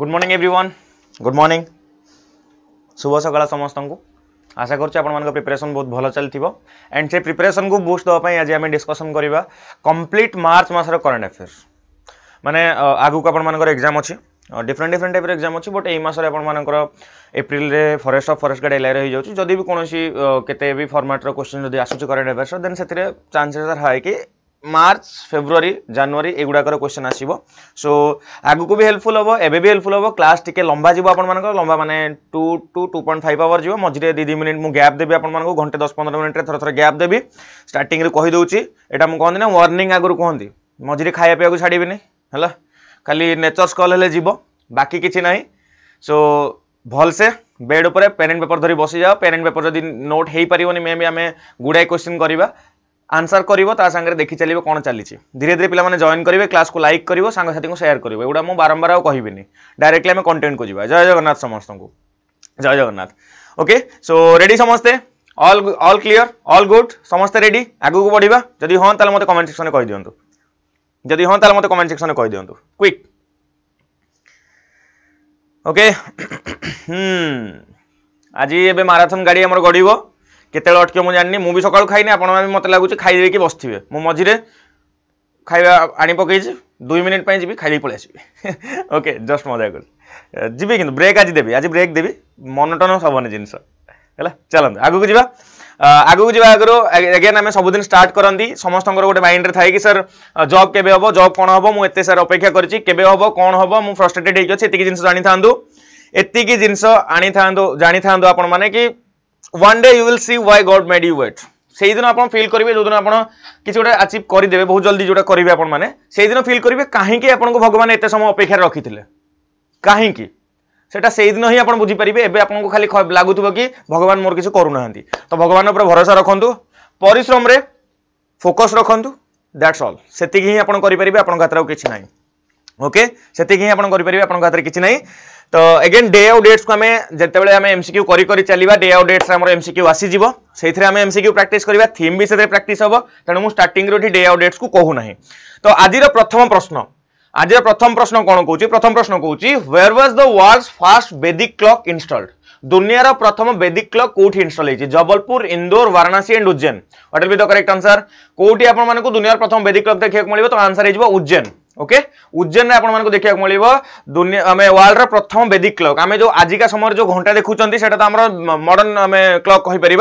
Good morning everyone good morning শুভ সকাল সমস্ত আশা করছি আপনার প্রিপারেসন বহু ভালো চাল এন্ড সে প্রিপারেসন কু বুস্ট দেওয়া আজ আমি ডিসকসন করা কমপ্লিট মার্চ মাসর করেন্ট আফেয়ার্স মানে আগুক আপনার এক্সাম অ ডিফরেন্ট ডিফরেন্ট টাইপর এক্সাম অছি বট এই মাসরে আপনার এপ্রিলে ফরেস্ট অফ ফরেস্ট গার্ড এলাইরে হয়ে যাচ্ছে যদি বি কোণী কেতে বি ফর্মাটর কোশ্চিন যদি আসুচি করেন্ট আফেয়ার্স দেন সেতিরে চান্সেস আর হাই কি মার্চ ফেব্রুয়ারি জানুয়ারি এগুড়াকর কোশ্চেন আসব সো আগুকু বি হেল্পফুল হব এবে বি হেল্পফুল হব ক্লাস টিকে লম্বা যাব আপনার লম্বা মানে two to two point five hour যাব মঝিরে দুই দুই মিনিট মু গ্যাপ দেবি আপনার ঘন্টে দশ পনেরো মিনিটে থর থর গ্যাপ দেবি স্টার্টিংরে কহিদেছি এটা মু কহতি না ওয়ার্নিং আগর কহতি মঝিরে খাইয়া পিয়া ছাড়বিনি হল খালি নেচর্স কল হলে যাব বাকি কিছু না সো ଭଲସେ ବେଡ୍ ଉପରେ ପେନ୍ ଆଣ୍ଡ ପେପର୍ ଧରି ବସିଯାଅ ପେନ୍ ଆଣ୍ଡ ପେପର୍ ଯଦି ନୋଟ୍ ହୋଇପାରିବନି ମେ ବି ଆମେ ଗୁଡ଼ାଏ କ୍ୱେଶ୍ଚିନ୍ କରିବା আনসার করব তা সাংরে দেখি চালিব কোণ চালিছে ধীরে ধীরে পিলামানে জয়েন করবে ক্লাসকে লাইক করব সাংসাথী সেয়ার করবে এগুলা মু বারম্বার আউ কহিবিনি ডাইরেক্টলি আমি কন্টেন্ট কু যা জয় জগন্নাথ সমস্ত জয় জগন্নাথ ওকে সো রেডি সমস্তে all all clear all good সমস্তে রেডি আগুক বড়া যদি হ্যাঁ তাহলে মতো কমেন্ট সেকশনে কই দিও যদি হ্যাঁ তাহলে মতো কমেন্ট সেকশনে কই দিও কুইক ওকে হুম আজি এবে মারাথন গাড়ি আমার গড়িব কেতবে অটকে মু জানি মু সকাল খাইনি আপনার মতো লাগুছে খাইদেকি বসিবে মু মঝিরে খাইবা আনি পকাইছি দুই মিনিট পাই যাবি খাইদেকি পলাই আসবি ওকে জস্ট মজা করি যাবি কিন্তু ব্রেক আজ দেবি আজ ব্রেক দেবি মনোটনস হবনি জিনিস ହେଲା ଚାଲନ୍ତୁ ଆଗକୁ ଯିବା ଆଗକୁ ଯିବା ଆଗରୁ ଆଗେନ୍ ଆମେ ସବୁଦିନ ଷ୍ଟାର୍ଟ କରନ୍ତି ସମସ୍ତଙ୍କର ଗୋଟେ ମାଇଣ୍ଡରେ ଥାଏ କି ସାର୍ ଜବ୍ କେବେ ହବ ଜବ୍ କ'ଣ ହବ ମୁଁ ଏତେ ସାର୍ ଅପେକ୍ଷା କରିଛି କେବେ ହବ କ'ଣ ହବ ମୁଁ ଫ୍ରଷ୍ଟ୍ରେଟେଡ୍ ହେଇକି ଅଛି ଏତିକି ଜିନିଷ ଜାଣିଥାନ୍ତୁ ଏତିକି ଜିନିଷ ଆଣିଥାନ୍ତୁ ଜାଣିଥାନ୍ତୁ ଆପଣମାନେ କି one day you will see why God made you wait সেইদিন আপনার ফিল করবে যেদিন আপনার কিছু গোটা আচিভ করিদেবে বহু জলদি যেটা করবে আপনার মানে সেইদিন ফিল করবে কাহিকি আপনার ভগবান এত সময় অপেক্ষার রাখিলে কাহিকি সেটা সেইদিন হি আপনার বুঝিপারে এবে আপনার খালি লাগুব কি ভগবান মোর কিছু করু না তো ভগবান উপরে ভরসা রাখতু পরিশ্রমে ফোকস রাখতু দ্যাটস অল সেটি হি আপনার করে আপনার হাতের কিছু না ওকে সেটি হি আপনার করে আপনার হাতের কিছু না তো এগেন ডে আউ ডেটস আমি যেতবে আমি এমসিকিউ করি করে চালা ডে আউ ডেটস আমার এমসিকিউ আসিযোগ সেই আমি এমসিকিউ প্র্যাকটিস করা থিম বি সে প্র্যাকটিস হব তেমন মু স্টার্টিং এটি ডে আউ ডেটস কু কহু না তো আজির প্রথম প্রশ্ন আজির প্রথম প্রশ্ন কোণ কৌছি প্রথম প্রশ্ন কৌছি where was the world's first Vedic clock installed দুনিয়ার প্রথম বেদিক ক্লক কোটি ইনস্টল হয়েছে জবলপুর ইন্দোর বারাণসী এন্ড উজ্জেন হোটেল বি দ করেক্ট আনসার কোটি আপনার দুনিয়ার প্রথম বেদিক ক্লক দেখা মিলবে তো আনসার হয়ে উজ্জেন ओके उज्जैन में आपण देखा मिल दुनिया आम वर्ल्ड प्रथम वेदिक क्लक आम जो आज का समय जो घंटा देखुं तो आम मडर्न आम क्लक कहीपर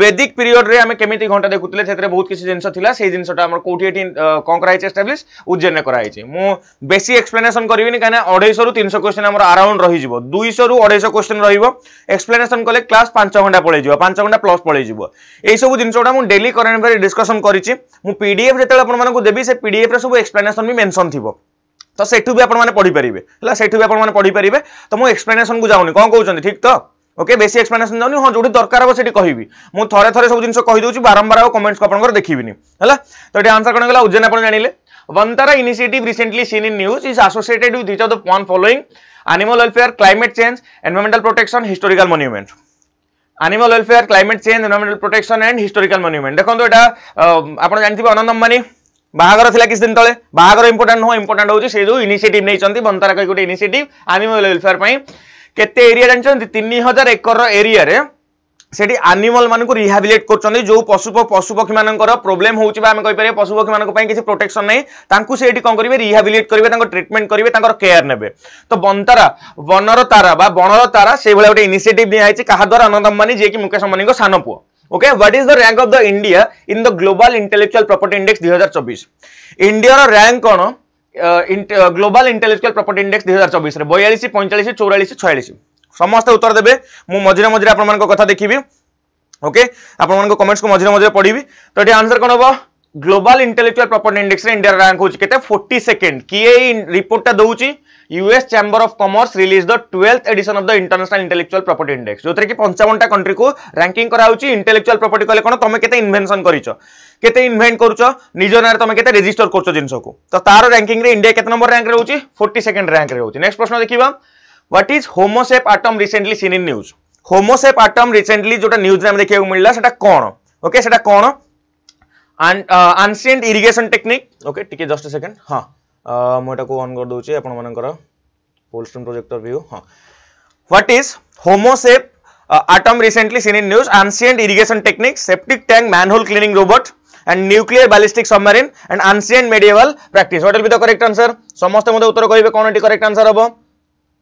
वेदिक पीरियड में आम केमी घंटा देखुले से बहुत किसी जिनसा से जिनसा कौटी कौन कराई एस्टाब्लीश उज्जैन में कराई मुझे बेसी एक्सप्लेनेसन करी कहीं अढ़ाईश रु तीन क्वेश्चन आम आराउंड रही दुईश रु अढ़ाईश क्वेश्चन रक्सप्लेनेसन कले क्लास पांच घंटा पड़े पांच घंटा प्लस पड़े यही सब जिनसा मुझे डेली करेन्ट अफेयर डिस्कसन करें पीडीएफ जो आप देवी से पीडीएफ सब एक्सप्लेनेसन भी मेनसन एक्जाम थी तो से आने पढ़ीपारे से आने पढ़ीपारे तो मुझे एक्सप्लेनेसन को जाऊनी कौन कौन ठीक तो ओके बेस एक्सप्लेनेसन जाऊनी हाँ जो दरकार हो सी कहि मुझे थे सब जिस कही बारंबार आ कमेंट्स को आपको देखी है तो ये आंसर कौन गला उज्जैन आप जानते Vantara initiative recently seen in news is associated with which of the following animal welfare climate change environmental protection historical monument animal welfare climate change environmental protection and historical monument देखो यहाँ आप जानते हैं अनंत अंबानी ବାହାଘର ଥିଲା କିଛି ଦିନ ତଳେ ବାହାଘର ଇମ୍ପୋର୍ଟାଣ୍ଟ ନୁହଁ ଇମ୍ପୋର୍ଟାଣ୍ଟ ହେଉଛି ସେ ଯେଉଁ ଇନିସିଏଟିଭ୍ ନେଇଛନ୍ତି ବନ୍ତାରା କହି ଗୋଟେ ଇନିସିଏଟିଭ୍ ଆନିମାଲ ୱେଲଫେୟାର ପାଇଁ କେତେ ଏରିଆ ଜାଣିଛନ୍ତି ତିନି ହଜାର ଏକରର ଏରିଆରେ সেটি আনিমাল মানুষ রিহাবিলেট করছেন যে পশু পশুপক্ষী মানুষ প্রোবলেম হচ্ছে বা আমি কইপারে পশুপক্ষী মানুষ কিছু প্রোটেকশন নাই তাঁকু সেইটি কম করবে রিহাবিলেট করবে তাঁর ট্রিটমেন্ট করবে তাঁর কেয়ার নেবে তো বন্তারা বনর তারা বা বনর তারা সেইভাবে গোটে ইনিসিয়েটিভ নিয়ে হয়েছে কাহা দ্বারা অনন্ত অম্বানী যে কি মুকেশ অম্বানী সান পুয় okay what is the rank of the india in the global intellectual property index 2024 india ro rank kono global intellectual property index দুই হাজার চবিশে বয়ালিশ পঁয়চাশ চৌরাশ ছয়াশ সমস্ত উত্তর দেবে মু মঝিরে মঝিরে আপনার কথা দেখিবি ওকে আপনার কমেন্টস কু মঝিরে মঝিরে পড়বি তো এটি আনসর কম হব global intellectual property index India rank होची केते 42nd किए रिपोर्ट ता US chamber of commerce release the 12th edition of the international intellectual property index जोतरे कि 55टा कंट्री को रैंकिंग करा होची इंटेलेक्चुअल प्रपर्टी कहले कोन तमे केते इन्वेंशन करिचो केते इन्वेंट करूचो निजो नार तमे केते रजिस्टर करचो तो तार रैंकिंग रे इंडिया केते नंबर रैंक रे होची 42nd रैंक रे नेक्स्ट प्रश्न देखिबा what is Homosep atom recently seen in news Homosep atom recently जोटा न्यूज रे मिलला सेटा ओके सेटा and uh, ancient irrigation technique okay take just a second ha ମୁଁ ଏଟାକୁ ଅନ୍ କରିଦେଉଛି ଆପଣମାନଙ୍କର ଫୁଲ୍ ଷ୍ଟ୍ରିମ୍ ପ୍ରୋଜେକ୍ଟର ଭ୍ୟୁ ହଁ what is Homosep atom recently seen in news ancient irrigation technique septic tank manhole cleaning robot and nuclear ballistic submarine and ancient medieval practice what will be the correct answer ସମସ୍ତେ ମୋତେ ଉତ୍ତର କହିବେ କ'ଣ ଏଠି correct answer ହେବ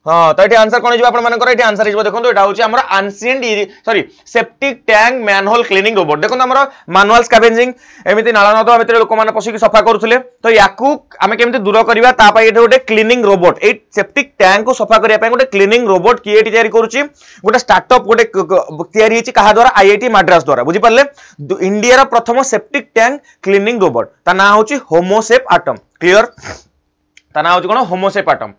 हाँ तो ये आंसर कौन होकर ये आंसर हो देखो यहाँ आमर आनसीएंट सरी septic tank manhole cleaning robot देखो आम मानुआल स्कैंजिंग एमती नाला नर्दमा भितर लोक मैंने पशिक सफा करुते तो या आम दूर करवा ये गोटे क्लीनिंग रोबोट ये सेप्टिक टैंक को सफा करने गोटे क्लीनिंग रोबोट किए ये या गोटे स्टार्टअप गोटे तैयारी क्या द्वारा टी मद्रास द्वारा बुझीपारे इंडिया प्रथम सेप्टिक टैंक क्लीनिंग रोबोट ता ना हूँ होमोसेप आटम क्लीयर ता ना हूँ कौन Homosep atom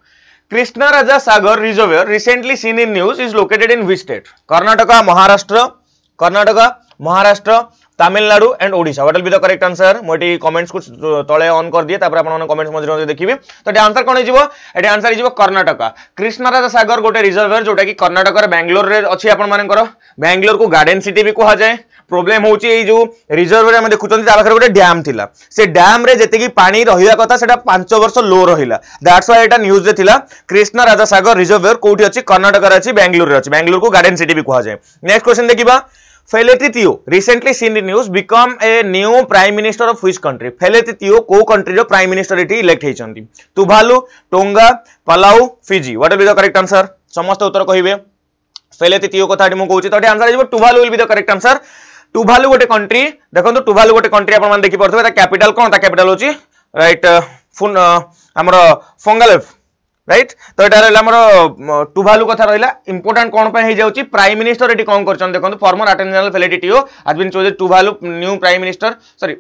Krishnaraja Sagar Reservoir, recently seen in news, is located in which state? Karnataka, Maharashtra, Karnataka, Maharashtra, Tamil Nadu and Odisha. What will be the correct answer? मोटी comments कुछ तले on कर दिए तापर आपने comments मध्य में देखिए तो ये आंसर कौन जीवो ये आंसर जीवो कर्नाटका कृष्णराज सागर गोटे रिजर्वर जोटा कि कर्नाटक बैंगलोर रे अच्छी आपण मानकर बैंगलोर को गार्डन सिटी भी कहा जाए ପ୍ରୋବ୍ଲେମ ହଉଛି ଏଇ ଯୋଉ ରିଜର୍ଭରେ ଆମେ ଦେଖୁଛନ୍ତି ତା ପାଖରେ ଗୋଟେ ଡ୍ୟାମ୍ ଥିଲା ସେ ଡ୍ୟାମ୍ରେ ଯେତିକି ପାଣି ରହିବା କଥା ସେଟା ପାଞ୍ଚ ବର୍ଷ ଲୋ ରହିଲା ଦ୍ୟାଟ୍ସ ୱାଇ ଏଇଟା ନ୍ୟୁଜ୍ରେ ଥିଲା କ୍ରିଷ୍ଣା ରାଜାସାଗର ରିଜର୍ଭର କୋଉଠି ଅଛି କର୍ଣ୍ଣାଟକରେ ଅଛି ବାଙ୍ଗାଲୋରରେ ଅଛି ବାଙ୍ଗାଲୋରକୁ ଗାର୍ଡେନ୍ ସିଟି ବି କୁହାଯାଏ ନେକ୍ସଟ କ୍ୱେଶ୍ଚନ୍ ଦେଖିବା Feleti Teo recently seen news become a new prime minister of which country Feleti Teo को कंट्री रो प्राइम मिनिस्टर एटी इलेक्ट हेचंती Tuvalu Tonga Palau Fiji what will be the correct answer समस्त उत्तर कहिबे फेलेतिथियो कथा एटी मु कहउची तो एटी आंसर आइबो Tuvalu will be the correct answer Tuvalu গোটে কন্ট্রি দেখুন টুভালু গোটে কন্ট্রি আপনার দেখিপারে তা ক্যাপিটাল কোণ তা ক্যাপিটাল হচ্ছে রাইট আমার ফঙ্গালেভ রাইট তো এটা রহলা আমার টুভালু কথা রহলা ইম্পর্টাট কোণ হয়ে যাচ্ছে প্রাইম মিনিষ্টর এটি কম করছেন দেখুন ফর্মর attend general Feleti Teo has been chose Tuvalu new prime minister sorry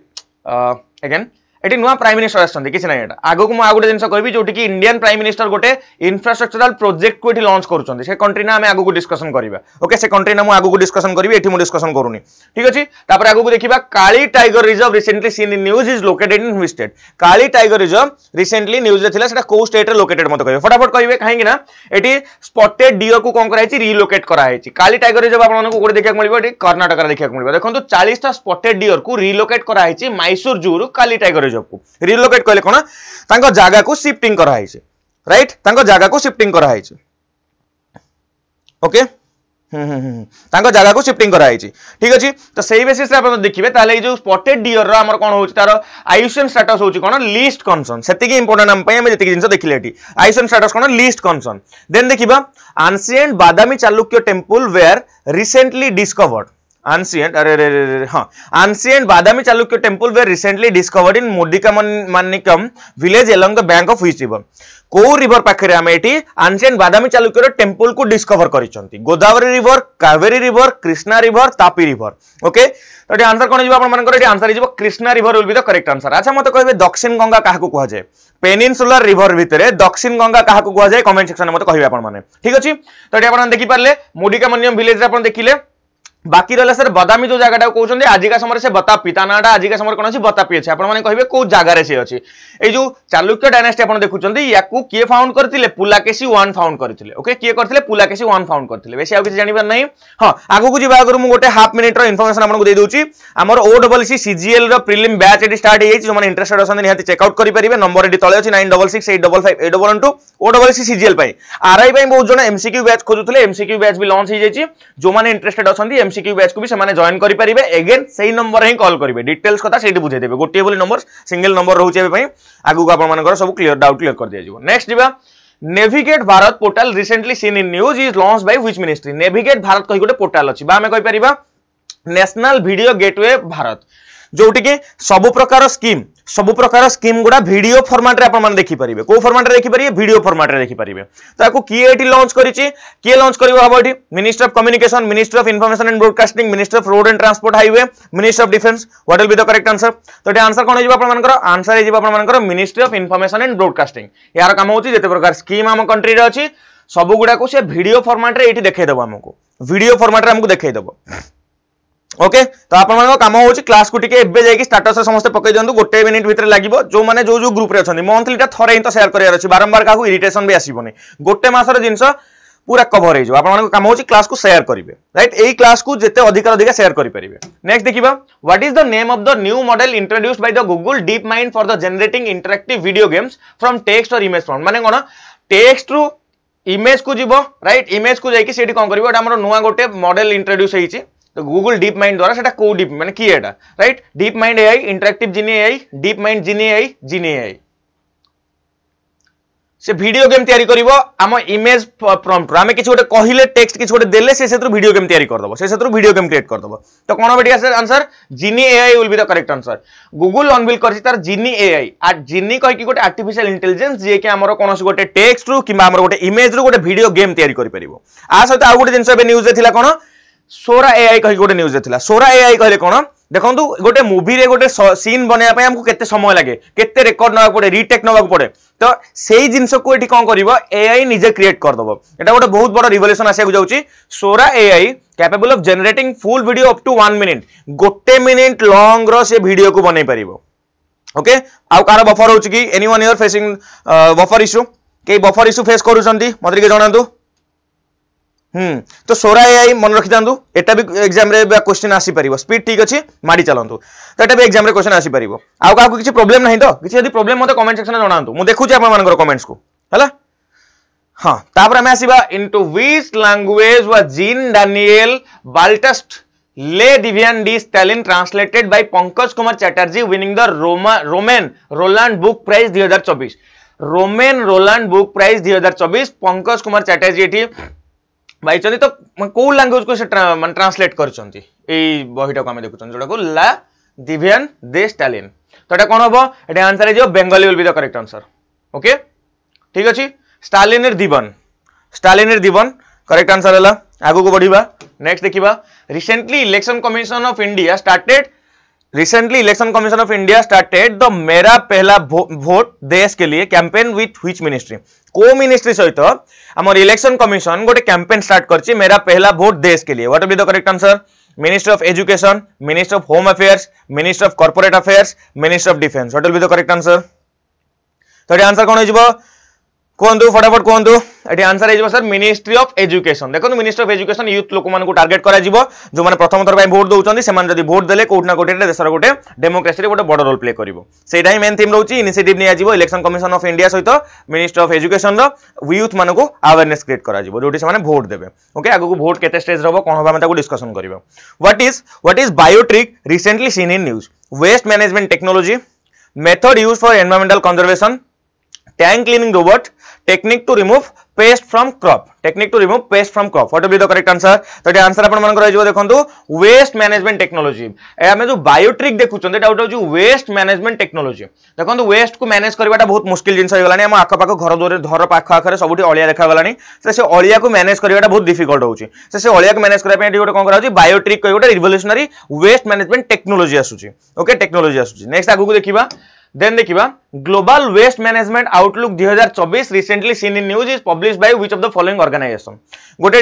again এটি নূয়া প্রাইম মিনিষ্টর আসছেন কিছু না এটা আগুক মু আগুটে জিনিস কবি যেটিকি ইন্ডিয়ান প্রাইম মিনিষ্টর গোটে ইনফ্রাস্ট্রকচরাল প্রোজেক্ট কু এটি লঞ্চ করছেন সে কন্ট্রি না আমি আগুক ডিসকসন করা ওকে সে কন্ট্রি না আগুক ডিসকসন করি এটি মু ডিসকসন করুনি ঠিক আছে তারপরে আগুক দেখিবা Kali tiger reserve recently seen in news is located in which state Kali tiger reserve recently নিউজে লা সেটা কেউ স্টেটে লোকেটেড মতো কবে ফটাফট কবে কাহিঁকি না এটি স্পটেড ডিও কু কম করা হয়েছে রিলোকেট করা হয়েছে কালি টাইগর রিজর্ভ আপনার কোটি দেখা মিলবে এটি কর্ণাটকের দেখা মিলবে দেখুন চাশটা স্পটেড ডিওর কু রিলোকেট করা হয়েছে মাইসুর জু রু কালি টাইগর ମିଳେ ଜବ୍କୁ ରିଲୋକେଟ୍ କହିଲେ କ'ଣ ତାଙ୍କ ଜାଗାକୁ ସିଫ୍ଟିଂ କରାହେଇଛି ରାଇଟ୍ ତାଙ୍କ ଜାଗାକୁ ସିଫ୍ଟିଂ କରାହେଇଛି ଓକେ ତାଙ୍କ ଜାଗାକୁ ସିଫ୍ଟିଂ କରାଯାଇଛି ଠିକ୍ ଅଛି ତ ସେଇ ବେସିସ୍ରେ ଆପଣ ଦେଖିବେ ତାହେଲେ ଏଇ ଯେଉଁ ସ୍ପଟେଡ୍ ଡିଅର୍ର ଆମର କ'ଣ ହେଉଛି ତାର ଆୟୁସିଆନ୍ ଷ୍ଟାଟସ୍ ହେଉଛି କ'ଣ ଲିଷ୍ଟ କନସର୍ନ ସେତିକି ଇମ୍ପୋର୍ଟାଣ୍ଟ ଆମ ପାଇଁ ଆମେ ଯେତିକି ଜିନିଷ ଦେଖିଲେ ଏଠି ଆୟୁସିଆନ୍ ଷ୍ଟାଟସ୍ କ'ଣ ଲିଷ୍ଟ କନସର୍ନ ଦେନ୍ ଦେଖିବା ancient Badami Chalukya temple were recently discovered ancient huh. ancient Badami Chalukya temple were recently discovered in Mudikamannikam village along the bank of which river? কেউ রিভর পাখে আমি এটি আনসিয়েন্ট বাদামী চালুক্যর টেম্পল কু discover করছেন Godavari river Kaveri river Krishna river Tapi river okay তো এটি answer কোণ যাব আপনার এটি আনসার হয়ে Krishna river will be the correct answer আচ্ছা মতো কে দক্ষিণ গঙ্গা কাহকু কুহযায় পেনিনসুলার রিভর ভিতরে দক্ষিণ গঙ্গা কাহকু কুহযায় কমেন্ট সেকশনে মতো কে আপনার ঠিক আছে তো এটি আপনার দেখিপারে মুডিকামনিয়ম ভিলেজ আপনার দেখলে বাকি রহলা স্যার বদামী যে জায়গাটা কৌন আজিকা সময় সে বতাপি তা নাটা আজিকা সময় কোণ অনেক বতাপি আছে আপনার কে কেউ জায়গায় সে অছি এই যে চালুক্য ডাইনাস্টি আপনার দেখুছেন ইয়াকু কি ফাউন্ড করে পুলাকেশি ওয়ান ফাউন্ড করে ওকে কি করে পুলাকেশি ওয়ান ফাউন্ড করে বেশি আর কিছু জাঁপার না হ্যাঁ আগুক যা আগে গোটে হাফ মিনিটর ইনফরমেশন আপনার দিয়ে দেছি আমার ও ডবল সি সিজিএল রিলিম ব্যাচ এটি স্টার্ট হয়ে যাই যে ইন্টারেস্টেড অনেক নিহতি আউট করে পারে নম্বর এটি তলে অনেক nine double six eight double five eight double two O double C CGL RI বহু জন এমসিকিউ ব্যাচ খোঁজুলে এমসিকিউ ব্যাচ বি লঞ্চ হয়ে যাই যে ইন্টারেস্টেড অনেক एमसीक्यू बैच को भी सेमाने जॉइन करि परिबे अगेन सेही नंबर हे कॉल करिबे डिटेल्स कथा सेठी बुझे देबे गोटे बोली नंबर सिंगल नंबर रहउचे एबे पई आगु को आपन मानकर सब क्लियर डाउट क्लियर कर दिया जिवो नेक्स्ट जिवा navigate Bharat portal recently seen in news is launch by which ministry navigate Bharat कहि गोटे पोर्टल अछि बा हमें कहि परिबा नेशनल वीडियो गेटवे भारत जोटिके सब प्रकार स्कीम সবু প্রকার স্কিম গুড়া ভিডিও ফর্মাটে আপনার দেখিপারে কেউ ফর্মাটে দেখিপারে ভিডিও ফর্মাটে দেখিপারে তো এখন কি এটি লঞ্চ করেছি কি লঞ্চ করব হব এটি minister of communication minister of information and broadcasting minister of road and transport highway minister of defence what will be the correct answer তো এটি আনসর কোণ হয়ে আপনার আনসর হয়ে আপনার ministry of information and broadcasting এর কাম হচ্ছে যেতে প্রকার স্কিম আম কন্ট্রিরে অ সবুগুড়া সে ভিডিও ফর্মাটে এটি দেখাইদেব আমি ভিডিও ফর্মাটে আমি দেখাইদেব ओके तो आपण काम हूँ क्लास को स्टाटस समस्त पकई दिखाँ गोटे मिनिट भितर लगे जो मैंने जो जो ग्रुप अच्छा मंथली थे ही तो सेयार करार बारंबार क्या इरीटेसन भी आसोनी गोटे मसर जिन पूरा कभर हो आप कम क्लास को सेयार करेंगे रईट यही क्लास को जिते अधिक अधिक सेयार करेंगे नेक्स्ट देखा what is the name of the new model introduce by the Google DeepMind for the generating interact video games from text और इमेज फ्रॉम मैंने कौन टेक्स्ट रु इमेज को जीव रईट इमेज को जाकि कौन कर नुआ गोटे मडेल इंट्रोड्यूस होती তো গুগল ডিপ মাইন্ড দ্বারা সেটা কেউ ডিপ মানে কি এটা right DeepMind AI interactive Genie AI DeepMind Genie AI Genie AI সে ভিডিও গেম তৈরি করব আম ইমেজ প্রম্পট আমি কিছু গোটে কহিলে টেক্সট কিছু গোটে দেলে সে সেতু ভিডিও গেম তৈরি করদেব সে সেতু ভিডিও গেম ক্রিয়েট করদেব তো কোন হবে ঠিক আছে answer Genie AI will be the correct answer Google unveil করছে তার জিনি এআই আর জিনি কইকি গোটে আর্টিফিশিয়াল ইন্টেলিজেন্স যে কি আমার কোনসি গোটে টেক্সট রু কিংবা আমার গোটে ইমেজ রু গোটে ভিডিও গেম তৈরি করি পারিব আ সাথে আর গোটে জিনিস এবে নিউজ এ থিলা কোন সোরা এআই কহি গোটে নিউজ ଥିଲା সোরা এআই କହିଲେ କ'ଣ ଦେଖନ୍ତୁ ଗୋଟେ ମୁଭିରେ ଗୋଟେ ସିନ୍ ବନେଇବା ପାଇଁ ଆମକୁ କେତେ ସମୟ ଲାଗେ କେତେ ରେକର୍ଡ ନେବାକୁ ପଡ଼େ ରିଟେକ୍ ନେବାକୁ ପଡ଼େ ତ ସେଇ ଜିନିଷକୁ ଏଠି କ'ଣ କରିବ ଏଆଇ ନିଜେ କ୍ରିଏଟ୍ କରିଦେବ ଏଇଟା ଗୋଟେ ବହୁତ ବଡ଼ ରିଭଲ୍ୟୁସନ୍ ଆସିବାକୁ ଯାଉଛି Sora AI capable of generating full video up to one minute ଗୋଟେ ମିନିଟ୍ ଲଙ୍ଗର ସେ ଭିଡ଼ିଓକୁ ବନେଇ ପାରିବ ଓକେ ଆଉ କାହାର ବଫର ହେଉଛି କି any one year facing buffer issue କେହି ବଫର ଇସ୍ୟୁ ଫେସ୍ କରୁଛନ୍ତି ମୋତେ ଟିକେ ଜଣାନ୍ତୁ হুম তো সোরা এআই মনে রাখিথান্তু এটা বি এক্সামে বা কোশ্চেন আসিপারিব স্পিড ঠিক আছে মাড়ি চালন্তু তো এটা বি এক্সামে কোশ্চেন আসিপারিব আউ কাউকে কিছু প্রবলেম নাই তো কিছু যদি প্রবলেম মতে কমেন্ট সেকশনে জনান্তু মু দেখুছি আপনার কমেন্টস কু হলা হ্যাঁ তারপরে আমি আসিবা ইনটু হুইচ ল্যাঙ্গুয়েজ ওয়া জিন Daniel Baltassat le divan de Staline translated by Pankaj Kumar Chatterjee winning the Romain Rolland book prize दुई हजार चौबीस रोमेन रोलैंड बुक प्राइज दुई हजार चौबीस पंकज कुमार चैटर्जी ପାଇଛନ୍ତି ତ କେଉଁ ଲାଙ୍ଗୁଏଜକୁ ସେ ମାନେ ଟ୍ରାନ୍ସଲେଟ୍ କରିଛନ୍ତି ଏଇ ବହିଟାକୁ ଆମେ ଦେଖୁଛନ୍ତି ଯେଉଁଟାକୁ ଲା ଦିଭିଆନ୍ ଦେ ଷ୍ଟାଲିନ୍ ତ ଏଇଟା କ'ଣ ହେବ ଏଇଟା ଆନ୍ସର୍ ହେଇଯିବ Bengali will be the correct answer okay ଠିକ୍ ଅଛି ଷ୍ଟାଲିନ୍ର ଦିବନ ଷ୍ଟାଲିନ୍ର ଦିବନ करेक्ट आंसर है आगे को बढ़ा नेक्स्ट देखा recently election commission of India started recently election commission of india started the mera pehla vote desh ke liye campaign with which ministry को ministry सहित आम इलेक्शन कमिशन गोटे कैंपेन स्टार्ट कर मेरा पहला वोट देश के लिए what will the correct answer minister of education minister of home affairs minister of corporate affairs minister of defence what will the correct answer तो आंसर कौन हो କୁହନ୍ତୁ ଫଟାଫଟ କୁହନ୍ତୁ ଏଠି ଆନ୍ସର ହେଇଯିବ ସାର୍ ମିନିଷ୍ଟ୍ରି ଅଫ୍ ଏଜୁକେସନ ଦେଖନ୍ତୁ ମିନିଷ୍ଟ୍ରି ଅଫ୍ ଏଜୁକେସନ ୟୁଥ୍ ଲୋକମାନଙ୍କୁ ଟାର୍ଗେଟ କରାଯିବ ଯେଉଁମାନେ ପ୍ରଥମ ଥର ପାଇଁ ଭୋଟ ଦେଉଛନ୍ତି ସେମାନେ ଯଦି ଭୋଟ ଦେଲେ କୋଉଠି ନା କୋଉଠି ଦେଶର ଗୋଟେ ଡେମୋକ୍ରାସିରେ ଗୋଟେ ବଡ଼ ରୋଲ୍ ପ୍ଲେ କରିବ ସେଇଟା ହିଁ ମେନ୍ ଥିମ୍ ରହୁଛି ଇନିସିଏଟିଭ୍ ନିଆଯିବ ଇଲେକ୍ସନ କମିଶନ ଅଫ୍ ଇଣ୍ଡିଆ ସହିତ ମିନିଷ୍ଟ୍ରି ଅଫ୍ ଏଜୁକେସନର ୟୁଥ୍ମାନଙ୍କୁ ଆୱାରନେସ୍ କ୍ରିଏଟ୍ କରାଯିବ ଯେଉଁଠି ସେମାନେ ଭୋଟ ଦେବେ ଓକେ ଆଗକୁ ଭୋଟ କେତେ ଷ୍ଟେଜ୍ ହେବ କ'ଣ ହେବ ଆମେ ତାକୁ ଡିସ୍କସନ୍ କରିବା what is what is Biotrig recently seen in news waste management technology method use for environmental conservation tank cleaning robot technique to remove pest from crop technique to remove pest from crop what be the correct answer तो ये answer आपन मानकर रहिजो देखंतु waste management technology ए हमें जो बायोट्रिक देखुचन एटा उटा जो वेस्ट मैनेजमेंट टेक्नोलॉजी देखंतु वेस्ट को मैनेज करबाटा बहुत मुश्किल जिंस हो गलानी हम आखा पाख घर दोरे घर पाख आखरे सबुठी अलिया देखा गलानी से से अलिया को मैनेज करबाटा बहुत डिफिकल्ट होउची से से अलिया को मैनेज करबा पे गोटे कोन करा बायोट्रिक को गोटे रिवोल्यूशनरी वेस्ट मैनेजमेंट टेक्नोलॉजी आसुची ओके टेक्नोलॉजी आसुची नेक्स्ट आगु को देखिबा देन देखा ग्लोबल वेस्ट मैनेजमेंट आउटलुक दुई चौबीस recently seen in news is publish by which of the following organization गोटे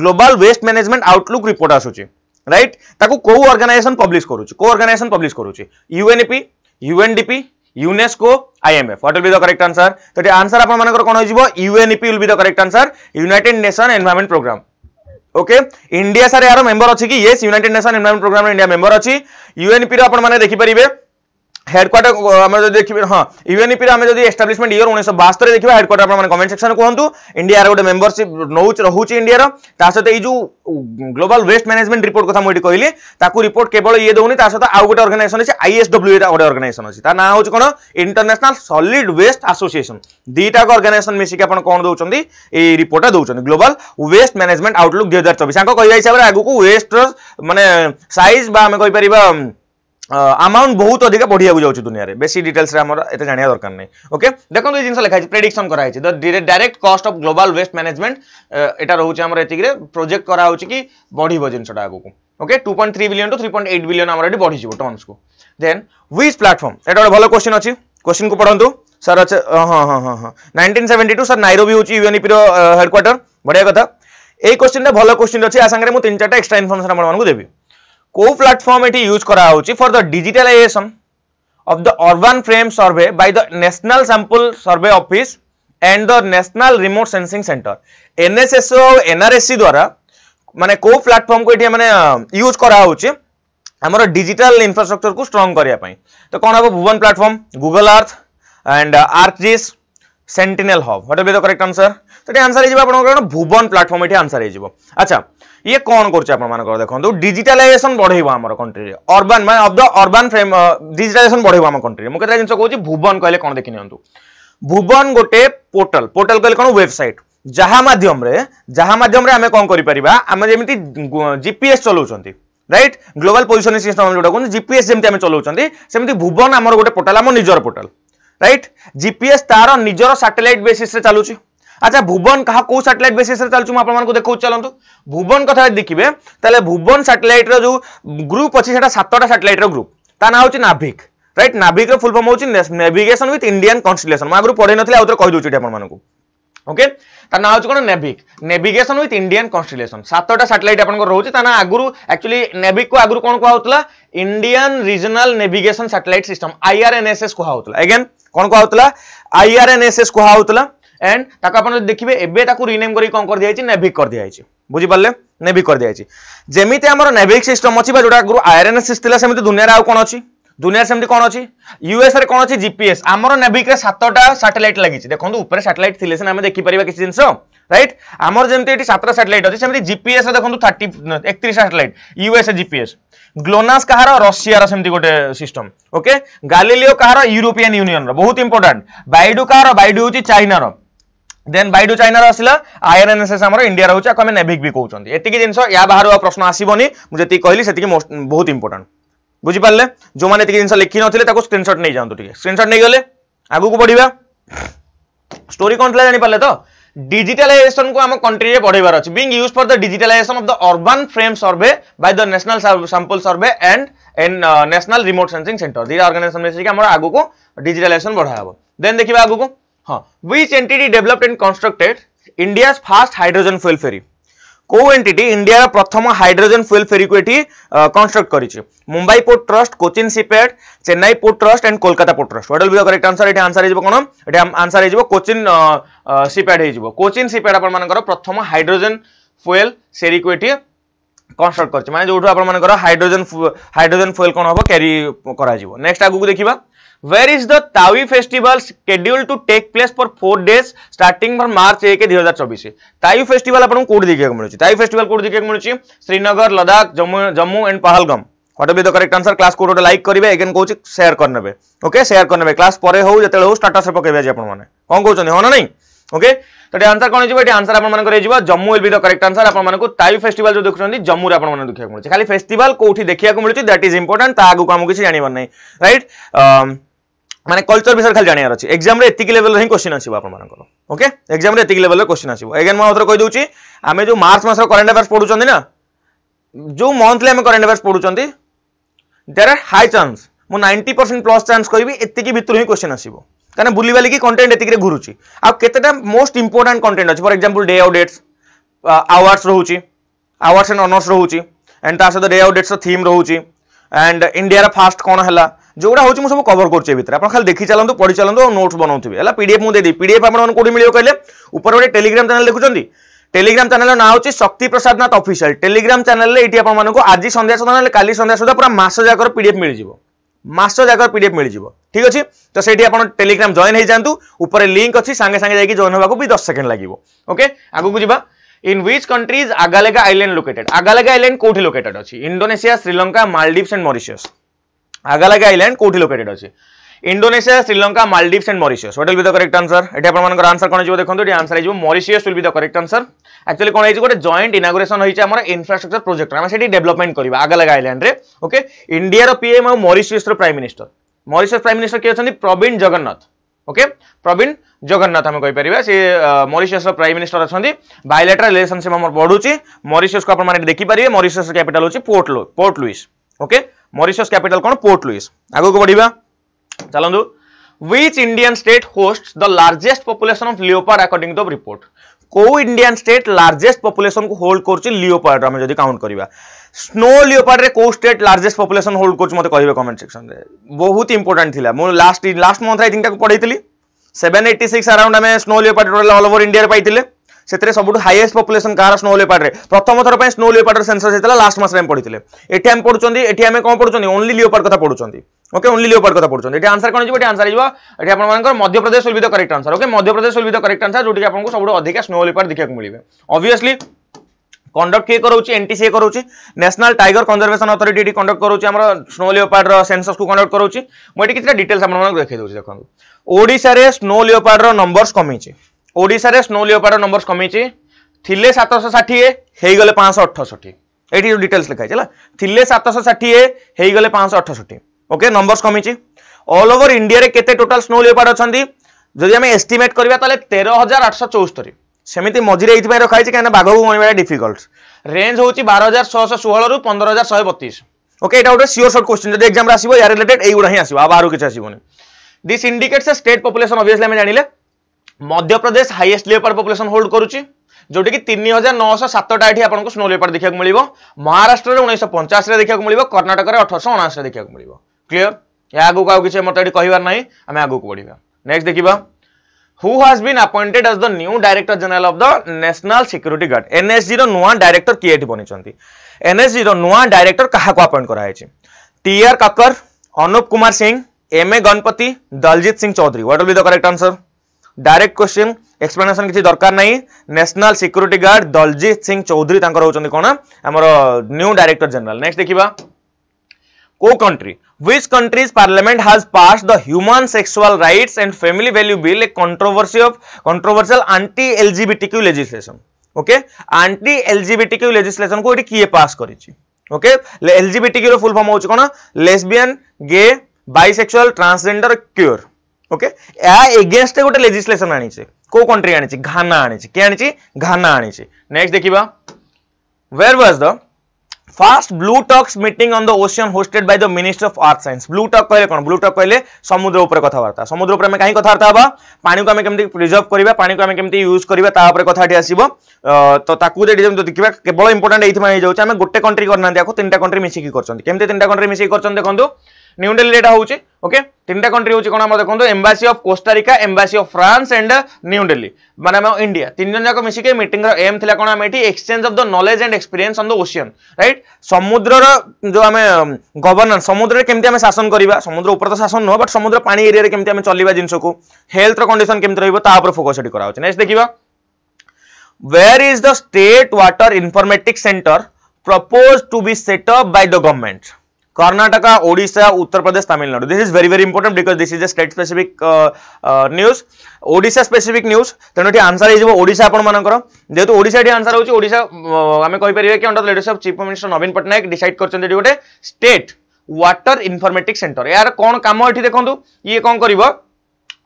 global waste management outlook report आसूची राइट ताको को ऑर्गेनाइजेशन पब्लिश करूची को ऑर्गेनाइजेशन पब्लिश करूची UNP UNDP UNESCO IMF what will be the correct answer तो ये answer आपण मानकर कोन होइबो UNEP will be the correct answer United Nation environment programme okay India सारे यार मेंबर अछि कि yes United Nation environment programme India member अछि यूएनपी रो आपण माने देखि परिबे হেডকোয়ার্টার আমরা যদি দেখবে হ্যাঁ ইউএনইপি আমি যদি এস্টাবলিশমেন্ট ইয়র উনিশশো বাস্তরে দেখবা হেডকোয়ার্টার আপনার কমেন্ট সেকশন কুহতু ইন্ডিয়ার গোটে মেম্বরশিপ নৌচ রহুচি ইন্ডিয়ার তা সহ এই যে গ্লোবাল ওয়েস্ট ম্যানেজমেন্ট রিপোর্ট কথা মুটি কহিলি তাকে রিপোর্ট কেবল ইয়ে দেউনি তা সহ আউ গোটে অর্গানাইজেসন আছে আইএসডব্লু গোটে অর্গানাইজেসন আছে তা না হচ্ছে কোণ ইন্টারন্যাশনাল সলিড ওয়েস্ট আসোসিয়েসন দুইটা অর্গানাইজেসন মিশিকি আপনার কোণ দৌঁছেন এই রিপোর্টটা দৌঁছেন গ্লোবাল ওয়েস্ট ম্যানেজমেন্ট আউটলুক দুই হাজার চবিশ তাঁর কহিবা হিসাবে আগুক ওয়েস্টর মানে সাইজ বা আমি কইপারিবা আমাউন্ট বহুত অধিকা বড়িয়া যাচ্ছে দুনিয়ার বেশি ডিটেলসে আমার এতে জাঁয়া দরকার নাই ওকে দেখুন এই জিনিস লেখা হয়েছে প্রেডিকশন করা হয়েছে direct cost of global waste management এটা রয়েছে আমার এতিকে প্রোজেক্ট করা হচ্ছে কি বড়িব জিনিসটা আগুকু okay two point three billion to three point eight billion আমার এটি বড়িযোগ টন্সকু দেন হুইজ প্ল্যাটফর্ম এটা গোটে ভালো কোশ্চিন অছি কোশ্চিন কু পড়ন্তু স্যার আচ্ছা হ্যাঁ হ্যাঁ হ্যাঁ হ্যাঁ nineteen seventy two sir Nairobi হচ্ছে ইউএনইপির হেডকোয়ার্টার বড়িয়া কথা এই কোশ্চিনটা ভালো কোশ্চিন অছি আ সাংরে মু তিন চারটা এক্সট্রা ইনফরমেশন আপনার দেবি কেউ প্ল্যাটফর্ম এটি ইউজ করা হচ্ছে for the digitalisation of the urban frame survey by the national sample survey office and the national remote sensing centre NSSO NRSC দ্বারা মানে কেউ প্ল্যাটফর্মকে এটি মানে ইউজ করা হচ্ছে আমার ডিজিটাল ইনফ্রাস্ট্রকচরকে স্ট্রং করা তো কম হব Bhuvan platform Google Earth and ArcGIS Sentinel Hub what will be the correct answer तो ये आंसर हो आपन भुवन प्लाटफर्म ये आंसर हो अच्छा ये कौन कर देखो डिजिटालाइजेसन बढ़ेब आम कंट्री अर्बान मैं of the urban frame digitalisation बढ़ेब आम कंट्री मुझे जिन कौन भुवन कहले कौन देखी नि भुवन गोटे पोर्टाल पोर्टाल कहले कौन वेबसाइट ଯାହା ମାଧ୍ୟମରେ ଯାହା ମାଧ୍ୟମରେ ଆମେ କ'ଣ କରିପାରିବା ଆମେ ଯେମିତି ଜିପିଏସ୍ ଚଲାଉଛନ୍ତି ରାଇଟ୍ ଗ୍ଲୋବାଲ ପୋଜିସନିଂ ସିଷ୍ଟମ୍ ଯେଉଁଟା କୁହନ୍ତି ଜିପିଏସ୍ ଯେମିତି ଆମେ ଚଲାଉଛନ୍ତି ସେମିତି ଭୁବନ ଆମର ଗୋଟେ ପୋର୍ଟାଲ ଆମ ନିଜର ପୋର୍ଟାଲ রাইট জিপিএস তার নিজের স্যাটেলাইট বেসিসে চালুছি আচ্ছা ভুবন কাহ কেউ স্যাটেলাইট বেসিসে চালুছি আপনার দেখু চলতু ভুবন কথা দেখবে তাহলে ভুবন স্যাটেলাইটর যে গ্রুপ অছি সেটা সাতটা স্যাটেলাইটর গ্রুপ তা না হচ্ছে নাভিক রাইট নাভিকর ফুল ফর্ম হচ্ছে নেভিগেশন উইথ ইন্ডিয়ান কনস্টিলেসন মু আগে পড়াই নথিলে আউথরে কই দউছি এটা আপনার ওকে তা ନାଁ ହେଉଛି କ'ଣ NavIC navigation with Indian constellation ସାତଟା ସାଟେଲାଇଟ୍ ଆପଣଙ୍କର ରହୁଛି ତା ନା ଆଗରୁ ଆକ୍ଚୁଆଲି ନେଭିକ୍କୁ ଆଗରୁ କ'ଣ କୁହାହେଉଥିଲା Indian regional navigation satellite system IRNSS କୁହାହେଉଥିଲା ଏଗେନ୍ କ'ଣ କୁହାହେଉଥିଲା ଆଇଆର୍ଏନ୍ଏସ୍ଏସ୍ କୁହାହେଉଥିଲା এন্ড তাকে আপনার দেখবে এবে তাকে রিনেম করি কম করে দিয়েছি নেভিক করে দিয়েছি বুঝিপারে নেভিক করে দিয়েছি যেমিতি আমার নেভিক সিস্টম অছি বা যেটা আগুন আইএনএস সিস্টেম সেমি দুনিয়ার আউ কোণ অছি দুনিয়ার সেমতি কোণ অছি ইউএসএ কোণ অছি জিপিএস আমার নেভিক্রে সাতটা স্যাটেলাইট লাগিছে দেখুন উপরে স্যাটেলাইট থিলে সিনা আমি দেখিপারিবা কিছু জিনিস রাইট আমার যেমন এটি সাতটা স্যাটেলাইট অছে সেমতি জিপিএস দেখুন থার্টি একত্রিশ স্যাটেলাইট ইউএসএ জিপিএস গ্লোনাস কাহার রশিয়ার সেমতি গোটে সিস্টম ওকে গালিলিও কাহার ইউরোপিয়ান ইউনিয়নর বহুত ইম্পর্টাট বাইডু কাহার বাইডু হচ্ছে চাইনার দেন বাইডু চাইনার আসলা আইএনএনএসএস আমার ইন্ডিয়ার হচ্ছে আমি নেভিক বি কৌন এটি জিনিস ইয়া বাহার প্রশ্ন আসবনি যেত কহিলি সেটি বহুত ইম্পর্টাট बुझिपारे जो मैंने जिन लिखी ना স্ক্রিনশট नहीं যাতে টিকি স্ক্রিনশট নিয়ে গেলে আগুক বড়া স্টোরি কোণ লা জাঁপারে তো को आम कंट्री में पढ़ाइबार अच्छे being use for the digitalisation of the urban frame survey by the national sample survey and an national remote sensing centre दिटा अर्गानाइजेसन मिसिक आम आग को डिजिटालाइजेसन बढ़ा हे देन देखा आग को हाँ which entity developed and constructed India's first hydrogen fuel ferry কেউ এন্টিটি ইন্ডিয়ার প্রথম হাইড্রোজেন ফুয়েল ফেরিকু এটি কনস্ট্রক্ট করেছে Mumbai port trust Cochin shipyard Chennai port trust and Kolkata port trust what will be correct answer এটি আনসার হয়ে কোণ এটি আনসার হয়ে কোচিন সিপেট হয়ে কোচিন সিপেট আপনার প্রথম হাইড্রোজেন ফুয়েল সেরিকু এটি কনস্ট্রক্ট করছে মানে যেটু আপনার হাইড্রোজেন হাইড্রোজেন ফুয়েল কোণ হব ক্যারি করা নেক্সট আগুক দেখা where is the Tawi festival scheduled to take place for 4 days starting from March 1 2024 Tawi festival आपण कोड देखिए मिलु छी Tawi festival कोड देखिए मिलु Srinagar Ladakh Jammu Jammu and Pahalgam what is the correct answer class कोड लाइक करेंगे अगेन कहू छी शेयर ओके शेयर करनेबे क्लास पर हो जते हूँ स्टाटस पकेबे आज आपण माने कोन ना ओके तो आंसर कौन हो आंसर आप Jammu will be the correct answer आपको ताई फेस्टिवल जो देखते जम्मू में देखा मिले खाली फेस्टिवल कौटी देखा मिलूँ दैट इज इंपोर्टां आगे आम किसी जानवर ना रईट মানে କଲଚର ବିଷୟରେ ଖାଲି ଜାଣିବାର ଅଛି ଏକ୍ଜାମରେ ଏତିକି ଲେଭେଲର ହିଁ କ୍ୱେଶ୍ଚିନ୍ ଆସିବ ଆପଣମାନଙ୍କର ଓକେ ଏକ୍ଜାମରେ ଏତିକି ଲେଭେଲର କ୍ୱେଶ୍ଚିନ୍ ଆସିବ ଏଗେନ୍ ମୁଁ ଆଉଥରେ କହିଦେଉଛି ଆମେ ଯେଉଁ ମାର୍ଚ୍ଚ ମାସର କରେଣ୍ଟ ଆଫେୟାର୍ସ ପଢ଼ୁଛନ୍ତି ନା ଯେଉଁ ମନ୍ଥଲି ଆମେ କରେଣ୍ଟ ଆଫେୟାର୍ସ ପଢ଼ୁଛନ୍ତି ଦେର୍ ଆର୍ ହାଇ ଚାନ୍ସ ମୁଁ ନାଇଣ୍ଟି ପରସେଣ୍ଟ ପ୍ଲସ୍ ଚାନ୍ସ କହିବି ଏତିକି ଭିତରୁ ହିଁ କ୍ୱେଶ୍ଚିନ୍ ଆସିବ କାରଣ ବୁଲିବାଲିକି କଣ୍ଟେଣ୍ଟ ଏତିକିରେ ଘୁରୁଛି ଆଉ କେତେଟା ମୋଷ୍ଟ ଇମ୍ପୋର୍ଟାଣ୍ଟ କଣ୍ଟେଣ୍ଟ ଅଛି ଫର ଏକ୍ଜାମ୍ପଲ୍ ଡେ ଆଉ ଡେଟ୍ସ ଆୱାର୍ସ ରହୁଛି ଆୱାର୍ସ ଆଣ୍ଡ ଅନର୍ସ ରହୁଛି ଆଣ୍ଡ ତା ସହିତ ଡେ ଆଉ ଡେଟ୍ସର ଥିମ୍ ରହୁଛି ଆଣ୍ଡ ଇଣ୍ଡିଆର ଫାଷ୍ଟ କ'ଣ ହେଲା ଯେଉଁଟା ହେଉଛି ମୁଁ ସବୁ କଭର କରୁଛି ଏ ଭିତରେ ଆପଣ ଖାଲି ଦେଖି ଚାଲନ୍ତୁ ପଢ଼ି ଚାଲନ୍ତୁ ଆଉ ନୋଟ୍ସ ବନାଉଥିବେ ହେଲା ପିଡ଼ିଏଫ୍ ମୁଁ ଦେଇଦେବି ପିଡ଼ିଏଫ୍ ଆପଣମାନଙ୍କୁ କେଉଁଠି ମିଳିବ କହିଲେ ଉପରେ ଗୋଟେ ଟେଲିଗ୍ରାମ ଚ୍ୟାନେଲ୍ ଦେଖୁଛନ୍ତି টেলিগ্রাম চ্যানেলের না হচ্ছে শক্তি প্রসাদ নাথ অফিসিয়াল টেলিগ্রাম চ্যানেলে এটি আপনার আজ সন্ধ্যা সুদ্ধা না কালি সন্ধ্যা সুদ্ধা পুরা মাস যাকর পিডিএফ মিলিযোগ মাস যাকর পিডিএফ মিলিযোগ ঠিক আছে তো সেইটি আপনার টেলিগ্রাম জয়েন হয়ে যাতে উপরে লিঙ্ক অছি সাংে সাংে যাই জয়েন হওয়া বি দশ সেকেন্ড লাগবে ওকে আগুক যা in which countries Agalega island located Agalega island কোটি লোকেটেড অছি Indonesia Sri Lanka Maldives and Mauritius Agalega island କେଉଁଠି ଲୋକେଟେଡ୍ ଅଛି Indonesia Sri Lanka Maldives and Mauritius হোটেল বি দ করেক্ট আনসর এটি আপনার আনসর কোণ যাব দেখুন এটি আনসর হয়ে Mauritius will be the correct answer actually কোণ হয়েছে গোটে জয়েন্ট ইনাগুরেসন হয়েছে আমার ইনফ্রাস্ট্রকচর প্রোজেক্ট আমি সেটি ডেভেলপমেন্ট করা আগালাগা আইল্যান্ডে ওকে ইন্ডিয়ার পিএম আর মরিসিয়াসর prime minister Mauritius prime minister কি অনেক প্রবীণ জগন্নাথ ওকে প্রবীণ জগন্নাথ আমি কইপারা সে মরিসিয়াসর প্রাইম মিনিষ্টর অনেক বাইলেটার রিলেসনশিপ আমার বড়ুচি মরিসিয়াসকে আপনার মানে দেখিপারে মরিসিয়াসর ক্যাপিটাল হচ্ছে Port Port Louis okay Mauritius capital କ'ଣ ପୋର୍ଟ ଲୁଇସ୍ ଆଗକୁ ବଢ଼ିବା ଚାଲନ୍ତୁ which indian state hosts the largest population of leopard according to the report କୋଉ ଇଣ୍ଡିଆନ୍ ଷ୍ଟେଟ୍ ଲାର୍ଜେଷ୍ଟ ପପୁଲେସନକୁ ହୋଲ୍ଡ କରୁଛି ଲିଓପାର୍ଡ ଆମେ ଯଦି କାଉଣ୍ଟ କରିବା ସ୍ନୋ ଲିଓପାର୍ଡରେ କୋଉ ଷ୍ଟେଟ୍ ଲାର୍ଜେଷ୍ଟ ପପୁଲେସନ ହୋଲ୍ଡ କରୁଛି ମୋତେ କହିବେ କମେଣ୍ଟ ସେକ୍ସନରେ ବହୁତ ଇମ୍ପୋର୍ଟାଣ୍ଟ ଥିଲା ମୁଁ last last month I think ତାକୁ ପଢ଼େଇଥିଲି ସେଭେନ୍ ଏଇଟି ସିକ୍ସ ଆରାଉଣ୍ଡ ଆମେ ସ୍ନୋ ଲିଓପାର୍ଡ ଅଲ୍ ଓଭର ଇଣ୍ଡିଆରେ ପାଇଥିଲେ ସେଥିରେ ସବୁଠୁ ହାଇଏଷ୍ଟ ପପୁଲେସନ୍ କାହାର ସ୍ନୋ ଲେପାର୍ଡରେ ପ୍ରଥମ ଥର ପାଇଁ ସ୍ନୋ ଲେପାର୍ଡର ସେନ୍ସସ୍ ହେଇଥିଲା ଲାଷ୍ଟ ମାସରେ ଆମେ ପଢ଼ିଥିଲେ ଏଠି ଆମେ ପଢ଼ୁଛନ୍ତି ଏଠି ଆମେ କ'ଣ ପଢ଼ୁଛନ୍ତି ଓନ୍ଲି ଲିଓପାର୍ଡ କଥା ପଢ଼ୁଛନ୍ତି ओके ओनली लियोपार्ड कथा पढुन्छ एटी आन्सर कोन जिवो एटी आन्सर जिवो एटी आपन मानकर Madhya Pradesh will be the correct answer okay Madhya Pradesh will be the correct answer जोटी आपन को सबडो अधिक स्नो लियोपार्ड देखिया को मिलिबे ऑब्वियसली कंडक्ट के करौची एनटीसीए करौची नेशनल टाइगर कंजर्वेशन अथॉरिटी एटी कंडक्ट करौची हमर स्नो लियोपार्ड रो सेंसस को कंडक्ट करौची मो एटी किछटा डिटेल्स आपन मानकर देखै दोछि देखो ओडिसा रे स्नो लियोपार्ड रो नंबर्स कमी छै ଓଡ଼ିଶାରେ ସ୍ନୋ ଲିଓପାର ନମ୍ବର୍ସ କମିଛି ଥିଲେ ସାତଶହ ଷାଠିଏ ହେଇଗଲେ ପାଞ୍ଚଶହ ଅଠଷଠି ଏଇଠି ଯେଉଁ ଡିଟେଲ୍ସ ଲେଖା ହେଇଛି ହେଲା ଥିଲେ ସାତଶହ ଷାଠିଏ ହେଇଗଲେ ପାଞ୍ଚଶହ ଅଠଷଠି ଓକେ ନମ୍ବର୍ସ କମିଛି ଅଲ୍ ଓଭର ଇଣ୍ଡିଆରେ କେତେ ଟୋଟାଲ ସ୍ନୋ ଲିଓପାର୍ଡ ଅଛନ୍ତି ଯଦି ଆମେ ଏଷ୍ଟିମେଟ୍ କରିବା ତାହେଲେ ତେର ହଜାର ଆଠଶହ ଚଉସ୍ତରୀ ସେମିତି ମଝିରେ ଏଇଥିପାଇଁ ରଖାଯାଇଛି କାହିଁକିନା ବାଘକୁ ଗଣିବାଟା ଡିଫିକଲ୍ଟ ରେଞ୍ଜ ହେଉଛି ବାର ହଜାର ଛଅଶହ ଷୋହଳରୁ ପନ୍ଦର ହଜାର ଶହେ ବତିଶ ଓକେ ଏଇଟା ଗୋଟେ ସିଓର ସର୍ଟ କ୍ୱେଶ୍ଚିନ୍ ଯଦି ଏକ୍ଜାମ୍ରେ ଆସିବ ୟା ରିଲେଟେଡ୍ ଏଇଗୁଡ଼ା ହିଁ ଆସିବ ଆଉ ବାହାରୁ କିଛି ଆସିବନି this indicates state population obviously ଆମେ ଜାଣିଲେ Madhya Pradesh highest leopard population hold করুচি जोटा तीन हजार नौश सतटा ये आपको स्नो लेपर देखा मिली महाराष्ट्र में उन्नीस पंचाशी देखा मिल कर्णाटक में अठरश अणाशी देखा मिली क्लीयर या आगे आगे किसी मत ये कहार ना आम आगे बढ़ा नेक्स्ट देखा who has been appointed as the new director general of the national security guard NSG रुआ डायरेक्टर किए ये बनी एनएसजी नुआ डायरेक्टर क्या अपॉइंट कराई T Kakkar Anup Kumar Singh M A Ganapathy Daljit Singh Chaudhary what will be the correct answer direct question explanation কিছু দরকার নাই national security guard Daljit Singh Chaudhary তাঙ্কর হচ্ছেন কোণ আমার নিউ ডাইরেক্টর জেনারেল নেক্সট দেখিবা কো country which countries parliament has pass the human sexual rights and family value bill a controversy of controversial anti LGBTQ legislation okay anti LGBTQ legislation কো এটি কিয়ে pass করেছি ওকে এলজিবিটিকিউ ফুল form হচ্ছে কোন lesbian gay bisexual transgender queer okay ଏହା ଏଗେନଷ୍ଟରେ ଗୋଟେ ଲେଜିସ୍ଲେସନ ଆଣିଛି କୋଉ କଣ୍ଟ୍ରି ଆଣିଛି ଘାନା ଆଣିଛି କିଏ ଆଣିଛି ଘାନା ଆଣିଛି ନେକ୍ସଟ ଦେଖିବା where was the first blue talks meeting on the ocean hosted by the minister of earth science blue talk কহিলে কোণ ব্লু টক কহিলে সমুদ্র উপরে কথাবার্তা সমুদ্র উপরে আমি কাহি কথাবার্তা হবা পাণিকে আমি কেমতি প্রিজর্ভ করা পাণিকে আমি কেমতি ইউজ করা তা উপরে কথাটি আসব তো তাকে যদি দেখিবা কেবল ইম্পর্টাট এইথিপাই হয়ে যাচ্ছে আমি গোটে কন্ট্রি করনা এখন তিনটা কন্ট্রি মিশিকি করছেন কেমতি তিনটা কন্ট্রি মিশিকি করছেন দেখুন নিউ দিল্লি এটা হচ্ছে ওকে তিনটা কন্ট্রি হচ্ছে কোন আমরা দেখুন embassy of Costa Rica embassy of France and New Delhi মানে আমার ইন্ডিয়া তিনজন যাক মিশিকি মিটিং এম লা কোন আমি এটি exchange of the knowledge and experience on the ocean right সমুদ্রর যে আমি গভর্নান্স সমুদ্রের কেমতি আমি শাসন করিবা সমুদ্র উপরে তো শাসন নহ বাট সমুদ্র পানি এরিয়ারে কেমতি আমি চলিবা জিনিসকু হেলথর কন্ডিশন কেমতি রহিব তা উপরে ফোকস এটি করা হচ্ছে নেক্সট দেখিবা where is the state water informatics center proposed to be set up by the government Karnataka, Odisha, Uttar Pradesh, Tamil Nadu. This is very, very important because this is a state specific uh, uh, news. Odisha specific news. तेणु ये answer है ओडिशा आपमनकर जेहेतु ओडिशा ये answer होची ओडिशा आमे कहि परिबे कि under the leadership chief minister Naveen Patnaik decide करचंदे गोटे स्टेट वाटर इन्फॉर्मेटिक सेंटर यार कोन काम एठी देखंतु ये कोन करबो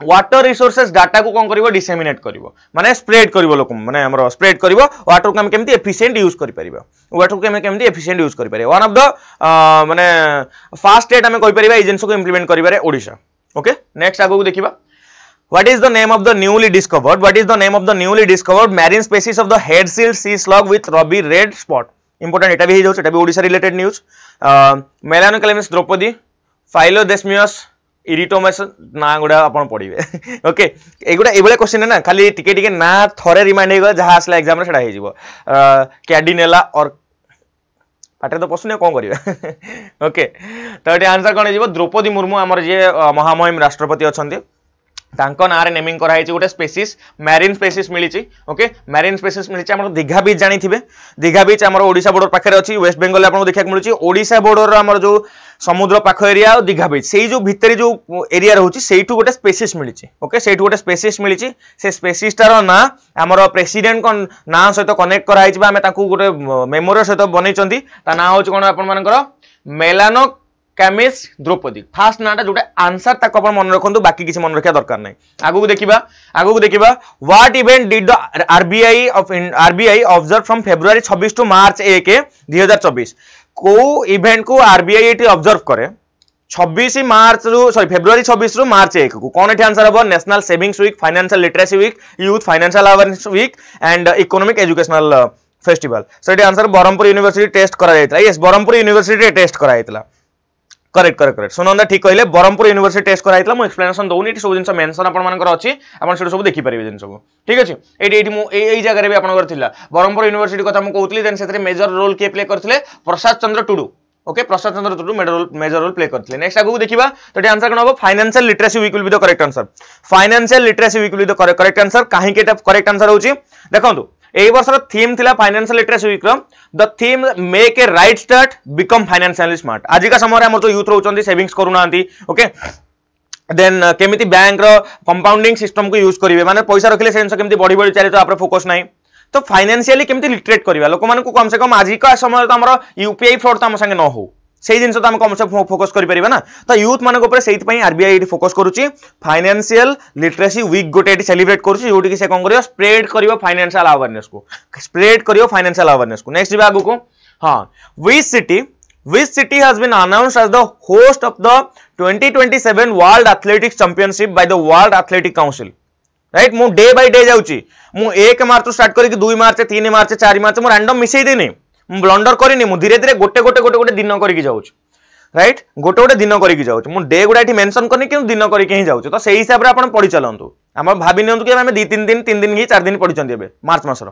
वाटर रिसोर्सेस डाटा को कौन कर डिसेमिनेट कर मानने स्प्रेड कर लोक मैंने आम स्प्रेड कर वाटर को आम केमी एफिसीयंट यूज कर वाटर को आम केमी एफिसीयंट यूज कर वन अफ द मानने फास्ट स्टेट आम कहीपर ये जिनस को इम्प्लीमेंट करा ओके नेक्स्ट आगे देखा What is the name of the newly discovered? What is the name of the newly discovered marine species of the head seal sea slug with ruby red spot? Important এটা भी হয়ে যাচ্ছে এটা भी Odisha related news Melanochlamys Droupadi Phyllodesmium ইরিটোমেসন না গুড়া আপনার পড়বে ওকে এগুলা এইভাবে কোশ্চিন না খালি টিকে টিকে না থরে রিমাইন্ড হয়ে যা আসলে এক্সামে সেটা হয়ে যাব ক্যাডিনেলা অর ପାଟିରେ ତ ପଶୁନି ଆଉ କ'ଣ କରିବା ଓକେ ତ ଏଠି ଆନ୍ସର୍ କ'ଣ ହେଇଯିବ ଦ୍ରୌପଦୀ ମୁର୍ମୁ ଆମର ଯିଏ ମହାମହିମ ରାଷ୍ଟ୍ରପତି ଅଛନ୍ତି ତାଙ୍କ ନାଁରେ ନେମିଂ କରାହେଇଛି ଗୋଟେ ସ୍ପେସିସ୍ ମ୍ୟାରିନ୍ ସ୍ପେସିସ୍ ମିଳିଛି ଓକେ ମ୍ୟାରିନ୍ ସ୍ପେସିସ୍ ମିଳିଛି ଆମର ଦୀଘା ବିଚ୍ ଜାଣିଥିବେ ଦୀଘା ବିଚ୍ ଆମର ଓଡ଼ିଶା ବୋର୍ଡର ପାଖରେ ଅଛି ୱେଷ୍ଟ ବେଙ୍ଗଲରେ ଆପଣଙ୍କୁ ଦେଖିବାକୁ ମିଳୁଛି ଓଡ଼ିଶା ବୋର୍ଡର ଆମର ଯେଉଁ ସମୁଦ୍ର ପାଖ ଏରିଆ ଆଉ ଦୀଘା ବିଚ୍ ସେଇ ଯେଉଁ ଭିତରେ ଯେଉଁ ଏରିଆ ରହୁଛି ସେଇଠୁ ଗୋଟେ ସ୍ପେସିସ୍ ମିଳିଛି ଓକେ ସେଇଠୁ ଗୋଟେ ସ୍ପେସିସ୍ ମିଳିଛି ସେ ସ୍ପେସିସ୍ଟାର ନାଁ ଆମର ପ୍ରେସିଡେଣ୍ଟଙ୍କ ନାଁ ସହିତ କନେକ୍ଟ କରାହେଇଛି ବା ଆମେ ତାଙ୍କୁ ଗୋଟେ ମେମୋରିଆଲ ସହିତ ବନେଇଛନ୍ତି ତା ନାଁ ହେଉଛି କ'ଣ ଆପଣମାନଙ୍କର ମେଲାନୋ ক্যামেস দ্রৌপদী ফার্স্ট নাটা যেটা আনসার তাকে আপনার মনে রাখুন বাকি কিছু মনে রাখা দরকার নাই আগুক দেখা আগুক দেখা what event did the RBI of RBI observe from February ছবিশ টু মার্চ এক দুই হাজার চবিশ কেউ ইভেন্ট কু আরবিআই এটি অবজর্ভ করে ছবিশ মার্চ রু সরি ফেব্রুয়ারি ছবিশ রু মার্চ এক কু কোণ এটি আনসার হব national savings week financial literacy week youth financial awareness week and economic educational festival সেটি আনসার ব্রহ্মপুর ইউনিভার্সিটি টেস্ট করা যাই ইয়েস ব্রহ্মপুর ইউনিভার্সিটি টেস্ট করা যাই करेक्ट करेक्ट करेक्ट सोनंदा ठीक कहले ब्रह्मपुर यूनिवर्सिटी टेस्ट कराइला मु एक्सप्लेनेशन दउनी सब जिन मेनसन आपण मानकर अछि आपण सेट सब देखि परिबे जिन सब ठीक अछि एटी एटी मु एई जगह रे भी आपन करथिला ब्रह्मपुर यूनिवर्सिटी कथा मु कहउतली देन सेतरे मेजर रोल के प्ले करथिले Prasad Chandra Tudu okay Prasad Chandra Tudu major role major role play करथिले नेक्स्ट आगु देखिबा तो आंसर कोन होबो financial literacy week will be the correct answer financial literacy week will be the correct answer काहे के करेक्ट आंसर होउची देखंतु ଏହି ବର୍ଷର ଥିମ୍ ଥିଲା ଫାଇନାନ୍ସିଆଲ ଲିଟରେସି ୱିକ୍ର the theme make a right start become financially smart ଆଜିକା ସମୟରେ ଆମର ଯେଉଁ ୟୁଥ୍ ରହୁଛନ୍ତି ସେଭିଙ୍ଗସ୍ କରୁନାହାନ୍ତି ଓକେ ଦେନ୍ କେମିତି ବ୍ୟାଙ୍କର କମ୍ପାଉଣ୍ଡିଂ ସିଷ୍ଟମକୁ ୟୁଜ୍ କରିବେ ମାନେ ପଇସା ରଖିଲେ ସେ ଜିନିଷ କେମିତି ବଢ଼ି ବଢ଼ି ଚାଲିଛି ତାପରେ ଫୋକସ୍ ନାହିଁ ତ ଫାଇନାନ୍ସିଆଲି କେମିତି ଲିଟରେଟ୍ କରିବା ଲୋକମାନଙ୍କୁ କମ୍ ସେ କମ୍ ଆଜିକା ସମୟରେ ତ ଆମର ୟୁପିଆଇ ଫ୍ରଡ୍ ତ ଆମ ସାଙ୍ଗେ ନ ହଉ से जिन कम से फोकस करना तो यूथ मैं से आरबीआई फोकस करुच्ची फाइनेसील लिटरेसी विक् गोटे सेलिब्रेट कर कौन कर स्प्रेड कर फाइनेसील आवेरने को स्प्रेड कर फाइनेसील आवेरने को नेक्स्ट जी आगे हाँ which city which city has been announced as the host of the twenty twenty seven world athletics championship by the world athletics council right मुझे डे बै डे जाऊँच मुझ एक मार्च स्टार्ट करी दुई मार्च तीन मार्च चार मार्च मुझ रैंडम मिसेदेनि ବ୍ଲଣ୍ଡର କରିନି ମୁଁ ଧୀରେ ଧୀରେ ଗୋଟେ ଗୋଟେ ଗୋଟେ ଗୋଟେ ଦିନ କରିକି ଯାଉଛି ରାଇଟ୍ ଗୋଟେ ଗୋଟେ ଦିନ କରିକି ଯାଉଛି ମୁଁ ଡେ ଗୁଡ଼ା ଏଠି ମେନସନ୍ କରିନି କିନ୍ତୁ ଦିନ କରିକି ହିଁ ଯାଉଛି ତ ସେଇ ହିସାବରେ ଆପଣ ପଢ଼ିଚାଲନ୍ତୁ ଆମର ଭାବି ନିଅନ୍ତୁ କି ଆମେ ଦୁଇ ତିନି ଦିନ ତିନି ଦିନ କି ଚାରି ଦିନ ପଢ଼ିଛନ୍ତି ଏବେ ମାର୍ଚ୍ଚ ମାସର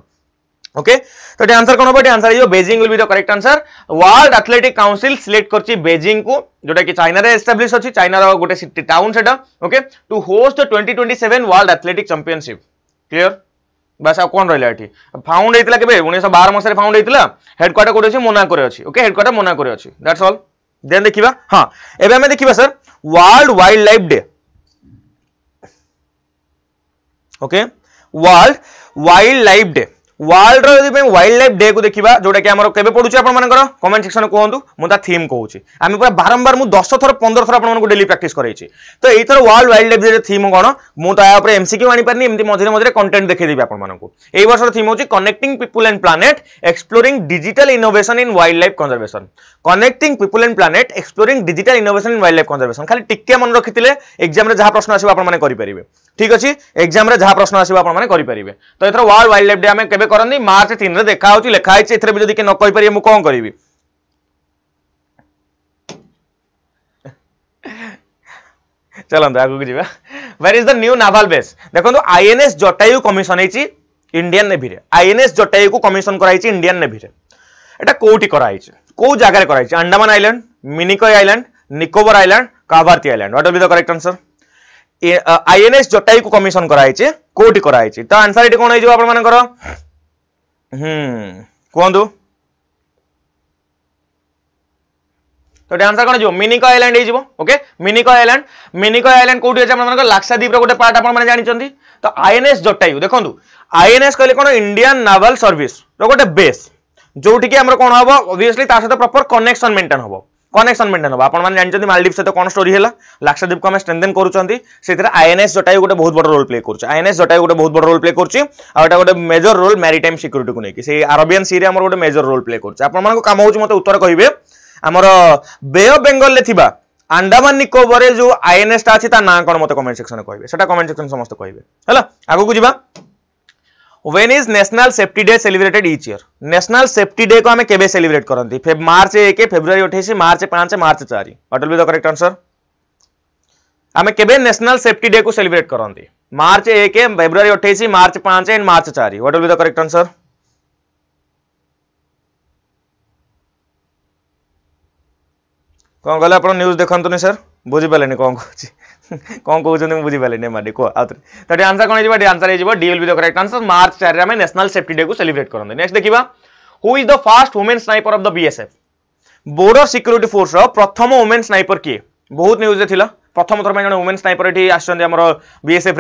ওকে তো এটা আনসার কোন হবে এটা আনসার ইও Beijing will be the correct answer world athletic council select করছি বেজিং কু যেটা কি চাইনা রে এস্টাবলিশ হচ্ছে চাইনার গোটে সিটি টাউন সেটা okay to host 2027 world athletic championship clear ବାସ୍ ଆଉ କ'ଣ ରହିଲା ଏଠି ଫାଉଣ୍ଡ ହେଇଥିଲା କେବେ ଉଣେଇଶହ ବାର ମସିହାରେ ଫାଉଣ୍ଡ ହେଇଥିଲା ହେଡ଼କ୍ୱାର୍ଟର କୋଉଠି ଅଛି ମୋନାକୋରେ ଅଛି ଓକେ ହେଡ଼କ୍ୱାର୍ଟର ମୋନାକୋରେ ଅଛି ଦ୍ୟାଟ୍ସ ଅଲ୍ ଦେନ୍ ଦେଖିବା ହଁ ଏବେ ଆମେ ଦେଖିବା sir world wildlife day okay world wildlife day ওয়ার্ল্ডর যদি আমি ওয়াইল্ড লাইফ ডেକୁ ଦେଖିବା ଯେଉଁଟାକି ଆମର କେବେ ପଡ଼ୁଛି ଆପଣମାନଙ୍କର କମେଣ୍ଟ ସେକ୍ସନ୍ କୁହନ୍ତୁ ମୁଁ ତା ଥିମ୍ କହୁଛି ଆମେ ପୁରା ବାରମ୍ବାର ମୁଁ ଦଶ ଥର ପନ୍ଦର ଥର ଆପଣମାନଙ୍କୁ ଡେଲି ପ୍ରାକ୍ଟିସ୍ କରେଇଛି ତ ଏଇଥର ୱାର୍ଲଡ ୱାଇଲ୍ଡ ଲାଇଫ୍ ଡେର ଥିମ୍ କ'ଣ ମୁଁ ତା ଉପରେ ଏମ୍ସିକ୍ୟୁ ଆଣିପାରିନି ଏମିତି ମଝିରେ ମଝିରେ କଣ୍ଟେଣ୍ଟ ଦେଖେଇଦେବି ଆପଣମାନଙ୍କୁ ଏଇ ବର୍ଷର ଥିମ୍ ହେଉଛି connecting people and planet exploring digital innovation in wildlife conservation connecting people and planet exploring digital innovation in wildlife conservation ଖାଲି ଟିକେ ମନେ ରଖିଥିଲେ ଏକ୍ଜାମ୍ରେ ଯାହା ପ୍ରଶ୍ନ ଆସିବ ଆପଣମାନେ କରିପାରିବେ ଠିକ୍ ଅଛି ଏକ୍ଜାମ୍ରେ ଯାହା ପ୍ରଶ୍ନ ଆସିବ ଆପଣମାନେ କରିପାରିବେ ତ ଏଥର ୱାର୍ଲଡ ୱାଇଲ୍ଡ ଲାଇଫ୍ ଡେ ଆମେ କେବେ କରନ୍ତି ମାର୍ଚ୍ଚ ତିନିରେ ଦେଖା ହେଉଛି ଲେଖା ହେଉଛି ଏଥିରେ ବି ଯଦି କିଏ ନ କହିପାରିବେ ମୁଁ କ'ଣ କରିବି ଚାଲନ୍ତୁ ଆଗକୁ ଯିବା where is the new naval base ଦେଖନ୍ତୁ ଆଇଏନ୍ଏସ୍ ଜଟାୟୁ କମିଶନ ହେଇଛି ଇଣ୍ଡିଆନ୍ ନେଭିରେ ଆଇଏନ୍ଏସ୍ ଜଟାୟୁକୁ କମିଶନ କରାଯାଇଛି ଇଣ୍ଡିଆନ୍ ନେଭିରେ এটা কোটি করা হয়েছে কেউ জায়গায় করা হয়েছে Andaman island Minicoy island Nicobar island Kavaratti island what will be the correct answer INS জটাইকু কমিশন করা হয়েছে কোটি করা হয়েছে তো আনসার এটি কোণ হয়ে যাব আপনার ହୁଁ କୁହନ୍ତୁ তো এটা আনসার কোন যাব মিনিকো আইল্যান্ড হয়ে যাব ওকে মিনিকো আইল্যান্ড মিনিকো আইল্যান্ড কোটি আছে আপনাদের লাক্ষাদ্বীপর গোটে পার্ট আপনার জাঁচান তো আইএনএস জটায়ু দেখুন আইএনএস কে কোণ ইন্ডিয়ান নাভাল সর্ভিস গোটে বেস যেটিকি আমার কোণ হব অবভিয়াসলি তা সহ প্রপর কনেকশন মেন্টেন হব কনেকশন মেন্টেন হব আপনার জাঁচান মালদ্বীপ সহ কোণ স্টোরি হল লাক্ষাদ্বীপ আমি স্ট্রেন্থেন করছেন সেটা আইএনএস জটায়ু গোটে বহু বড় রোল প্লে করছে আইএনএস জটায়ু গোটে বহু বড় রোল প্লে করছে আটা গোটে মেজর রোল ম্যারিটাইম সিকুরিটি কু নেই সেই আরবিয়ান সিরে আমার গোটে মেজর রোল প্লে করছে আপনার কাম হচ্ছে মতো উত্তর কহবে আমার বে অফ বেঙ্গলের থাকা আন্ডামান নিকোবরে যে আইএনএসটা আছে তার না কোণ মতো কমেন্ট সেকশন কহবে সেটা কমেন্ট সেকশন সমস্ত কহবে হল আগুক যা when is national safety day celebrated each year national safety day को आम केबे सेलिब्रेट करती फे मार्च एक फेब्रुआरी अठाई मार्च पांच मार्च चार अटल विद करेक्ट आंसर आम केबे नेशनल सेफ्टी डे को सेलिब्रेट करती मार्च एक फेब्रुआरी अठाई मार्च पांच एंड मार्च चार अटल द करेक्ट आंसर कौन कहे आप देखते सर बुझीपाली कौन कह कौन कौन बुझीपाली मार्डी कह आउे तो ये आंसर कौन डी आंसर है D will be the correct answer मार्च चार आम नेशनल सेफ्टी डे को सेलिब्रेट करते नेक्स्ट देखा who is the first women sniper of the BSF border security force प्रथम वुमेन स्नाइपर किए बहुत न्यूज प्रथम थर जो वुमेन स्नाइपर ये आसमर बीएसएफ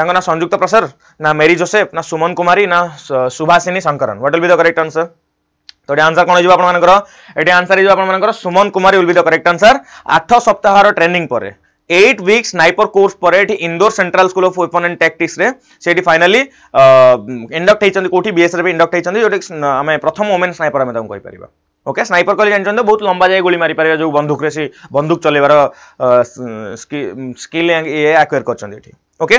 ना संयुक्त प्रसर ना मेरी जोसेफ ना सुमन कुमारी ना Subhashini Shankaran what will be the correct answer तो ये आंसर कौन हो आपंकर ये आंसर होकर Suman Kumari will be the correct answer आठ सप्ताह ट्रेनिंग पर এইট উইক স্নাইপর কোর্স পরে এটি Indore central school of weapon and ট্যাকটিক্সরে সেটি ফাইনালি ইন্ডক্ট হয়েছেন কোটি বিএসএফ ইন্ডক্ট হয়েছেন যেটা আমি প্রথম ওমেন স্নাইপর আমি তাকে কইপারিবা ওকে স্নাইপর কলে জাঁচান বহুত লম্বা যায় গুলি মারিপারে যে বন্ধুকরে সে বন্ধুক চলাইবার স্কিল ইয়ে আকুয়ার করছেন এটি ওকে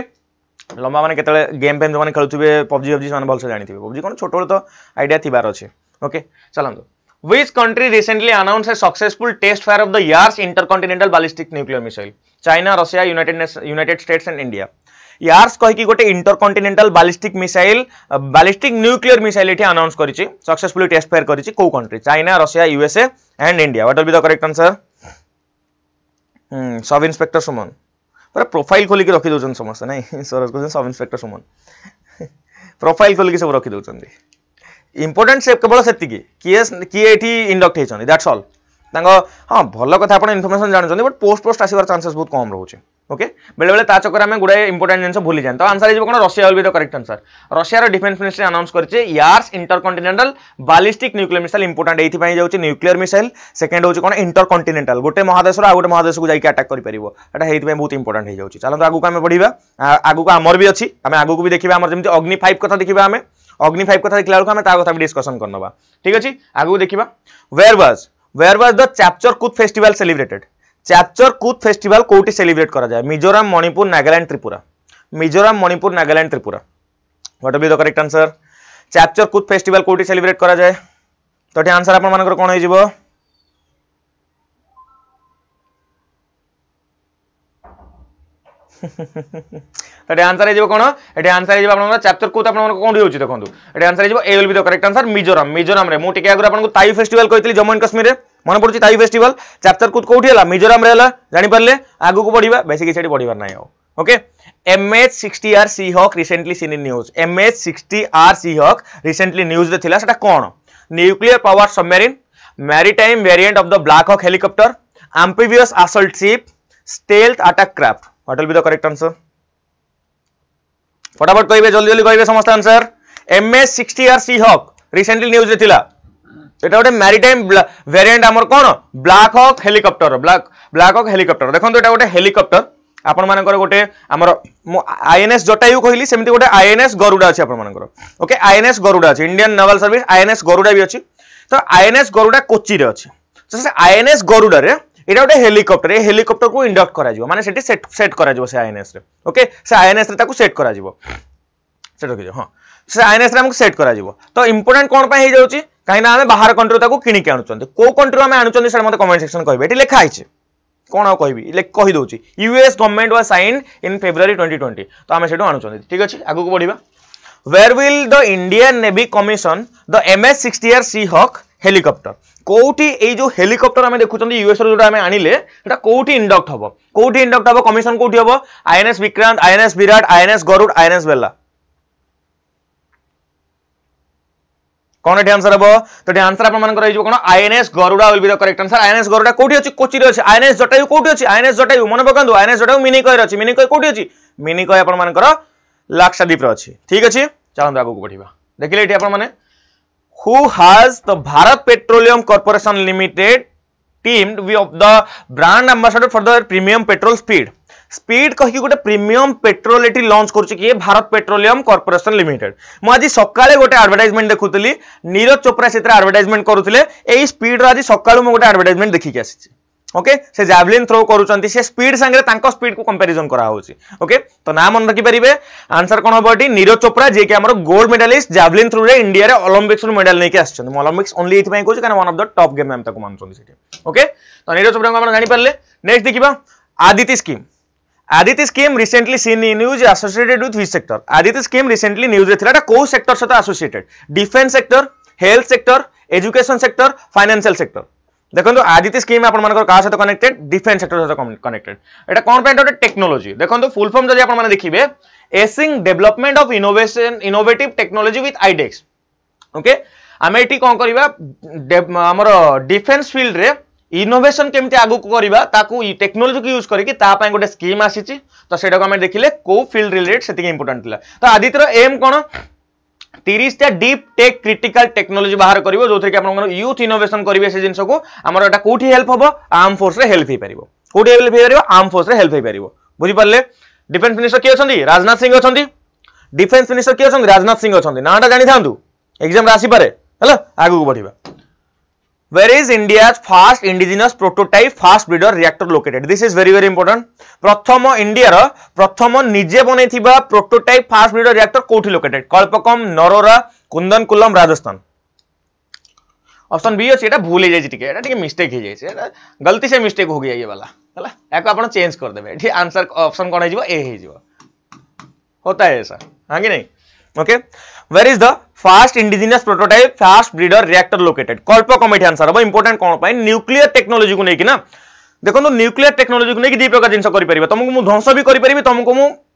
লম্বা মানে কেতবে গেম ফেম যে খেলুবে পবজি ফবজি সে ভালসে জাঁথিবে পবজি কোণ ছোটবেলে তো আইডিয়া থিবার অছে ओके चलो which country recently announce a successful test fire of the Yars intercontinental ballistic nuclear missile China Russia united united states and India Yars कहीकि गोटे intercontinental ballistic missile ballistic nuclear missile ये announce कर successful test fire कौ country China Russia USA and India what what will the correct answer सब inspector Suman पूरा profile खोलिक रखी दौरान समस्त ना सरज कह सब इन्स्पेक्टर सुमन प्रोफाइल खोलिक सब रखिदेव ইম্পর্টাট সে কেবল সেতিকি কিয়ে কিয়ে এটি ইন্ডক্ট হয়েছেন দ্যাটস অল ତାଙ୍କ ହଁ ଭଲ କଥା ଆପଣ ଇନଫର୍ମେସନ୍ ଜାଣୁଛନ୍ତି ବଟ୍ ପୋଷ୍ଟ ପୋଷ୍ଟ ଆସିବାର ଚାନ୍ସେସ୍ ବହୁତ କମ୍ ରହୁଛି ଓକେ ବେଳେବେଳେ ତା ଚକରେ ଆମେ ଗୁଡ଼ାଏ ଇମ୍ପୋର୍ଟାଣ୍ଟ ଜିନିଷ ଭୁଲି ଯାଆନ୍ତି ତ ଆନ୍ସର୍ ହେଇଯିବ କ'ଣ Russia will be the correct answer ରଷିଆର ଡିଫେନ୍ସ ମିନିଷ୍ଟ୍ରି ଆନାଉନ୍ସ କରିଛି Yars intercontinental ballistic nuclear missile important ଏଇଥିପାଇଁ ଯାଉଛି ନ୍ୟୁକ୍ଲିୟର ମିସାଇଲ୍ ସେକେଣ୍ଡ ହେଉଛି କ'ଣ ଇଣ୍ଟରକଣ୍ଟିନେଣ୍ଟାଲ ଗୋଟେ ମହାଦେଶରୁ ଆଉ ଗୋଟେ ମହାଦେଶକୁ ଯାଇକି ଆଟାକ୍ କରିପାରିବ ଏଇଟା ହେଇଥିପାଇଁ ବହୁତ ଇମ୍ପୋର୍ଟାଣ୍ଟ ହେଇଯାଉଛି ଚାଲନ୍ତୁ ଆଗକୁ ଆମେ ପଢ଼ିବା ଆଗକୁ ଆମର ବି ଅଛି ଆମେ ଆଗକୁ ବି ଦେଖିବା ଆମର ଯେମିତି ଅଗ୍ନି ଫାଇଭ୍ କଥା ଦେଖିବା ଆମେ ଅଗ୍ନି ଫାଇଭ୍ କଥା ଦେଖିଲା ବେଳକୁ ଆମେ ତା କଥା ବି ଡିସ୍କସନ୍ କରିନେବା ଠିକ୍ ଅଛି ଆଗକୁ ଦେଖିବା where was where was the Chapchar Kut festival celebrated Chapchar Kut festival କେଉଁଠି ସେଲିବ୍ରେଟ୍ କରାଯାଏ Mizoram Manipur Nagaland Tripura Mizoram Manipur Nagaland Tripura what will be the correct answer Chapchar Kut festival कोटी सेलिब्रेट करा जाए तो ये आंसर आपण मानकर कोन होई जीवो तो आंसर हो कौन ये आंसर हो चैप्टर कौन आप कौन हो देखो ये आंसर हो A will be the correct answer Mizoram Mizoram में मुझे आगे आपको ताई फेस्टिवल कही जम्मू एंड कश्मीर में मन पड़ी ताई फेस्टिवल चैप्टर कौटी है मिजोराम जापारे आगे बढ़िया बेस किसी बढ़ार ना okay M H sixty R C hawk recently seen in news M H R C hawk recently news थिला सेटा कोन nuclear power submarine maritime variant of the black hawk helicopter amphibious assault ship stealth attack craft what will be the correct answer फटाफट कहे जल्दी जल्दी कहे समस्त answer M S sixty R C hawk recently news रे थिला এটা গোটে ম্যারিটাইম ভ্যারিয়েন্ট আমার কোণ black hawk helicopter black black hawk helicopter দেখুন এটা গোটে হেলিকপ্টর ଆପଣମାନଙ୍କର ଗୋଟେ ଆମର ମୁଁ ଆଇଏନ୍ଏସ୍ ଜଟାୟୁ କହିଲି ସେମିତି ଗୋଟେ ଆଇଏନ୍ଏସ୍ ଗରୁଡ଼ା ଅଛି ଆପଣମାନଙ୍କର ଓକେ ଆଇଏନ୍ଏସ୍ ଗରୁଡ଼ା ଅଛି Indian naval service INS Garuda ବି ଅଛି ତ ଆଇଏନ୍ଏସ୍ ଗରୁଡ଼ା କୋଚିରେ ଅଛି ତ ସେ ଆଇଏନ୍ଏସ୍ ଗରୁଡ଼ାରେ এটা ଗୋଟେ ହେଲିକପ୍ଟର ଏ ହେଲିକପ୍ଟରକୁ ଇଣ୍ଡକ୍ଟ କରାଯିବ ମାନେ ସେଠି ସେଟ୍ ସେଟ୍ କରାଯିବ ସେ ଆଇଏନ୍ଏସ୍ରେ ଓକେ ସେ ଆଇଏନ୍ଏସ୍ରେ ତାକୁ ସେଟ୍ କରାଯିବ ସେଟ୍ ରଖିଯିବ ହଁ ସେ ଆଇଏନ୍ଏସ୍ରେ ଆମକୁ ସେଟ୍ କରାଯିବ ତ ଇମ୍ପୋର୍ଟାଣ୍ଟ କ'ଣ ପାଇଁ ହେଇଯାଉଛି କାହିଁକିନା ଆମେ ବାହାର କଣ୍ଟ୍ରିରୁ ତାକୁ କିଣିକି ଆଣୁଛନ୍ତି କେଉଁ କଣ୍ଟ୍ରିରୁ ଆମେ ଆଣୁଛନ୍ତି ସେଇଟା ମୋତେ କମେଣ୍ଟ ସେକ୍ସନ୍ କହିବେ ଏଠି ଲେଖା ହେଇଛି କ'ଣ ଆଉ କହିବି କହିଦେଉଛି US government was sign in February twenty twenty ତ ଆମେ ସେଠୁ ଆଣୁଛନ୍ତି ଠିକ୍ ଅଛି ଆଗକୁ ବଢ଼ିବା where will the Indian Navy commission the MS-60R Seahawk helicopter কোটি এই যে হেলিকপ্টর আমি দেখুম ইউএসর যেটা আমি আনিলে সেটা কোটি ইন্ডক্ট হব কোটি ইন্ডক্ট হব কমিশন কোটি হব INS Vikrant INS Viraat INS Garud INS Vela কোন এটি আনসার হব তো এটি আনসার আপনার হয়ে কোন INS Garuda will be the correct answer INS Garuda কোটি অছি কোচিরে অছি আইএনএস জটায়ু কোটি অছি আইএনএস জটায়ু মনে পকান্তু আইএনএস জটায়ু মিনিকয়ের অছি মিনিকয় কোটি অছি মিনিকয় আপনার লাক্ষাদ্বীপরে অছি ঠিক আছে চলন্তু আগুক বড়িবা দেখিলে এটি আপনার মানে who has the Bharat Petroleum Corporation Limited teamed with the brand ambassador for the premium petrol speed speed कही गोटे प्रीमियम पेट्रोल ये लंच कर भारत पेट्रोलियम कर्पोरेसन लिमिटेड मुझे सका गोटे आडभटाइजमेंट देखुली नीरज चोप्रा से आडभटाइजमेंट करुले स्पीड आज सका गोटे आडभटाइजमेंट देखिकी आसी ওকে সে ଜାଭଲିନ୍ ଥ୍ରୋ କରୁଛନ୍ତି ସେ ସ୍ପିଡ୍ ସାଙ୍ଗରେ ତାଙ୍କ ସ୍ପିଡ୍କୁ କମ୍ପାରିଜନ୍ କରାହେଉଛି ଓକେ ତ ନାଁ ମନେ ରଖିପାରିବେ ଆନ୍ସର କ'ଣ ହେବ ଏଠି ନିରଜ ଚୋପ୍ରା ଯିଏକି ଆମର ଗୋଲ୍ଡ ମେଡାଲିଷ୍ଟ ଜାଭଲିନ୍ ଥ୍ରୋରେ ଇଣ୍ଡିଆରେ ଅଲମ୍ପିକ୍ସରୁ ମେଡାଲ ନେଇକି ଆସିଛନ୍ତି ମୁଁ ଅଲମ୍ପିକ୍ସ ଓନ୍ଲି ଏଇଥିପାଇଁ କହୁଛି କାରଣ one of the top game ଆମେ ତାକୁ ମାନୁଛନ୍ତି ସେଠି ଓକେ ତ ନିରଜ ଚୋପ୍ରାଙ୍କୁ ଆପଣ ଜାଣିପାରିଲେ ନେକ୍ସଟ ଦେଖିବା Aditi scheme Aditi scheme recently seen in news associated with which sector Aditi scheme recently নিউজে লা এটা কেউ সেক্টর সাথে associated defence sector health sector education sector financial sector দেখুন আদিতি স্কিম আপনার কাহ সহ কনেক্টেড ডিফেন্স সেক্টর সহ কনেক্টেড এটা কোণ পাই গোটে টেকনোলোজি দেখুন ফুল ফর্ম যদি আপনার দেখবে acing development of innovation innovative technology with iDEX okay আমি এটি কম করা আমার ডিফেন্স ফিল্ডরে ইনোভেশন কেমি আগুক করা তাকে টেকনোলোজি ইউজ করি তাপাই গোটে স্কিম আসিছি তো সেটা আমি দেখলে কেউ ফিল্ড রিলেটেড সেটি ইম্পর্টাট লা তো আদিত্যর এম কোণ তিরিশটা ডিপ টেক ক্রিটিকাল টেকনোলোজি বাহার করব যে আপনার ইউথ ইনোভেসন করবে সে জিনিসকে আমার এটা কোটি হেল্প হব আর্ম ফোর্সে হেল্প হয়ে পার কোটি হেল্প হয়ে পার আর্ম ফোর্সে হেল্প হয়ে পার বুঝিপারে ডিফেন্স মিনিষ্টর কি অনেক রাজনাথ সিং অনেক ডিফেন্স মিনিষ্টর কি অনেক রাজনাথ সিং অনেক নাটা জাঁ এক্সাম আসিপারে হল আগুক বড়া where is india's first indigenous prototype fast breeder reactor located this is very very important pratham india ra pratham nije banaithiba prototype fast breeder reactor kothi located kalpakam narora kundankulam rajasthan option B अच्छे भूल हो mistake हो जाए गलती से mistake हो गया ये वाला है आप चेंज करदे आंसर ऑप्शन कौन हो होता है ऐसा हाँ कि नहीं okay where is the first indigenous prototype fast breeder reactor located Kalpakkam answer হব ইম্পর্টাট কোণ পাই নিউক্লিয়ার টেকনোলোজি কু নেই না দেখুন নিউক্লিয়ার টেকনোলোজি কু নেই দুই প্রকার জিনিস করে পারিবা তোমাকে ধ্বংস বি করে পারি তোমাকে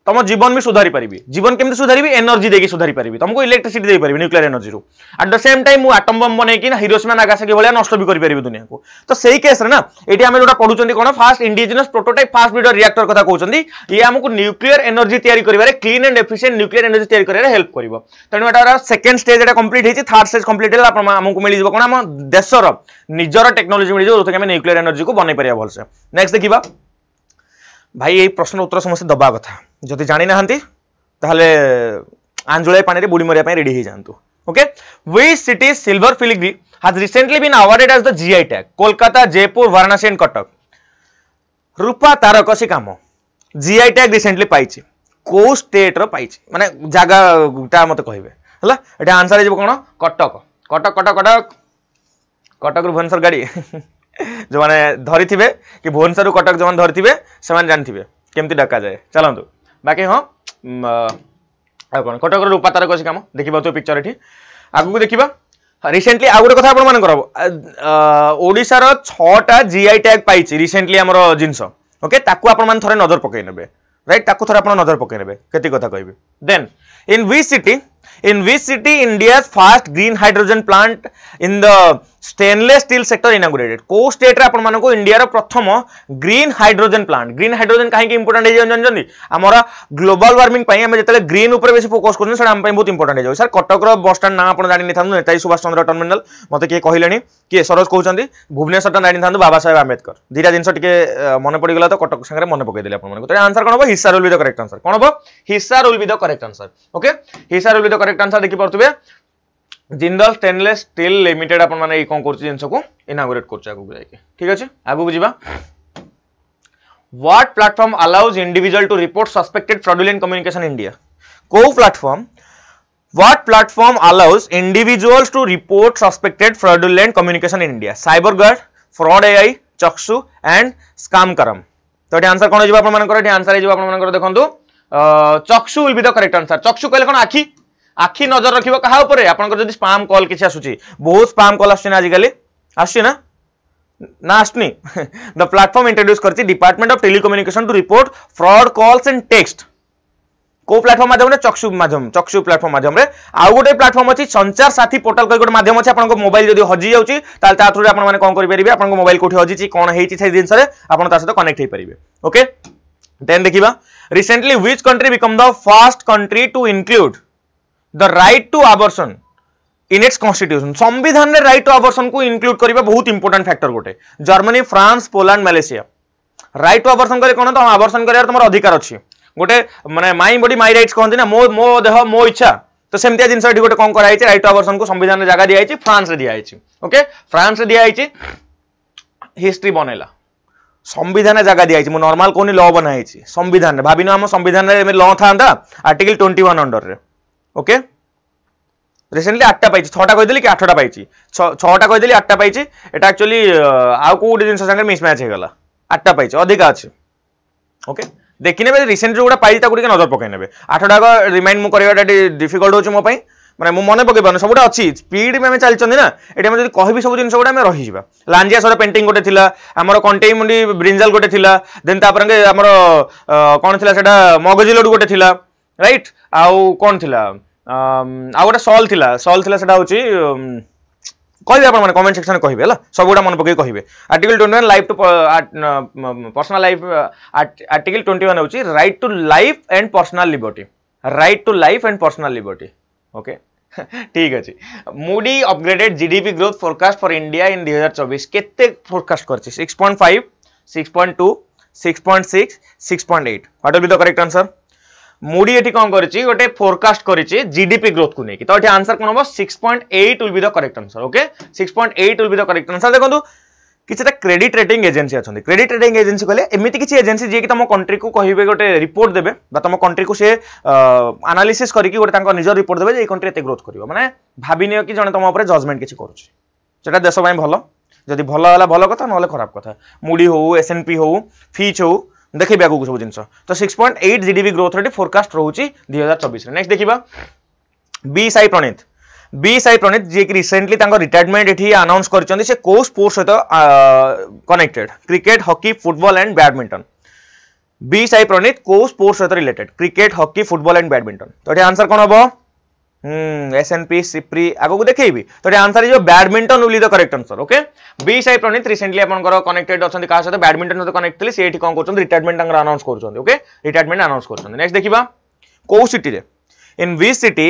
ତମ ଜୀବନ ବି ସୁଧାରି ପାରିବି ଜୀବନ କେମିତି ସୁଧାରିବି ଏନର୍ଜି ଦେଇକି ସୁଧାରି ପାରିବି ତମକୁ ଇଲେକ୍ଟ୍ରିସିଟି ଦେଇପାରିବି ନ୍ୟୁକ୍ଲିୟର ଏନର୍ଜିରୁ ଆଟ୍ ଦ ସେମ୍ ଟାଇମ୍ ମୁଁ ଆଟମ୍ ବମ୍ ବନେଇକି ନା ହିରୋସିମା ନାଗାସାକି ଭଳିଆ ନଷ୍ଟ ବି କରିପାରିବି ଦୁନିଆକୁ ତ ସେଇ କେସ୍ରେ ନା ଏଠି ଆମେ ଯୋଉଟା ପଢୁଛନ୍ତି କ'ଣ fast indigenous prototype fast breeder reactor କଥା କହୁଛନ୍ତି ଇଏ ଆମକୁ ନ୍ୟୁକ୍ଲିୟର ଏନର୍ଜି ତିଆରି କରିବାରେ clean and efficient nuclear energy ତିଆରି କରିବାରେ ହେଲ୍ପ କରିବ ତେଣୁ ଏଟା ସେକେଣ୍ଡ ଷ୍ଟେଜ୍ ଏଟା କମ୍ପ୍ଲିଟ୍ ହେଇଛି ଥାର୍ଡ ଷ୍ଟେଜ୍ କମ୍ପ୍ଲିଟ୍ ହେଲା ଆପଣ ଆମକୁ ମିଳିଯିବ କ'ଣ ଆମ ଦେଶର ନିଜର ଟେକ୍ନୋଲୋଜି ମିଳିଯିବ ଯୋଉଥିରେ ଆମେ ନ୍ୟୁକ୍ଲିୟର ଏନର୍ଜିକୁ ବନେଇ ପାରିବା ଭଲସେ ନେକ୍ସଟ ଦେଖିବା ଭାଇ ଏଇ ପ୍ରଶ୍ନ ଉତ୍ତର ସମସ୍ତେ ଦେବା କଥା ଯଦି ଜାଣିନାହାନ୍ତି ତାହେଲେ ଆଞ୍ଜୁଳାଇ ପାଣିରେ ବୁଡ଼ି ମରିବା ପାଇଁ ରେଡ଼ି ହେଇଯାଆନ୍ତୁ okay which city silver filigree has recently been awarded as the gi tag kolkata jaipur varanasi and cuttack rupa tarakasi kamo gi tag recently paichi କୋଉ ଷ୍ଟେଟ୍ର ପାଇଛି ମାନେ ଜାଗାଟା ମୋତେ କହିବେ ହେଲା ଏଠି ଆନ୍ସର୍ ହେଇଯିବ କ'ଣ କଟକ କଟକ କଟକ କଟକ କଟକରୁ ଭୁବନେଶ୍ୱର ଗାଡ଼ି ଯେଉଁମାନେ ଧରିଥିବେ କି ଭୁବନେଶ୍ୱରରୁ କଟକ ଯେଉଁମାନେ ଧରିଥିବେ ସେମାନେ ଜାଣିଥିବେ କେମିତି ଡକାଯାଏ ଚାଲନ୍ତୁ ବାକି ହଁ ଆଉ କ'ଣ କଟକର ରୂପାତାର ଅଛି କାମ ଦେଖିପାରୁଥିବ ପିକ୍ଚର ଏଠି ଆଗକୁ ଦେଖିବା ରିସেন্টলি ଆଉ ଗୋଟେ କଥା ଆପଣମାନଙ୍କର ଓଡ଼ିଶାର ଛଅଟା ଜିଆଇ ଟ୍ୟାଗ୍ ପାଇଛି ରିସেন্টলি ଆମର ଜିନିଷ ଓକେ ତାକୁ ଆପଣମାନେ ଥରେ ନଜର ପକାଇ ନେବେ ରାଇଟ୍ ତାକୁ ଥରେ ଆପଣ ନଜର ପକାଇ ନେବେ କେତେ କଥା କହିବି then in which city In which city India's first green hydrogen plant in the stainless steel sector inaugurated? को state रे आपण मानको इंडिया रो प्रथम green hydrogen plant. Green hydrogen काहे के important है जन जन हमरा global warming पई हम जेतले green ऊपर बेसी फोकस करन सेटा हम पई बहुत important है जाय सर कटक रो बस स्टैंड ना आपण जानि निथानु नेताजी सुभाष चंद्र टर्मिनल मते के कहिलेनी के सरोज कहउचंदी भुवनेश्वर टा जानि निथानु बाबा साहेब आंबेडकर धीरा जिनसो टिके मन पड़ी गला तो कटक संगे मन पकई देले आपण मानको त आंसर कोन हो हिस्सा रूल बी द करेक्ट आंसर कोन हो हिस्सा रूल be the correct answer okay हिस्सा ର କରେକ୍ଟ ଆନ୍ସର ଦେଖିପାରୁଥିବେ ଜିନ୍ଦଲ ଷ୍ଟେନଲେସ୍ ଷ୍ଟିଲ୍ ଲିମିଟେଡ୍ ଆପଣମାନେ ଏଇ କ'ଣ କରୁଛି ଜିନିଷକୁ ଇନାଗୁରେଟ୍ କରୁଛି ଆଗକୁ ଯାଇକି ଠିକ୍ ଅଛି ଆଗକୁ ଯିବା what platform allows individual to report suspected fraudulent communication in India? Co platform. What platform allows individuals to report suspected fraudulent communication in India? CyberGuard, Fraud AI, Chaksu and Scamkaram. So, the answer কোন হইব আপনাদের answer হইব আপনাদের দেখুন চক্ষু will be the correct answer. চক্ষু কইলে কোন আখি আখি নজর রাখব কাহা উপরে আপনার যদি স্পাম কল কিছু আসুচি বহু স্পাম কল আসছে না আজিকালি আসছে না না আসুনি দ প্লাটফর্ম ইন্ট্রোডিউস করছি department of telecommunication to report fraud calls and text কেউ প্লাটফর্ম মাধ্যমে চক্ষু মাধ্যম চক্ষু প্লাটফর্ম মাধ্যমে আউ গোটে প্লাটফর্ম অছি সঞ্চার সাথী পোর্টাল কই গোটে মাধ্যম আছে আপনার মোবাইল যদি হজি যাচ্ছে তাহলে তা থ্রুরে আপনার কোণ করে আপনার মোবাইল কোটি হজিছি কোণ হয়েছে সেই জিনিসের আপনার তা সহ কনেক্ট হয়ে পারবে ওকে দেন দেখিবা recently which country become the first country to include the right to abortion in its constitution संविधान ने राइट टू आवर्सन को इंक्लूड करवा बहुत इंपोर्टां फैक्टर गोटे Germany France Poland Malaysia right to abortion করে কোণ তোমার আবর্ষণ করার তোমার অধিকার অছি গোটে মানে মাই বডি মাই রাইটস কহতি না মো মো দেহ মো ইচ্ছা তো সেমিয়া জিনিস এটি গোটে কম করা হয়েছে রাইট টু আবর্ষণ সংবিধানের জায়গা দিয়া হয়েছে ফ্রান্সরে দিয়া হয়েছে ওকে ফ্রান্সরে দিয়া হয়েছে হিস্ট্রি বনাইলা সংবিধানের জায়গা দিয়া হয়েছে মু নর্মাল কোনি ল বনা হয়েছে সংবিধানের ভাবিনো আমার সংবিধানের ল থাকা আর্টিকেল টোয়েন্টি ওয়ান অন্ডরের ওকে রিসেন্টলি আটটা পাইছি ছটা কইদেলি কি আটটা পাইছি ছটা কইদেলি আটটা পাইছি এটা আকচুয়ালি আউ কোটি জিনিস সাথে মিসম্যাচ হয়েগলা আটটা পাইছি অধিকা আছে ওকে দেখি নেবে রিসেন্ট যেগুলো পাইছি তাকে টিকে নজর পকাই নেবে আটটা রিমাইন্ড মু করাটা ডিফিকল্ট হচ্ছে মো পাই মানে মু মনে পকাই পারুনি সবুটা অছি স্পিড বি আমি চালছন্তি না এটি আমি যদি কহিবি সব জিনিস গুলো আমি রহিযা লাঞ্জিয়া সর পেন্টিং গোটে লা আমার কন্টেই মুন্ডি ব্রিঞ্জাল গোটে লা দেন তাপরে আমার কোণ লা সেটা মগজি লডু গোটে লা রাইট আউ কোণ লা ଆଉ ଗୋଟେ ସଲ୍ ଥିଲା ସଲ୍ ଥିଲା ସେଇଟା ହେଉଛି କହିବେ ଆପଣମାନେ କମେଣ୍ଟ ସେକ୍ସନରେ କହିବେ ହେଲା ସବୁଗୁଡ଼ା ମନେ ପକାଇ କହିବେ article twenty one life to personal life article twenty one ହେଉଛି right to life and personal liberty right to life and personal liberty okay ଠିକ୍ ଅଛି Moody upgraded GDP growth forecast for India in ଦୁଇ ହଜାର ଚବିଶ କେତେ forecast କରିଛି six point five six point two six point six six point eight what will be the correct answer Moody এটি কম করেছি গোটে ফোরকাস্ট করেছি জিডিপি গ্রোথ কু নেই তো এটি আনসার কোণ হব six point eight will be the correct answer okay six point eight will be the correct answer দেখুন কিছুটা ক্রেডিট রেটিং এজেন্সি অনেক ক্রেডিট রেটিং এজেন্সি কলে এমিতি কিছু এজেন্সি যিকি তুম কন্ট্রি কু কহবে গোটে রিপোর্ট দেবে বা তুম কন্ট্রি কু সে আনালিসিস করিকি গোটে তাঙ্ক নিজ রিপোর্ট দেবে যে এই কন্ট্রি এতে গ্রোথ করিব মানে ভাবি নিও কি জনে তুম উপরে জজমেন্ট কিছু করুছি সেটা দেশ পাই ভালো যদি ভালো হলা ভালো কথা নহলে খারাপ কথা মুডি হো এসএনপি হো ফিচ হো ଦେଖିବି ଆଗକୁ ସବୁ ଜିନିଷ ତ six point eight G D growth rate forecast ରହୁଛି ଦୁଇ ହଜାର ଚବିଶରେ ନେକ୍ସଟ ଦେଖିବା ବି ସାଇ ପ୍ରଣୀତ ବି ସାଇ ପ୍ରଣୀତ ଯିଏକି ରିସେଣ୍ଟଲି ତାଙ୍କ ରିଟାୟାରମେଣ୍ଟ ଏଠି ଆନାଉନ୍ସ କରିଛନ୍ତି ସେ କେଉଁ ସ୍ପୋର୍ଟ ସହିତ connected cricket hockey football and badminton B Sai Praneeth କେଉଁ ସ୍ପୋର୍ଟ ସହିତ related cricket hockey football and badminton ତ ଏଠି ଆନ୍ସର କ'ଣ ହେବ एस एन पी सिप्री आगे देखी तो answer is badminton will the correct answer okay B Sai Praneeth recently आपंकर कनेक्टेड अच्छा क्या सहित बैडमिंटन सहित कनेक्ट थी सी कौन करते retirement announce okay retirement announce करते नेक्स्ट देखा कौ city in which city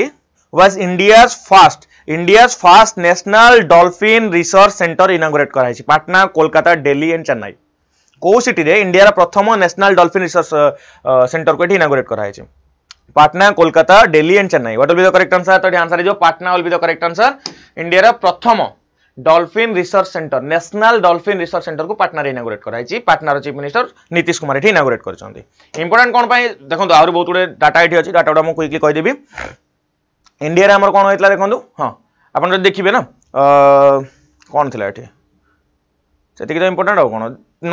was India first India first national dolphin research centre inaugurate कराई पटना कोलकाता दिल्ली एंड चेन्नई कौ सिटी इंडिया प्रथम नेशनल डॉल्फिन रिसर्च सेंटर को इनागोरेट कराई Patna Kolkata Delhi and Chennai what will be the correct answer तो answer is Patna will be the correct answer India प्रथम dolphin research centre national dolphin research centre को पाटनार inaugurate कराई पाटनार चीफ मिनिस्टर नीतीश कुमार ये इनागोरेट करते इंपोर्टां कौन देखो तो आहरी बहुत गुड़े डाटा ये अच्छी डाटा गुड़ा मुझे क्विकली कहीदेवी इंडिया आमर कौन होता देखो तो? हाँ आप तो देखिए ना कौन थी ये ସେତିକି ତ ଇମ୍ପୋର୍ଟାଣ୍ଟ ଆଉ କ'ଣ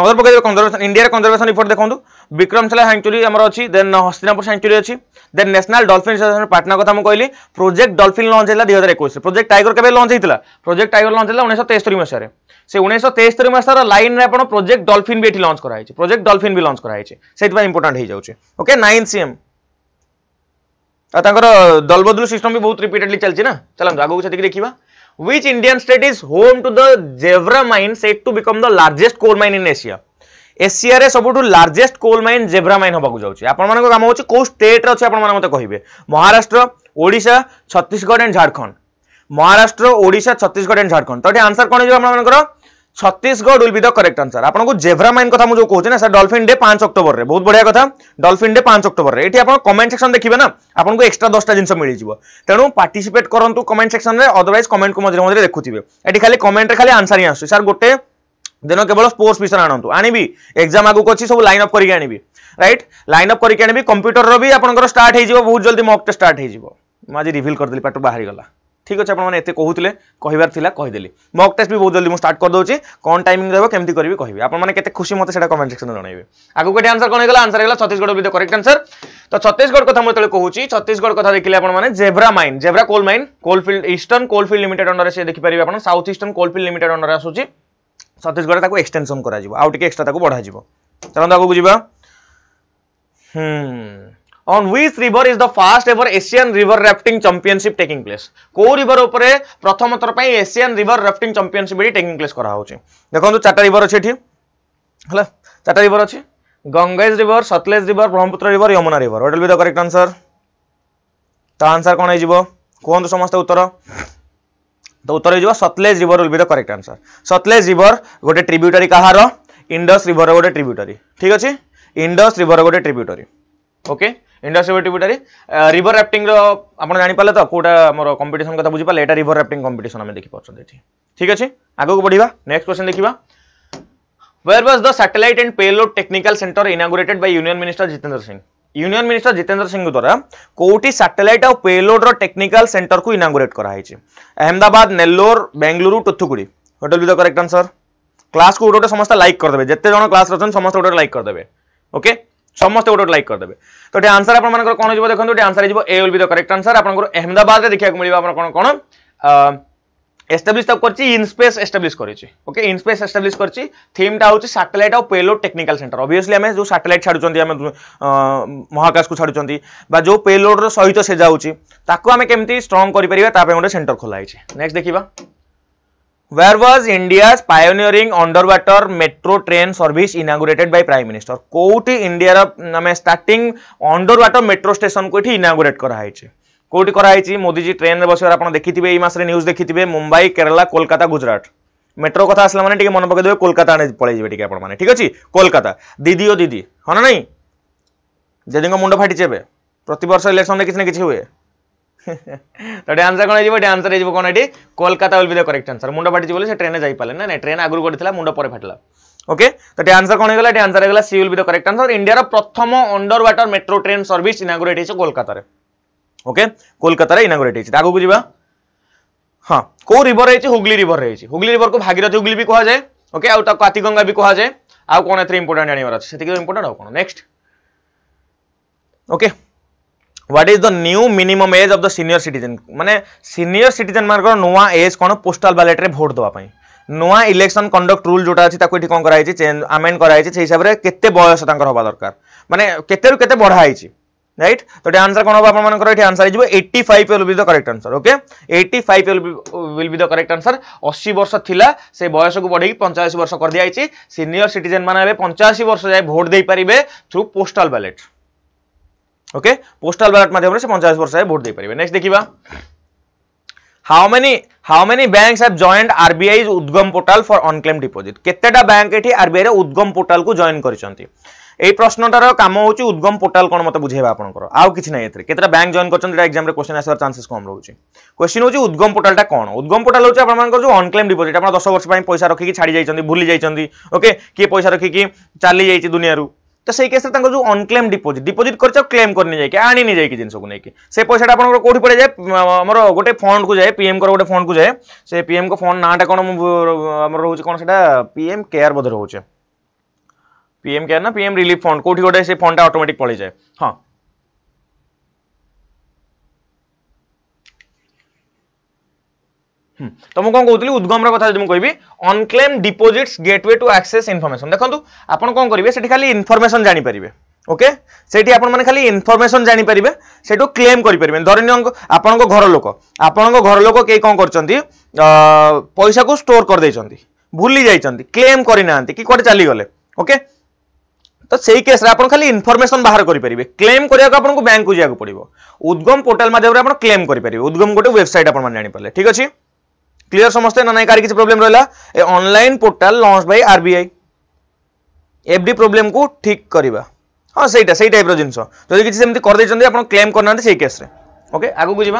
ନଜର ପକାଇବେ କନ୍ଜରଭେସନ୍ ଇଣ୍ଡିଆର କନ୍ଜରଭେସନ୍ ରିପୋର୍ଟ ଦେଖନ୍ତୁ ବିକ୍ରମଶାଲା ସାଙ୍କ୍ଚୁରୀ ଆମର ଅଛି ଦେନ୍ ହସ୍ତିନାପୁର ସାଙ୍କ୍ଚୁରୀ ଅଛି then national dolphin reservation Patna କଥା ମୁଁ କହିଲି ପ୍ରୋଜେକ୍ଟ ଡଲଫିନ୍ ଲଞ୍ଚ ହେଲା ଦୁଇ ହଜାର ଏକୋଇଶରେ ପ୍ରୋଜେକ୍ଟ ଟାଇଗର କେବେ ଲଞ୍ଚ ହେଇଥିଲା ପ୍ରୋଜେକ୍ଟ ଟାଇଗର ଲଞ୍ଚ ହେଲା ଉଣେଇଶହ ତେସ୍ତରୀ ମସିହାରେ ସେ ଉଣେଇଶହ ତେସ୍ତରୀ ମସିହାର ଲାଇନ୍ରେ ଆପଣ ପ୍ରୋଜେକ୍ଟ ଡଲଫିନ୍ ବି ଏଠି ଲଞ୍ଚ କରାହେଇଛି ପ୍ରୋଜେକ୍ଟ ଡଲଫିନ୍ ବି ଲଞ୍ଚ କରାହେଇଛି ସେଥିପାଇଁ ଇମ୍ପୋର୍ଟାଣ୍ଟ ହେଇଯାଉଛି ଓକେ ନାଇନ୍ ସିଏମ୍ ଆଉ ତାଙ୍କର ଦଲବଦଲ ସିଷ୍ଟମ୍ ବି ବହୁତ ରିପିଟେଡ଼ଲି ଚାଲିଛି ନା ଚାଲନ୍ତୁ ଆଗକୁ ସେତିକି ଦେଖିବା Which Indian state is home to the Jevra mine said to become the largest coal mine in Asia? এসিয়ারে সবুঠু largest coal mine Gevra mine হওয়া যাচ্ছে আপনার কাম হচ্ছে কেউ স্টেট্রে অছে আপনার মতো কহবে মহারাষ্ট্র ওড়শা ছত্তিশগড় এন্ড ঝাড়খণ্ড মহারাষ্ট্র ওড়শা ছত্তিশগড় এন্ড ঝাড়খণ্ড তো এটি আনসার কোণ হয়ে আপনার Chhattisgarh will be the correct answer আপনার জেভ্রা মাইন কথা মু কুচি না স্যার ডলফিন ডে পাঁচ অক্টোবর বহু বড়িয়া কথা ডলফিন ডে পাঁচ অক্টোবর এটি আপনার কমেন্ট সেকশন দেখবে না আপনার এক্সট্রা দশটা জিনিস মিলিযোগ তেমন পার্টিসিপেট করতু কমেন্ট সেকশনরে অদরওয়াইজ কমেন্ট মধ্যে মধ্যে দেখুবে এটি খালি কমেন্টে খালি আনসার হি আসছে স্যার গোটে দিন কেবল স্পোর্টস বিষয় আনতু আনবি এক্সাম আগুক অছি সব লাইন অপ করি আনবি রাইট লাইন অপ করি আনবি কম্পুটর বি আপনার স্টার্ট হয়ে বহু জলদি মক টেস্ট স্টার্ট হয়ে আজ রিভিল করেদেলি পাটু বাহারি গলা ঠিক আছে আপনার এতে কুলে কহবার লা কহিদেলি মক টেস্ট বি বহু জলদি মু স্টার্ট করেদি কম টাইমিং রহব কেমি করবি কবি আপনার কেতে খুশি মতো সেটা কমেন্ট সেকশন জনাইবে আগুক এটি আনসার কোণ হয়ে আনসার হল ছত্তিশগড় বি করেক্ট আনসার তো ছত্তিশগড় কথা যেতে কুচি ছত্তিশগড় কথা দেখলে আপনার Gevra mine Gevra coal mine coalfield eastern coalfield limited অন্ডরে সে দেখিপারে আপনার সাউথ ইষ্টর্ন কোলফিল্ড লিমিটেড অন্ডরে আসুচি ছত্তিশগড়ে তাকে এক্সটেনশন করা আউ টিকে এক্সট্রা তাকে বড়া যাব চলুন আগুক যা hmm on which river is the first ever Asian river rafting championship taking place কেউ রিভর উপরে প্রথম থর পাই এসিয়ান রিভর রাফটিং চম্পিয়নশিপ এটি টেকিং প্লেস করা হচ্ছে দেখুন চারটা রিভর আছে এটি হ্যাঁ চারটা রিভর আছে Ganges river Sutlej river Brahmaputra river Yamuna river হোটেল বি দ করেক্ট আনসর তা আনসর কোণ হয়ে কুহতু সমস্ত উত্তর তো উত্তর হয়ে Sutlej river will be the correct answer Sutlej river গোটে ট্রিব্যুটারি কাহার ইন্ডস রিভর গোটে ট্রিব্যুটারি ঠিক আছে ইন্ডস রিভর গোটে ট্রিব্যুটারি ওকে ইন্ডস টিভিটারে রিভর রাফটিংর আপনার জাঁপারে তো কোটা আমার কম্পিটিশন কথা বুঝিপারে এটা রিভর রাফটিং কম্পিটিশন আমি দেখিপাচ্ছেন এটি ঠিক আছে আগুক বড়া নেক্সট কোশ্চেন দেখা Where was the satellite and payload technical center inaugurated by Union Minister Jitendra Singh? Union minister Jitendra Singh द्वारा कौटी सैटेलाइट आउ पेलोड टेक्निकल सेंटर को इनागुरेट कराई अहमदाबाद नेल्लोर बेंगलुरु टुथुकुड़ी होटल भी द करेक्ट आंसर क्लास को गोटे समस्त लाइक करदे जिते जन क्लास रचन समस्त गोटे लाइक करदे ओके ସମସ୍ତେ ଗୋଟେ ଲାଇକ୍ କରିଦେବେ ତ ଏଠି ଆନ୍ସର ଆପଣମାନଙ୍କର କ'ଣ ଯିବ ଦେଖନ୍ତୁ ଏଠି ଆନ୍ସର ହେଇଯିବ A will be the correct answer ଆପଣଙ୍କର ଅହମ୍ମଦାବାଦରେ ଦେଖିବାକୁ ମିଳିବ ଆପଣ କ'ଣ କ'ଣ এস্টাবলিশ তাও করছি ইনস্পেস এস্টাবলিশ করেছি ওকে ইনস্পেস এস্টাবলিশ করছি থিমটা হচ্ছে স্যাটেলাইট আউ পেলোড টেকনিকাল সেন্টার অবভিয়াসলি আমি যে স্যাটেলাইট ছাড়ুচ্ছেন আমি মহাকাশকু ছাড়ুচ্ছেন বা যে পেলোডর সহিত সে যাচ্ছি তাকে আমি কেমতি স্ট্রং করে পারিবা তাপে গোটে সেন্টর খোলা হয়েছে নেক্সট দেখিবা Where was India's pioneering underwater metro train service inaugurated by Prime Minister? কোটি ইন্ডিয়ার মানে স্টার্টিং অন্ডরওয়াটর মেট্রো স্টেশনকু এটি ইনাগুরেট করা হয়েছে কোটি করা হয়েছে মোদিজি ট্রেন্রে বসবার আপনার দেখিবে এই মাসের নিউজ দেখিবে মুম্বাই কেরালা কলকাতা গুজরাট মেট্রো কথা আসলে মানে টিকে মনে পকাই দেবে কলকাতা আনে পলাই যাবে টিকে আপনার মানে ঠিক আছে কলকাতা দিদি ও দিদি হ্যাঁ না নাই দিদিঙ্ মুন্ড ফাটিছে এবে প্রতবর্ষ ইলেকশনরে কিছু না কিছু হুয়ে তো আনসার কোণ হয়ে আনসার হয়ে কোণ এটি Kolkata will be the correct answer মুন্ড ফাটিছে বলে সে ট্রেনে যাইপারে না ট্রেন আগর গড়ি মুন্ড পরে ফাটলা ওকে তো এটি আনসার কোণ হয়ে এটি আনসার হয়ে C will be the correct answer ইন্ডিয়ার প্রথম under water metro train service inaugurate হয়েছে কলকাতার ওকে কলকাতার ইনাগুরেট হয়েছে আগুক যা হ্যাঁ কেউ রিভর হয়েছে হুগলি রিভর হয়েছে হুগলি রিভর কু ভাগীরথী হুগলি বি কুহযায় ওকে আউ তাকে আতিগঙ্গা বি কুহযায় আউ কোণ এতে ইম্পর্টাট জাঁবার আছে সেটি ইম্পর্টাট আউ কোণ next okay what is the new minimum age of the senior citizen মানে সিনিয়র সিটিজেন মানকর নূয়া এজ কোণ পোস্টাল ব্যালেটরে ভোট দেওয়া পাই নূয়া ইলেকশন কন্ডক্ট রুল যেটা আছে তাকে এটি কম করা হয়েছে আমেন্ড করা হয়েছে সেই হিসাবে কেতে বয়স তাঁর হওয়া দরকার মানে কেতে কেতে বড়া হয়েছে রাইট তো এটা আনসার কোণ হব আপনার এটি আনসার হয়ে eighty five will be the correct answer okay eighty five will be the correct answer অশী বর্ষ লা সে বয়সক বড়াই পঞ্চাশ বর্ষ করে দিয়েছে সিনিয়র সিটিজেন মানে এবার পঞ্চাশ বর্ষ যায় ভোট দিয়ে পারে through postal ballot okay postal ballot মাধ্যমে সে পঞ্চাশ বর্ষে ভোট দিয়ে নেক্সট দেখিবা how many how many banks have joined RBI Udgam portal for unclaimed deposit কেতেটা ব্যাঙ্ক এটি আরবিআই উদ্গম পোর্টাল কু জয়েন করেছেন এই প্রশ্নটার কাম হচ্ছে উদ্গম পোর্টাল কোণ মতো বুঝাইবা আপনার আউ কিছু নাই এতে কেতটা ব্যাঙ্ক জয়েন করছেন এটা এক্সামে কোশ্চেন আসার চান্সেস কম রয়েছে কোশ্চিন হচ্ছে উদ্গম পোর্টালটা কোণ উদ্গম পোর্টাল হচ্ছে আপনার যে অনক্লেম ডিপোজিট আপনার দশ বর্ষ পয়সা রক্ষি ছাড়ি যাই ভুলি যাই ওকে কি পয়সা রক্ষি চালি যাই দুনিয়ার তো সেই কেসে তাঙ্কর যে অনক্লেম ডিপোজিট ডিপোজিট করছে ক্লেম করে যাই আনি যাই জিনিসক নেই সে পয়সাটা আপনার কোটি পড়ে যায় আমার গোটে ফন্ড কু যায় পিএম কর গোটে ফন্ড কু যায় সে পিএম কো ফন্ড নাটা কোণ আমার রয়েছে কোণ সেটা পিএম কেয়ার বোধ রয়েছে পিএম কেয়ার না পিএম রিলিফ ফন্ড কোটি গোটে সে ফন্ডটা অটোমেটিক পড়ে যায় হ্যাঁ ତମକୁ କ'ଣ କହୁଥିଲି ଉଦ୍ଗମର କଥା ଯଦି ମୁଁ କହିବି unclaimed deposits gateway to access information ଦେଖନ୍ତୁ ଆପଣ କ'ଣ କରିବେ ସେଠି ଖାଲି ଇନଫର୍ମେସନ୍ ଜାଣିପାରିବେ ଓକେ ସେଇଠି ଆପଣମାନେ ଖାଲି ଇନଫର୍ମେସନ୍ ଜାଣିପାରିବେ ସେଇଠୁ କ୍ଲେମ୍ କରିପାରିବେ ଧରିନିଅଙ୍କ ଆପଣଙ୍କ ଘର ଲୋକ ଆପଣଙ୍କ ଘର ଲୋକ କେହି କ'ଣ କରିଛନ୍ତି ପଇସାକୁ ଷ୍ଟୋର୍ କରିଦେଇଛନ୍ତି ଭୁଲି ଯାଇଛନ୍ତି କ୍ଲେମ୍ କରିନାହାନ୍ତି କି କୁଆଡ଼େ ଚାଲିଗଲେ ଓକେ ତ ସେଇ କେସ୍ରେ ଆପଣ ଖାଲି ଇନଫର୍ମେସନ୍ ବାହାର କରିପାରିବେ କ୍ଲେମ୍ କରିବାକୁ ଆପଣଙ୍କୁ ବ୍ୟାଙ୍କକୁ ଯିବାକୁ ପଡ଼ିବ ଉଦ୍ଗମ ପୋର୍ଟାଲ୍ ମାଧ୍ୟମରେ ଆପଣ କ୍ଲେମ୍ କରିପାରିବେ ଉଦ୍ଗମ ଗୋଟେ ୱେବସାଇଟ୍ ଆପଣମାନେ ଜାଣିପାରିଲେ ଠିକ୍ ଅଛି क्लियर समस्त ना ना कि प्रोब्लेम रहा online portal launch by RBI F D problem को ठीक करवा हाँ सही टाइप जिन जो किसी करदे आप क्लेम करना से केस्रे ओके आगे जी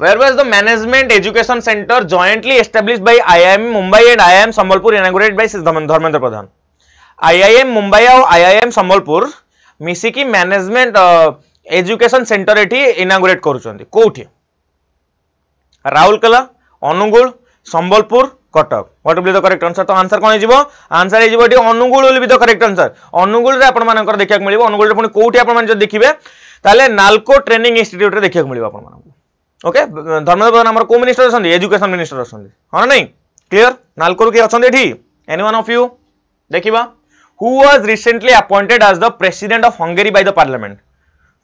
where was the management education centre jointly establish by IIM Mumbai and IIM Sambalpur inaugurate by Dharmendra Pradhan IIM Mumbai आउ आईआईएम संबलपुर मिसिकी मैनेजमेंट एजुकेशन सेन्टर ये इनागुरेट करोटी Rourkela Angul Sambalpur Cuttack what will be the correct answer তো আনসর কোণ হয়ে আনসর হয়ে এটি Angul will be the correct answer অনুগুলের আপনার দেখা মিলব অনুগুলের পুঁ কোটি আপনার যদি দেখবে তাহলে নালকো ট্রেনিং ইনস্টিট্যুটে দেখা মিলব আপনার ওকে ধর্মেন্দ্র প্রধান আমার কেউ মিনিষ্টর অনেক এজুকেশন মিনিষ্টর অনেক হ্যাঁ নাই ক্লিয়ার নালকোর কি অনেক এটি এনি ওয়ান অফ ইউ দেখিবা হু ওয়াজ recently appointed as the president of Hungary by the parliament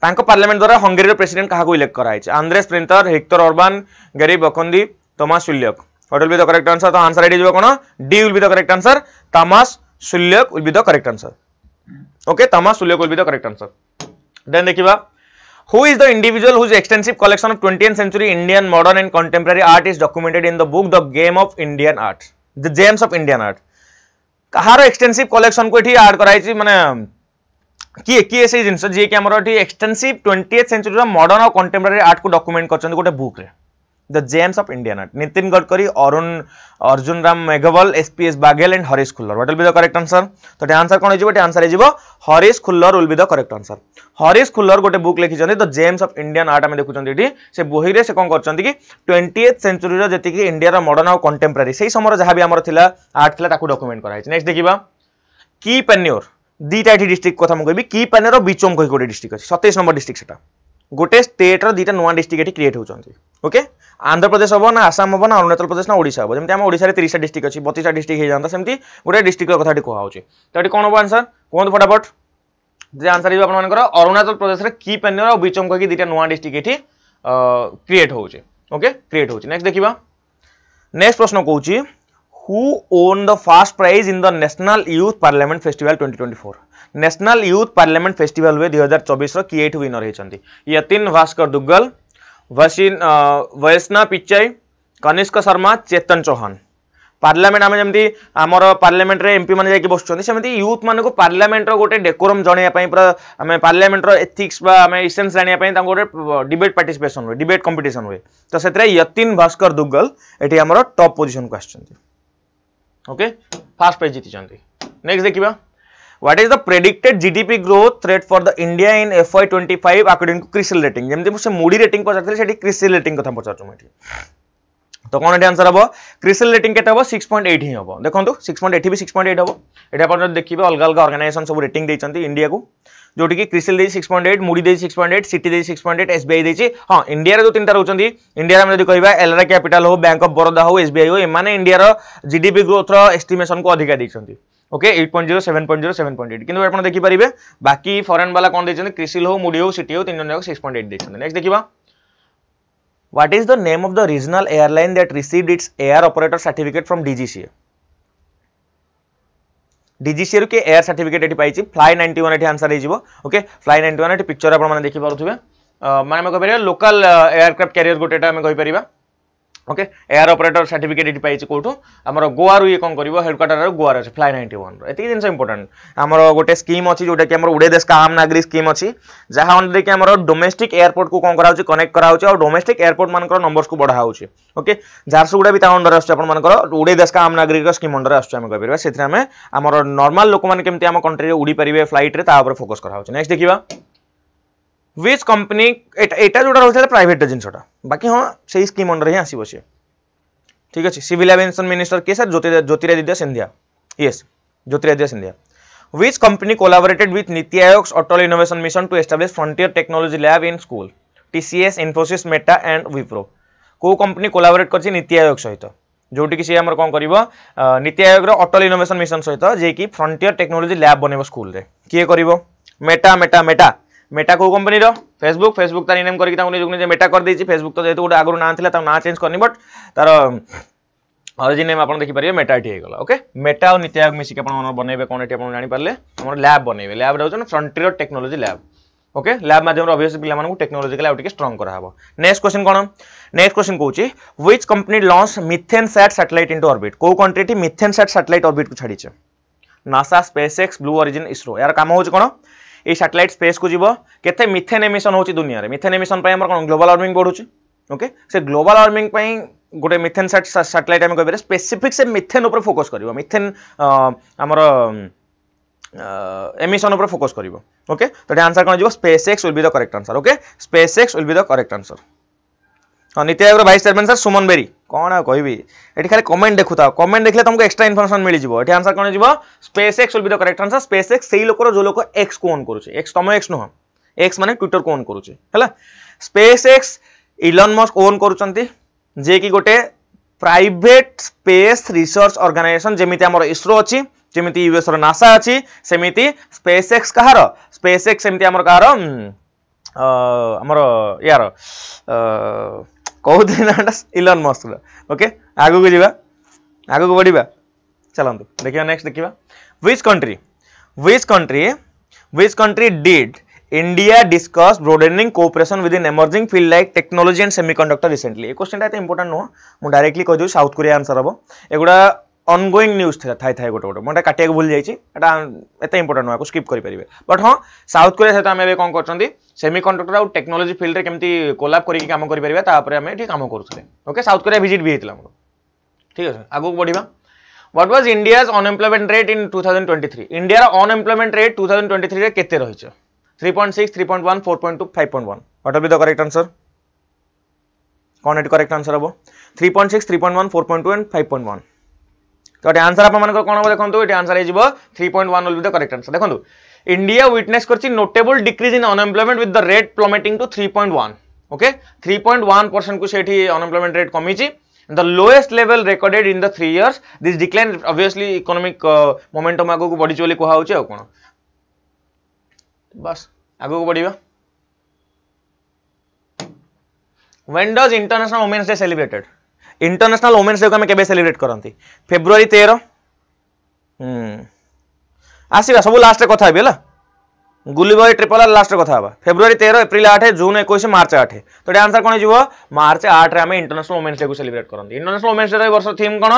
তাঙ্ক পার্লামেন্ট দ্বারা হঙ্গেরির প্রেসিডেন্ট কাহাকু ইলেক্ট করা হয়েছে আন্দ্রেস প্রিন্টর হেক্টর অর্বান গেরি বকন্দি Tamas Sulyok what will be the correct answer the answer id jibo kono d will be the correct answer tamas Sulyok will be the correct answer okay tamas Sulyok will be the correct answer then dekhiba who is the individual whose extensive collection of 20th century indian modern and contemporary art is documented in the book the game of indian art the gems of indian art କାହାର ଏକ୍ସଟେନ୍ସିଭ୍ କଲେକ୍ସନ୍କୁ ଏଠି add କରାଯାଇଛି ମାନେ କିଏ କିଏ ସେଇ ଜିନିଷ ଯିଏକି ଆମର ଏଠି ଏକ୍ସଟେନ୍ସିଭ୍ ଟ୍ୱେଣ୍ଟି ଏଥ୍ ସେଞ୍ଚୁରୀର ମଡର୍ଣ୍ଣ ଆଉ କଣ୍ଟେମ୍ପରାରୀ ଆର୍ଟକୁ ଡକ୍ୟୁମେଣ୍ଟ କରିଛନ୍ତି ଗୋଟେ ବୁକ୍ରେ the gems of Indian art. Nitin Gadkari, Arun, Arjun Ram Meghwal, SPS Baghel and Harish Khullar. What will be the correct answer? So the answer कोन हेजिबो answer हेजिबो Harish Khullar will be the correct answer Harish Khullar गोटे book लिखिଛନ୍ତି the gems of Indian art आमे देखुଛନ୍ତି eighty से बोही रे से कोन करछंती कि 20th सेंचुरी रो जेति कि इंडिया रो मॉडर्न और कंटेम्पररी सेही समय रो जहां भी हमर थिला आर्ट थिला ताकू डॉक्यूमेंट करा हेछि नेक्स्ट देखिबा की पेन्योर दीटा एटी डिस्ट्रिक्ट কথা মই কইবি কি পেনেৰ বিচম কৈ গোটে ডিস্ট্রিক্ট আছে 27 নম্বৰ गोटे स्टेट्र दुईटा नुआ डिस्ट्रिक्ट ये क्रिएट होती ओके प्रदेश हम ना आसाम हम ना अरुणाचल प्रदेश ना ओडा हम जमी आम ओडार तीसटा डिस्ट्रिक्ट अच्छी बतीसटा डिस्ट्रिक्ट होता सेमती गोटे डिस्ट्रिक्ट कथा कहूँ तो ये कौन हम आंसर कहुत फटाफट जो आंसर हो आपर अरुणाचल प्रदेश में कि पेन्यर और बीचम कह दुटा नुआ डिस्ट्रिक्ट ये क्रिएट होके क्रिएट होचे नेक्स्ट देखा नेक्स्ट प्रश्न कौन who won the first prize in the national youth parliament festival for national youth parliament festival हुए दुई हजार चौबीस रिए विनर होती यतीन भास्कर दुग्गल वसीन वैष्णा पिचाई कनिष्क शर्मा चेतन चौहान पार्लियामेंट आम जमी आम पार्लियामेंट रे एमपी मैंने बसुँचमी यूथ मानक पार्लियामेंटर गोटे डेकोरम जाना पूरा आम पार्लियामेंटर एथिक्स आम इसेन्स जानापी गोटे डिबेट पार्टीसीपेसन हुए डिबेट कंपिटन हुए तो से यतीन भास्कर दुग्गल ये आम टप पोजिशन को आके फास्ट प्राइज जीति नेक्स्ट देखा what is the predicted GDP growth rate for the India in F Y twenty five according Crisil rating से मुड़ी रेट पचार क्रिसल रेटिंग क्या पचार तो कौन ये आंसर हम क्रिसल रेटिंग के सिक्स पॉइंट एट ही हम देखो सिक्स पॉइंट एट भी सिक्स पॉइंट एट हम ये आज देखिए अलग अलग अर्गानाइजेसन सब रेट देते इंडिया को जो की क्रिसल दे सिक्स पॉइंट एट मुड़ी दे सिक्स पॉइंट एट सिटी दे सिक्स पॉइंट एट एसबीआई देती हाँ इंडिया जो तीन रोच्च इंडिया में जब कह एलरा कैपिटाल हो बैंक अफ बरोदा हो एसबीआई हो इंडिया जीडीपी ग्रोथ रेस्टिमेसन को अधिका देती okay eight point zero seven point zero seven point eight কিন্তু আপনার দেখিপারে বাকি ফরেন বালা কোণ দিয়েছেন ক্রিসিল হো মুডি হো সিটি হো তিন জন যাক সিক্স পয়েন্ট এইট দিয়েছেন নেক্সট দেখা what is the name of the regional airline that received its air operator certificate from DGCA DGCA কি এয়ার সার্টিফিকেট এটি পাইছি ফ্লাই নাইন্টি ওয়ান এটি আনসার হয়ে ওকে ফ্লাই নাইন্টি ওয়ান এটি পিকচর আপনার দেখিপারে মানে, মানে আমি কইপার লোকাল এয়ারক্রাফ্ট ক্যারিয়র গোটেটা আমি কইপারা ওকে এয়ার অপরেটর সার্টিফিকেট এটি পাইছি কোটু আমার গোয়ার ইয়ে কম করব হেডকোয়ার্টার গোয়ার আছে ফ্লাই নাইন্টি ওয়ান এত জিনিস ইম্পর্টাট আমার গোটে স্কিম অছি যেটাকি আমার উড়ে দেশ কাম নাগরি স্কিম অছি যা অনুযায়ী কি আমার ডোমেস্টিক এয়ারপোর্ট কু কম করা হচ্ছে কনেক্ট করা হচ্ছে আর ডোমেস্টিক এয়ারপোর্ট মানকর নম্বরস কু বড়া হচ্ছে ওকে ঝারসুগুড়া বি তা অন্ডর আসছে আপনার উড়ে দেশ কাম নাগরিক স্কিম অন্ডর আসছে আমি কইপার সেটা আমি আমার নর্মাল লোক মানে কেমতি আমার কন্ট্রি উড়ি পারিবে ফ্লাইট্রে তা উপরে ফোকস করা হচ্ছে নেক্সট দেখিবা ୱିଚ୍ କମ୍ପାନୀ ଏଇଟା ଯେଉଁଟା ରହୁଥିଲା ପ୍ରାଇଭେଟ୍ ଜିନିଷଟା ବାକି ହଁ ସେଇ ସ୍କିମ୍ ଅଣ୍ଡର ହିଁ ଆସିବ ସିଏ ଠିକ୍ ଅଛି ସିଭିଲ୍ ଆଭିଏସନ୍ ମିନିଷ୍ଟର କିଏ sir Jyoti Jyotiraditya Scindia yes Jyotiraditya Scindia which company collaborated with Niti Ayog's Atal Innovation Mission to establish Frontier Technology Lab in school? TCS, Infosys, Meta and Wipro. কেউ কোম্পানি কোলাবোরেট করছে নীতি আয়োগ সহিত যেটিকি সি আমার কম করব নীতি আয়োগর অটল ইনোভেশন মিশন সহিত যে কি ফ্রন্টিয়ার টেকনোলোজি ল্যাব বনাইব স্কুলে কি করব মেটা মেটা মেটা মেটা কেউ কোম্পানির ফেসবুক ফেসবুক তার ইনেম করি তাকে নিজকে নিজে মেটা করেদেছি ফেসবুক তো যেহেতু গোটে আগর না লা তা না চেঞ্জ করনি বট তার অরিজিন নেম আপনার দেখিপারে মেটা এটি হয়ে গেল ওকে মেটা ও নীতি আয়োগ মিশিকি আপনার বনাইবে কোণ এটি আপনার জাঁপারে আমার ল্যাব বনাইবে ল্যাব রয়েছে frontier technology lab okay lab মাধ্যমে অভিয়াস পিলামানଙ୍କୁ ଟେକ୍ନୋଲୋଜିକାଲି ଆଉ ଟିକେ ଷ୍ଟ୍ରଙ୍ଗ କରାହେବ ନେକ୍ସଟ କ୍ୱେଶ୍ଚନ କ'ଣ ନେକ୍ସଟ କ୍ୱେଶ୍ଚନ କହୁଛି which company launch methane sat satellite into orbit କେଉଁ କଣ୍ଟ୍ରିଟି ମିଥେନ୍ ସାଟ୍ ସାଟେଲାଇଟ୍ ଅର୍ବିଟ୍କୁ ଛାଡ଼ିଛେ NASA space X blue origin ISRO ଏହାର କାମ ହେଉଛି କ'ଣ এই স্যাটেলাইট স্পেসকু যাব কেতে মিথেন এমিশন হচ্ছে দুনিয়ার মিথেন এমিশন আমার কোণ গ্লোবাল ওয়ার্মিং বড়ুছে ওকে সে গ্লোবাল ওয়ার্মিং গোটে মিথেন স্যাটেলাইট আমি কইপারে স্পেসিফিক সে মিথেন উপরে ফোকস করব মিথেন আমার एमिशन उपर फोकस करिवो ओके तो आंसर कोन जइबो space X will be the correct answer okay space X will be the correct answer हाँ नीति आयोग भाई चेयरमैन सर सुमन बेरी कौन आ कहि ये खाली कमेंट देखु था कमेंट देखे तुमको एक्सट्रा इनफर्मेशन मिल जाए ये आंसर कौन जो space X will correct answer space X से लोकर जो लोग एक्स को ओन करुच्छे एक्स तुम एक्स नुह एक्स मैंने ट्विटर को ओन करू है space X Elon Musk own कर कि गोटे प्राइट स्पेस रिसर्च अर्गानाइजेसन जमी आम इसरो अच्छी जमी यूएस रसा अच्छी सेमती स्पेस एक्स कह स्पेस एक्स एम कह आमर यार କହୁଥିଲି ନାଁଟା ଇଲନ୍ ମସ୍କର ଓକେ ଆଗକୁ ଯିବା ଆଗକୁ ବଢ଼ିବା ଚାଲନ୍ତୁ ଦେଖିବା ନେକ୍ସଟ ଦେଖିବା which country which country which country did India discuss broadening cooperation within emerging field like technology and semiconductor recently ଏ କ୍ୱେଶ୍ଚନଟା ଏତେ ଇମ୍ପୋର୍ଟାଣ୍ଟ ନୁହଁ ମୁଁ ଡାଇରେକ୍ଟଲି କହିଦେଉଛି ସାଉଥ କୋରିଆ ଆନ୍ସର ହେବ ଏଗୁଡ଼ା ଅନଗୋଇଂ ନ୍ୟୁଜ୍ ଥାଏ ଥାଏ ଗୋଟେ ଗୋଟେ ମୁଁ ଏଇଟା କାଟିବାକୁ ଭୁଲି ଯାଇଛି ଏଇଟା ଏତେ ଇମ୍ପୋର୍ଟାଣ୍ଟ ନୁହଁ ଆକୁ ସ୍କିପ୍ କରିପାରିବେ ବଟ୍ ହଁ ସାଉଥ କୋରିଆ ସହିତ ଆମେ ଏବେ କ'ଣ କରୁଛନ୍ତି সেমিকন্ডক্টর আউ টেকনোলোজি ফিল্ডরে কেমতি কোলাপ করিকি কাম করিপারিবা তাপরে আমি এটি কাম করুলে ওকে সাউথ কোরিয়া ভিজিট বি হয়েছিল আমার ঠিক আছে আগুক বড়া what was India's unemployment rate in two thousand twenty three ইন্ডিয়ার unemployment rate two thousand twenty থ্রিরে কেতে রয়েছে three point six three point one four point two five point one what will be the correct answer কোন এটি correct answer হব three point six three point one four point two and five point one তো এটি answer আপনার কোণ হব দেখুন এটি আনসর হয়ে three point one will be the correct answer দেখুন इंडिया विटनेस कर notable decrease in unemployment with the rate plummeting to three point one okay three point one percent कुछ अनएम्प्लयमेंट रेट कमी the lowest level recorded in the three years this decline obviously economic momentum आगे बढ़ी चली कहु आग को बढ़िया when does international women's day celebrated international women's day को सेलिब्रेट करती फेब्रुआरी तेरह hmm. আসবা সব লাস্টে কথা হবি হল গুলিবয় ট্রিপল আর লাস্টে কথা হবা ফেব্রুয়ারি তের এপ্রিল আঠ জুন একুশ মার্চ আঠ তো এটা আনসার কোণ যাব মার্চ আঠে আমি ইন্টরন্যাশনাল ওমেন্স ডে সেলিব্রেট করতে ইন্টরন্যাশনাল ওমেন্স ডে এই বর্ষ থিম কোণ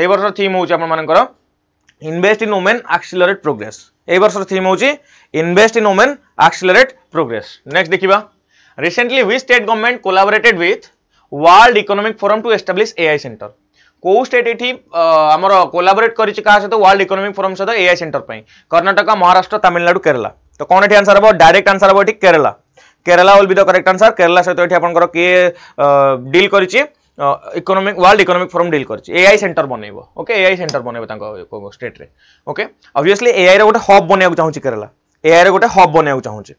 এই বর্ষ থিম হচ্ছে আপনার invest in women accelerate progress এই বর্ষর থিম হচ্ছে invest in women accelerate progress next দেখা রিসেন্টলি হুই state government collaborated with world economic forum to establish AI centre কেউ স্টেট এটি আমার কোলাবোরেট করেছে কাহ সহ ওয়ার্ল্ড ইকোনমিক ফোরম সহ এআই সেন্টর পাই কর্ণাটক মহারাষ্ট্র তামিলনাড়ু কেরালা তো কোণ এটি আনসার হব ডাইরেক্ট আনসার হব এটি Kerala Kerala will be the correct answer Kerala সহ এটি আপনার কি ডিল করেছে economic world economic forum deal করেছে এআই সেন্টর বনাইব ওকে এআই সেন্টর বনাইব তাঙ্ক স্টেট্রে ওকে অবভিয়াসলি এআই র গোটে হব বনাইବାକୁ ଚାହୁଁଛି কেরালা এআই র গোটে হব বনাইବାକୁ ଚାହୁଁଛି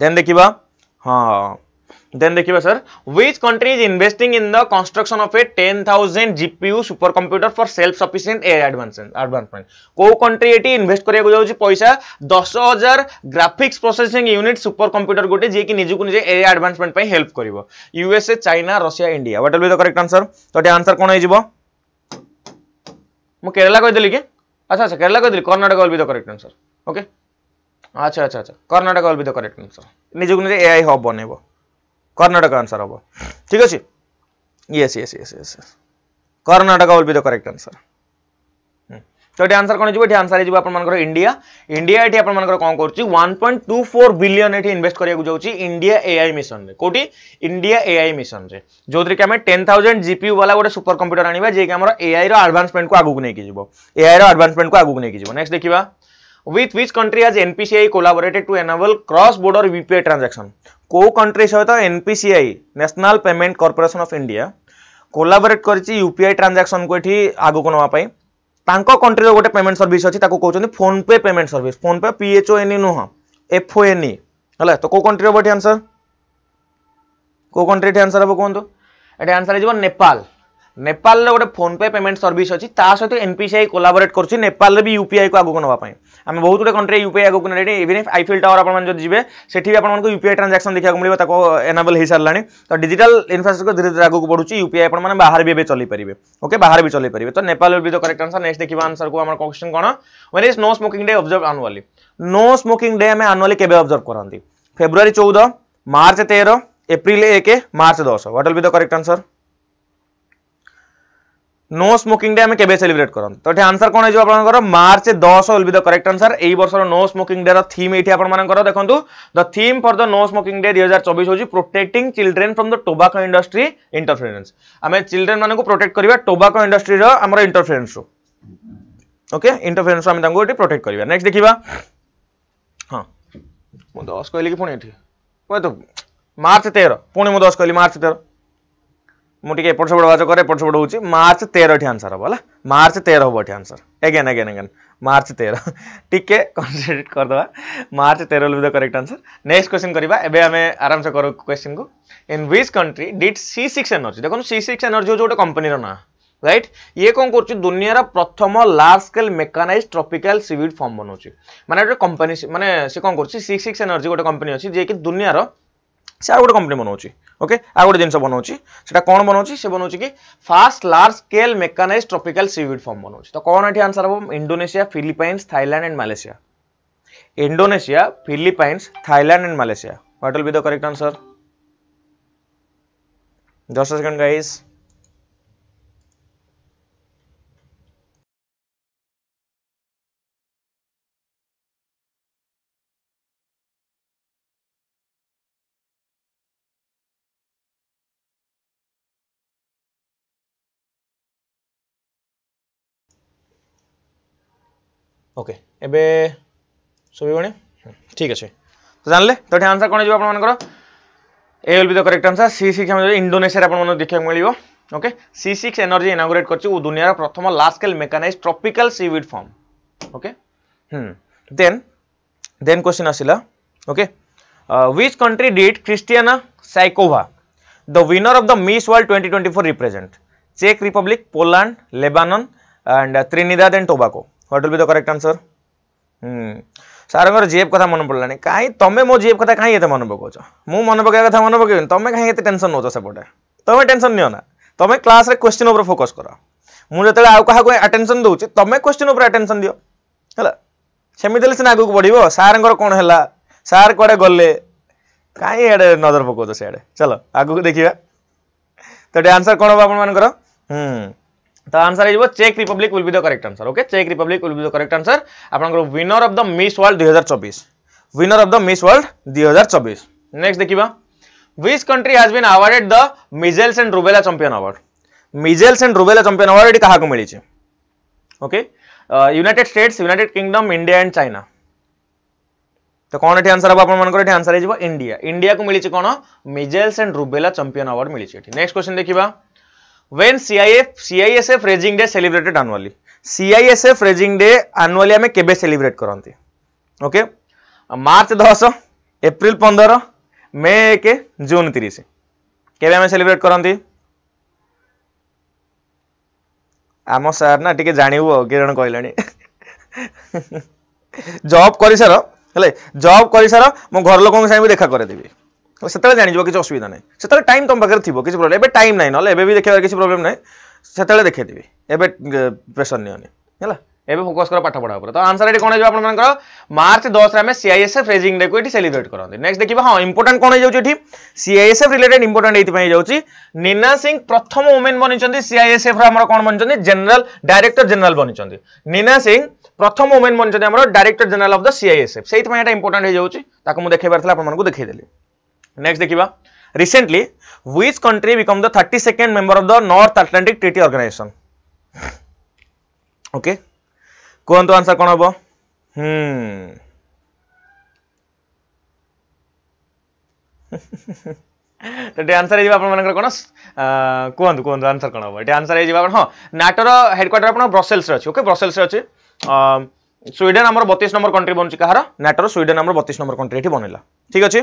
দেন দেখিবা হ্যাঁ देन देखिए sir which country is investing in the construction of a ten thousand GPU super computer for self sufficient AI advancement कौ कंट्री ये इन्वेस्ट करा जाऊँगी पैसा दस हजार graphics processing unit super computer गोटे जी कि निजी निजे एआई एडवांसमेंट हेल्प कर USA China Russia India what will be the correct answer तो ये आंसर कौन हो मु केरला कहीदेली कि अच्छा अच्छा केरला कहीदेली Karnataka will be the correct answer okay अच्छा अच्छा अच्छा Karnataka will be the correct answer निजी निजे एआई हब बनइब कर्नाटक आंसर हम ठीक अच्छे yes yes yes yes Karnataka will be the correct answer तो ये आंसर कौन ये आंसर हो आपर इंडिया इंडिया ये आपर कौन कर one point two four billion ये इनभेस्ट कराया जाऊँगी इंडिया एआई मिशन में कौटी इंडिया एआई मिशन में जो थी आम टेन थाउजेंड जीपीयू वाला गोटे सुपर कंप्यूटर आने जे आम एआई रडभान्समेंट को आगे नहीं एआई रडभान्समेंट को आगे नहीं नेक्स्ट देखा with which country has NPCI collaborated to enable cross border UPI transaction কেউ কন্ট্রি সহ NPCI national payment corporation of India collaborate করেছি ইউপিআই ট্রানজাকশনকু এটি আগুক নেওয়া তাঙ্ক কন্ট্রির গোটে পেমেন্ট সর্ভিস অছি তাকে কৌন PhonePe payment service PhonePe PHONE নুহ এফওএনই হ্যাঁ তো কেউ কন্ট্রি হব এটি আনসর কেউ কন্ট্রি এটি আনসর হব কুহতু এটি আনসর হয়ে নেপাল ନେପାଳର ଗୋଟେ ଫୋନ୍ପେ ପେମେଣ୍ଟ ସର୍ଭିସ୍ ଅଛି ତା ସହିତ ଏନ୍ପିସିଆଇ କୋଲାବୋରେଟ୍ କରୁଛି ନେପାଳରେ ବି ୟୁପିଆଇକୁ ଆଗକୁ ନେବା ପାଇଁ ଆମେ ବହୁତ ଗୋଟେ କଣ୍ଟ୍ରି ୟୁପିଆଇ ଆଗକୁ ନେଲେଣି ଇଭିନ୍ ଆଇଫିଲ୍ ଟାୱାର ଆପଣମାନେ ଯଦି ଯିବେ ସେଠି ବି ଆପଣମାନଙ୍କୁ ୟୁପିଆଇ ଟ୍ରାନ୍ଜାକ୍ସନ୍ ଦେଖିବାକୁ ମିଳିବ ତାକୁ ଏନାବଲ୍ ହୋଇସାରିଲାଣି ତ ଡିଜିଟାଲ୍ ଇନଫ୍ରାଷ୍ଟ୍ରକ୍ଚର ଧୀରେ ଧୀରେ ଆଗକୁ ବଢ଼ୁଛି ୟୁପିଆଇ ଆପଣମାନେ ବାହାରେ ବି ଏବେ ଚଲେଇପାରିବେ ଓକେ ବାହାରେ ବି ଚଲେଇପାରିବେ ତ ନେପାଳ ବି ଦ କରେକ୍ଟ ଆନ୍ସର୍ ନେକ୍ସଟ ଦେଖିବା ଆନ୍ସର୍କୁ ଆମର କ୍ୱେଶ୍ଚନ୍ କ'ଣ when is no smoking day observe annually no smoking day ଆମେ ଆନୁଆଲି କେବେ ଅବଜର୍ଭ କରନ୍ତି ଫେବୃଆରୀ ଚଉଦ ମାର୍ଚ୍ଚ ତେର ଏପ୍ରିଲ ଏକ ମାର୍ଚ୍ଚ ଦଶ what will be the correct answer no smoking day আমি কেবে সেলিব্রেট করন তো এটি আনসার কোণ হয়ে আপনার মার্চ দশ will be the correct answer এই বর্ষর নো স্মোকিং ডে থিম এইটি আপনার দেখুন the theme for the no smoking day দুই হাজার চবিশ হচ্ছে protecting children from the tobacco industry interference আমি চিলড্রেন মানুষ প্রোটেক্ট করা টোবাকো ইন্ডস্ট্রির আমার ইন্টরফিরেন্স ওকে ইন্টরফিরেন্স আমি তাঁকু এটি প্রোটেক্ট করা নেক্সট দেখা হ্যাঁ মু দশ কহিলি কি পুঁ এটি তো মার্চ তের পুঁ মু দশ কহিলি মার্চ তের मुझे एपट सेपट बाज कपट सेपट हो मार्च तेरह ये आंसर हम है मार्च तेरह हम ये आंसर एगेन एगेन एगेन मार्च तेरह टिके कनसेट करदे मार्च तेरह will correct answer next question करवा आम आराम से करूँ क्वेश्चन को in which country did C six energy देखो सी सिक्स एनर्जी हूँ गोटे कंपनी ना राइट ये कौन कर दुनिया प्रथम large scale mechanise tropical seaweed farm बनाऊँच मैंने गोटे कंपनी मैंने से कौन कर सिक्स एनर्जी गोटे कंपनी अच्छी जी दुनिया সে আর গোটে কম্পানি বনাউছি ওকে আর গোটে জিনিস বনাউছি সেটা কোণ বনাউছি সে বনাউছি কি first large scale mechanise tropical seaweed farm বনাউছি তো কোণ এটি আনসার হব Indonesia Philippines Thailand and Malaysia Indonesia Philippines Thailand and Malaysia what will be the correct answer just a second guys okay এবে শোভিবণি ঠিক আছে তো জানলে তো এটি আনসার কোণ যাব আপনার A will be the correct answer C six আমি ইন্ডোনেসিয়ার আপনার দেখা মিলব okay C six energy inaugurate করছে দুনিয়ার প্রথম large scale mechanise tropical seaweed farm okay hmm then then question আসিলা okay which country did Christiana Saikova, the winner of the Miss World 2024 represent? Czech Republic, Poland, Lebanon and uh, Trinidad and Tobago. હોટલ બી તો correct answer હમ સારંગર જીએફ કથા મન પડલાની કાઈ તમે મો જીએફ કથા કાઈ એતે મન બકો છો હું મન બકે કથા મન બકે તમે કાઈ કે ટેન્શન ન હો છો સબડે તમે ટેન્શન ન ન તમે ક્લાસ રે ક્વેશ્ચન ઉપર ફોકસ કરો હું જેતલે આઉ કહા કો એટેન્શન દઉ છી તમે ક્વેશ્ચન ઉપર એટેન્શન દિયો હેલા સેમી દલે સે આગુ કો પડીબો સારંગર કોણ હેલા સાર કોડે ગલલે કાઈ એડે નજર બકો છો સહેડે ચલો આગુ કો દેખીવા તોડે આન્સર કોણ હોબ આપણ માન કરો હમ तो आंसर है check Republic will be the correct answer okay check Republic will be the correct answer आपर of the miss world दुई winner of the miss world दुई नेक्स्ट देखा विच कंट्री हाज been awarded the measles and rubella champion award measles and rubella champion award क्या मिली okay United states United kingdom India and China तो कौन एटी answer हम आप आंसर है इंडिया इंडिया को मिली कौन measles and rubella champion award मिली नेक्स्ट क्वेश्चन देखा when CIF, CISF Raging Day celebrated annually. CISF Raging Day annually आमें केबे celebrate करांती, okay? March 10, April 15, May 1, जून 30, केबे आमें celebrate करांती? आमो सार ना टिके जानिबो हो गिरण कोई कहलानी जॉब करी सारा, हेले जॉब करी सर मो घर लोकों भी देखा करे देवी, সেতবে জাঁজ কিছু অসুবিধা নাই সেতবে টাইম তোম পাখে থাকবে কিছু প্রোবলেম এবে টাইম নাই নহলে এবে দেখবার কিছু প্রোবলেম নাই সেতবে দেখেদেবি এবে প্রেসর নিওনি হ্যাঁ এবে ফোকস কর পাঠ পড়া উপরে তো আনসার এটি কোণ হয়ে আপনার মার্চ দশরে আমি সিআইএসএফ রেজিং ডে কু এটি সেলিব্রেট করতে নেক্সট দেখবা হ্যাঁ ইম্পর্টাট কোণ হয়ে যাচ্ছে এটি সিআইএসএফ রিলেটেড ইম্পর্টাট এইপাই যাচ্ছে নিনা সিং প্রথম ওমেন বনিছেন সিআইএসএফ আমার কোণ বনিছেন জেনারেল ডাইরেক্টর জেনারেল বনিছেন নিনা সিং প্রথম ওমেন বনিছেন আমার director general of the CISF সেইপাই এটা ইম্পর্টাট হয়ে যাচ্ছে তাকে দেখাইবার আপনার দেখাইদেলি Next dekhiba. Recently, which country became the 32nd member of the North Atlantic Treaty Organization? Okay. କୁହନ୍ତୁ ଆନ୍ସର କ'ଣ ହେବ ଏଠି ଆନ୍ସର ହେଇଯିବ ଆପଣମାନଙ୍କର କ'ଣ କୁହନ୍ତୁ କୁହନ୍ତୁ ଆନ୍ସର କ'ଣ ହେବ ଏଠି ଆନ୍ସର ହେଇଯିବ ଆପଣ ହଁ ନାଟୋର ହେଡ଼କ୍ୱାର୍ଟର ଆପଣ ବ୍ରସେଲ୍ସରେ ଅଛି ଓକେ ବ୍ରସେଲ୍ସରେ ଅଛି ସ୍ୱିଡେନ୍ ଆମର ବତିଶ ନମ୍ବର କଣ୍ଟ୍ରି ବନୁଛି କାହାର ନାଟୋର ସ୍ୱିଡେନ୍ ଆମର ବତିଶ ନମ୍ବର କଣ୍ଟ୍ରି ଏଠି ବନିଲା ଠିକ୍ ଅଛି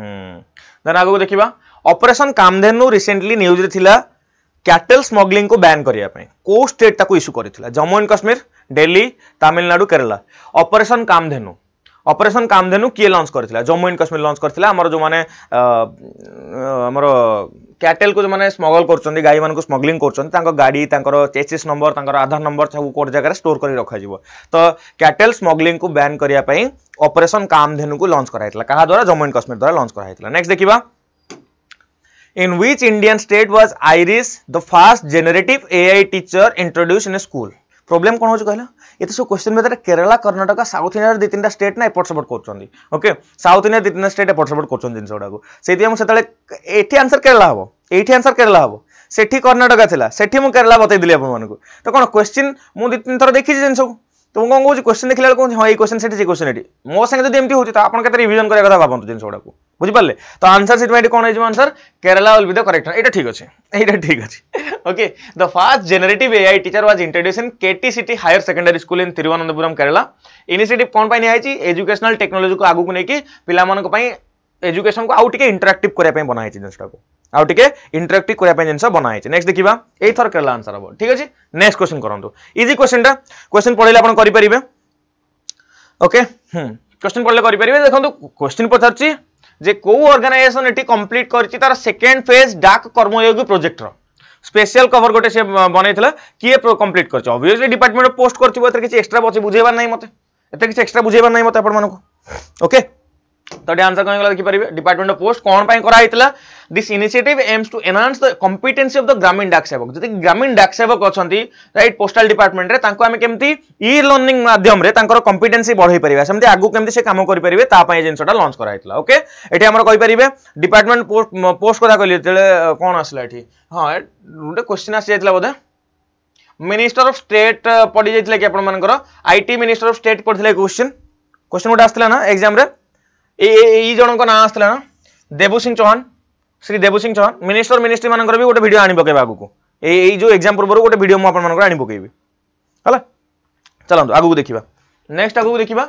ଦେନ୍ ଆଗକୁ ଦେଖିବା ଅପରେସନ୍ କାମଧେନୁ ରିସେଣ୍ଟଲି ନ୍ୟୁଜ୍ରେ ଥିଲା କ୍ୟାଟେଲ୍ ସ୍ମଗ୍ଲିଂକୁ ବ୍ୟାନ୍ କରିବା ପାଇଁ କେଉଁ ଷ୍ଟେଟ୍ ତାକୁ ଇସ୍ୟୁ କରିଥିଲା Jammu and Kashmir Delhi Tamil Nadu Kerala operation Kamdhenu operation Kamdhenu किए लॉन्च कर जम्मू एंड कश्मीर लॉन्च करते आमर जो मैंने आमर कैटेल को जो मैंने स्मगल कर गाई मानक स्मग्लींग कर गाड़ी चेचिस नंबर तक आधार नंबर सब कौट जगह स्टोर कर रखा तो कैटेल स्मग्लींग को ब्यान करने ऑपरेशन कामधेनु को लंच कराइला क्या द्वारा जम्मू एंड कश्मीर द्वारा लंच कराइला नेक्स्ट देखा in which Indian state was आईरीश the first generative AI teacher introduced in school problem କ'ଣ ହେଉଛି କହିଲ ଏତେ ସବୁ କ୍ୱେଶ୍ଚିନ୍ ଭିତରେ କେରଳ କର୍ଣ୍ଣାଟକ ସାଉଥ୍ ଇଣ୍ଡିଆର ଦୁଇ ତିନିଟା ଷ୍ଟେଟ୍ ନା ଏପଟ ସେପଟ କରୁଛନ୍ତି ଓକେ ସାଉଥ୍ ଇଣ୍ଡିଆ ଦୁଇ ତିନିଟା ଷ୍ଟେଟ୍ ଏପଟ ସେପଟ କରୁଛନ୍ତି ଜିନିଷ ଗୁଡ଼ାକୁ ସେଇଥିପାଇଁ ମୁଁ ସେତେବେଳେ ଏଠି ଆନ୍ସର୍ କେରଳ ହେବ ଏଇଠି ଆନ୍ସର୍ କେରଳ ହେବ ସେଠି କର୍ଣ୍ଣାଟକ ଥିଲା ସେଠି ମୁଁ କେରଳ ବତେଇଦେଲି ଆପଣମାନଙ୍କୁ ତ କ'ଣ କ୍ୱେଶ୍ଚିନ୍ ମୁଁ ଦୁଇ ତିନି ଥର ଦେଖିଛି ଜିନିଷକୁ তো কম কোচ কোশ্চেন দেখিলা কোচ হ্যাঁ এই কোশ্চেন সেটি সেই কোশ্চেন এটি মো সাথে যদি এমনি হচ্ছে তো আপনার কেতে রিভিজন করার কথা ভাবতু জিনিসগুলো বুঝিপারে তো আনসার সেটি এটি কোণ হয়েছে answer Kerala will be the correct এটা ঠিক আছে এইটা ঠিক আছে okay the first generative AI teacher was introduced in KT CT higher secondary school in Thiruvananthapuram Kerala initiative কোণ পাই নিয়েছে এজুকেশনাল টেকনোলোজি কু আগুক নেই পিলামানক পাই এজুকেশন কু আউ টিকে ইন্টারাক্টিভ করা পাই বনা হয়েছে জিনিসটাকে আউ টিকে ইন্টারাক্টিভ করা পাই জিনিস বনা হয়েছে নেক্সট দেখিবা এইথর কেরালা আনসার হব ঠিক আছে নেক্সট কোশ্চেন করন্তু ইজি কোশ্চেনটা কোশ্চেন পড়াইলে আপনার করে পারিবে ওকে হুম কোশ্চেন পড়লে করে পারিবে দেখুন কোশ্চেন পচারছি कौ अर्गानाइजेसन ये कम्प्लीट कर तार सेकेंड फेज डाक कर्मयोगी प्रोजेक्टर स्पेशल कवर गोटे से बनते किए कम्प्लीट कर डिपार्टमेंट पोस्ट करेंगे किसी एक्सट्रा बच्चे बुझेबार ना मत किसी एक्सट्रा बुझेबार ना मत आपके ओके okay? ତ ଏଠି ଆନ୍ସର କ'ଣ ହେଇଗଲା ଦେଖିପାରିବେ ଡିପାର୍ଟମେଣ୍ଟ ଅଫ୍ ପୋଷ୍ଟ କ'ଣ ପାଇଁ କରାହେଇଥିଲା this initiative aims to enhance the competency of the Gramin Dak Sevak ଯଦି ଗ୍ରାମୀଣ ଡାକ ସେବକ ଅଛନ୍ତି ରାଇଟ୍ ପୋଷ୍ଟାଲ ଡିପାର୍ଟମେଣ୍ଟରେ ତାଙ୍କୁ ଆମେ କେମିତି ଇ ଲର୍ଣ୍ଣିଂ ମାଧ୍ୟମରେ ତାଙ୍କର କମ୍ପିଟେନ୍ସି ବଢ଼େଇ ପାରିବା ସେମିତି ଆଗକୁ କେମିତି ସେ କାମ କରିପାରିବେ ତା ପାଇଁ ଏ ଜିନିଷଟା ଲଞ୍ଚ କରାହେଇଥିଲା ଓକେ ଏଠି ଆମର କହିପାରିବେ ଡିପାର୍ଟମେଣ୍ଟ ପୋଷ୍ଟ କଥା କହିଲି ଯେତେବେଳେ କ'ଣ ଆସିଲା ଏଠି ହଁ ଗୋଟେ କ୍ୱେଶ୍ଚିନ୍ ଆସିଯାଇଥିଲା ବୋଧେ ମିନିଷ୍ଟର ଅଫ୍ ଷ୍ଟେଟ୍ ପଡ଼ିଯାଇଥିଲା କି ଆପଣମାନଙ୍କର ଆଇଟି ମିନିଷ୍ଟର ଅଫ୍ ଷ୍ଟେଟ୍ ପଡ଼ିଥିଲା କ୍ୱେଶ୍ଚିନ୍ କ୍ୱେଶ୍ଚିନ୍ ଗୋଟେ ଆସିଥିଲା ନା ଏକ୍ଜାମ୍ରେ ଏଇ ଜଣଙ୍କ ନାଁ ଆସିଥିଲା ନା ଦେବୁ ସିଂ ଚୌହାନ ଶ୍ରୀ ଦେବୁ ସିଂ ଚୌହାନ ମିନିଷ୍ଟର ମିନିଷ୍ଟ୍ରିମାନଙ୍କର ବି ଗୋଟେ ଭିଡ଼ିଓ ଆଣି ପକାଇବା ଆଗକୁ ଏଇ ଏଇ ଯେଉଁ ଏକ୍ଜାମ୍ ପୂର୍ବରୁ ଗୋଟେ ଭିଡ଼ିଓ ମୁଁ ଆପଣମାନଙ୍କର ଆଣି ପକାଇବି ହେଲା ଚାଲନ୍ତୁ ଆଗକୁ ଦେଖିବା ନେକ୍ସଟ ଆଗକୁ ଦେଖିବା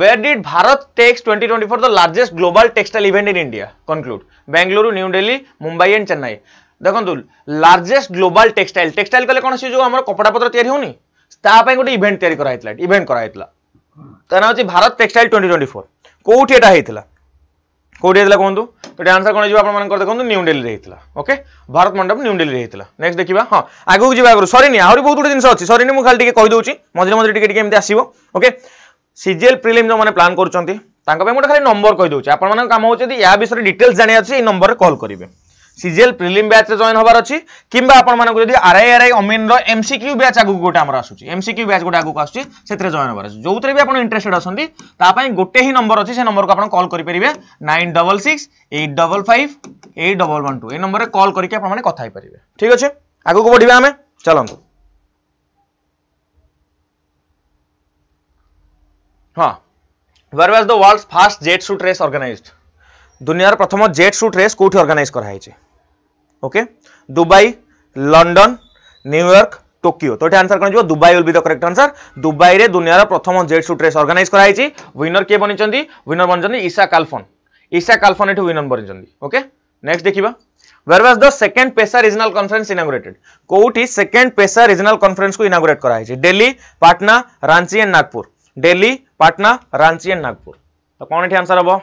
where did Bharat takes 2024 the largest global textile event in India? Conclude. Bangalore, New Delhi, Mumbai and Chennai. দেখন্তু লার্জেস্ট গ্লোবাল টেক্সটাইল টেক্সটাইল কলে কোণ সে যে আমার কপড়াপত্র তৈরি হোনি তা গোটে ইভেন্ট তৈরি করা হয়েছিল ইভেন্ট করা হয়েছিল তার নাম হচ্ছে Bharat textile twenty twenty four কোটি এটা হয়েছিল কোটি হয়েছিল কুহতু তো এটা আনসার কোণ যাব আপনার দেখুন নিউ ডেলি হয়েছিল ওকে ভারত মণ্ডপ নিউ ডেলি হয়েছিল নেক্সট দেখা হ্যাঁ আগুক যা আগুন সরিনি আহরি বহু গোটে জিনিস অছি সরিনি মু খালি টিকে কইদি মঝিরে মঝিরে টিকে টিকে এমনি আসব ওকে সিজিএল প্রিলিম যে প্লান করছেন তাঁর গোটে খালি নম্বর কইদি আপনার কাম হচ্ছে ইয়া বিষয়ে ডিটেলস জাঁয়া এই নম্বরের কল করবে সিজিএল প্রিলিম ব্যাচে জয়েন হবার অছি কিংবা আপনার যদি আরআই আরআই অমিনর এমসিকিউ ব্যাচ আগুক গোটে আমার আসুচি এমসিকিউ ব্যাচ গোটে আগুক আসুচি সেতরে জয়েন হবার আছে যোউতরে বি আপনার ইন্টারেস্টেড অছন্তি তা পাই গোটে হি নম্বর অছি সে নম্বরকে আপনার কল করি পারিবে 966855 8112 এই নম্বরে কল করিকে আপনারা কথা হই পারিবে ঠিক আছে আগুক বড়িবে আমি চলন্তু হ্যাঁ where was the world's first jet suit race organized দুনিয়ার প্রথম জেট সুট রেস কোটি অর্গানাইজ করা হয়েছে okay Dubai London New York Tokyo तो ये आंसर कौन जो Dubai will be the correct answer Dubai रे दुनिया का प्रथम जेड सुट रेस अर्गानाइज कराई विनर किए बनी विनर बन ईशा कालफन ईशा कालफन एट विनर बनी ओके नेक्स्ट देखा where was the second PESA regional conference inaugurated कौट सेकेंड पेसा रिजनाल कन्फरेन्स को इनागोरेट कराई डेली पटना रांची एंड नागपुर डेली पटना रांची एंड नागपुर तो कौन ये आंसर हम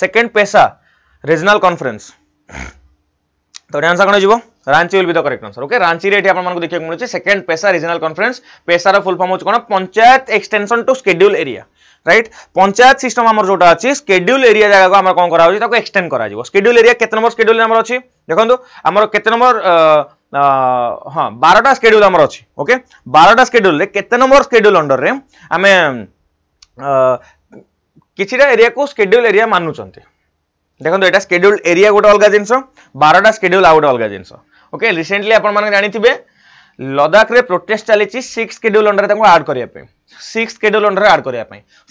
सेकेंड पेसा रिजनाल कन्फरेन्स तो आंसर कौन हो Ranchi will be the correct answer okay Ranchi ये आपको देखा मिलूँ सेकेंड पेशा रिजनाल कन्फरेन्स पेशार फुल फर्म हो कौन panchayat extension to scheduled area right panchayat system আমার যেটা আছে স্কেড্যুল এরিয়া জায়গাকে আমার কম করা হচ্ছে তাকে এক্সটেন্ড করা যাব স্কেড্যুল এরিয়া কত নম্বর স্কেড্যুল আমার আছে দেখুন আমার কত নম্বর হ্যাঁ বারোটা স্কেড্যুল আমার আছে ওকে বারোটা স্কেড্যুল কত নম্বর স্কেড্যুল অন্ডরে আমি কিছুটা এরিয়া স্কেড্যুল এরিয়া মানুচান দেখুন এটা স্কেডুল এরিয়া গোটে অলগা জিনিস বারোটা স্কেডুল আউ গোটে অলগা জিনিস ওকে রিসেন্টলি আপনার জাঁথিবে লদাখে প্রোটেস্ট চালছে সিক্স স্কেডুল অন্ডারে তাকে আড করা সিক্স স্কেডুল অন্ডারে আড করা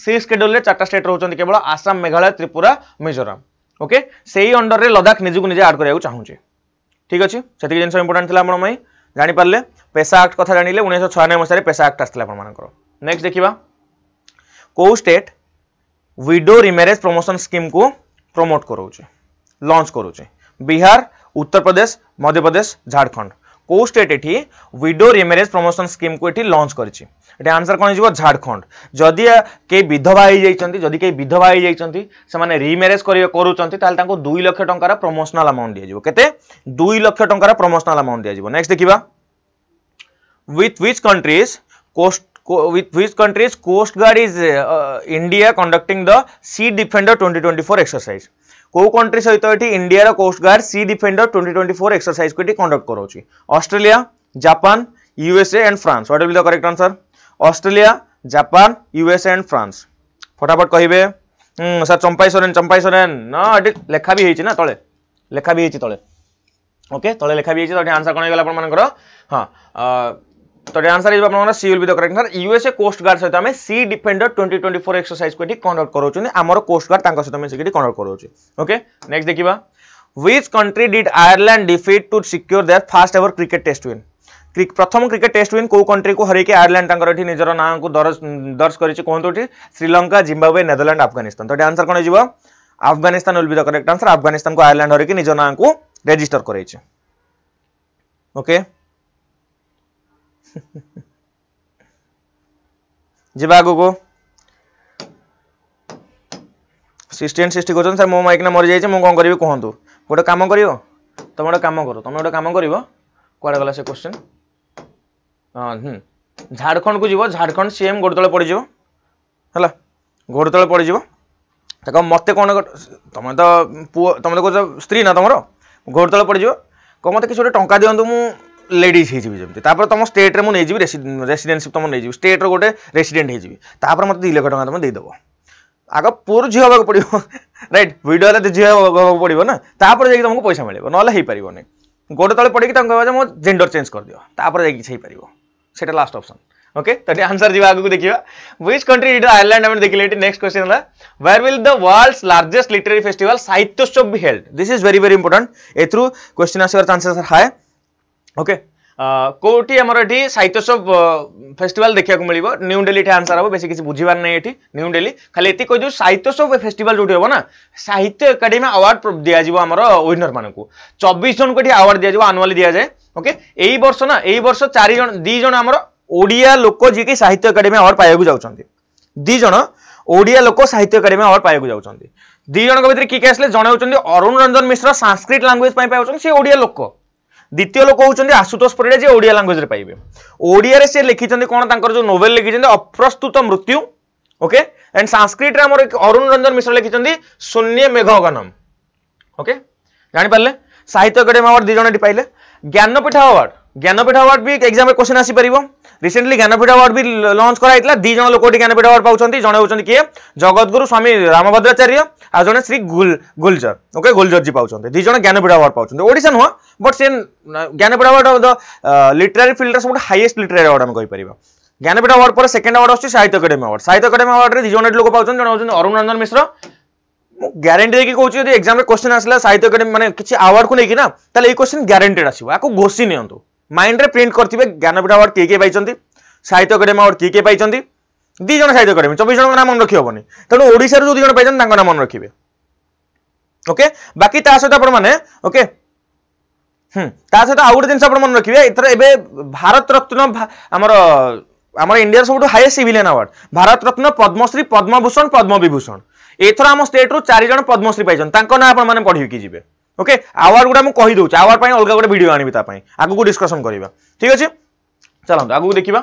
সিক্স স্কেডুলে চারটা স্টেট রয়েছেন কেবল আসাম মেঘালয় ত্রিপুরা মিজোরাম ওকে সেই অন্ডারে লদাখ নিজকে নিজে আড করা চাহুছে ঠিক আছে সেটি জিনিস ইম্পর্টাট লা আপনার জাঁপারে পেশা আক্ট কথা জাঁলে উনিশশো ছয়ানবে মশায় পেশা আক্ট আসলে আপনার নেক্সট দেখা কেউ state widow remarriage promotion scheme কু प्रमोट करोचे लंच करोचे बिहार उत्तर प्रदेश मध्य प्रदेश झारखंड को स्टेट ये विडो रिमेरेज प्रमोशन स्कीम को लंच कर आंसर कौन हो झारखंड जदि कई विधवा होती जदि कई विधवा होती से रिमेरेज करूँ दुई लक्ष ट प्रमोशनाल अमाउंट दिज्व के दुई लक्ष ट प्रमोशनाल अमाउंट दिज्व नेक्स्ट देखा with which countries coast with which country's coast guard is uh, India conducting the Sea Defender 2024 exercise. କେଉଁ କଣ୍ଟ୍ରି ସହିତ ଏଠି ଇଣ୍ଡିଆର coast guard sea defender twenty twenty four ଏକ୍ସରସାଇଜକୁ ଏଠି କଣ୍ଡକ୍ଟ କରାଉଛି Australia Japan USA and France what will the correct answer Australia Japan USA and France ଫଟାଫଟ କହିବେ sir Champai Soren Champai Soren ନା ଏଠି ଲେଖା ବି ହେଇଛି ନା ତଳେ ଲେଖା ବି ହେଇଛି ତଳେ ଓକେ ତଳେ ଲେଖା ବି ହେଇଛି ତ ଏଠି ଆନ୍ସର କ'ଣ ହେଇଗଲା ଆପଣମାନଙ୍କର ହଁ तो आंसर इज आपन C will be the correct answer USA coast guard सहित हमें सी डिफेंडर 2024 एक्सरसाइज को एटी कंडक्ट करौछु ने हमर कोस्ट गार्ड तांको सहित हमें सेकिटी कंडक्ट करो करौछु ओके नेक्स्ट देखिबा which country did Ireland defeat to secure their first ever cricket test win क्रिक प्रथम क्रिकेट टेस्ट विन को कंट्री को हरे के आयरलैंड तांकर एटी निजर नाम को दर्ज दर्ज करिछि कोन तो एटी श्रीलंका जिम्बाब्वे नेदरलैंड अफगानिस्तान तो आंसर कोन जिवो Afghanistan will be the correct answer Afghanistan को आयरलैंड हरे के निजर नाम को रजिस्टर करै करैछि ओके okay? ଯିବା ଆଗକୁ ସିକ୍ସଟି ଏଣ୍ଡ ସିକ୍ସଟି କରୁଛନ୍ତି ସାର୍ ମୋ ମାଇକିନା ମରିଯାଇଛି ମୁଁ କ'ଣ କରିବି କୁହନ୍ତୁ ଗୋଟେ କାମ କରିବ ତୁମେ ଗୋଟେ କାମ କର ତୁମେ ଗୋଟେ କାମ କରିବ କୁଆଡ଼େ ଗଲା ସେ କୋଶ୍ଚିନ୍ ହଁ ହୁଁ ଝାଡ଼ଖଣ୍ଡକୁ ଯିବ ଝାଡ଼ଖଣ୍ଡ ସିଏମ୍ ଗୋଡ଼ ତଳେ ପଡ଼ିଯିବ ହେଲା ଗୋଡ଼ ତଳେ ପଡ଼ିଯିବ ତାକୁ ମୋତେ କ'ଣ ତୁମେ ତ ପୁଅ ତୁମେ ତ କହୁଛ ସ୍ତ୍ରୀ ନା ତୁମର ଗୋଡ଼ ତଳେ ପଡ଼ିଯିବ କ'ଣ ମୋତେ କିଛି ଗୋଟେ ଟଙ୍କା ଦିଅନ୍ତୁ ମୁଁ ଲେଡ଼ିଜ୍ ହେଇଯିବି ଯେମିତି ତାପରେ ତମ ଷ୍ଟେଟ୍ରେ ମୁଁ ନେଇଯିବି ରେସିଡେନ୍ସିପ୍ ତମ ନେଇଯିବି ଷ୍ଟେଟ୍ର ଗୋଟେ ରେସିଡେଣ୍ଟ ହେଇଯିବି ତାପରେ ମୋତେ ଦୁଇ ଲକ୍ଷ ଟଙ୍କା ତୁମେ ଦେଇଦେବ ଆଗ ପୁଅରୁ ଝିଅ ହେବାକୁ ପଡ଼ିବ ରାଇଟ୍ ଭିଡ଼ିଓ ହେଲେ ଝିଅ ହେବାକୁ ପଡ଼ିବ ନା ତାପରେ ଯାଇକି ତମକୁ ପଇସା ମିଳିବ ନହେଲେ ହେଇପାରିବନି ଗୋଡ଼ ତଳେ ପଡ଼ିକି ତାଙ୍କୁ କହିବା ଯେ ମୋ ଜେଣ୍ଡର ଚେଞ୍ଜ କରିଦିଅ ତାପରେ ଯାଇକି କିଛି ହେଇପାରିବ ସେଇଟା ଲାଷ୍ଟ ଅପସନ୍ ओके तटी आंसर जी आगे देखा विच कंट्री इट आयरलैंड आम देखिले नेक्स्ट क्वेश्चन है where will the world's largest literary festival साहित्योत्सव भी held this is very very important एथ्रु क्वेश्चन आसवर चांसेस हाई ओके कौटी आमर ये साहित्योत्सव फेस्टिवल देखा मिली न्यू डेली ठे आंसर हम बेस किसी बुझार नहीं ये न्यू डेली खाली ये कहीदेव साहित्योत्सव फेस्टिवल जो हम ना साहित्य एकाडेमी अवार्ड दिज्व आम विनर मान को चबीस जन को अवार्ड दिज्व आनुआली दि जाए ओके यही बर्ष ना यही बर्ष चार दिज आम ओडिया लोक जी की साहित्य एकाडेमी अवार्ड पाया जाऊँ दिज ओडिया लोक साहित्य एकाडेमी अवार्ड पाया जाऊँ दिजों भितर किए किए आसे जन अरुण रंजन मिश्र सांस्कृत लांगुएज सी ओडिया लोक দ্বিতীয় লোক হচ্ছেন আশুতোষ পরিড়া যে ওড়িয়া ল্যাঙ্গুয়েজে পাইবে ওড়িয়ার সে লিখিছেন কোণ তাঁর যে নোভেল লিখিছেন অপ্রস্তুত মৃত্যু ওকে এন্ড সাংস্ক্রিটরে আমার অরুণ রঞ্জন মিশ্র লিখিছেন শূন্য মেঘগণম ওকে জাঁপারে সাহিত্য একাডেমি আওয়ার্ড দুই জন এটি পাইলে জ্ঞানপীঠ আওয়ার্ড ज्ञानपीठ अवार्ड भी एक्जाम क्वेश्चन आसपार रिसेंटली ज्ञानपीठ अवार्ड भी लंच कर दु जन लोक ज्ञानपीठ अवार्ड पाँच जन हो किए जगदगुरु स्वामी रामभद्राचार्य आ जे श्री गुल गुलजर ओके गुलजर जी पाँच दु जन ज्ञानपीठ अवार्ड पाँच ओडा नुह बट से Jnanpith award the literary field सब हाइएस्ट लिटरारी अवार्ड आम कहीपर ज्ञानपीठ अवार्ड पर सेकंड अवार्ड आज साहित्य अकाडमी अवार्ड साहित्य अकाडमी अवार्ड में दुजन लोक पाँच जन हो अरुण रंजन मिश्र मुझ ग्यारंटी देखिए कहूँ यदि एक्जाम क्वेश्चन आसा साहित्य अकाडमी मैंने किसी आवार्ड को लेकिन ना तो ये क्वेश्चन ग्यारंटेड आसो या घोषी नि মাইন্ডরে প্রিন্ট করবে জ্ঞানপীঠ আওয়ার্ড কিଏ କିଏ পাইছেন সাহিত্য একাডেমি আওয়ার্ড কিଏ କିଏ পাইছেন দুই জন সাহিত্য একাডেমি চব্বিশ জনক নাম মনে রাখি হবনি তেমন ওড়শার যে দুই জন পাইছেন তাঁর নাম মনে রাখবে ওকে বাকি তা সহ আপনার মানে ওকে হুম তা সহ আউ গোটে জিনিস আপনার মনে রাখবে এথর এবে ভারত রত্ন আমার আমার ইন্ডিয়ার সবুঠ highest civilian award Bharat Ratna Padma Shri Padma Bhushan Padma Vibhushan এথর আমার স্টেট্রু চারিজন পদ্মশ্রী পাইছেন তাঁর না আপনার পড়িকি যাবে ওকে ଆୱାର୍ଡ ଗୁଡ଼ା ମୁଁ କହିଦେଉଛି ଆୱାର୍ଡ ପାଇଁ ଅଲଗା ଗୋଟେ ଭିଡ଼ିଓ ଆଣିବି ତା ପାଇଁ ଆଗକୁ ଡିସ୍କସନ୍ କରିବା ଠିକ୍ ଅଛି ଚାଲନ୍ତୁ ଆଗକୁ ଦେଖିବା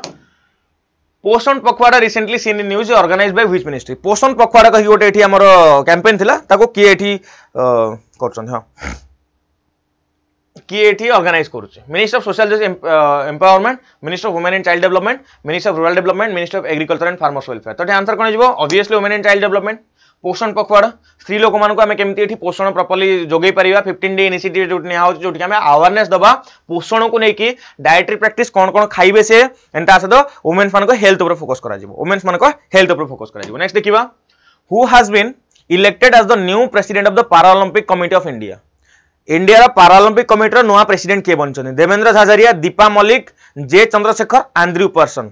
Poshan Pakhwada recently seen in news organise by which ministry Poshan Pakhwada কহি গোটে এটি আমার ক্যাম্পেন লা তাকে কি এটি করছেন হ্যাঁ কি এটি অর্গানাইজ করছে minister of social justice empowerment minister of women and child development minister of rural development minister of agriculture and farmers welfare তো এটা আনসার কোণ যাব obviously women and child development Poshan Pakhwada स्त्री लोक मैं कमी पोषण प्रपर्ली जगे पारा फिफ्टन डे इनिटिव जो निहत जो आवेरनेस दबा पोषण को लेकिन डायट्री प्राक्ट कौन कौन खाइबे से एंटा सहित वोमेन्स मान हेल्थ उपर फोकस वोमेन्स मान हेल्थ उपर फोकस नेक्स्ट देखा who has been elected as the new president of the Paralympic committee of India India Paralympic committee नुआ प्रेसीडेट किए बनते Devendra Jhajharia Deepa Malik J Chandrashekhar Andrew Parson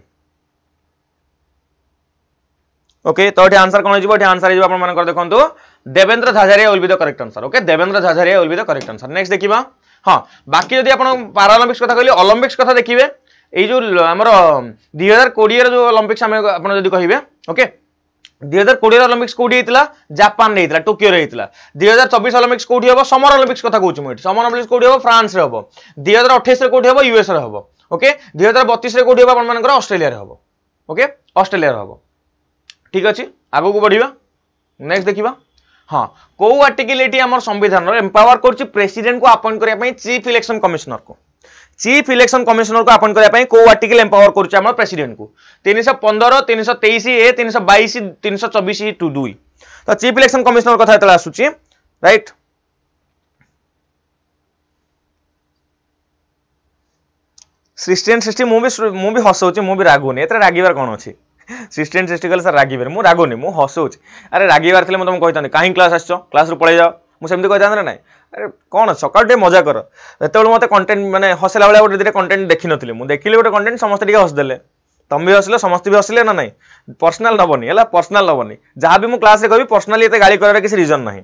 okay তো এটি আনসার কোণ হয়ে এটি আনসার হয়ে আপনার দেখুন Devendra Jhajharia will be the correct answer okay Devendra Jhajharia will be the correct answer next দেখা হ্যাঁ বাকি যদি আপনার পারাঅলিম্পিক্স কথা কহিলি অলিম্পিক্স কথা দেখবে এই যে আমার দুই হাজার কোড়িয়ের যে অলিম্পিক্স আমি আপনার যদি কহবে ওকে দুই হাজার কোড়িয়ের অলিম্পিক্স কোটি হয়েছিল জাপান হয়েছিল টোকিওরে হয়েছিল দুই হাজার চবিশ অলিম্পিক্স কোটি হব সমর অলিম্পিক্স কথা কହୁছি মুঠি সমর অলিম্পিক্স কোটি হব ফ্রান্সরে হব দুই হাজার অঠেইশে কোটি হব ইউএসরে হব ওকে দুই হাজার বতিশে কোটি হব আপনার অস্ট্রেলিয়ার হব ওকে অস্ট্রেলিয়ার হব ठीक अच्छे आग को बढ़िया नेक्स्ट देखा हाँ कौ आर्टिकल संविधान एम्पावर कर प्रेसीडेट को आपइन करने चिफ इलेक्शन कमिशनर को चिफ इलेक्शन कमिशनर को आपइन करने कौ आर्टिकल एम्पावर कर प्रेसीडेट को तीन शह पंदर तीन शह तेईस ए तीन शह बैश तीन सौ चबीस टू दुई तो चिफ इलेक्शन कमिशनर कथ ये आसूँ रईट सृष्टि मुझे मुझे हसाऊँच मुझे रागुनि ये रागार कौन अच्छी ସିଷ୍ଟେଣ୍ଟ ସିଷ୍ଟି କଲେ ସାର୍ ରାଗିବେନି ମୁଁ ରାଗୁନି ମୁଁ ହସୁଛି ଆରେ ରାଗିବାର ଥିଲେ ମୁଁ ତୁମକୁ କହିଥାନ୍ତି କାହିଁ କ୍ଲାସ୍ ଆସିଛ କ୍ଲାସ୍ରୁ ପଳେଇ ଯାଅ ମୁଁ ସେମିତି କହିଥାନ୍ତି ନା ନାହିଁ ଆରେ କ'ଣ ସକାଳୁ ଟିକେ ମଜା କର ସେତେବେଳେ ମୋତେ କଣ୍ଟେଣ୍ଟ ମାନେ ହସିଲା ବେଳେ ଗୋଟେ ଦୁଇଟା କଣ୍ଟେଣ୍ଟ ଦେଖିନଥିଲି ମୁଁ ଦେଖିଲି ଗୋଟେ କଣ୍ଟେଣ୍ଟ ସମସ୍ତେ ଟିକେ ହସିଦେଲେ ତମେ ବି ହସିଲ ସମସ୍ତେ ବି ହସିଲେ ନା ନାହିଁ ପର୍ସନାଲ୍ ନେବନି ହେଲା ପର୍ସନାଲ୍ ନେବନି ଯାହା ବି ମୁଁ କ୍ଲାସ୍ରେ କହିବି ପର୍ସନାଲି ଏତେ ଗାଳି କରିବାର କିଛି ରିଜନ୍ ନାହିଁ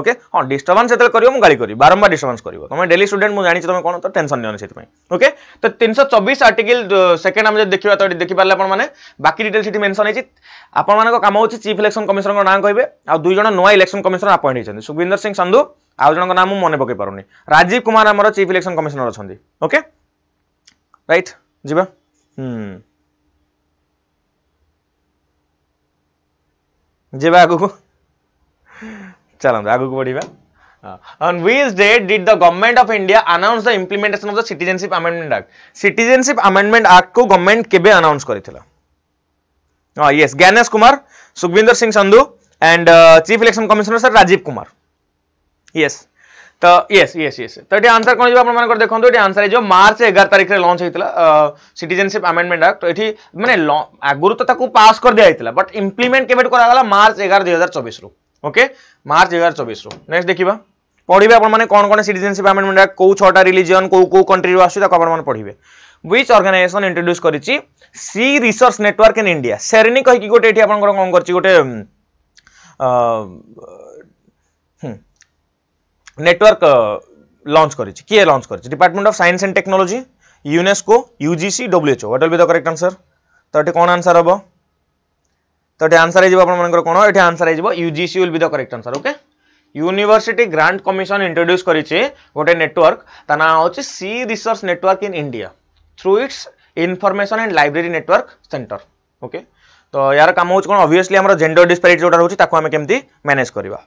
ওকে ହଁ ଡିଷ୍ଟର୍ବାନ୍ସ ଯେତେବେଳେ କରିବ ମୁଁ ଗାଳି କରିବି ବାରମ୍ବାର ଡିଷ୍ଟର୍ବାନ୍ସ କରିବ ତମେ ଡେଲି ଷ୍ଟୁଡେଣ୍ଟ ମୁଁ ଜାଣିଛି ତମେ କ'ଣ ତ ଟେନସନ୍ ନିଅନି ସେଥିପାଇଁ ଓକେ ତ ତିନିଶହ ଚବିଶ ଆର୍ଟିକିଲ ସେକେଣ୍ଡ ଆମେ ଯଦି ଦେଖିବା ତ ଏଠି ଦେଖିପାରିଲେ ଆପଣମାନେ ବାକି ଡିଟେଲ୍ ସେଠି ମେନସନ୍ ହେଇଛି ଆପଣମାନଙ୍କ କାମ ହେଉଛି ଚିଫ୍ ଇଲେକ୍ସନ୍ କମିଶନରଙ୍କ ନାଁ କହିବେ ଆଉ ଦୁଇ ଜଣ ନୂଆ ଇଲେକ୍ସନ୍ କମିଶନର ଆପଏଣ୍ଟ ହେଇଛନ୍ତି ସୁବିନ୍ଦର ସିଂ ସନ୍ଧୁ ଆଉ ଜଣଙ୍କ ନାଁ ମୁଁ ମନେ ପକାଇ ପାରୁନି ରାଜୀବ କୁମାର ଆମର ଚିଫ୍ ଇଲେକ୍ସନ୍ କମିଶନର ଅଛନ୍ତି ଓକେ ରାଇଟ୍ ଯିବା ହୁଁ ଯିବା ଆଗକୁ ଚାଲନ୍ତୁ ଆଗକୁ बढ़िया on which date did the government of India announce the implementation of the citizenship amendment act citizenship amendment act को गवर्नमेंट केबे करी थला हां yes Gyanesh Kumar Sukhvinder Singh Sandhu and chief election commissioner sir Rajeev Kumar yes तो यस यस यस तो ये आंसर कौन आप कर देखो ये आंसर जो मार्च एगार तारीख में लंच होता सिटीजेनशिप आमेडमेंट आक्ट ये मैंने आगुरी तो पास कर दिया बट इंप्लीमेंट केबे करा गला मार्च 11 2024 रो ওকে ମାର୍ଚ୍ଚ ଦୁଇ ହଜାର ଚବିଶରୁ ନେକ୍ସଟ ଦେଖିବା ପଢ଼ିବେ ଆପଣମାନେ କ'ଣ କ'ଣ ସିଟିଜେନସିପ୍ ଆମେଣ୍ଡମେଣ୍ଟ କେଉଁ ଛଅଟା ରିଲିଜିଅନ୍ କେଉଁ କେଉଁ କଣ୍ଟ୍ରିରୁ ଆସୁଛି ତାକୁ ଆପଣମାନେ ପଢ଼ିବେ ୱିଚ୍ ଅର୍ଗାନାଇଜେସନ୍ ଇଣ୍ଟ୍ରୋଡ୍ୟୁସ୍ କରିଛି C research network in India ସେରେନି କହିକି ଗୋଟେ ଏଠି ଆପଣଙ୍କର କ'ଣ କରିଛି ଗୋଟେ ନେଟୱାର୍କ ଲଞ୍ଚ କରିଛି କିଏ ଲଞ୍ଚ କରିଛି department of science and technology UNESCO UGC WHO what will be the correct answer ତ ଏଠି କ'ଣ ଆନ୍ସର ହେବ तो ये आंसर है आप कौन ये आंसर है UGC will be the correct answer okay university grant commission introduce कर गोटे नेटवर्क ना हूँ C research network in India through its information and library network centre okay तो यार काम हो कौन अभीयसली जेंडर डिस्पेरीट जो रोचे आम कमी मैनेज करवा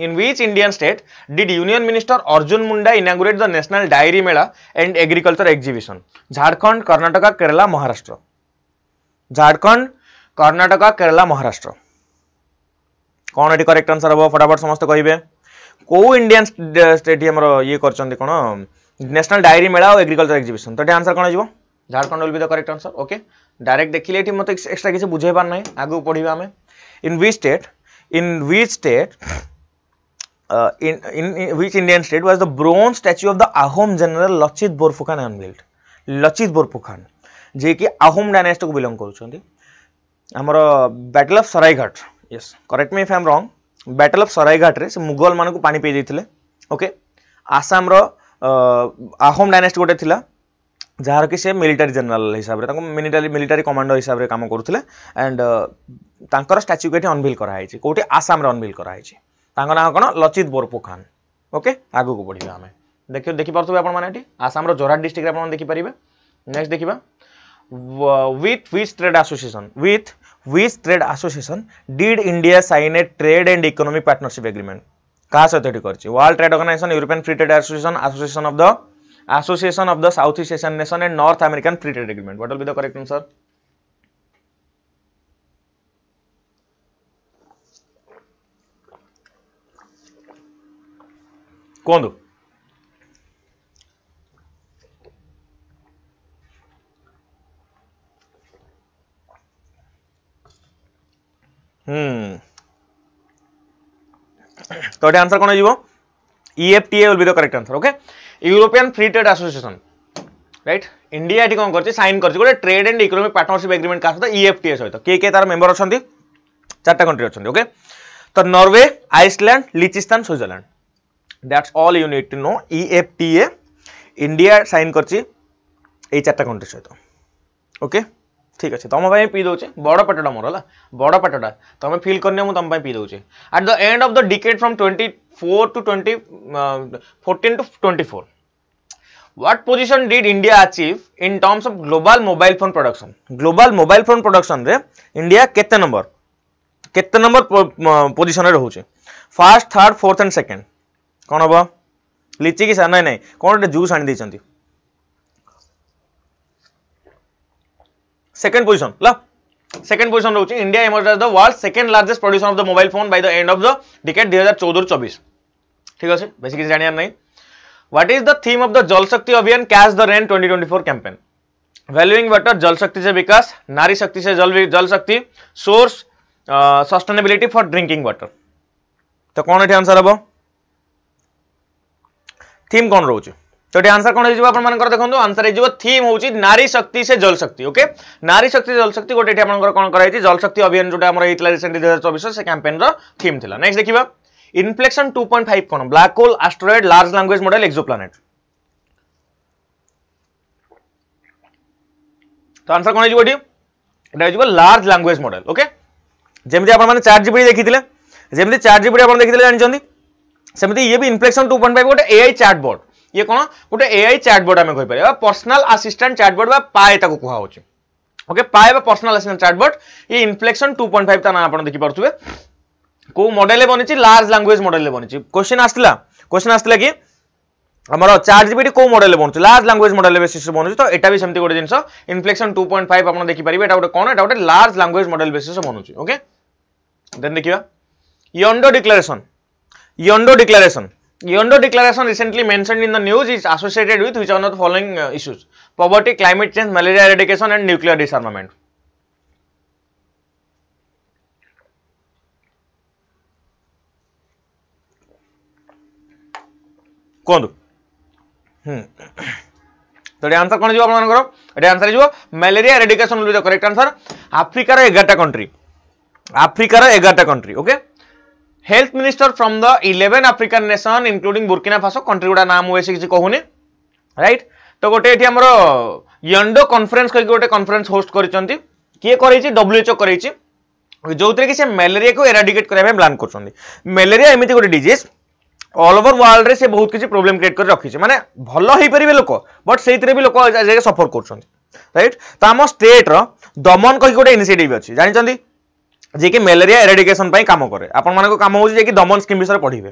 in which Indian state did union minister Arjun Munda inaugurate the national dairy mela and agriculture exhibition Jharkhand Karnataka Kerala Maharashtra Jharkhand Karnataka Kerala Maharashtra কোণ এটি করেক্ট আনসর হব ফটাফট সমস্ত কহবে কেউ ইন্ডিয়ান স্টেডিয়ামর ইয়ে করছেন কোণ ন্যাশনাল ডায়েরি মেলা ও এগ্রিকলচার এক্সিবিশন তো এটি আনসর কোণ যাব Jharkhand will be the correct answer okay direct দেখিলে এটি মতো এক্সট্রা কিছু বুঝাই পার না আগুক পড়া আমি in which state in which state in, in, in which Indian state was the bronze statue of the Ahom general Lachit Borfukhan unveiled. ଯିଏକି ଆହୋମ୍ ଡାଇନାଷ୍ଟିକୁ ବିଲଙ୍ଗ କରୁଛନ୍ତି ଆମର battle of Saraighat yes correct me if I'm wrong battle of ସରାଇଘାଟରେ ସେ ମୁଗଲମାନଙ୍କୁ ପାଣି ପିଇ ଦେଇଥିଲେ okay ଆସାମର ଆହୋମ୍ dynasty ଗୋଟେ ଥିଲା ଯାହାରକି ସେ ମିଲିଟାରୀ ଜେନେରାଲ ହିସାବରେ ତାଙ୍କୁ ମିଲିଟାରୀ ମିଲିଟାରୀ କମାଣ୍ଡର ହିସାବରେ କାମ କରୁଥିଲେ ଆଣ୍ଡ ତାଙ୍କର ଷ୍ଟାଚ୍ୟୁକୁ ଏଠି ଅନଭିଲ୍ କରାହେଇଛି କେଉଁଠି ଆସାମରେ ଅନଭିଲ୍ କରାହେଇଛି ତାଙ୍କ ନାଁ କ'ଣ ଲଚିତ ବୋରପୁ ଖାନ ଓକେ ଆଗକୁ ବଢ଼ିବା ଆମେ ଦେଖି ଦେଖିପାରୁଥିବେ ଆପଣମାନେ ଏଠି ଆସାମର ଜୋରହାଟ ଡିଷ୍ଟ୍ରିକ୍ଟରେ ଆପଣମାନେ ଦେଖିପାରିବେ ନେକ୍ସଟ ଦେଖିବା with which trade association with which trade association did india sign a trade and economic partnership agreement কাহা সহিত এটি করছি world trade organisation European free trade association association of the association of the south east Asian nation and north American free trade agreement what will be the correct answer কোন্দু तो ये answer कौन हो EFTA will be the correct answer okay European free trade association right India এটি কম করছে sign করছে গোটে trade and economic partnership agreement কার সহ ইএফটিএ সহ কে কে তার মেম্বর অনেক চারটা কন্ট্রি অনেক ওকে তো Norway Iceland Liechtenstein Switzerland that's all you need to know EFTA India sign করছে এই চারটা কন্ট্রি সহ ওকে ঠিক আছে ତୁମ ପାଇଁ ପିଇ ଦେଉଛେ ବଡ଼ ପେଟଟା ମୋର ହେଲା ବଡ଼ ପେଟଟା ତୁମେ ଫିଲ୍ କରିନିଅ ମୁଁ ତୁମ ପାଇଁ ପିଇ ଦେଉଛି at the end of the decade from twenty four to twenty fourteen to twenty four what position did india achieve in terms of global mobile phone production global mobile phone production रे india केते number केते number position रे रहउछे first third fourth and second कोन हबो litchi की sir नाही नाही कोन जूस आनी दैछंती सेकंड पोजीशन ला second position rochi India emerged as the world second largest producer of the mobile phone by the end of the decade 2014-24 ठीक আছে বেশি কিছু জানিয়ার নাই what is the theme of the Jal Shakti Abhiyan catch the rain 2024 campaign valuing water Jal Shakti से विकास नारी शक्ति से Jal Jal Shakti source sustainability for drinking water तो कोन एठी आंसर हबो थीम कोन रोचे तो ये आंसर कौन हो आपर देखो आंसर हो थीम हूँ नारी शक्ति से जल शक्ति ओके नारी शक्ति जल शक्ति गोटे कौन कर जल शक्ति अभियान जो रिसेंट दुई हजार चौबीस से कैंपेन रीम थी नेक्स्ट देखा इनफ्लेक्शन टू पॉइंट फाइव कौन black hole asteroid large language model exoplanet तो आंसर कौन हो लार्ज लांगुएज मॉडल ओके जमी आप चार जीबी देखी जमी चार जीबी आप देखते जानते सेमती ये भी इनफ्लेक्शन टू पॉइंट फाइव गोटे एआई चार्ट बोर्ड ଇଏ କ'ଣ ଗୋଟେ ଏଆଇ ଚାଟ୍ବୋର୍ଡ଼ ଆମେ କହିପାରିବା ବା ପର୍ସନାଲ୍ ଆସିଷ୍ଟାଣ୍ଟ ଚାଟ୍ବୋର୍ଡ଼ ବା ପାଏ ତାକୁ କୁହାହେଉଛି ଓକେ ପାଏ ବା ପର୍ସନାଲ୍ ଆସିଷ୍ଟାଣ୍ଟ ଚାଟ୍ବୋର୍ଡ଼ ଇଏ ଇନଫ୍ଲେକ୍ସନ୍ ଟୁ ପଏଣ୍ଟ ଫାଇଭ୍ ତା ନାଁ ଆପଣ ଦେଖିପାରୁଥିବେ କେଉଁ ମଡେଲରେ ବନିଛି ଲାର୍ଜ ଲାଙ୍ଗୁଏଜ ମଡେଲରେ ବନିଛି କୋଶ୍ଚିନ୍ ଆସିଲା କୋଶ୍ଚିନ୍ ଆସିଲା କି আমার চার্জ জিবিটি কেউ মডেলে বনুছে লার্জ ল্যাঙ্গুয়েজ মডেল বেসিস বনুছে তো এটা বি সেমতি গোটে জিনিস ইনফ্লেকশন টু পয়েন্ট ফাইভ আপনার দেখিপারে এটা গোটে কোণ এটা গোটে লার্জ ল্যাঙ্গুয়েজ মডেল বেসিস বনুছে ওকে দেন দেখিবা Yaounde declaration Yaounde declaration Yondo declaration recently mentioned in the news is associated with which one of the following uh, issues poverty, climate change, malaria eradication, and nuclear disarmament. କୁହନ୍ତୁ ତ ଏଠି answer କ'ଣ ଯିବ ଆପଣମାନଙ୍କର ଏଠି answer ଯିବ malaria eradication the correct answer ଆଫ୍ରିକାର ଏଗାରଟା କଣ୍ଟ୍ରି ଆଫ୍ରିକାର ଏଗାରଟା country okay health minister from the 11 African nation including Burkina Faso country गुडा नाम हुए से किसी कहूनी right तो गोटे ये आमर यंडो conference करके गोटे conference host करिसेंती किए करैछि WHO करैछि जोथिरे कि से मलेरिया को एराडिकेट करै में प्लान करछोंती मलेरिया एमिति गोटे डिजीज অল ওভর ওয়ার্ল্ডে সে বহুত কিছু প্রোবলেম ক্রিয়েট করে রাখিছে মানে ভাল হয়েপারে লোক বট সেইতে বি লোক সফর করছেন রাইট তো আমার স্টেট্র দমন কী গোটে ইনিসিয়েটিভ অ জাঁচান ଯିଏକି ମ୍ୟାଲେରିଆ ଏରାଡିକେସନ୍ ପାଇଁ କାମ କରେ ଆପଣମାନଙ୍କୁ କାମ ହେଉଛି ଯିଏକି ଦମନ ସ୍କିମ୍ ବିଷୟରେ ପଢ଼ିବେ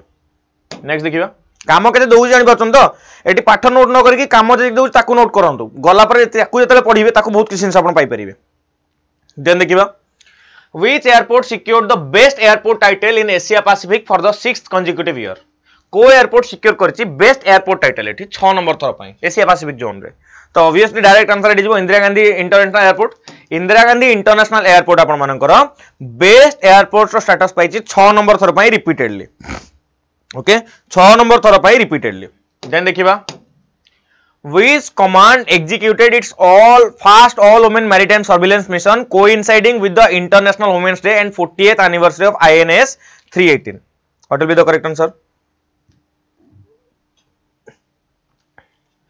ନେକ୍ସଟ ଦେଖିବା କାମ କେତେ ଦେଉଛି ଜାଣିପାରୁଛନ୍ତି ତ ଏଠି ପାଠ ନୋଟ୍ ନ କରିକି କାମ ଯଦି ଦେଉଛି ତାକୁ ନୋଟ୍ କରନ୍ତୁ ଗଲାପରେ ତାକୁ ଯେତେବେଳେ ପଢ଼ିବେ ତାକୁ ବହୁତ କିଛି ଜିନିଷ ଆପଣ ପାଇପାରିବେ ଦେନ୍ ଦେଖିବା which airport secured the best airport title in asia pacific for the 6th consecutive year को एयरपोर्ट सिक्योर करछि बेस्ट एयरपोर्ट टाइटल एठी 6 नंबर थर पई एशिया पैसिफिक जोन रे तो ऑब्वियसली डायरेक्ट आंसर है Indira Gandhi international airport Indira Gandhi international airport आपर best airport status पाई छ नंबर थर पर रिपीटेडली ओके छ नंबर थर पर रिपीटेडली देन देखा which command executed its all first all women maritime surveillance mission को with the international women's day and forty eighth of I N S three eighteen the correct answer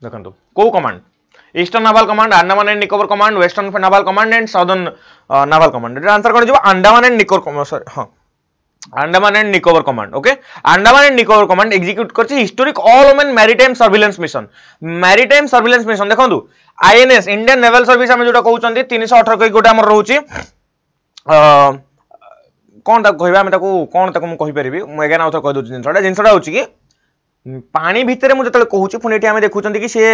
देखो कौ तो। Command eastern naval command Andaman and Nicobar command western naval command and southern naval command at answer कौन जब Andaman and Nicobar sorry हाँ Andaman and Nicobar command okay Andaman and Nicobar command execute করছে historic all women maritime surveillance mission maritime surveillance mission দেখুন INS Indian naval service আমি যেটা কৌন তিনশহ অঠর কোটি গোটে আমার রয়েছে কোণ তাকে কহবা আমি তাকে কোণ তাকে মুপারি এগেন আউথর কহিদি জিনিসটা জিনিসটা হচ্ছে কি ପାଣି ଭିତରେ ମୁଁ ଯେତେବେଳେ କହୁଛି ପୁଣି ଏଠି ଆମେ ଦେଖୁଛନ୍ତି କି ସିଏ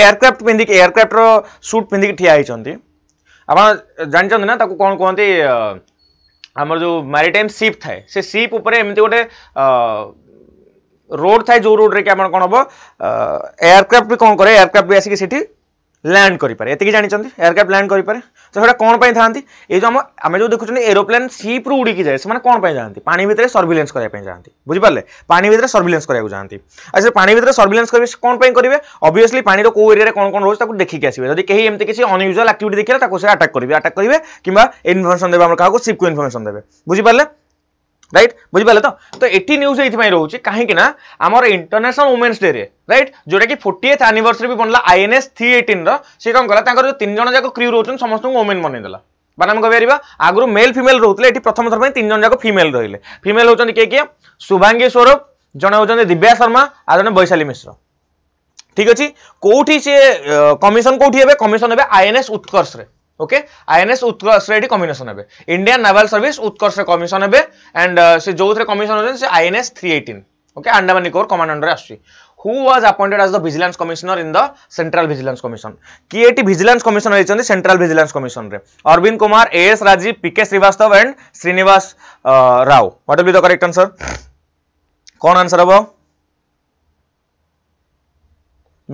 ଏୟାରକ୍ରାଫ୍ଟ ପିନ୍ଧିକି ଏୟାରକ୍ରାଫ୍ଟର ସୁଟ୍ ପିନ୍ଧିକି ଠିଆ ହେଇଛନ୍ତି ଆପଣ ଜାଣିଛନ୍ତି ନା ତାକୁ କ'ଣ କୁହନ୍ତି ଆମର ଯେଉଁ ମ୍ୟାରିଟାଇମ୍ ସିପ୍ ଥାଏ ସେ ସିପ୍ ଉପରେ ଏମିତି ଗୋଟେ ରୋଡ଼ ଥାଏ ଯେଉଁ ରୋଡ଼ରେ କି ଆମର କ'ଣ ହେବ ଏୟାରକ୍ରାଫ୍ଟ ବି କ'ଣ କରେ ଏୟାରକ୍ରାଫ୍ଟ ବି ଆସିକି ସେଠି ল্যান্ড করে এত জাঁচান এয়ারক্রাফ্ট ল্যান্ড করে তো সেটা কোণ পাই থাকে এই যে আমি যে দেখুছেন এরোপ্লেন সিপ্রু উড়িকি যায় সে কোণ পাই যাতে পানি ভিতরে সর্ভিলেন্স করা যাতে বুঝিপারে পানি ভিতরে সর্ভিলেন্স করা যাতে আর সে পানি ভিতরে সর্ভিলেন্স করবে কোণ পাই করবে অবভিয়াসলি পানির কেউ এরিয়ার কোণ কোণ রয়েছে তাকে দেখিকি আসবে যদি কেউ এমনি কিছু অনইউজুয়াল আক্টিভিটি দেখলে তাকে সে আটাক করবে আটাক করবে কিংবা ইনফরমেশন দেবে আমার কাহক সিপ্রু ইনফরমেশন দেবে বুঝিপারে রাইট বুঝিপারে তো তো এটি নিউজ এইপাই রয়েছে কাহিঁকি না আমার ইন্টরন্যাশনাল ওমেন্স ডে রাইট যেটা কি ফোর্টিএথ আনিভর্সারি বি বনলা আইএনএস থ্রি এইটিন রি কম কলা তাঁর যে তিন জন যাক ক্রিউ রয়েছেন সমস্ত ওমেন বনাইদেলা মানে আমি কইপার আগর মেল ফিমেল রোলে এটি প্রথম থর তিন জন যাক ফিমেল রহলে ফিমেল হচ্ছেন কে কি শুভাঙ্গী স্বরূপ জন হচ্ছেন দিব্যা শর্মা আর জন বৈশালী মিশ্র ঠিক আছে কোটি সে কমিশন কোটি হবে কমিশন হবে আইএনএস উৎকর্ষরে okay INS Utkarsh ready commission हे Indian naval service Utkarsh commission हे एंड से जो थे कमिशन होते हैं INS three eighteen okay Andaman Nicobar commander आसू was appointed as the vigilance commissioner in the central vigilance commission किए ये भिजिलान्स कमिशन रही सेट्राल भिजिलान्स कमिशन में Arvind Kumar A S Rajeev P K Srivastava and Srinivas Rao what will be the correct answer कौन answer हम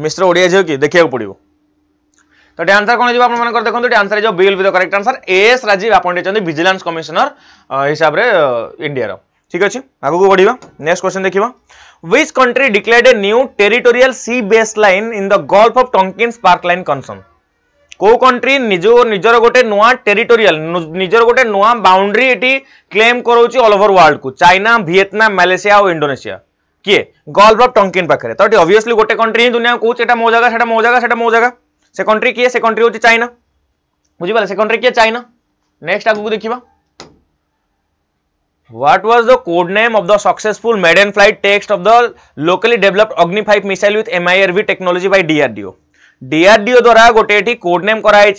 mister Odia झीव कि देखा पड़ो তো ଏଠି ଆନ୍ସର କ'ଣ ଯିବ ଆପଣମାନଙ୍କର ଦେଖନ୍ତୁ ଏଠି ଆନ୍ସର ଯିବ will be the correct answer S Rajeev ଆପଣ ହେଇଛନ୍ତି ଭିଜିଲାନ୍ସ କମିଶନର ହିସାବରେ ଇଣ୍ଡିଆର ଠିକ୍ ଅଛି ଆଗକୁ ବଢ଼ିବା ନେକ୍ସଟ କ୍ୱେଶ୍ଚନ୍ ଦେଖିବା which country declared a new territorial sea baseline in the Gulf of Tonkin Sparkline Concern? কেউ কন্ট্রি নিজ নিজের গোটে নূয়া টেরিটোরিয়াল নিজের গোটে নূয়া বাউন্ডারি এটি ক্লেম করছে অল ওভর ওয়ার্ল্ড কু চাইনা ভিয়েতনাম মালয়েসিয়া ও ইন্ডোনেসিয়া কিয়ে গল্ফ অফ টঙ্কিন পাখে তো এটি অবভিয়সলি গোটে কন্ট্রি হি দুনিয়া কুচ এটা মো জায়গা সেটা মো জায়গা সেটা মো জায়গা সে কন্ট্রি কি সে चाइना হচ্ছে চাইনা বুঝিপারে সে কন্ট্রি কি চাইনা নেক্সট আগুক দেখিবা What was the code name of the successful maiden flight text of the locally developed Agni 5 missile with MIRV technology by DRDO? DRDO द्वारा गोटे एठी कोड नेम कराई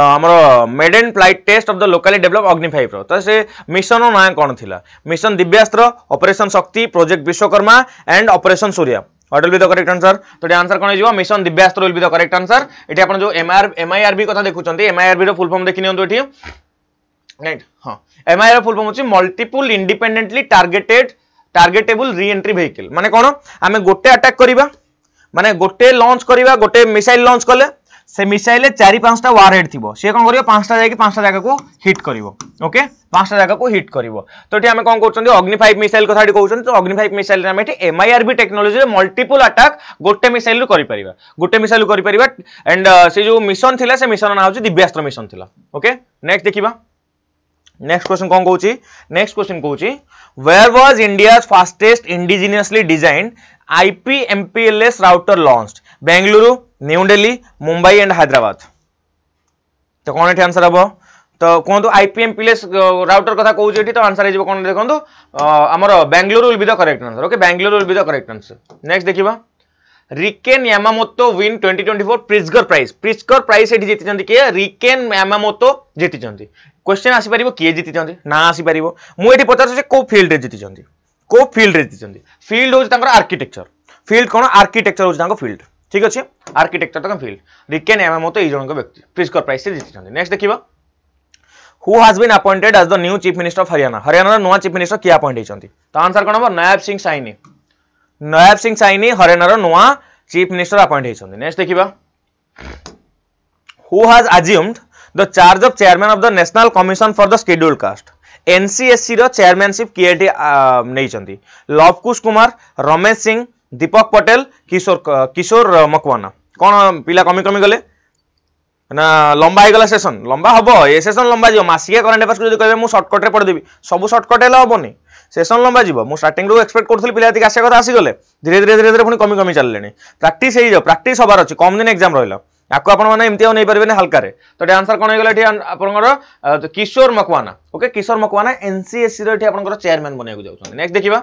आमर maiden flight test of the locally developed Agni five तो से mission ना कौन थी mission Divyastra operation Shakti project Vishwakarma and operation Surya what will be the correct answer तो ये आंसर कोन हो mission Divyastra will be the correct answer एटी आपण जो एमआर एमआईआरबी कथा देखुचंती एमआईआरबी रो फुल फॉर्म देखि नियंतु एटी राइट हां एमआईआर फुल फॉर्म होची multiple independently targeted targetable reentry vehicle माने कोन आमे गोटे अटैक करिवा माने गोटे लॉन्च करिवा गोटे मिसाइल लॉन्च कले से मिसाइल चारि पाँचटा वारहेड थी सी कौन कर पाँचटा जाकि जगह को हिट कर ओके जगह को हिट कर तो ये आम कौन कर अग्नि मिसाइल कथा कौन तो अग्नि मिसाइल आम एम आई आर भी टेक्नोलोजी मल्टीपल आटाक गोटे मिसाइल रु कर गोटे मिसाइल रु कर एंड से जो मिशन थी से मिशन ना हूँ दिव्यास्त्र मिशन थी ओके नेक्स्ट देखा नेक्स्ट क्वेश्चन कौन कौन नेक्स्ट क्वेश्चन कौन where was India fastest indigenously design IP MPLS router launched Bengaluru New Delhi Mumbai and Hyderabad तो कौन ये आंसर हम तो कहतु आईपीएमपीएलएस राउटर कथा कौन ये तो आंसर हो कौन देखो आमर Bengaluru will be the correct answer okay Bengaluru will be the correct answer next देखा Riken Yamamoto win 2024 twenty four Pritzker prize Pritzker prize এটি জিতিছেন কে রিকেন ইয়ামামোতো জিতিছেন क्वेश्चन आसीपार किए जीति ना आसीपार मुझे पचारे कौ फिल्ड जीति कौ फिल्ड जीति फिल्ड हूँ आर्किटेक्चर फिल्ड कौन आर्किटेक्चर हूँ फिल्ड ठीक अच्छे आर्किटेक्चर तक फिल्ड रिकेन एम मत ये जन व्यक्ति प्रिस्कर प्राइस जीति नेक्स्ट देखा who has been appointed as the new chief minister of Haryana Haryana नुआ चीफ मिनिस्टर किए अपॉइंट होती तो आंसर कौन हम नयाब सिंह सैनी नयाब सिंह सैनी हरियाणार नुआ चीफ मिनिस्टर अपॉइंट होती नेक्स्ट देखा who has assumed the charge of chairman of the national commission for the schedule caste NCSC रो चेयरमैनशिप किए नहीं लवकुश कुमार रमेश सिंह दीपक पटेल किशोर किशोर मकवाना कौन पिला कमी कमी गले ना লম্বা হয়ে সেশন লম্বা হব এ সেশন লম্বা যাব মাসিকা করেন্ট আফেয়ার্স যদি কে সর্টকটে পড়েদেবি সবু সর্টকট হলে হবনি সেশন লম্বা যাব মু স্টার্টিং রু এক্সপেক্ট করছিল পিলা এদিকে আসা কথা আসিগলে ধীরে ধীরে ধীরে ধীরে পুনি কমি কমি চাললে প্র্যাকটিস হয়ে যাব প্র্যাকটিস হবার অছি কম দিন এক্সাম রহিলা আকক আপন মান এমতিও নই পারিবনে হালকাৰে তো অ্যানসার কোন হেই গলে আপনৰ কিশোৰ মকওয়ানা ওকে কিশোৰ মকওয়ানা এনসিএসি ৰে আপোনাকৰ চেয়ারম্যান বনায়ে গৈ আছে নেক্সট দেখিবা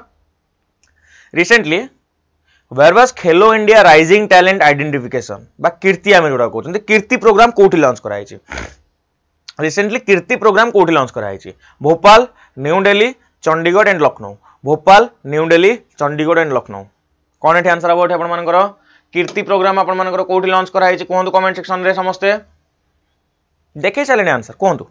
ৰিসেন্টলি হোৱেজ খেলো ইন্ডিয়া ৰাইজিং টැලেন্ট আইডেন্টিফিকেশন বা কৃতিয়া মেন গড়া কওঁতে কৃতি প্ৰগ্ৰাম কোতি লঞ্চ কৰাইছে ৰিসেন্টলি কৃতি প্ৰগ্ৰাম কোতি লঞ্চ কৰাইছে Bhopal New Delhi Chandigarh and Lucknow Bhopal New Delhi Chandigarh and Lucknow কোন এটি অ্যানসার হব আপোন মান কৰো कीर्ति प्रोग्राम आपर कौट लंच कराई कहुत कमेंट सेक्शन में समस्ते देखे सारे आंसर कहतु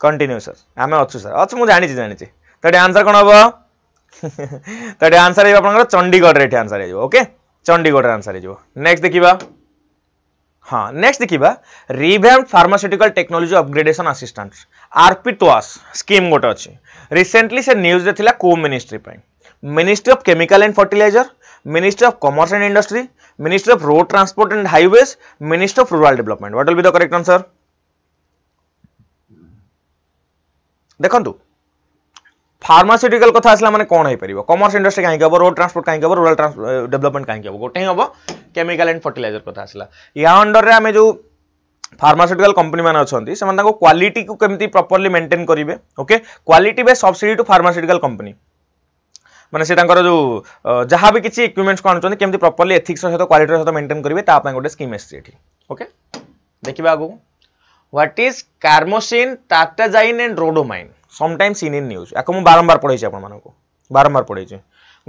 कंटिन्यू सर आम अच्छे सर अच्छे मुझे जाणी जाणी तो ये आंसर कौन हम तो ये आंसर है आप चंडीगढ़ आंसर होके चंडीगढ़ आंसर हो नेक्स्ट देखा हाँ नेक्स्ट देखा revamped pharmaceutical technology upgradation R P आरपिटोआस स्कीम गोटे अच्छे रिसेंटली से न्यूज थी को ministry ministry of chemical and fertiliser ministry of commerce and industry ministry of road transport and highways ministry of rural development what will be the correct answer ଦେଖନ୍ତୁ pharmaceutical कथ आसा मैंने कौन हो पार कमर्स इंडस्ट्री कहीं हम रोड ट्रांसपोर्ट कहीं हम रूराल डेभलपमेंट कहीं हम गोटे हम केमिकाल एंड फर्टिलाइजर कथ आसला या अंडर में आम जो फार्मास्यूटिकल कंपनी मैंने अच्छा से क्वालिटी को कमी प्रपरली मेन्टेन करेंगे ओके क्वाट base subsidy to pharmaceutical company মানে সে তাঁর যে যা কিছু ইকুইপমেন্টস আনুচ্ছেন কেমি প্রপরলি এথিক্সর সহ কোয়ালিটির সহ মেটেন করবে তা গোটে স্কিম আসছে এটি ওকে দেখবা আগু what is carmoisine tartrazine and rhodamine sometimes in in news এখন বারম্বার পড়াইছি আপনার বারম্বার পড়াইছি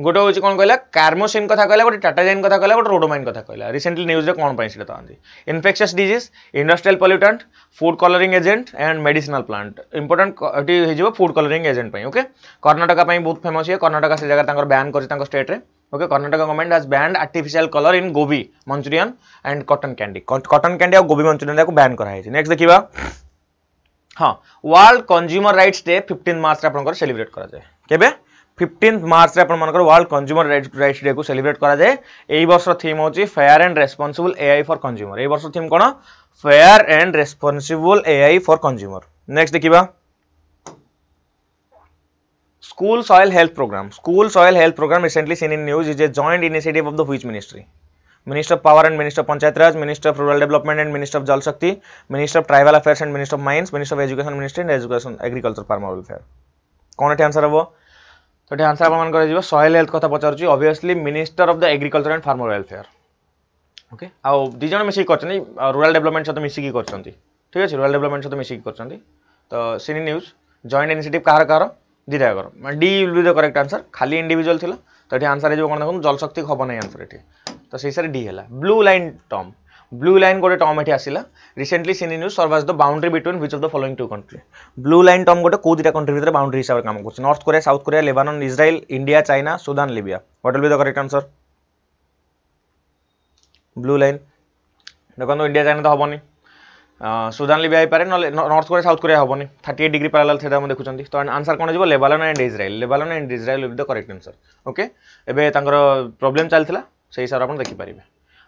গোটে হচ্ছে কোণ কহিলা কার্মোসিন কথা কহিলা গোটে টাটাজাইন কথা কহিলা গোটে রোডোমাইন কথা কহিলা রিসেন্টলি নিউজরে কোণ পাই সেটা তাহলে infectious disease industrial pollutant food colouring agent and medicinal plant important এটি হয়ে ফুড কলরিং এজেন্ট পাই ওকে কর্ণাটক পাই বহুত ফেমস ইয়ে কর্ণাটক সে জায়গা তাঁর ব্যান করছে তাঁর স্টেট্রে okay Karnataka government has banned artificial colour in gobi manchurian and cotton candy cotton candy আর গোবি মঞ্চুরিয়ান তাকে ব্যান করা হয়েছে নেক্সট দেখিবা হ্যাঁ world consumer rights day fifteen মার্চরে আপনার সেলিব্রেট করা যায় কেবে ফিফটিন্থ মার্চে আপনার ওয়ার্ল্ড কনজ্যুমর রাইটস ডে কু সেলিব্রেট করা যায় এই বর্ষ থিম হচ্ছে fair and responsible AI for consumer এই বর্ষ থিম কোণ fair and responsible AI for consumer next দেখিবা school soil health program school soil health program recently seen in news is a joint initiative of the which ministry minister of power and minister of panchayat raj minister of rural development and minister of jal shakti minister of tribal affairs and minister of mines minister of education ministry and education agriculture farmer welfare कौन एटी answer हम তো ଏଠି answer ଆପଣମାନଙ୍କର ହେଇଯିବ soil health କଥା ପଚାରୁଛି obviously minister of the agriculture and farmer welfare okay ଆଉ ଦୁଇ ଜଣ ମିଶିକି କରିଛନ୍ତି ରୁରାଲ୍ ଡେଭଲପମେଣ୍ଟ ସହିତ ମିଶିକି କରିଛନ୍ତି ଠିକ୍ ଅଛି ରୁରାଲ୍ ଡେଭଲପମେଣ୍ଟ ସହିତ ମିଶିକି କରିଛନ୍ତି ତ ସିନି ନ୍ୟୁଜ୍ ଜଏଣ୍ଟ ଇନିସିଏଟିଭ୍ କାହାର କାହାର ଦୁଇଟା ଯାକର ମାନେ D will be the correct answer ଖାଲି ଇଣ୍ଡିଭିଜୁଆଲ୍ ଥିଲା ତ ଏଠି ଆନ୍ସର୍ ହେଇଯିବ କ'ଣ ଦେଖନ୍ତୁ ଜଳଶକ୍ତି ହେବ ନାହିଁ ଆନ୍ସର୍ ଏଠି ତ ସେଇ ସାର୍ ଡି ହେଲା blue line term blue line ଗୋଟେ ଟର୍ମ ଏଠି ଆସିଲା recently seen news serve as the boundary between which of the following two country blue line term ଗୋଟେ କେଉଁ ଦୁଇଟା କଣ୍ଟ୍ରି ଭିତରେ ବାଉଣ୍ଡ୍ରି ହିସାବରେ କାମ କରୁଛି north Korea south Korea Lebanon Israel India China Sudan Libya what will be the correct answer blue line ଦେଖନ୍ତୁ India China ତ ହେବନି সুদান লিবিয়া হইপারে নলে নর্থ কোরিয়া সাউথ কোরিয়া হবনি থার্টি এইট ডিগ্রি প্যারাল সেটা আমি দেখুছেন তো আনসার কোণ যাব Lebanon and Israel Lebanon and Israel with the correct answer okay এবে তাঁর প্রোবলেম চাল সেই হিসাবে আপনার দেখিপারে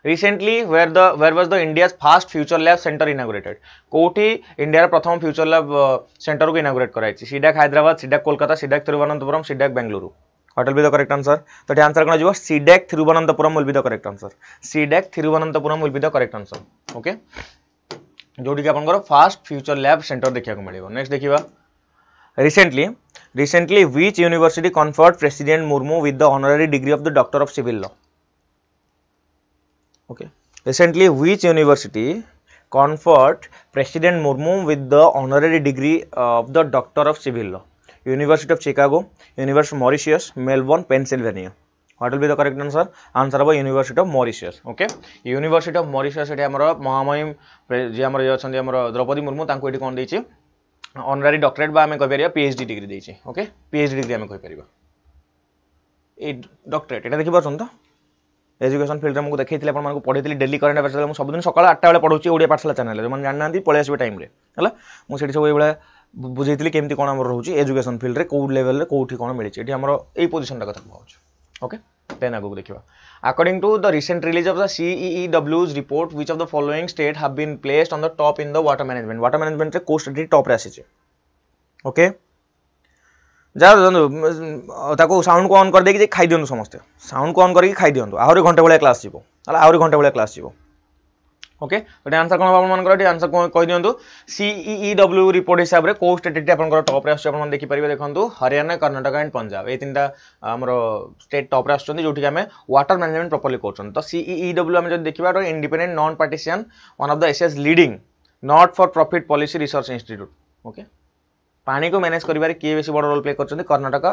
recently where the where was the india's first future lab center inaugurated kouthi india ra pratham future lab center ko inaugurate karaichi sidak hyderabad sidak kolkata sidak thiruvananthapuram sidak bengaluru what will be the correct answer so the answer gonna jibo sidak thiruvananthapuram will be the correct answer sidak thiruvananthapuram will be the correct answer okay जोटी आपंकर fast future lab centre देखा मिले next देखा recently recently which university conferred president Murmu with the honorary degree of the doctor of civil law okay recently which university conferred president murmu with the honorary degree of the doctor of civil law university of chicago university of mauritius melbourne pennsylvania what will be the correct answer answer হবো university of Mauritius okay university of Mauritius এটি আমার মহামহিম যে আমার ইয়ে অনেক আমার দ্রৌপদী মুর্মু তাঁকু এটি কোণ দিয়েছি অনারারি ডক্টরেট বা আমি কইপার পিএচডি ডিগ্রি দিয়েছি ওকে পিএচডি ডিগ্রি আমি কইপার এই ডক্টরেট এটা দেখিপার তো এজুকেশন ফিল্ডে মু দেখাই আপনার পড়াইলি ডেলি করেন্ট আফেয়ার্স মু সবুদিন সকাল আটটা বেলা পড়াচ্ছি ওড়িয়া পাঠশালা চ্যানেল যে জানি না পড়ে আসবে টাইমে হল মু সেটি সব এইভাবে বুঝাইলি কেমি কোণ আমার রয়েছে এজুকেশন ফিল্ডে কেউ লেভেলে কোটি কোণ মিছে এটি আমার এই পজিশনটা কথা কুহাচ্ছে ওকে দেন আগুক দেখিবা According to the recent release of the CEEW's report, which of the following state have been placed on the top in the water management? Water management re coast study top re asiche. Okay. ଯାହା ତାକୁ ସାଉଣ୍ଡକୁ on କରିଦେଇକି ଯେ ଖାଇଦିଅନ୍ତୁ ସମସ୍ତେ ସାଉଣ୍ଡକୁ on କରିକି ଖାଇଦିଅନ୍ତୁ ଆହୁରି ଘଣ୍ଟେ ଭଳିଆ class ଯିବ ହେଲା ଆହୁରି ଘଣ୍ଟେ ଭଳିଆ କ୍ଲାସ୍ ଯିବ ଓକେ ଏଠି ଆନ୍ସର କ'ଣ ଆପଣମାନଙ୍କର ଏଠି ଆନ୍ସର କହିଦିଅନ୍ତୁ ସିଇଇ ଡବ୍ଲ୍ୟୁ ରିପୋର୍ଟ ହିସାବରେ କେଉଁ ଷ୍ଟେଟ୍ଟି ଆପଣଙ୍କର ଟପ୍ରେ ଆସୁଛି ଆପଣମାନେ ଦେଖିପାରିବେ ଦେଖନ୍ତୁ ହରିୟାଣା କର୍ଣ୍ଣାଟକ ଆଣ୍ଡ ପଞ୍ଜାବ ଏଇ ତିନିଟା ଆମର ଷ୍ଟେଟ୍ ଟପ୍ରେ ଆସୁଛନ୍ତି ଯେଉଁଠିକି ଆମେ ୱାଟର ମ୍ୟାନେଜମେଣ୍ଟ ପ୍ରପର୍ଲି କରୁଛନ୍ତି ତ ସିଇଇ ଡବ୍ଲ୍ୟୁ ଆମେ ଯଦି ଦେଖିବା independent non partisan one of the Asia's leading not for profit policy research institute okay पानी को मैनेज करे बेस बड़ रोल प्ले कर कर्णाटक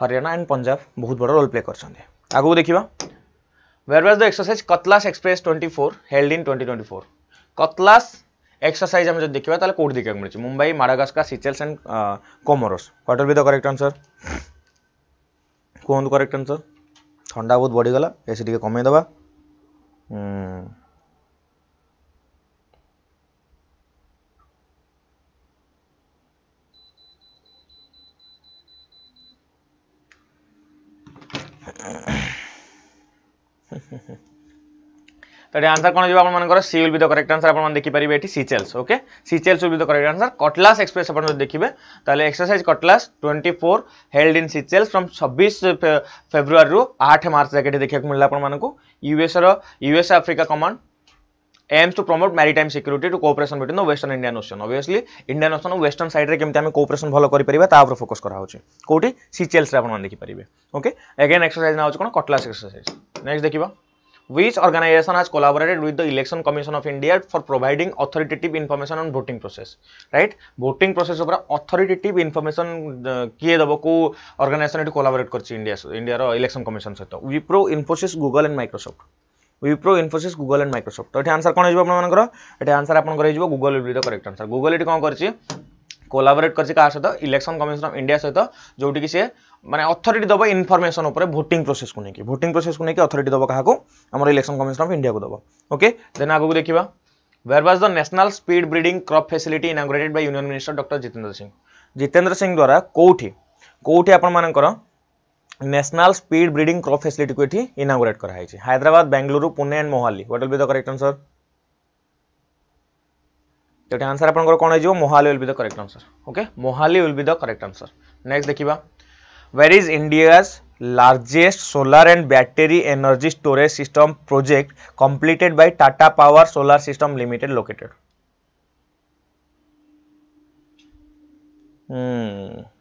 हरियाणा एंड पंजाब बहुत बड़ा रोल प्ले करते आगू देखा where was the exercise Cutlass Express twenty four held in twenty twenty four Cutlass exercise आम जब देखा तो कौट देखा मिले Mumbai Madagascar Seychelles and Comoros what will be the correct answer कहतु करेक्ट आंसर थंडा बहुत बढ़ीगला एसी टे कमेदे तो ये आंसर कौन जब आपर C will be the correct answer आप देखिपारे ये Seychelles okay Seychelles will the correct answer Cutlass Express आप देखिए exercise Cutlass twenty four held in Seychelles from छब्बीस फेब्रुआरी आठ मार्च जैसे देखा मिलला आपको US US Africa command aims to promote maritime security to cooperation between the western indian ocean obviously indian ocean western side re kemti ame cooperation bhalo kari pariba ta upar focus kara hochi koti seychelles re apan man dekhi paribe okay again exercise na hochi kon cutlass exercise next dekhiba which organization has collaborated with the election commission of india for providing authoritative information on voting process right voting process upra authoritative information kiye dabo ko organization it collaborate karchi india india ro election commission sahito wipro infosys google and microsoft وي پرو انفوسيس گوگل and Microsoft তো এট answer কোন হ'ই যাব আপন মাননকর এট answer আপনক হ'ই যাব Google is the correct answer Google এটি কোন করচি কোলাবোরেট করচি কাৰ সৈতে ইলেকশন কমিছন অফ ইন্ডিয়া সৈতে জৌটি কিছে মানে অথোরিটি দব ইনফৰমেচন ওপৰে ভোটিং প্ৰচেছ কোনে কি ভোটিং প্ৰচেছ কোনে কি অথোরিটি দব কাহাকু আমাৰ ইলেকশন কমিছন অফ ইন্ডিয়া কো দব ওকে দেন আগোকো দেখিবা where was the national speed breeding crop facility inaugurated by union minister doctor Jitendra Singh Jitendra Singh দ্বাৰা কোঠী কোঠী আপন মাননকর national speed breeding crop facility কু এটি ইনাগুরেট করা হয়েছে Hyderabad Bengaluru Pune and Mohali what will be the correct answer তো এটা আনসার আপনার কোণ হয়ে Mohali will be the correct answer okay মোহালি will be the correct answer next দেখা where is India's largest solar and battery energy storage system project completed by Tata Power Solar System Limited located? Hmm.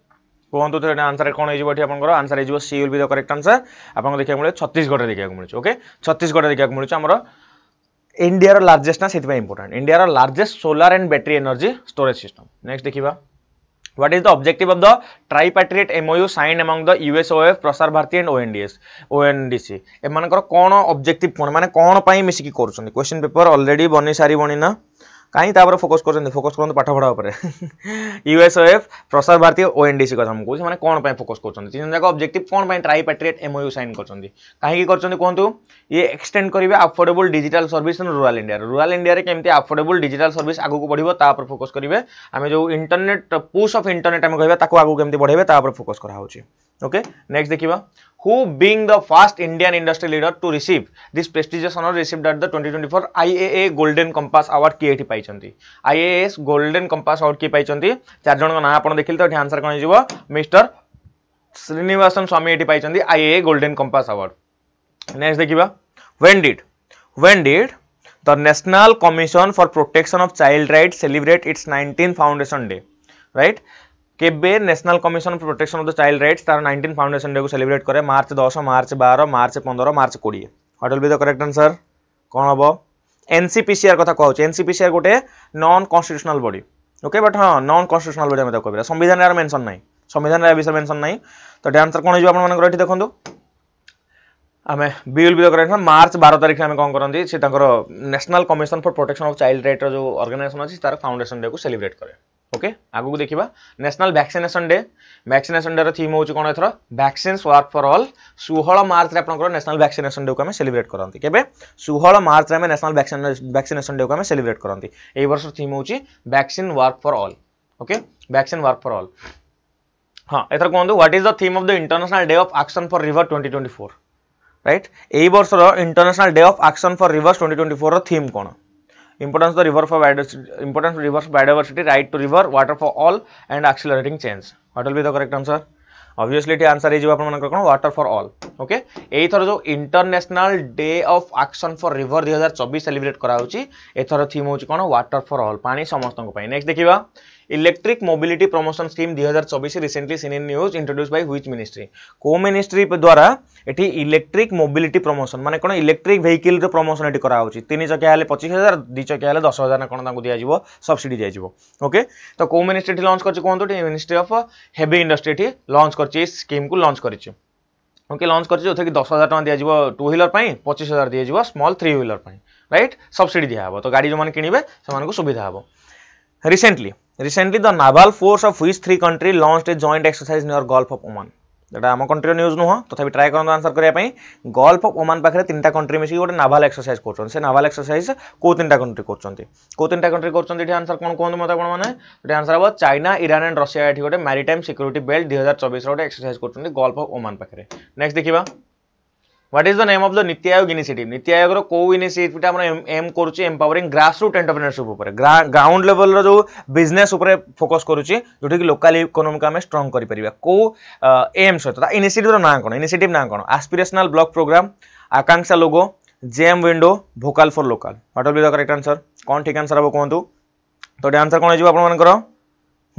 କୁହନ୍ତୁ ତ ଏଇଟା answer କ'ଣ ହେଇଯିବ ଏଠି ଆପଣଙ୍କର answer ହେଇଯିବ C will be the correct answer ଆପଣଙ୍କୁ ଦେଖିବାକୁ ମିଳିବ ଛତିଶଗଡ଼ରେ ଦେଖିବାକୁ ମିଳୁଛି ଓକେ ଛତିଶଗଡ଼ରେ ଦେଖିବାକୁ ମିଳୁଛି ଆମର ଇଣ୍ଡିଆର ଲାର୍ଜେଷ୍ଟ ନା ସେଥିପାଇଁ ଇମ୍ପୋର୍ଟାଣ୍ଟ ଇଣ୍ଡିଆର largest solar and battery energy storage system next ଦେଖିବା What is the objective of the tripartite MOU signed among the USOF, Prasar Bharati and ONDS, ONDC? এমানকৰ কোন অবজেক্টিভ কোন মানে কোন পাই মিছিকি কৰছনি কোৱেশ্চন পেপাৰ অলৰেডি বনি সাৰি বনি না कहीं तापर फोकस कर फोकस कर पाठ पढ़ा यूएसएफ प्रसार भारती ओ एन डीसी कथा कहूँ से कौन फोकस कर तीन जाक अब्जेक्ट कौन ट्राई पैट्रिएट एमओयू सैन कर कहीं कहते कहतु ये एक्सटेंड करेंगे affordable digital service in rural India rural India रे केमते अफोर्डेबल डिजिटल सर्विस आगु को बढ़िबो फोकस करिवे हमें जो इंटरनेट पुश ऑफ इंटरनेट हमें कहबा ताको आगु केमते बढ़ेबे फोकस करा होची ओके नेक्स्ट देखिबा who being the first Indian industry leader to receive this prestigious honour received at the 2024 IAA golden compass award किए ये एठी पाइचंती एस गोल्डेन कंपास अवार्ड किए पाइचंती चार जन ना आप देखिल तो ये आंसर कौन हो मिस्टर श्रीनिवासन स्वामी एठी पाइचंती IAA golden compass award Next dekhiba when did when did the National Commission for Protection of Child Rights celebrate its 19th Foundation Day right কেবে national commission for protection of the child rights তার nineteen foundation day celebrate করে মার্চ দশ মার্চ বার মার্চ পনেরো মার্চ কোড়িয়ে what will be the correct answer কম হব এনসিপিসিআর কথা কুচি এনসিপিসিআর গোটে নন কনস্টিটিউশনাল বডি ওকে বট হ্যাঁ নন কনস্টিটিউশনাল বডি আমি তাকে কহিবা সংবিধান এর মেনশন নাই সংবিধান এর বিষয়ে মেনশন নাই তো এটা আনসার কোণ হয়ে আপনার এটি দেখুন आम बिल भी कर मार्च बार तारीख आम कौन करती सी commission for protection of child rights जो अर्गानाइजेसन अच्छी तार फाउंडेसन डे को सेलिब्रेट करे ओके आगे देखा national vaccination day vaccination day theme हो कौन एथर भैक्सीन्स वर्क फर अल षोह मार्च आप न्यासनाल भैक्सीनेसन डे को आम सेलिब्रेट करती केवे षोह मार्च आम न्यासनाल भैक्सीनेसन डे को आम सेलिब्रेट करती वर्ष थीम हूँ vaccine work for all okay vaccine work for all हाँ एथर कहूँ what is the theme of the international day of action for river twenty twenty four right এই বর্ষর international day of action for rivers twenty twenty four theme কোণ importance of river for importance of rivers biodiversity right to river water for all and accelerating change what will be the correct answer obviously এটি answer হয়ে আপনার কোণ water for all okay এইথর যে international day of action for river দুই হাজার চবিশ celebrate করা হচ্ছে এথর থিম হচ্ছে কোণ ওয়াটার ফর অল পানি সমস্ত নেক্সট দেখা इलेक्ट्रिक मोबिलिटी प्रमोशन स्कीम दुई हजार चौबीस recently seen in news introduce by which ministry को मिनिस्ट्री द्वारा এটি ইলেকট্রিক মোবিলিটি প্রমোশন মানে কোণ ইলেকট্রিক ভেহিকলর প্রমোশন এটি করা হচ্ছে তিন চকিয়া হলে পঁচিশ হাজার দুই চকিয়া হলে দশ হাজার কোণ তাকে দিয়ে সবসিডি দিয়ে ওকে তো কেউ মিনিস্ট্রি এটি লঞ্চ করছে কুহতু মিনিস্ট্রি অফ হেভি ইন্ডস্ট্রি এটি লঞ্চ করছে এই স্কিমকু লঞ্চ করেছে ওকে লঞ্চ করছে যেটা কি দশ হাজার টাকা দিয়ে টু হুইলর পাই পঁচিশ হাজার দিয়ে স্মল থ্রি হুইলর পাই রাইট সবসিডি দিয়া হব তো গাড়ি যে কিনবে সুবিধা হব recently Recently, the naval force of which three country launched a joint exercise near Gulf of Oman? ଯେଉଁଟା ଆମ କଣ୍ଟ୍ରିର ନ୍ୟୁଜ୍ ନୁହଁ ତଥାପି ଟ୍ରାଏ କରନ୍ତୁ ଆନ୍ସର କରିବା ପାଇଁ ଗଲ୍ଫ ଅଫ୍ ଓମାନ ପାଖରେ ତିନିଟା କଣ୍ଟ୍ରି ମିଶିକି ଗୋଟେ ନାଭାଲ ଏକ୍ସରସାଇଜ୍ କରୁଛନ୍ତି ସେ ନାଭାଲ ଏକ୍ସରସାଇଜ୍ କେଉଁ ତିନିଟା କଣ୍ଟ୍ରି କରୁଛନ୍ତି କେଉଁ ତିନିଟା କଣ୍ଟ୍ରି କରୁଛନ୍ତି ଏଠି ଆନ୍ସର କ'ଣ କୁହନ୍ତୁ ମୋତେ ଆପଣମାନେ ଏଠି ଆନ୍ସର ହେବ ଚାଇନା ଇରାନ ଆଣ୍ଡ ରଷିଆ ଏଠି ଗୋଟେ ମ୍ୟାରିଟାଇମ୍ ସିକ୍ୟୁରିଟି ବେଲ୍ଟ ଦୁଇ ହଜାର ଚବିଶର ଗୋଟେ ଏକ୍ସରସାଇଜ୍ କରୁଛନ୍ତି ଗଲ୍ଫ ଅଫ୍ ଓମାନ ପାଖରେ ନେକ୍ସଟ ଦେଖିବା what is the name of the NITI Aayog initiative নীতি আয়োগর কেউ ইনিসিয়েটিভটা আমরা এম করছি এম্পাওয়ারিং গ্রাস রুট এন্টারপ্রিনরশিপ উপরে গ্রাউন্ড লেভেলর যে বিজনেস উপরে ফোকস করছি যেটি কি লোকাল ইকোনোমিক আমি স্ট্রং করে পারিবা কেউ এম সহ তা ইনিসিয়েটিভর না কোণ ইনিসিয়েটিভ না কোণ আসপিরেশনাল ব্লক প্রোগ্রাম আকাঙ্ক্ষা logo GeM window vocal for local what will be the correct answer কোণ ঠিক আনসর হব কুহতু তো এটি আনসর কোণ হয়ে যাব আপনার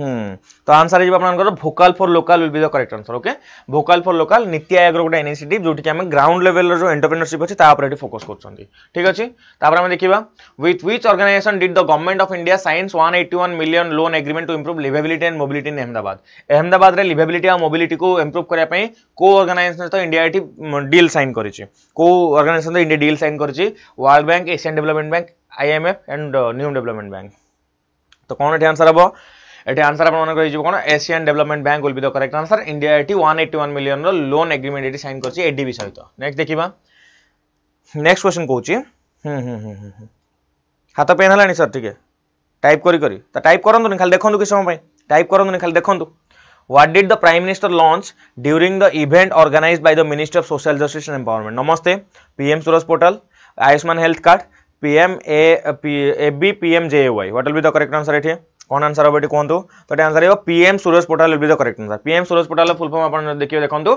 হুম ତ ଆନ୍ସର ହେଇଯିବ ଆପଣଙ୍କର vocal for local will be the correct answer okay vocal for local NITI ଆୟୋଗର ଗୋଟେ ଇନିସିଏଟିଭ୍ ଯେଉଁଠିକି ଆମେ ଗ୍ରାଉଣ୍ଡ ଲେଭେଲର ଯେଉଁ ଏଣ୍ଟରପ୍ରିନରସିପ୍ ଅଛି ତା ଉପରେ ଏଠି ଫୋକସ୍ କରୁଛନ୍ତି ଠିକ୍ ଅଛି ତାପରେ ଆମେ ଦେଖିବା with which organisation did the government of India signs one eighty one million loan agreement to improve liveability and mobility in Ahmedabad ଅହମଦାବାଦରେ ଲିଭେବିଲିଟି ଆଉ ମୋବିଲିଟିକୁ ଇମ୍ପ୍ରୁଭ୍ କରିବା ପାଇଁ କେଉଁ ଅର୍ଗାନାଇଜେସନ୍ ସହିତ ଇଣ୍ଡିଆ ଏଠି ଡିଲ୍ ସାଇନ୍ କରିଛି କେଉଁ ଅର୍ଗାନାଇଜେସନ୍ ସହିତ ଇଣ୍ଡିଆ ଡିଲ୍ ସାଇନ୍ କରିଛି world bank Asian development bank IMF and new development bank ତ କ'ଣ ଏଠି ଆନ୍ସର ହେବ এটি আনসার আপনার মনে করে যাব কোন Asian development bank will be correct answer India এটি ওয়ান এইটি ওয়ান মিলিয়নর লোন এগ্রিমেন্ট এটি সাইন করছে এডিবি সহিত নেক্সট দেখিবা নেক্সট কোশ্চিন কହୁছি হুম হুম হাত পেন হলানি স্যার টিকে টাইপ করি করি তা টাইপ করতু খালি দেখুন কিছু সময় টাইপ করতু খালি দেখুন what did the prime minister launch during the event organise by the ministry of social justice and empowerment NAMASTE PM Suraj portal Ayushman health card PM A P A B P M J Y. What will be the correct answer right कौन answer हम ये कहतु तो ये answer हो PM Suraj portal will be the correct answer PM Suraj portal full form आप देखिए देखो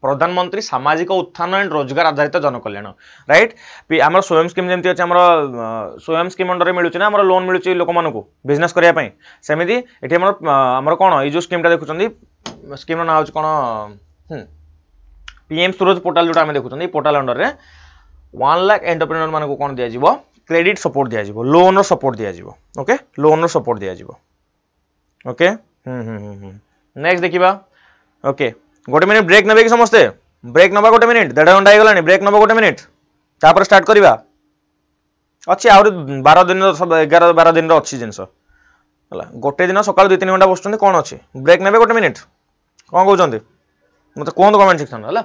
प्रधानमंत्री सामाजिक उत्थान एंड रोजगार आधारित जनकल्याण रईट आम स्वयं स्कीम जमी अच्छे स्वयं स्कीम अंडर मिलूँ ना आम लोन मिलूँ लोक मूँ बिजनेस करने ये आम कौन ये स्कीमटा देखुं स्कीम ना हूँ कौन पीएम सूरज पोर्टाल जो देखुं पोर्टाल अंडर में वन लाख एंटरप्रेनर मानक कौन दिज्व ক্রেডিট সপোর্ট দিয়াযিব লোনর সপোর্ট দিয়াযিব ওকে লোনর সপোর্ট দিয়াযিব ওকে হুম হুম হুম হুম নেক্সট দেখিবা ওকে গোটে মিনিট ব্রেক নেবে কি সমস্তে ব্রেক নেবা গোটে মিনিট দেড় ঘন্টা হয়ে ব্রেক নেবা গোটে মিনিট তাপরে স্টার্ট করা অছি আহরি বার দিন এগার বার দিন অছি জিনিস হল গোটে দিন সকাল দুই তিন ঘন্টা বসুচ্ছেন কোণ অছি ব্রেক নেবে গোটে মিনিট কম কৌন মতো কুহতু কমেন্ট সেকশন হল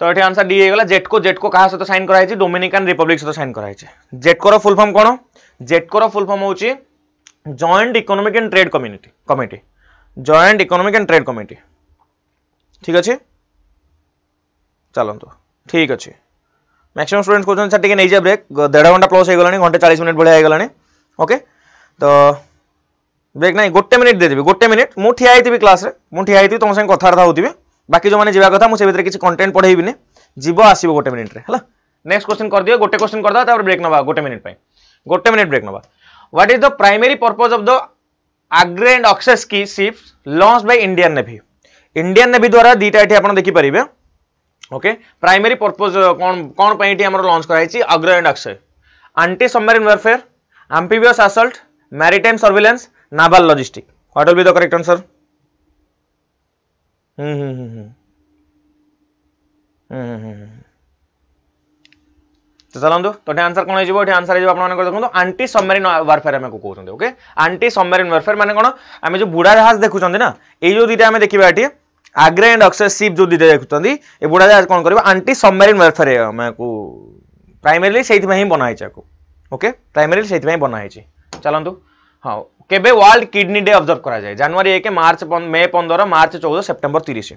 ତ ଏଠି ଆନ୍ସର ଡି ହେଇଗଲା ଜେଟ୍କୋ ଜେଟ୍କୋ କାହା ସହିତ ସାଇନ୍ କରାହେଇଛି ଡୋମିନିକାନ୍ ରିପବ୍ଲିକ୍ ସହିତ ସାଇନ୍ କରାହେଇଛି ଜେଟ୍କୋର ଫୁଲ୍ ଫର୍ମ କ'ଣ ଜେଟ୍କୋର ଫୁଲ୍ ଫର୍ମ ହେଉଛି joint economic and trade community committee joint economic and trade committee ঠিক আছে ଚାଲନ୍ତୁ ঠিক ଅଛି ম্যাক্সিমাম স্টুডেন্টস কହୁଛନ୍ତି স্যার টিকে নেই যা ব্রেক দেড় ঘন্টা প্লস হয়ে গলানি ঘন্টা চালিশ মিনিট ভেড়া হয়ে গলানি ওকে তো ব্রেক নাই গোটে মিনিট দিয়ে দেবি গোটে মিনিট মু ঠিয়া হয়েছি ক্লাসে মু ঠিয়া হয়েছি তোমার সাথে কথাবার্তা হোথিবি बाकी जो मैंने जावा कथा मुझे भितर किसी कंटेंट पढ़ेबी जीव आस गोटे मिनिट्रे है नेक्स्ट क्वेश्चन कर दिए गोटे क्वेश्चन कर तापर ब्रेक ना गोटे मिनिट पर गोटे मिनिट ब्रेक ना what is the primary purpose of the Agray and Akshay की सीप लंच बै इंडियान ने इंडियान नेवी द्वारा दुटा ये आप देखिपारे ओके प्राइमरी पर्पज कौन कौन पर लंच कराई Agray and Akshay anti submarine warfare amphibious assault maritime surveillance naval logistic what will be the correct answer hmm, hmm, hmm, तो चलो तो आंसर तो कौन हो आंसर हो देखो आंटी सबमेरीन वारफेयर आम को कहते ओके आंटी सबमेरीन वारफेयर मैंने कौन आम जो बुढ़ा जहाज देखुं ना ये दुटा आम देखा ये आग्रे एंड अक्सर सीप जो दुटा देखुं ये बुढ़ा जहाज कौन कर आंटी सबमेरीन वारफेयर आम प्राइमेरली से बनाई ओके प्राइमेरली से बनाई चलो हाँ কেবে ওয়ার্ল্ড কিডনি ডে অবজর্ভ করা যায় জানুয়ারি এক মার্চ মে পনেরো মার্চ চৌদ সেপ্টেম্বর তিরিশ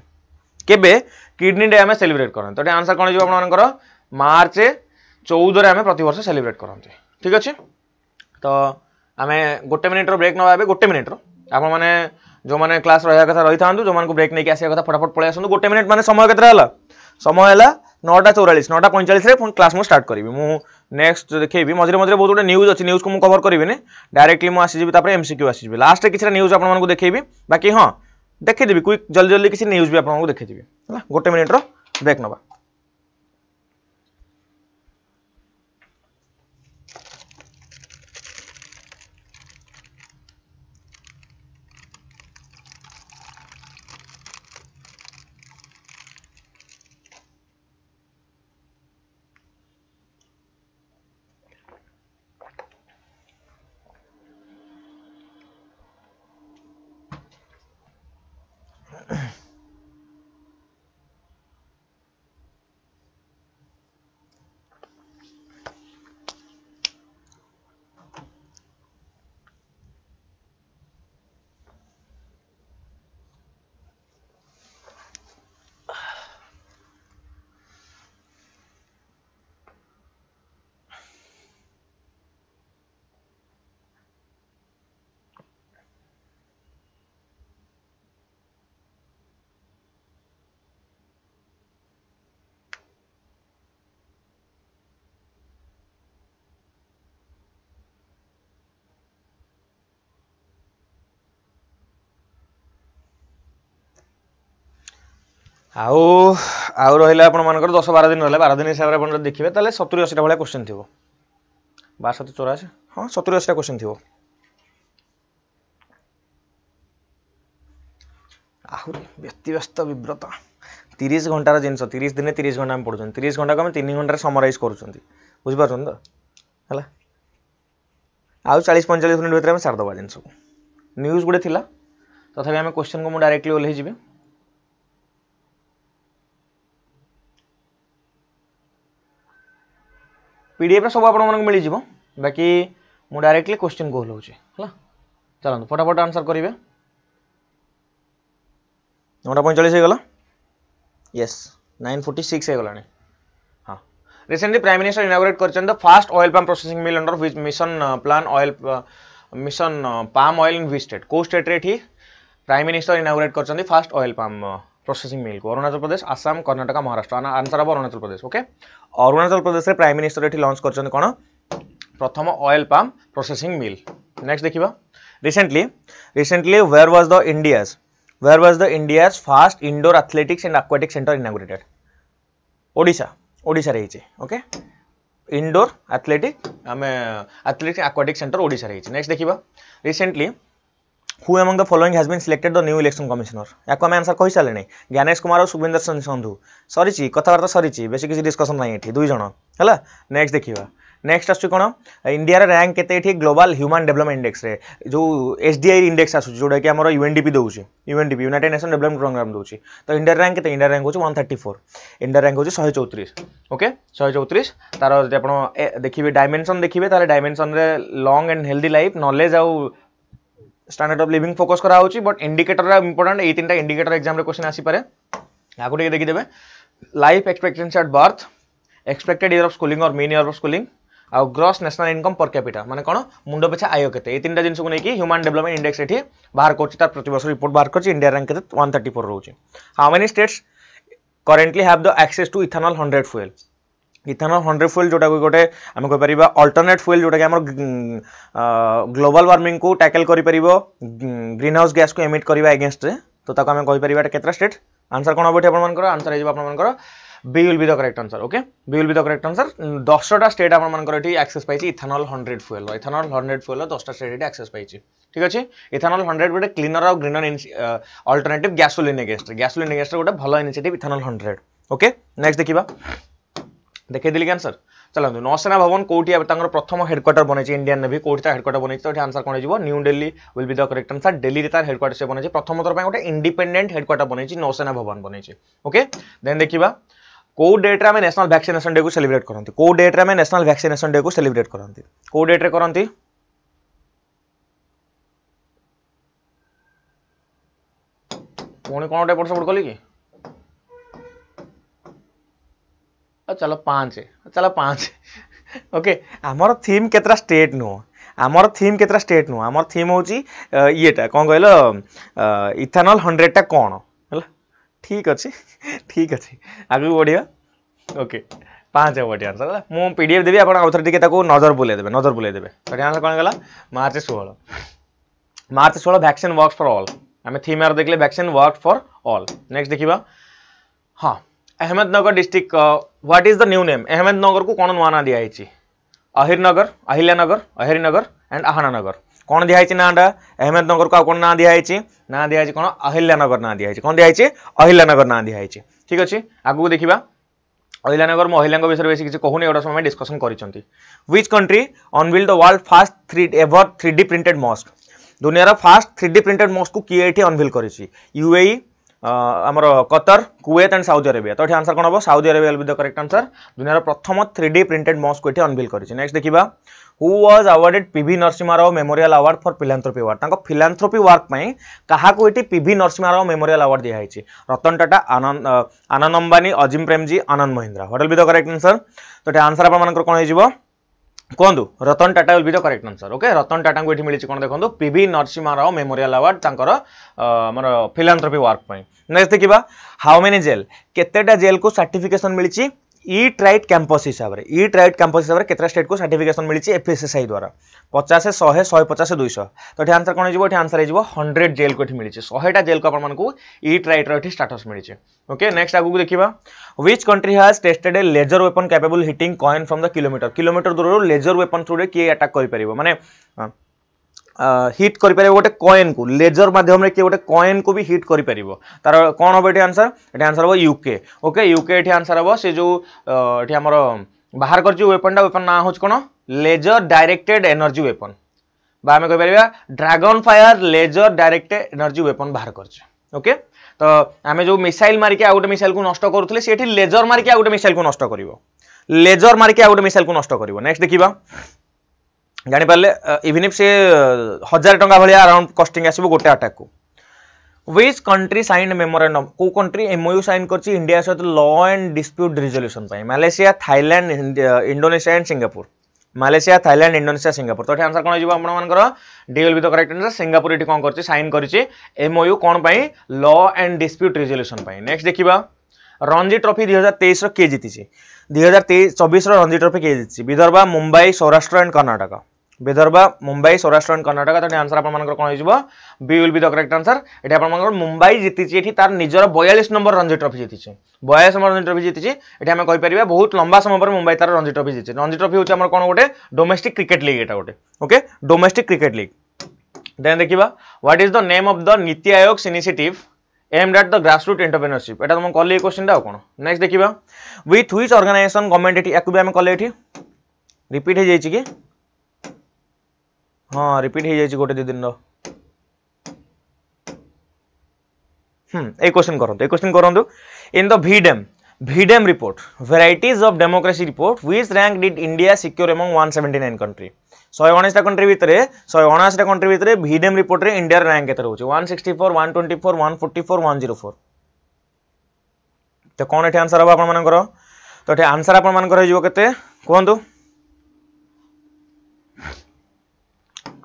কেবে কিডনি ডে আমি সেলিব্রেট করতে এটা আনসার কোণ যাব আপনার মার্চ চৌদরে আমি প্রতবর্ষ সেলিব্রেট করতে ঠিক আছে তো আমি গোটে মিনিটর ব্রেক নেওয়া এবে গোটে মিনিটর আপনার ଯେଉଁମାନେ କ୍ଲାସ୍ ରହିବା କଥା ରହିଥାନ୍ତୁ ଯେଉଁମାନଙ୍କୁ ବ୍ରେକ୍ ନେଇକି ଆସିବା କଥା ଫଟାଫଟ ପଳେଇ ଆସନ୍ତୁ ଗୋଟେ ମିନିଟ୍ ମାନେ ସମୟ କେତେଟା ହେଲା ସମୟ ହେଲା নটা চৌরাশ নটা পঁয়চাশে পুঁ ক্লাস মু স্টার্ট করবি মু নেক্সট দেখবি মঝে মঝে বহুত গোটে নিউজ অছি নিউজ কু কভর করবিনি ডাইরেক্টলি মু আসিযি তাপরে এমসিকিউ আসিযি লাস্টে কিছুটা নিউজ আপনার দেখবি বাকি হ্যাঁ দেখেদেবি কুইক জলদি জলদি কিছু নিউজ বি আপনার দেখেদেবি হ্যাঁ গোটে মিনিটর ব্রেক নবা ଆଉ ଆଉ ରହିଲା ଆପଣମାନଙ୍କର ଦଶ ବାର ଦିନ ରହିଲା ବାର ଦିନ ହିସାବରେ ଆପଣ ଯଦି ଦେଖିବେ ତାହେଲେ ସତୁରି ଅଶୀଟା ଭଳିଆ କୋଶ୍ଚିନ୍ ଥିବ ବାର ସତ ଚଉରାଶୀ ହଁ ସତୁରି ଅଶୀଟା କୋଶ୍ଚିନ୍ ଥିବ ଆହୁରି ବ୍ୟତିବ୍ୟସ୍ତ ବିବ୍ରତ ତିରିଶ ଘଣ୍ଟାର ଜିନିଷ ତିରିଶ ଦିନେ ତିରିଶ ଘଣ୍ଟା ଆମେ ପଢ଼ୁଛନ୍ତି ତିରିଶ ଘଣ୍ଟାକୁ ଆମେ ତିନି ଘଣ୍ଟାରେ ସମରାଇଜ୍ କରୁଛନ୍ତି ବୁଝିପାରୁଛନ୍ତି ତ ହେଲା ଆଉ ଚାଳିଶ ପଇଁଚାଳିଶ ମିନିଟ୍ ଭିତରେ ଆମେ ସାରିଦେବା ଜିନିଷକୁ ନ୍ୟୁଜ୍ ଗୋଟେ ଥିଲା ତଥାପି ଆମେ କୋଶ୍ଚିନ୍କୁ ମୁଁ ଡାଇରେକ୍ଟଲି ଓହ୍ଲେଇ ଯିବି পিডিএফ সব আপনার মিলিযোগ বাকি মু ডাইরেক্টলি কোশ্চিন গোল হচ্ছে হ্যাঁ চলুন ফটাফট আনসর করবে নটা পঁয়তাল্লিশ হয়ে গলা ইয়েস নাইন ফোর্টি সিক্স হয়ে গলানি হ্যাঁ রিসেন্টলি প্রাইম মিনিস্টার ইনাগোরেট করছেন দ ফাস্ট অয়েল পাম্প processing mill under which mission plan oil mission palm oil in which state কেউ স্টেট্রে এটি প্রাইম মিনিস্টার ইনাগোরেট করছেন ফাস্ট অয়েল পাম্প प्रोसेसिंग मेल को अरुणाचल प्रदेश आसाम कर्णाटक महाराष्ट्र आंसर हम अरुणाचल प्रदेश ओके अरुणाचल प्रदेश में प्राइम मिनिस्टर ये लंच कर कौन प्रथम oil palm processing mill next देखा recently recently where was the India's where was the India's fast indoor athletics and aquatic centre inaugurated ओडा ओडार ओके इंडोर एथलेटिक आम एथलेटिक्स आक्वाटिक सेंटर ओडार next देखा recently who among the following has been selected the new election commissioner ইয়াকু আমি answer কই সালে জ্ঞানেশ কুমার ও সুবিন্দর সিং সন্ধু সরিছি কথাবার্তা সরিছি বেশি কিছু ডিসকসন নাই এটি দুই জন হলা নেক্সট দেখিবা নেক্সট আসছে কোণ ইন্ডিয়ার র্যাঙ্ক কেতে এটি গ্লোবাল হ্যুমান ডেভেলপমেন্ট ইন্ডেক্সরে যে এসডিআই ইন্ডেক্স আসুচি যেটাকি আমার ইউএনডিপি দেউছি UNDP United Nation development programme দেউছি তো ইন্ডিয়ার র্যাঙ্ক কেতে ইন্ডিয়ার র্যাঙ্ক হচ্ছে ওয়ান থার্টি ফোর ইন্ডিয়ার র্যাঙ্ক হচ্ছে শহে চৌত্রিশ ওকে শহে চৌত্রিশ তার যদি আপনার দেখবে ডাইমেনশন দেখবে তাহলে ডাইমেনশনরে long and healthy life knowledge আউ স্ট্যান্ডার্ড অফ লিভিং ফোকস করা হচ্ছে বট ইন্ডিকেটর ইম্পর্টাট এই তিনটা ইন্ডিকেটর এক্সামে কোশ্চিন আসিপারে ଆଗକୁ ଟିକେ ଦେଖିଦେବେ life expectancy at birth expected year of schooling or mean year of schooling ଆଉ gross national income per capita ମାନେ କ'ଣ ମୁଣ୍ଡ ପିଛା ଆୟ କେତେ ଏଇ ତିନିଟା ଜିନିଷକୁ ନେଇକି ହ୍ୟୁମାନ୍ ଡେଭଲପମେଣ୍ଟ ଇଣ୍ଡେକ୍ସ ଏଠି ବାହାର କରୁଛି ତାର ପ୍ରତିବର୍ଷ ରିପୋର୍ଟ ବାହାର କରୁଛି ଇଣ୍ଡିଆ ରାଙ୍କ କେତେ ୱାନ୍ ଥାର୍ଟି ଫୋର୍ ରହୁଛି how many states currently have the access to ethanol hundred fuel ethanol hundred fuel ଯେଉଁଟାକୁ ଗୋଟେ ଆମେ କହିପାରିବା ଅଲ୍ଟରନେଟ୍ ଫୁଏଲ୍ ଯେଉଁଟାକି ଆମର ଗ୍ଲୋବାଲ୍ ୱାର୍ମିଂକୁ ଟ୍ୟାକେଲ୍ କରିପାରିବ ଗ୍ରିନ୍ ହାଉସ୍ ଗ୍ୟାସ୍କୁ ଏମିଟ୍ କରିବା ଏଗେନଷ୍ଟରେ ତ ତାକୁ ଆମେ କହିପାରିବା ଏଇଟା କେତେଟା ଷ୍ଟେଟ୍ ଆନ୍ସର୍ କ'ଣ ହେବ ଏଠି ଆପଣମାନଙ୍କର ଆନ୍ସର୍ ହେଇଯିବ ଆପଣମାନଙ୍କର B will be the correct answer okay B will be the correct answer দশটা স্টেট আমার এটি আক্সেস পাইছি ethanol hundred fuel ethanol hundred fuel দশটা স্টেট এটি আক্সেস পাইছি ঠিক আছে ইথানল হন্ড্রেড গোটে ক্লিনর আর greener alternative gasoline against gasoline against গোটে ভালো initiative ethanol hundred okay next দেখিবা देखेदेली कि आंसर चलो नौसेना भवन कौटी प्रथम हेडक्वाटर बनाई इंडियान नेवी कौट हेडक्वाटर बनाई तो आंसर कौन हो New Delhi will be the correct answer Delhi तरह हेडक्वाटर से बनाई प्रथम थर पर गोटे इंडिपेडेंट हेडक्वाटर बनाई नौसेना भवन बनाई ओके देन देखा कौ डेट्रे आम नेशनल भैक्सीनेसन डे को सेलिब्रेट करते कौ डेट्रे आम नेशनल भैक्सीनेसन डे को सेलिब्रेट करते कौ डेट्रे करती पुणी कौन गोटे पट सपोर्ट कल कि तो चलो पाँच तो चलो पाँच ओके आमर थीम केतटा स्टेट नुह आमर थीम के स्टेट नुह आमर थीम हूँ ईटा कौन कहल इथानल हंड्रेडटा कौन है ठीक अच्छे ठीक अच्छे आगे बढ़िया ओके पाँच हम आंसर है मुझे एफ देवी आप आउ थे नजर बुलेदेवे नजर बुलेदेवे सही आंसर कौन गला मार्च षोह मार्च षोह भैक्सीन वर्क फर अल आम थीम यार देखे vaccine work for all next देखा हाँ Ahmednagar district what is the new name Ahmednagar को कौन नुआ ना दिखाई अहिरनगर अहिल्यानगर अहिरनगर एंड आहानगर कौन दिखाई ना अहमदनगर को कौन ना दिखाई ना दिखाई कौन अहिल्यानगर ना दिखाई कौन दिखाई अहिल्यानगर ना दिखाई ठीक अच्छे आगे देखा अहिल्यानगर मु अहिल्या विषय बेस किसी कहूनी गोटे समय डिस्कसन करिच country unveil the world first three ever three D printed mask दुनिया first three D printed mask को किए ये अनविल कर यूएई ଆମର Qatar Kuwait and Saudi Arabia ତ ଏଠି ଆନ୍ସର କ'ଣ ହେବ Saudi Arabia will be the correct answer ଦୁନିଆର ପ୍ରଥମ ଥ୍ରୀ ଡି ପ୍ରିଣ୍ଟେଡ୍ ମସ୍କ ଏଠି ଅନ୍ବିଲ୍ କରିଛି ନେକ୍ସଟ ଦେଖିବା who was awarded PV Narasimharao memorial award for philanthropy award ତାଙ୍କ ଫିଲାନ୍ଥ୍ରୋପି ୱାର୍କ ପାଇଁ କାହାକୁ ଏଠି ପିଭି ନରସିଂହାରାଓ ମେମୋରିଆଲ ଆୱାର୍ଡ ଦିଆହେଇଛି Ratan Tata Anand Anand Ambani Azim Premji Anand Mahindra what will be the correct answer ତ ଏଠି ଆନ୍ସର ଆପଣମାନଙ୍କର କ'ଣ ହେଇଯିବ କୁହନ୍ତୁ Ratan Tata will be the correct answer okay Ratan ଟାଟାଙ୍କୁ ଏଠି ମିଳିଛି କ'ଣ ଦେଖନ୍ତୁ P V Narasimha Rao memorial award ତାଙ୍କର ଆମର ଫିଲାନ୍ଥ୍ରଫି ୱାର୍କ ପାଇଁ ନେକ୍ସଟ ଦେଖିବା ହାଉ ମେନି ଜେଲ୍ କେତେଟା ଜେଲ୍କୁ ସାର୍ଟିଫିକେସନ୍ ମିଳିଛି ईट राइट କ୍ୟାମ୍ପସ୍ ହିସାବରେ ଇଟ୍ ରାଇଟ୍ କ୍ୟାମ୍ପସ୍ ହିସାବରେ କେତେଟା ଷ୍ଟେଟ୍କୁ ସାର୍ଟିଫିକେସନ୍ ମିଳିଛି ଏଫ୍ଏସ୍ଏସ୍ଆଇ ଦ୍ୱାରା ପଚାଶ ଶହେ ଶହେ ପଚାଶ ଦୁଇଶହ ତ ଏଠି ଆନ୍ସର୍ କ'ଣ ହେଇଯିବ ଏଠି ଆନ୍ସର୍ ହେଇଯିବ ହଣ୍ଡ୍ରେଡ଼ ଜେଲ୍କୁ ଏଠି ମିଳିଛି ଶହେଟା ଜେଲ୍କୁ ଆପଣମାନଙ୍କୁ ଇଟ୍ ରାଇଟ୍ର ଏଠି ଷ୍ଟାଟସ୍ ମିଳିଛି ଓକେ ନେକ୍ସଟ ଆଗକୁ ଦେଖିବା which country has tested a laser weapon capable hitting coin from the kilometre kilometre ଦୂରରୁ ଲେଜର ୱେପନ୍ ଥ୍ରୁରେ କିଏ ଆଟାକ୍ କରିପାରିବ ମାନେ হিট করে গোটে কয়েনকু লেজর মাধ্যমে কি গোটে কয়েনকু বি হিট করে তার কোণ হব এটি আনসার এটি আনসার হব ইউকে ওকে ইউকে এটি আনসার হব সে যে এটি আমার বাহার করছি ওয়েপনটা ওয়েপন না হচ্ছে কোণ লেজর ডাইরেক্টেড এনর্জি ওয়েপন বা আমি কইপারা Dragon Fire laser directed energy weapon বাহার করছে ওকে তো আমি যে মিসাইল মারিকি আউ গোটে মিসাইল কু নষ্ট করুলে সেটি লেজর মারিকি আউ গোটে মিসাইল কু নষ্ট করব লেজর মারিকি আউ গোটে মিসাইল কু নষ্ট করব নেক্সট দেখিবা ଜାଣିପାରିଲେ ଇଭିନ୍ ଇଫ୍ ସେ ହଜାର ଟଙ୍କା ଭଳିଆ ଆରାଉଣ୍ଡ କଷ୍ଟିଂ ଆସିବ ଗୋଟେ ଆଟାକ୍କୁ ୱିଚ୍ କଣ୍ଟ୍ରି ସାଇନ୍ ମେମୋରାଣ୍ଡମ୍ କେଉଁ କଣ୍ଟ୍ରି ଏମ୍ଓୟୁ ସାଇନ୍ କରିଛି ଇଣ୍ଡିଆ ସହିତ ଲ ଆଣ୍ଡ ଡିସ୍ପ୍ୟୁଟ୍ ରିଜଲ୍ୟୁସନ୍ ପାଇଁ Malaysia Thailand Indonesia and Singapore Malaysia Thailand Indonesia Singapore ତ ଏଠି ଆନ୍ସର କ'ଣ ହେଇଯିବ ଆପଣମାନଙ୍କର D will be the correct answer Singapore ଏଠି କ'ଣ କରିଛି ସାଇନ୍ କରିଛି ଏମ୍ଓୟୁ କ'ଣ ପାଇଁ ଲ ଆଣ୍ଡ ଡିସ୍ପ୍ୟୁଟ୍ ରିଜଲ୍ୟୁସନ୍ ପାଇଁ ନେକ୍ସଟ ଦେଖିବା ରଞ୍ଜି ଟ୍ରଫି ଦୁଇ ହଜାର ତେଇଶର କିଏ ଜିତିଛି ଦୁଇ ହଜାର ତେଇଶ ଚବିଶର ରଞ୍ଜି ଟ୍ରଫି କିଏ ଜିତିଛି ବିଦର୍ଭା ମୁମ୍ବାଇ ସୌରାଷ୍ଟ୍ର ଆଣ୍ଡ କର୍ଣ୍ଣାଟକ विदर्भ मुंबई सौराष्ट्र एंड कर्णाटक तो आंसर आपर कौन हो B will be the correct answer ये आपर मुंबई जीति तार निजर बयालीस नंबर रणजी ट्रफी जीति बयालीस नंबर रणजी ट्रफी जीति ये आम कहीपर बहुत लंबा समय पर मुंबई तार रणजी ट्रफी जीति रणजी ट्रफी हूँ आम कौन गोटे डोमेस्टिक क्रिकेट लिग यहाँ गोटे okay domestic cricket league then देखा what is the name of the NITI Aayog initiative aimed at the grassroots entrepreneurship এটা তোমাকে কলে এই কোশ্চেনটা আর কোন নেক্সট দেখিবা উইথ হুইচ অর্গানাইজেশন গভর্নমেন্ট এটি একু আমি কলে এটি রিপিট হয়ে যাইছি কি हाँ रिपीट हो जाए गोटे दु दिन हम्म ए क्वेश्चन करूँ ए क्वेश्चन करूँ in the V Dem V Dem report varieties of democracy report which rank did India secure among 179 country शहे अणैशटा कंट्री भितर शहे अणाशीटा कंट्री भितर भीडेम रिपोर्ट रे इंडिया रैंक के रोचे 164 124 144 104 तो कौन ये आंसर हम आपर तो ये आंसर आपर कहते कहतु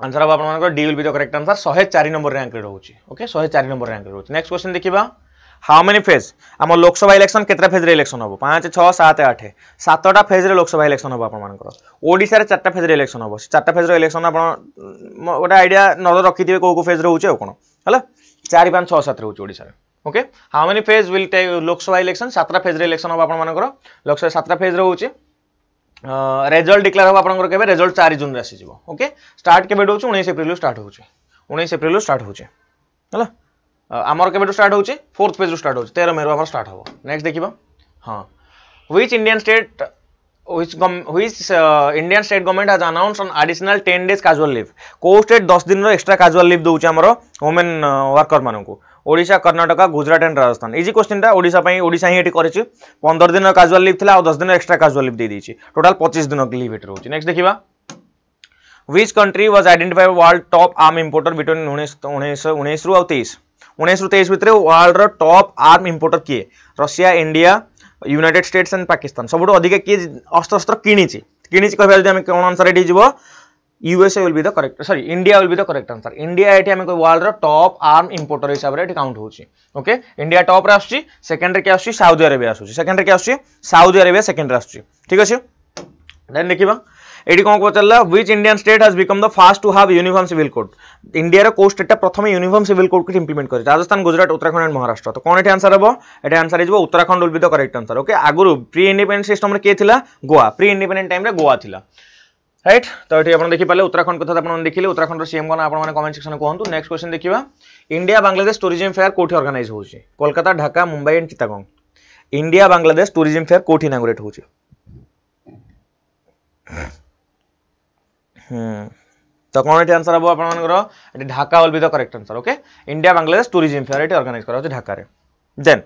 आंसर हम को D will be the correct answer 104 number rank रे रहउची ओके 104 नंबर रैंक रे रहउची नेक्स्ट क्वेश्चन देखिबा हाउ मेनी फेज हम लोकसभा इलेक्शन केतरा फेज रे इलेक्शन हम 5 6 7 8 सातटा फेज रे लोकसभा इलेक्शन ओडिसा रे चारटा फेज रे इलेक्शन हम चारटा फेज रे इलेक्शन आपन गोटे आईडिया नजर रखिथे को को फेज रहउची रोचे हला 4 5 6 7 रहउची ओडिसा रे okay how many phase will take Lok Sabha election सातटा फेज रे इलेक्शन हम आपर लोकसभा सातटा फेज रहउची ରେଜଲ୍ଟ ଡିକ୍ଲେୟାର ହେବ ଆପଣଙ୍କର କେବେ ରେଜଲ୍ଟ ଚାରି ଜୁନ୍ରେ ଆସିଯିବ ଓକେ ଷ୍ଟାର୍ଟ କେବେଠୁ ହେଉଛି ଉଣେଇଶ ଏପ୍ରିଲରୁ ଷ୍ଟାର୍ଟ ହେଉଛି ଉଣେଇଶ ଏପ୍ରିଲରୁ ଷ୍ଟାର୍ଟ ହେଉଛି ହେଲା ଆମର କେବେଠୁ ଷ୍ଟାର୍ଟ ହେଉଛି ଫୋର୍ଥ ପେଜ୍ରୁ ଷ୍ଟାର୍ଟ ହେଉଛି ତେର ମେରୁ ଆମର ଷ୍ଟାର୍ଟ ହେବ ନେକ୍ସଟ ଦେଖିବା ହଁ which Indian state which com, which uh, Indian state government has announced an additional 10 days casual leave କୋଉ state 10 ଦିନର extra casual leave ଦଉଛି ଆମର women uh, worker ମାନଙ୍କୁ ओडा Karnataka Gujarat and Rajasthan easy question ओडा ओडा ही कर पंद्रह दिन काजुआल लिव और दस दिन एक्सट्रा काजुआल लिव दे टोटाल पचीस दिन लिव एट रोचे नेक्स्ट देखा which country was identified world top arm importer between उन्नीस उन्नीस उन्नीस तेईस भितर वर्ल्ड रप आर्म इंपोर्टर किए Russia India United states and Pakistan सबुठ अधिक किए अस्त्र अस्त्र किसी किसी कह कौन आंसर ये जीवन USA will be the correct sorry India will be the correct answer India এটি আমি ওয়ার্ল্ডর টপ আর্ম ଇମ୍ପୋର୍ଟର হিসাবে এটি কাউন্ট হচ্ছে ওকে ইন্ডিয়া ଟପ୍ରେ ଆସୁଛି সেকেন্ডে কে ଆସୁଛି সাউদি ଆରେବିଆ ଆସୁଛି সেকেন্ডে কে ଆସୁଛି সাউদি ଆରେବିଆ সেকেন্ডে ଆସୁଛି ঠিক আছে দেন ଦେଖିବା এটি কম পচারা which Indian state has become the first to have uniform civil code ইন্ডিয়ার কেউ স্টেটটা প্রথমে ইউনিফর্ম সিভিল কোড ইমপ্লিমেন্ট করে রাজস্থান গুজরাট উত্তরাখণ্ড অ্যান্ড মহারাষ্ট্র তো কোণ এটি আনসার হব এটা আনসার হয়ে যাব Uttarakhand will be the correct answer okay আগর প্রি ইন্ডিপেন্ডেন্ট সিস্টমে কে লা গোয়া প্রি ইন্ডিপেন্ডেন্ট টাইমে গোয়া লা রাইট তো এটি আপনার দেখিপালে উত্তরাখণ্ড কথা আপনার দেখিলে উত্তরাখণ্ডর সিএম কোণ আপনার কমেন্ট সেকশন কুহতু নেক্সট কোশ্চেন দেখা ইন্ডিয়া বাংলাদেশ ট্যুরিজম ফেয়ার কোটি অর্গানাইজ হচ্ছে Kolkata Dhaka Mumbai and Chittagong India Bangladesh tourism fair কোটি ইনাগুরেট হচ্ছে হুম তো কোণ এটি আনসার হব আপনার এটি Dhaka will be the correct answer okay India Bangladesh tourism fair এটি অর্গানাইজ করা হচ্ছে ঢাকায় দেন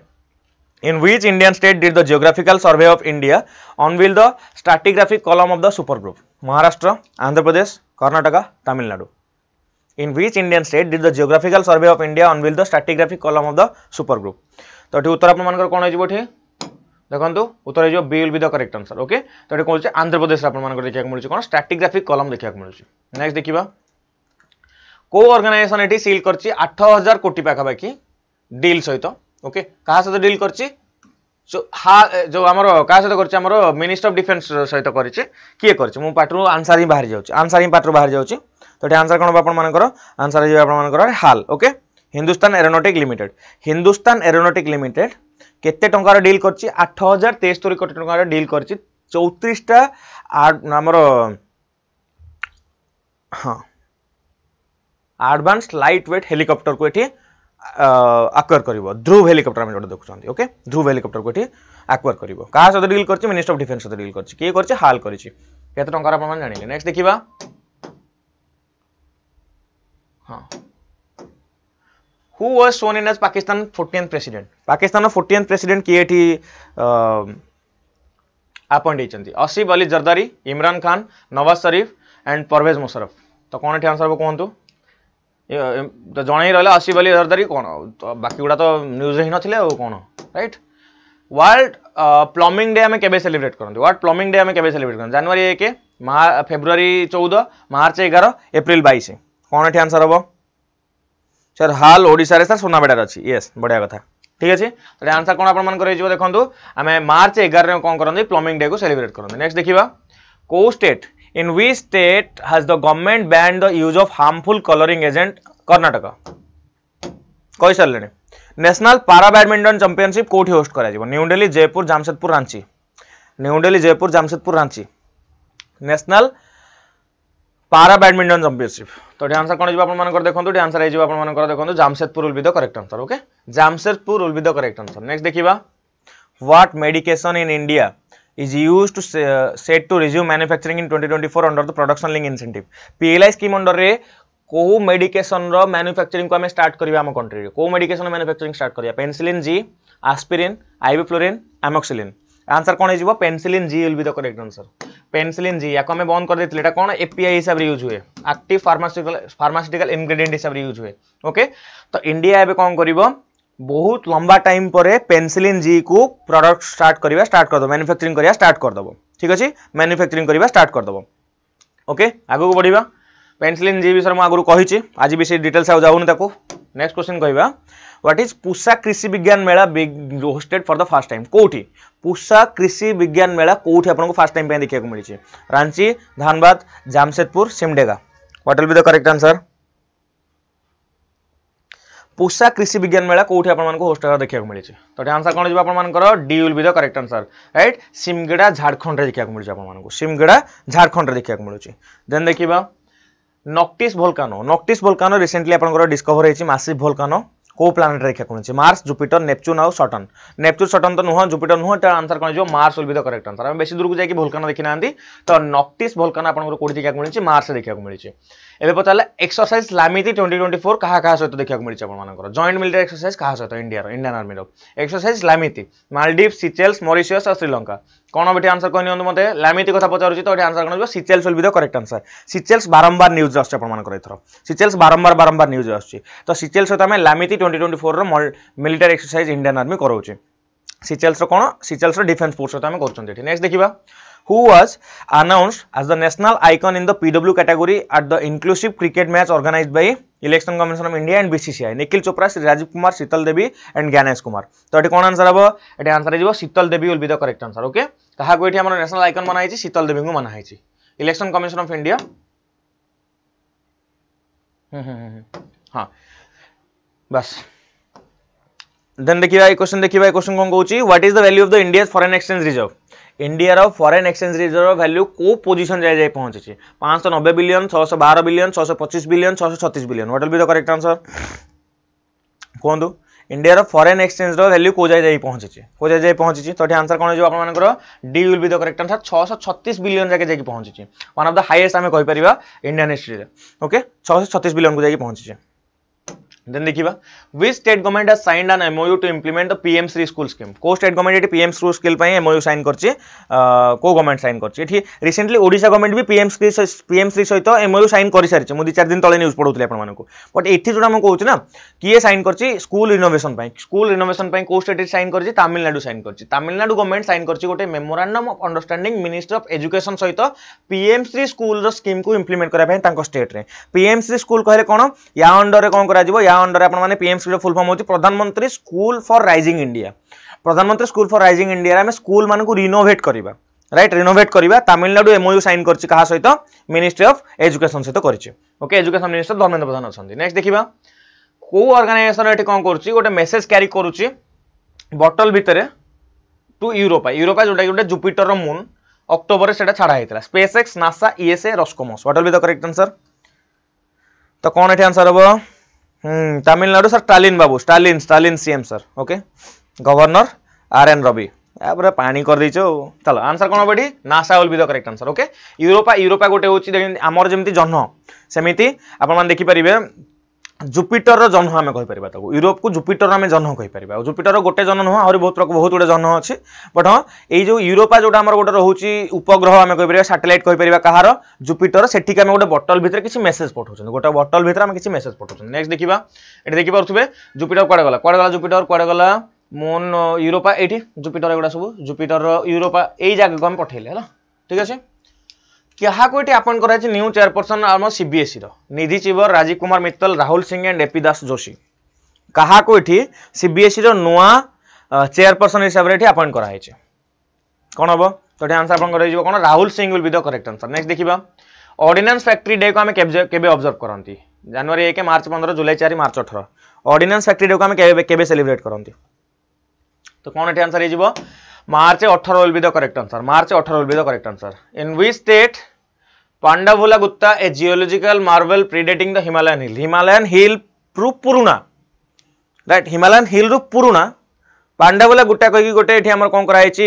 In which Indian state did the geographical survey of India unveil the stratigraphic column of the supergroup? Maharashtra, Andhra Pradesh, Karnataka, Tamil Nadu. In which Indian state did the geographical survey of India unveil the stratigraphic column of the supergroup? तो ये उत्तर आपमनकर कोन हो जे देखो उत्तर हो B will be the correct answer okay तो ये कौन आंध्र प्रदेश आपमनकर देखा मिलू कौन स्ट्राटिग्राफिक कलम देखा मिलू नेक्स्ट देखा कौ अर्गानाइजेसन ये सिल कर आठ हजार कोटी पाखापाखि डिल सहित ओके क्या सहित डिल कर जो हा जो आम क्या सहित कर मिनिस्टर अफ डिफेन्स सहित करे किए कर पाटर आंसर ही बाहरी जाऊँ आंसर ही पाटर बाहरी जाऊँ तो ये आंसर कौन आपर आंसर आपर हाल okay Hindustan aeronautic limited Hindustan aeronautic limited केते टंकार डील कर आठ हजार तेस्तरी कोटी टंकार डील कर चौतीसटा आमर हाँ आडभांस लाइट वेट हेलिकप्टर को ये ଆକ୍ୱାର କରିବ ଧ୍ରୁବ ହେଲିକପ୍ଟର ଆମେ ଯେଉଁଟା ଦେଖୁଛନ୍ତି ଓକେ ଧ୍ରୁବ ହେଲିକପ୍ଟରକୁ ଏଠି ଆକ୍ୱାର କରିବ କାହା ସହିତ ଡିଲ୍ କରିଛି ମିନିଷ୍ଟର ଅଫ୍ ଡିଫେନ୍ସ ସହିତ ଡିଲ୍ କରିଛି କିଏ କରିଛି ହାଲ୍ କରିଛି କେତେ ଟଙ୍କାର ଆପଣମାନେ ଜାଣିଲେ ନେକ୍ସଟ ଦେଖିବା ହଁ who was sworn in as Pakistan fourteenth president পাকিস্তানর ফোর্টিয়েন্থ প্রেসিডেন্ট কি এটি আপয়েন্ট হয়েছেন অসিফ আলী জরদারি ইমরান খান নওয়াজ শরীফ অ্যান্ড পরভেজ মুশরফ তো কোণ এটি আনসর হব কুহতু জনাই ରହିଲା আসি ଅଲି দরদারি কোন বাকি গুড়া তো নিউজ ହିଁ ନଥିଲେ ও কোন রাইট ওয়ার্ল্ড প্লমিং ডে আমি কেবে সেলিব্রেট করতে ওয়ার্ল্ড প্লমিং ডে আমি কেবে সেলিব্রেট করতে জানুয়ারি এক ফেব্রুয়ারি চৌদ মার্চ এগার এপ্রিল বাইশ কোণ এটি আনসার হব স্যার হাল ওড়শার স্যার সোনাবেড়ার অছি ইয়েস বড়িয়া কথা ঠিক আছে তাহলে আনসার কোণ আপনার হয়ে দেখুন আমি মার্চ এগারে কোণ করতে প্লমিং ডে কু সেলিব্রেট করতে নেক্সট দেখা কেউ state in which state has the government banned the use of harmful coloring agent karnataka কই সারলেনি ন্যাশনাল পারা ব্যাডমিন্টন চ্যাম্পিয়নশিপ কোটি হোস্ট করা যাব New Delhi Jaipur Jamshedpur Ranchi New Delhi Jaipur Jamshedpur Ranchi national para badminton championship तो ये आंसर कौन आपर देखते आंसर आपर देखते Jamshedpur will be the correct answer okay Jamshedpur will be the correct answer next देखा what medication in India is used to uh, set to resume manufacturing in 2024 under the production link incentive pli scheme under re କୋଉ ମେଡିକେସନର ମ୍ୟାନୁଫ୍ୟାକ୍ଚରିଂକୁ ଆମେ start କରିବା ଆମ କଣ୍ଟ୍ରିରେ କୋଉ medication manufacturing start କରିବା penicillin G aspirin ibuprofen amoxicillin answer कौन हो penicillin G will be the correct answer penicillin G या आम बंद करदे कौन एपीआई हिसाब से यूज हुए आक्ट फार्मास्यूटिकल फार्मास्यूटिकल इनग्रेडिएंट हिसाब से यूज हुए ओके तो इंडिया एवं कौन कर बहुत लंबा टाइम पर पेनसिलिन जी को प्रडक्ट स्टार्ट करवा स्टार्ट करदेव मानुफैक्चरिंग करवा स्टार्ट करदेव ठीक अच्छे मानुफैक्चरिंग करवा स्टार्ट करदेव ओके आगे को बढ़ा पेनसिलिन जी विषय मुझे आगे कही आज भी सी डिटेल्स आज जाऊन नेक्स्ट क्वेश्चन कह what is Pusa Krishi Vigyan Mela hosted for the first time कौटी पुषा कृषि विज्ञान मेला कौटी आपको फास्ट टाइम देखा मिली Ranchi Dhanbad Jamshedpur Simdega what will be the correct answer Pusa Krishi বিজ্ঞান মেলা কোটি আপনার হোস্ট দেখা মিছে তো এটি আনসার কোণ আপনার D will be the correct answer right Simdega ঝাড়খণ্ডে দেখা মিছে আপনার সিমগেড়া ঝাড়খণ্ডে দেখা মিছে দেন দেখা নকটিস ভোলকানো নকটিস ভোলকানো রিসেন্টলি আপনার ডিসকভর হয়েছে মাসিভ ভোলকানো কেউ প্লানেট দেখা কোণছে মার্স জুপিটর নেপচুন আউ সটন নেপচুন সটন তো নুহ জুপিটর নুহ এটা আনসার কোণ যাব Mars will be the correct answer আমি বেশি দূরক যাই ভোলকানো দেখি না তো নকটিস ভোলকানো আপনার কোটি দেখা মিছে মার্স দেখা মিছে ଏବେ ପଚାରିଲା exercise Lamitiye twenty twenty four କାହା କାହା ସହିତ ଦେଖିବାକୁ ମିଳିଛି ଆପଣମାନଙ୍କର ଜଏଣ୍ଟ ମିଲିଟାରୀ ଏକ୍ସରସାଇଜ୍ କାହା ସହିତ ଇଣ୍ଡିଆର ଇଣ୍ଡିଆନ୍ ଆର୍ମିର exercise Lamitiye Maldives Seychelles Mauritius ଆଉ ଶ୍ରୀଲଙ୍କା କ'ଣ ଏଠି ଆନ୍ସର କହିନିଅନ୍ତୁ ମୋତେ ଲାମିତି କଥା ପଚାରୁଛି ତ ଏଠି ଆନ୍ସର କ'ଣ ଯିବ Seychelles will be the correct answer Seychelles ବାରମ୍ବାର ନ୍ୟୁଜ୍ ଆସୁଛି ଆପଣମାନଙ୍କର ଏଥର ସିଚେଲ୍ସ ବାରମ୍ବାର ବାରମ୍ବାର ନ୍ୟୁଜ୍ ଆସୁଛି ତ ସିଚେଲ୍ ସହିତ ଆମେ ଲାମିତି ଟ୍ୱେଣ୍ଟି ଟ୍ୱେଣ୍ଟି ଫୋର୍ର ମିଲିଟାରୀ ଏକ୍ସରସାଇଜ୍ ଇଣ୍ଡିଆନ୍ ଆର୍ମି କରାଉଛି ସିଚେଲ୍ସର କ'ଣ ସିଚେଲ୍ସର ଡିଫେନ୍ସ ଫୋର୍ସ ସହିତ ଆମେ କରୁଛନ୍ତି ଏଠି ନେକ୍ସଟ ଦେଖିବା who was announced as the national icon in the PW category at the inclusive cricket match organized by election commission of India and BCCI Nikhil Chopra Shri Rajiv Kumar Sheetal Devi and Gyanesh Kumar তো এটি কোণ আনসার হব এটি আনসার হয়ে Sheetal Devi will be the correct answer okay কাহু এটি আমার national icon মনা হয়েছে শীতল দেবী মনা হয়েছে ইলেকশন কমিশন অফ ইন্ডিয়া হ্যাঁ বাস দেন দেখিবা এই কোশ্চেন দেখিবা এই কোশ্চেন কোন কହୁଛି what is the value of the India's foreign exchange reserve ইন্ডিয়ার ফরেন এক্সচেঞ্জ রিজর্ভ ভ্যালু কেউ পজিশন যায় যাই পৌঁছেছে পাঁচশো নবে বিলিয়ন ছশো বার বিলিয়ন ছশো পঁচিশ বিলিয়ন ছশো ছত্রিশ billion what be the correct answer କୁହନ୍ତୁ ଇଣ୍ଡିଆର ଫରେନ୍ ଏକ୍ସଚେଞ୍ଜର ଭାଲ୍ୟୁ କେଉଁ ଯାଏ ଯାଇ ପହଞ୍ଚିଛି କେଉଁ ଯାଏ ଯାଇ ପହଞ୍ଚିଛି ତ ଏଠି ଆନ୍ସର କ'ଣ ହେଇଯିବ ଆପଣମାନଙ୍କର D will be the correct answer ଛଅଶହ ଛତିଶ ବିଲିୟନ ଯାକେ ଯାଇକି ପହଞ୍ଚିଛି ୱାନ୍ ଅଫ୍ ଦ ହାଇଏଷ୍ଟ ଆମେ କହିପାରିବା ଇଣ୍ଡିଆନ୍ ହିଷ୍ଟ୍ରିରେ ଓକେ ଛଅଶହ ଛତିଶ ବିଲିୟନକୁ ଯାଇକି ପହଞ୍ଚିଛି দেন দেখিবা which state government has signed on MOU to implement the PM SHRI school scheme কো state government has PM SHRI school skill পাই এমওইউ সাইন করচি কো গভার্নমেন্ট সাইন করচি ইটি রিসেন্টলি ওডিশা গভার্নমেন্ট বি পিএম৩ স্কিম পিএম৩ সৈতে এমওইউ সাইন করি সারিছে মোদি চার দিন তলে নিউজ পড়উতলে আপন মানাকু বাট ইটি যোডা আম কওউছ না কি এ সাইন করচি স্কুল রিনোবেশন পাই স্কুল রিনোবেশন পাই কো স্টেট এ সাইন করচি তামিলনাড়ু সাইন করচি তামিলনাড়ু গভার্নমেন্ট সাইন করচি গটে memorandum of understanding minister of education সৈতে পিএম৩ স্কুলৰ স্কিম কো ইমপ্লিমেন্ট কৰা বাই তংক স্টেট ৰে পিএম৩ স্কুল কহেলে কোন ইয়া আণ্ডৰে কোন কৰা যাব ଯାହା ଅଣ୍ଡରରେ ଆପଣମାନେ ପିଏମ୍ସିର ଫୁଲ୍ ଫର୍ମ ହେଉଛି ପ୍ରଧାନମନ୍ତ୍ରୀ ସ୍କୁଲ ଫର୍ ରାଇଜିଂ ଇଣ୍ଡିଆ ପ୍ରଧାନମନ୍ତ୍ରୀ ସ୍କୁଲ ଫର୍ ରାଇଜିଂ ଇଣ୍ଡିଆରେ ଆମେ ସ୍କୁଲମାନଙ୍କୁ ରିନୋଭେଟ୍ କରିବା ରାଇଟ୍ ରିନୋଭେଟ୍ କରିବା ତାମିଲନାଡୁ ଏମ୍ଓୟୁ ସାଇନ୍ କରିଛି କାହା ସହିତ ମିନିଷ୍ଟ୍ରି ଅଫ୍ ଏଜୁକେସନ୍ ସହିତ କରିଛି okay education minister Dharmendra Pradhan ଅଛନ୍ତି ନେକ୍ସଟ ଦେଖିବା କେଉଁ ଅର୍ଗାନାଇଜେସନ୍ ଏଠି କ'ଣ କରୁଛି ଗୋଟେ ମେସେଜ୍ କ୍ୟାରି କରୁଛି ବଟଲ ଭିତରେ ଟୁ ୟୁରୋପା ୟୁରୋପା ଯେଉଁଟାକି ଗୋଟେ ଜୁପିଟରର ମୁନ୍ ଅକ୍ଟୋବରରେ ସେଇଟା ଛାଡ଼ା ହେଇଥିଲା SpaceX NASA ESA Roscosmos bottle be the correct answer ତ କ'ଣ ଏଠି ଆନ୍ସର୍ ହେବ হুম তামিলনাড়ু স্যার স্টালিন বাবু Stalin Stalin CM sir okay governor R N Ravi তারপরে পানি করেদেইছ চলো আনসার কোণ এটি NASA will be the correct answer okay Europa Europa গোটে হচ্ছে আমার যেমন জহ্ন সেমিতি আপনার দেখিপারে ଜୁପିଟରର ଜହ୍ନ ଆମେ କହିପାରିବା ତାକୁ ୟୁରୋପକୁ ଜୁପିଟର ଆମେ ଜହ୍ନ କହିପାରିବା ଆଉ ଜୁପିଟର ଗୋଟେ ଜହ୍ନ ନୁହଁ ଆହୁରି ବହୁତ ବହୁତ ଗୁଡ଼ିଏ ଜହ୍ନ ଅଛି ବଟ୍ ହଁ ଏଇ ଯେଉଁ ୟୁରୋପା ଯେଉଁଟା ଆମର ଗୋଟେ ରହୁଛି ଉପଗ୍ରହ ଆମେ କହିପାରିବା ସାଟେଲାଇଟ୍ କହିପାରିବା କାହାର ଜୁପିଟର ସେଠିକି ଆମେ ଗୋଟେ ବଟଲ୍ ଭିତରେ କିଛି ମେସେଜ୍ ପଠାଉଛନ୍ତି ଗୋଟେ ବଟଲ୍ ଭିତରେ ଆମେ କିଛି ମେସେଜ୍ ପଠାଉଛନ୍ତି ନେକ୍ସଟ ଦେଖିବା ଏଠି ଦେଖିପାରୁଥିବେ ଜୁପିଟର କୁଆଡ଼େ ଗଲା କୁଆଡ଼େ ଗଲା ଜୁପିଟର କୁଆଡ଼େ ଗଲା ମୁନ୍ ୟୁରୋପା ଏଇଠି ଜୁପିଟର ଏଗୁଡ଼ା ସବୁ ଜୁପିଟର ୟୁରୋପା ଏଇ ଜାଗାକୁ ଆମେ ପଠାଇଲେ ହେଲା ଠିକ୍ ଅଛି କାହାକୁ ଏଠି ଆପଏଣ୍ଟ କରାଯାଇଛି ନ୍ୟୁ ଚେୟାରପର୍ସନ ଆମ ସିବିଏସ୍ଇର ନିଧି ଚିବର ରାଜୀବ କୁମାର ମିତ୍ତଲ ରାହୁଲ ସିଂ ଆଣ୍ଡ ଏପି ଦାସ ଯୋଶୀ କାହାକୁ ଏଠି ସିବିଏସ୍ଇର ନୂଆ ଚେୟାରପର୍ସନ ହିସାବରେ ଏଠି ଆପଏଣ୍ଟ କରାଯାଇଛି କ'ଣ ହେବ ତ ଏଠି ଆନ୍ସର ଆପଣଙ୍କର ହେଇଯିବ କ'ଣ Rahul Singh will be the correct answer next ଦେଖିବା ଅର୍ଡିନାନ୍ସ ଫ୍ୟାକ୍ଟ୍ରି ଡେକୁ ଆମେ କେବେ ଅବଜର୍ଭ କରନ୍ତି ଜାନୁଆରୀ ଏକ ମାର୍ଚ୍ଚ ପନ୍ଦର ଜୁଲାଇ ଚାରି ମାର୍ଚ୍ଚ ଅଠର ଅର୍ଡିନାନ୍ସ ଫ୍ୟାକ୍ଟ୍ରି ଡେକୁ ଆମେ କେବେ କେବେ ସେଲିବ୍ରେଟ୍ କରନ୍ତି ତ କ'ଣ ଏଠି ଆନ୍ସର ହେଇଯିବ ମାର୍ଚ୍ଚ ଅଠର will be the correct answer March ଅଠର will be the correct answer in which state Pandavulla Gupta, a geological marvel predating the Himalayan hill. Himalayan hill ରୁ ପୁରୁଣା ରାଇଟ୍ ହିମାଲୟନ୍ ହିଲ୍ରୁ ପୁରୁଣା ପାଣ୍ଡାବୁଲା ଗୁଟା କହିକି ଗୋଟେ ଏଠି ଆମର କ'ଣ କରାହେଇଛି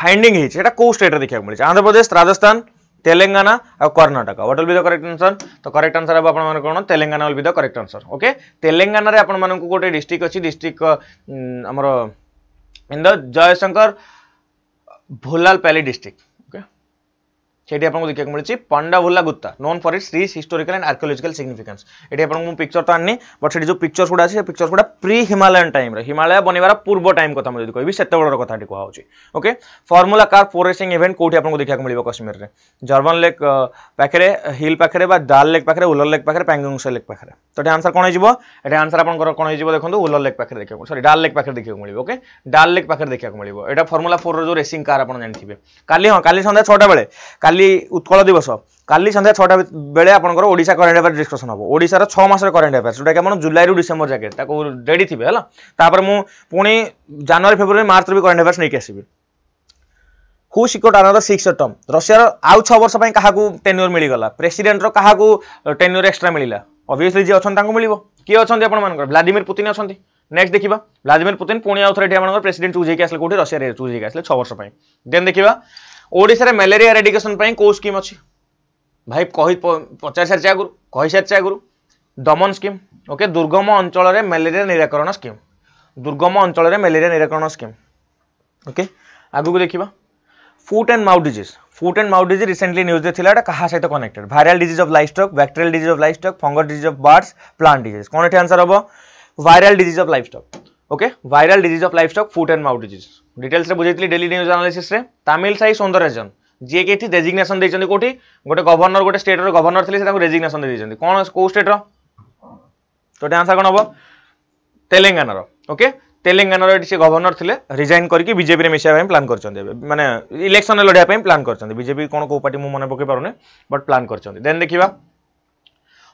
ଫାଇଣ୍ଡିଂ ହେଇଛି ସେଇଟା କେଉଁ ଷ୍ଟେଟ୍ରେ ଦେଖିବାକୁ ମିଳିଛି ଆନ୍ଧ୍ରପ୍ରଦେଶ ରାଜସ୍ଥାନ ତେଲେଙ୍ଗାନା ଆଉ Karnataka what will be the correct answer ତ କରେକ୍ଟ ଆନ୍ସର୍ ହେବ ଆପଣମାନେ କ'ଣ Telangana will be the correct answer okay ତେଲେଙ୍ଗାନାରେ ଆପଣମାନଙ୍କୁ ଗୋଟେ ଡିଷ୍ଟ୍ରିକ୍ଟ ଅଛି ଡିଷ୍ଟ୍ରିକ୍ଟ ଆମର in the Jayashankar Bhupalpally district ସେଇଠି ଆପଣଙ୍କୁ ଦେଖିବାକୁ ମିଳୁଛି Pandavula Gutta known for its rich historical and archaeological significance ଏଠି ଆପଣଙ୍କୁ ମୁଁ ପିକ୍ଚର ତ ଆଣିନି ବଟ୍ ସେଠି ଯେଉଁ ପିକ୍ଚର୍ସ ଗୁଡ଼ା ଅଛି ସେ ପିକ୍ଚର୍ସ ଗୁଡ଼ା ପ୍ରି ହିମାଳୟନ୍ ଟାଇମ୍ରେ ହିମାଳୟ ବନିବାର ପୂର୍ବ ଟାଇମ୍ କଥା ମୁଁ ଯଦି କହିବି ସେତେବେଳର କଥା ଏଠି କୁହାହେଉଛି okay formula car four racing event କେଉଁଠି ଆପଣଙ୍କୁ ଦେଖିବାକୁ ମିଳିବ କାଶ୍ମୀରରେ ଜର୍ମାନ ଲେକ୍ ପାଖରେ ହିଲ୍ ପାଖରେ ବା ଡାଲ୍ ଲେକ୍ ପାଖରେ ଉଲର ଲେକ୍ ପାଖରେ ପ୍ୟାଙ୍ଗଙ୍ଗସା ଲେକ୍ ପାଖରେ ତ ଏଠି ଆନ୍ସର କ'ଣ ହେଇଯିବ ଏଠି ଆନ୍ସର ଆପଣଙ୍କର କ'ଣ ହେଇଯିବ ଦେଖନ୍ତୁ ଉଲର ଲେକ୍ ପାଖରେ ଦେଖିବାକୁ ସରି ଡାଲ୍ ଲେକ୍ ପାଖରେ ଦେଖିବାକୁ ମିଳିବ ଓକେ ଡାଲ୍ ଲେକ୍ ପାଖରେ ଦେଖିବାକୁ ମିଳିବ ଏଇଟା ଫର୍ମୁଲା ଫୋର୍ର ଯେଉଁ ରେସିଂ କାର୍ ଆପଣ ଜାଣିଥିବେ କାଲି ହଁ କାଲି ସନ୍ଧ୍ୟା ଛଅଟା ବେଳେ କାଲି ලි উত꼴া দিবස কালি সন্ধে 6 টা বেळे आपणৰ ওড়िसा কৰেন্ট এভাৰ ডিসকাসন হব ওড়िसाৰ 6 মাহৰ কৰেন্ট এভাৰ যেটা কেনে জুনলাই ৰো ডিসেম্বৰ জাগে তাকো ৰেডি থিবে হলা তাৰ পৰা মই পূৰণি জানুৱাৰী ফেব্ৰুৱাৰী मार्च ৰো কৰেন্ট এভাৰ নিকে আহিবি খু শিকট আনআদা 6ৰ টেম ৰussia ৰ আউছ বছৰ বাই কাহা কো টেন्युअर ملي গলা പ്രസിഡণ্ট ৰ কাহা কো টেন्युअर এক্সট্ৰা مليলা অবভিয়াসলি জি অছন তাকো مليব কি অছந்தி आपण মানক ভ্লাদিমির পুতিন অছந்தி নেক্সট দেখিবা ভ্লাদিমির পুতিন পূৰণি অথৰිටি आपणৰ പ്രസിഡণ্ট উজি গৈ আছেলে কোঠী ৰussia ৰ উজি গৈ আছেলে 6 বছৰ বাই দেন দেখিবা ଓଡ଼ିଶାରେ ମ୍ୟାଲେରିଆ ରେଡିକେସନ୍ ପାଇଁ କେଉଁ ସ୍କିମ୍ ଅଛି ଭାଇ କହି ପଚାରି ସାରିଛି ଆଗରୁ କହିସାରିଛି ଆଗରୁ ଦମନ ସ୍କିମ୍ ଓକେ ଦୁର୍ଗମ ଅଞ୍ଚଳରେ ମ୍ୟାଲେରିଆ ନିରାକରଣ ସ୍କିମ୍ ଦୁର୍ଗମ ଅଞ୍ଚଳରେ ମ୍ୟାଲେରିଆ ନିରାକରଣ ସ୍କିମ୍ ଓକେ ଆଗକୁ ଦେଖିବା foot and mouth disease foot and mouth disease recently নিউজে লা এটা কাহা সহ connected viral disease of livestock bacterial disease of livestock fungus disease of birds plant disease কোন এটি আনসার হব viral disease of livestock okay viral disease of livestock foot and mouth disease ডিটেলসে বুঝাইলি ডেলি নিউজ আনালিসিসে Tamilisai Soundararajan যিয়েকি এটি ডেজিগনেসন দিয়েছেন কোটি গোটে গভর্নর গোটে স্টেটর গভর্নর লে সে ডেজিগনেসন দিয়েছেন কোণ কেউ স্টেটর তোটে আনসার কোণ হব তেলেঙ্গানার ওকে তেলেঙ্গানার এটি সে গভর্নর লে রিজাইন করি বিজেপি মিশাইবা প্লান করছেন মানে ইলেকশন লড়াইয়া প্লান করছেন বিজেপি কোণ কেউ পার্টি মু মনে পকাই পারুনি বট প্লান করছেন দেন দেখিবা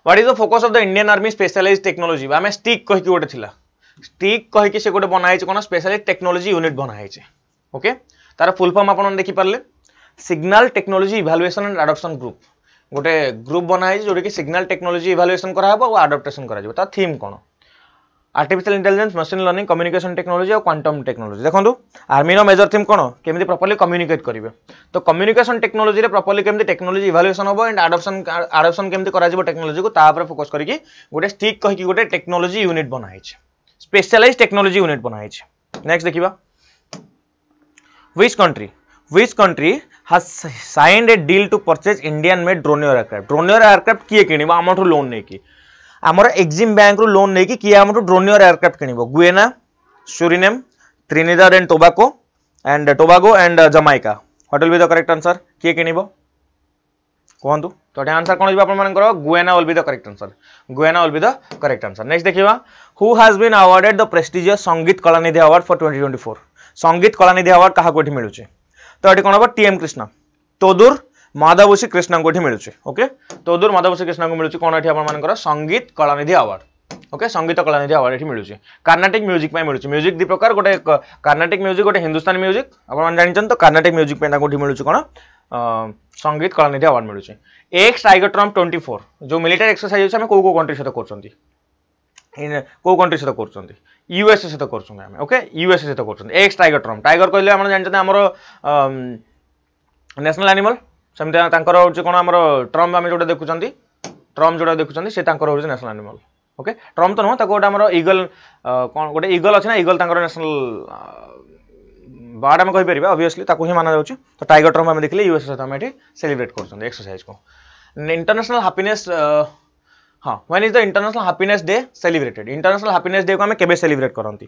what is the focus of the Indian army specialize technology আমি স্টিক কহিকি গোটে লা ଷ୍ଟିକ୍ କହିକି ସେ ଗୋଟେ ବନାହେଇଛି କ'ଣ ସ୍ପେଶାଲି ଟେକ୍ନୋଲୋଜି ୟୁନିଟ୍ ବନାହେଇଛି ଓକେ ତାର ଫୁଲ୍ ଫର୍ମ ଆପଣ ଦେଖିପାରିଲେ signal technology evaluation and adoption group ଗୋଟେ ଗ୍ରୁପ୍ ବନାହେଇଛି ଯେଉଁଟାକି ସିଗ୍ନାଲ ଟେକ୍ନୋଲୋଜି ଇଭାଲୁଏସନ୍ କରାହେବ ଆଉ ଆଡପ୍ଟେସନ୍ କରାଯିବ ତା ଥିମ୍ କ'ଣ artificial intelligence machine learning communication technology আর কোয়ান্টম টেকনোলোজি দেখুন আর্মির মেজর থিম কোণ কেমি প্রপরলি কম্যুনিকেট করবে তো কম্যুনিকেশন টেকনোলোজি প্রপরলি কেমি টেকনোলোজি ইভালুয়েসন হব এন্ড আডপশন আডপশন কেমি করা টেকনোলোজি তাপরে ফোকস করি গোটে স্টিক কহিকি গোটে টেকনোলোজি ইউনিট বনা হয়েছে स्पेशलाइज ટેકનોલોજી यूनिट બનાવી है नेक्स्ट દેખીવા which country which country has signed a deal to purchase Indian made Dornier aircraft Dornier aircraft किए कि आमठू लोन नहीं आमर एक्जिम बैंक रू लोन नहीं किए आमठू ड्रोनियर एयरक्राफ्ट कि Guyana Suriname Trinidad and Tobago and Tobago and Jamaica what will be the correct answer किए तो कि कहतु तो आंसर कौन आप Guyana will be the correct answer Guyana will be the correct answer next देखा who has been awarded the prestigious Sangit Kalanidhi Award for 2024 Sangit Kalanidhi Award କାହାକୁ ଏଠି ମିଳୁଛି ତ ଏଠି କ'ଣ ହେବ ଟିଏମ୍ କ୍ରିଷ୍ଣା ତୋଦୁର ମାଧବସୀ କ୍ରିଷ୍ଣାଙ୍କୁ ଏଠି ମିଳୁଛି ଓକେ ତୋଦୁର ମାଧବସୀ କ୍ରିଷ୍ଣାଙ୍କୁ ମିଳୁଛି କ'ଣ ଏଠି ଆପଣମାନଙ୍କର ସଙ୍ଗୀତ କଳାନିଧି ଆୱାର୍ଡ଼ ଓକେ ସଙ୍ଗୀତ କଳାନିଧି ଆୱାର୍ଡ଼ ଏଠି ମିଳୁଛି କର୍ଣ୍ଣାଟିକ ମ୍ୟୁଜିକ୍ ପାଇଁ ମିଳୁଛି ମ୍ୟୁଜିକ୍ ଦୁଇ ପ୍ରକାର ଗୋଟେ କର୍ଣ୍ଣାଟିକ ମ୍ୟୁଜିକ୍ ଗୋଟେ ହିନ୍ଦୁସ୍ତାନୀ ମ୍ୟୁଜିକ୍ ଆପଣମାନେ ଜାଣିଛନ୍ତି ତ କର୍ଣ୍ଣାଟିକ ମ୍ୟୁଜିକ୍ ପାଇଁ ତାଙ୍କୁ ଏଠି ମିଳୁଛି କ'ଣ ସଙ୍ଗୀତ କଳାନିଧି ଆୱାର୍ଡ଼ ମିଳୁଛି X Tiger Triumph twenty four ଯେଉଁ ମିଲିଟାରୀ ଏକ୍ସରସାଇଜ୍ ଅଛି ଆମେ କେଉଁ କେଉଁ କଣ୍ଟ୍ରି ସହିତ କରୁଛନ୍ତି কেউ কন্ট্রি সহ করছেন ইউএসএ সহ করছেন আমি ওকে ইউএসএ সহ করছেন এক্স টাইগর ট্রম্প টাইগর কহিলে আপনার জাঁচান আমার ন্যাশনাল আনিমাল সেমি তাঁর হচ্ছে কোণ আমার ট্রম্প আমি যেটা দেখুম ট্রম্প যেটা দেখুম সে তাঁর হচ্ছে ন্যাশনাল আনিমাল ওকে ট্রম্প তো নুহ তাকে গোটে আমার ইগল কোণ গোটে ইগল অছে না ইগল তাঁর ন্যাশনাল বার্ড আমি কহিপার অবভিয়সলি তাকে হি মানা যাচ্ছে তো টাইগর ট্রম্প আমি দেখলে ইউএসএ সহ আমি এটি সেলিব্রেট করছেন এক্সরসাইজ কু ইন্টারন্যাশনাল হ্যাপিনেস ହଁ when is the international happiness day celebrated international happiness ଡେକୁ ଆମେ କେବେ ସେଲିବ୍ରେଟ୍ କରନ୍ତି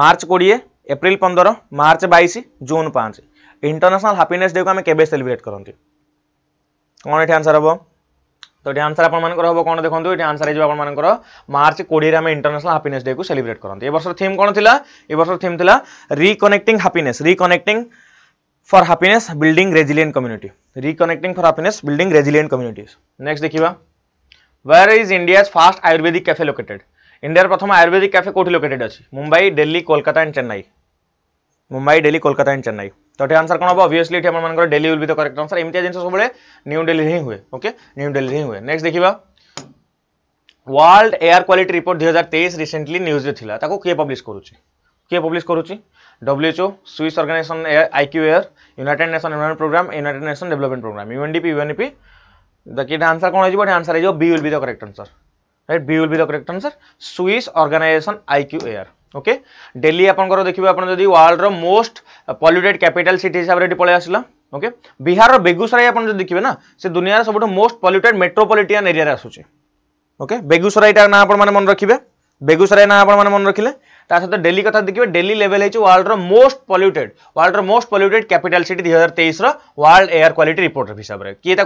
ମାର୍ଚ୍ଚ କୋଡ଼ିଏ ଏପ୍ରିଲ ପନ୍ଦର ମାର୍ଚ୍ଚ ବାଇଶ ଜୁନ୍ ପାଞ୍ଚ ଇଣ୍ଟରନ୍ୟାସନାଲ୍ ହାପିନେସ୍ ଡେକୁ ଆମେ କେବେ ସେଲିବ୍ରେଟ୍ କରନ୍ତି କ'ଣ ଏଠି ଆନ୍ସର୍ ହେବ ତ ଏଠି ଆନ୍ସର୍ ଆପଣମାନଙ୍କର ହେବ କ'ଣ ଦେଖନ୍ତୁ ଏଠି ଆନ୍ସର୍ ହେଇଯିବ ଆପଣମାନଙ୍କର ମାର୍ଚ୍ଚ କୋଡ଼ିଏରେ ଆମେ ଇଣ୍ଟରନ୍ୟାସନାଲ୍ ହାପିନେସ୍ ଡେକୁ ସେଲିବ୍ରେଟ୍ କରନ୍ତି ଏ ବର୍ଷର ଥିମ୍ କ'ଣ ଥିଲା ଏ ବର୍ଷର ଥିମ୍ ଥିଲା reconnecting happiness reconnecting for happiness building resilient community reconnecting for happiness building resilient communities next ଦେଖିବା where is India first Ayurvedic cafe located India प्रथम आयुर्वेदिक कैफे कौट लोकेटेड अच्छी मुंबई डेली कोलकाता एंड चेन्नई मुंबई डेली कोलकाता एंड चेन्नई तो ये आंसर कौन हम obviously Delhi will the correct answer एमती जिन सब न्यू डेली ही हुए ओके न्यू डेली ही हुए नेक्स्ट देखा वर्ल्ड एयर क्वालिटी रिपोर्ट दुई हजार तेईस रिसेंटली न्यूज्रे किए पब्लीश करुच्छे किए पब्लीश कर WHO Swiss organization I air United Nation Environment Programme United Nation Development Programme UNDP UNP the kid answer kon hojibo answer hojibo b will be the correct answer right b will be the correct answer swiss organization iqar okay Delhi आपर देखिए आप जब world most polluted capital city हिसाब से पलि आसला okay Bihar Begusarai आप देखिए ना से दुनिया सब मोस्ट पल्यूटेड मेट्रोपोलिटान एरिया आसूचे ओके बेगूसराय ना आप मन रखिए बेगूसराय ना आप मन रखिले सहित डेली कथ देखिए डेली लेवल है world most polluted world most polluted capital city दुई हजार तेईस वर्ल्ड एयर क्वालिटी रिपोर्ट हिसाब से किए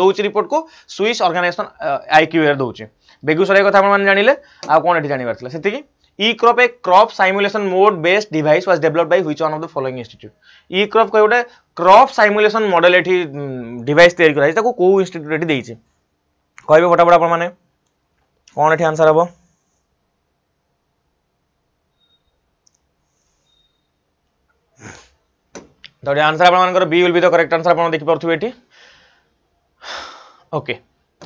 दौर रिपोर्ट को स्विस् अर्गानाइजेसन आईक्यूएर दौर बेगूसराय कथ मैंने जानते आउ कौन जानवर थी e crop e crop simulation model based device was developed by which one the following institute e crop कह गए क्रप सैमुलेसन मडेल ये डिवाइस तैयारी कौ इनट्यूट ये फटाफट आप कौन एटी आंसर हाँ तो आंसर आप will be the correct answer आप देख पारे ओके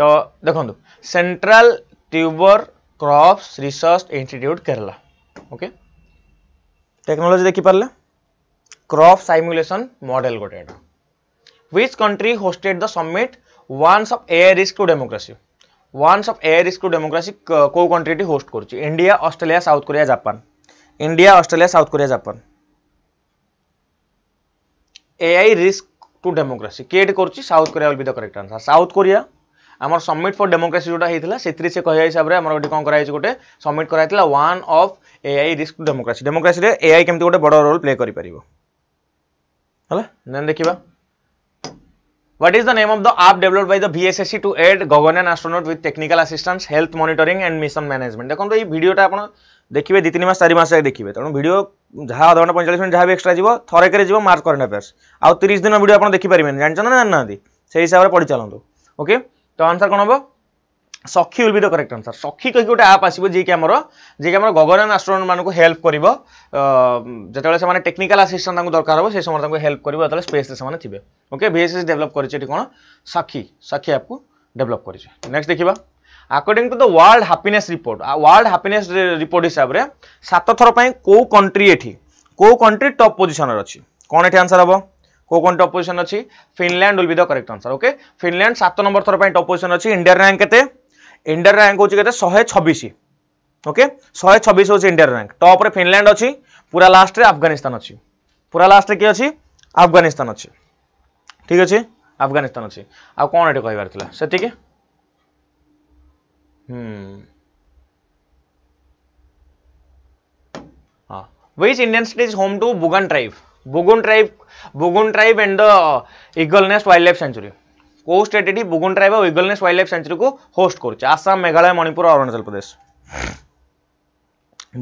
तो देखो central tuber crops research institute Kerala okay technology देख पारे क्रॉप सैमुलेसन मडेल गोटे which country hosted the summit once of AI risk to democracy once of AI risk to democracy कौ कंट्रीटी होस्ट कर India Australia South Korea Japan India Australia South Korea Japan AI risk to democracy KED করছি South Korea will be the correct answer South Korea আমার summit for democracy যেটা হয়েছিল সেটি সে কহিয়া হিসাবে আমার গোটে কম করা হয়েছে গোটে সমিট করা হয়েছিল one of AI risk to democracy ডেমোক্রেসিরে এআই কেমতি গোটে বড় রোল প্লে করে পারিব হলা দেন দেখিবা What is the name of the app developed by the BSSC to aid Gaganyaan astronaut with technical assistance, health monitoring and mission management? দেখুন এই ভিডিওটা আপনার দেখবে দুই তিন মাস চারি মাস আগে দেখবে তেমন ভিডিও जहाँ अध अधघंटा पैंचाश मिनट जहाँ भी एक्सट्रा जीव थरकर जीव मार्च करेन्ट अफेयर्स आउ तीस दिन भिडियो आप देखिपारे जानते ना जाना से हिसाब से पढ़ी चलो ओके तो आंसर कौन हम Sakhi will be the correct answer Sakhi कहीं गोटे आप आसो जी कि आम जी आम गगनयान आस्ट्रोनट मानक हेल्प कर जिते से टेक्निकाल आसीस्टाट दरकार हम से समय हेल्प कर स्पेस थे ओके भिएसएस डेभलप करें कौन सखी सखी आपको डेभलप करें नेक्स्ट देखा according to the world happiness report world happiness report হিসাবে সাত থর কেউ কন্ট্রি এটি কেউ কন্ট্রি টপ পজিশনের অছি কোণ এটি আনসার হব কেউ কোণ টপ পজিশন অছি Finland will be the correct answer okay Finland সাত নম্বর থর টপ পজিশন অছি ইন্ডিয়ার র্যাঙ্ক কেতে ইন্ডিয়ার র্যাঙ্ক হচ্ছে কেতে শহে ছবিশ ওকে শহে ছবিশ হচ্ছে ইন্ডিয়ার র্যাঙ্ক টপরে ফিনল্যান্ড অছি পুরা লাস্টে আফগানিস্তান অছি পুরা লাস্টে কি অছি আফগানিস্তান অছি ঠিক আছে আফগানিস্তান অছি ଆଉ କ'ଣ ଏଠି କହିବାର ଥିଲା ସେତିକି which Indian state is home to Bugun tribe Bugun tribe Bugun tribe and the Eaglenest wildlife sanctuary को स्टेट एटी बुगुन ट्राइव और इगलनेस्ट वाइल्ड लाइफ सेंचुरी को होस्ट कर आसाम मेघालय मणिपुर अरुणाचल प्रदेश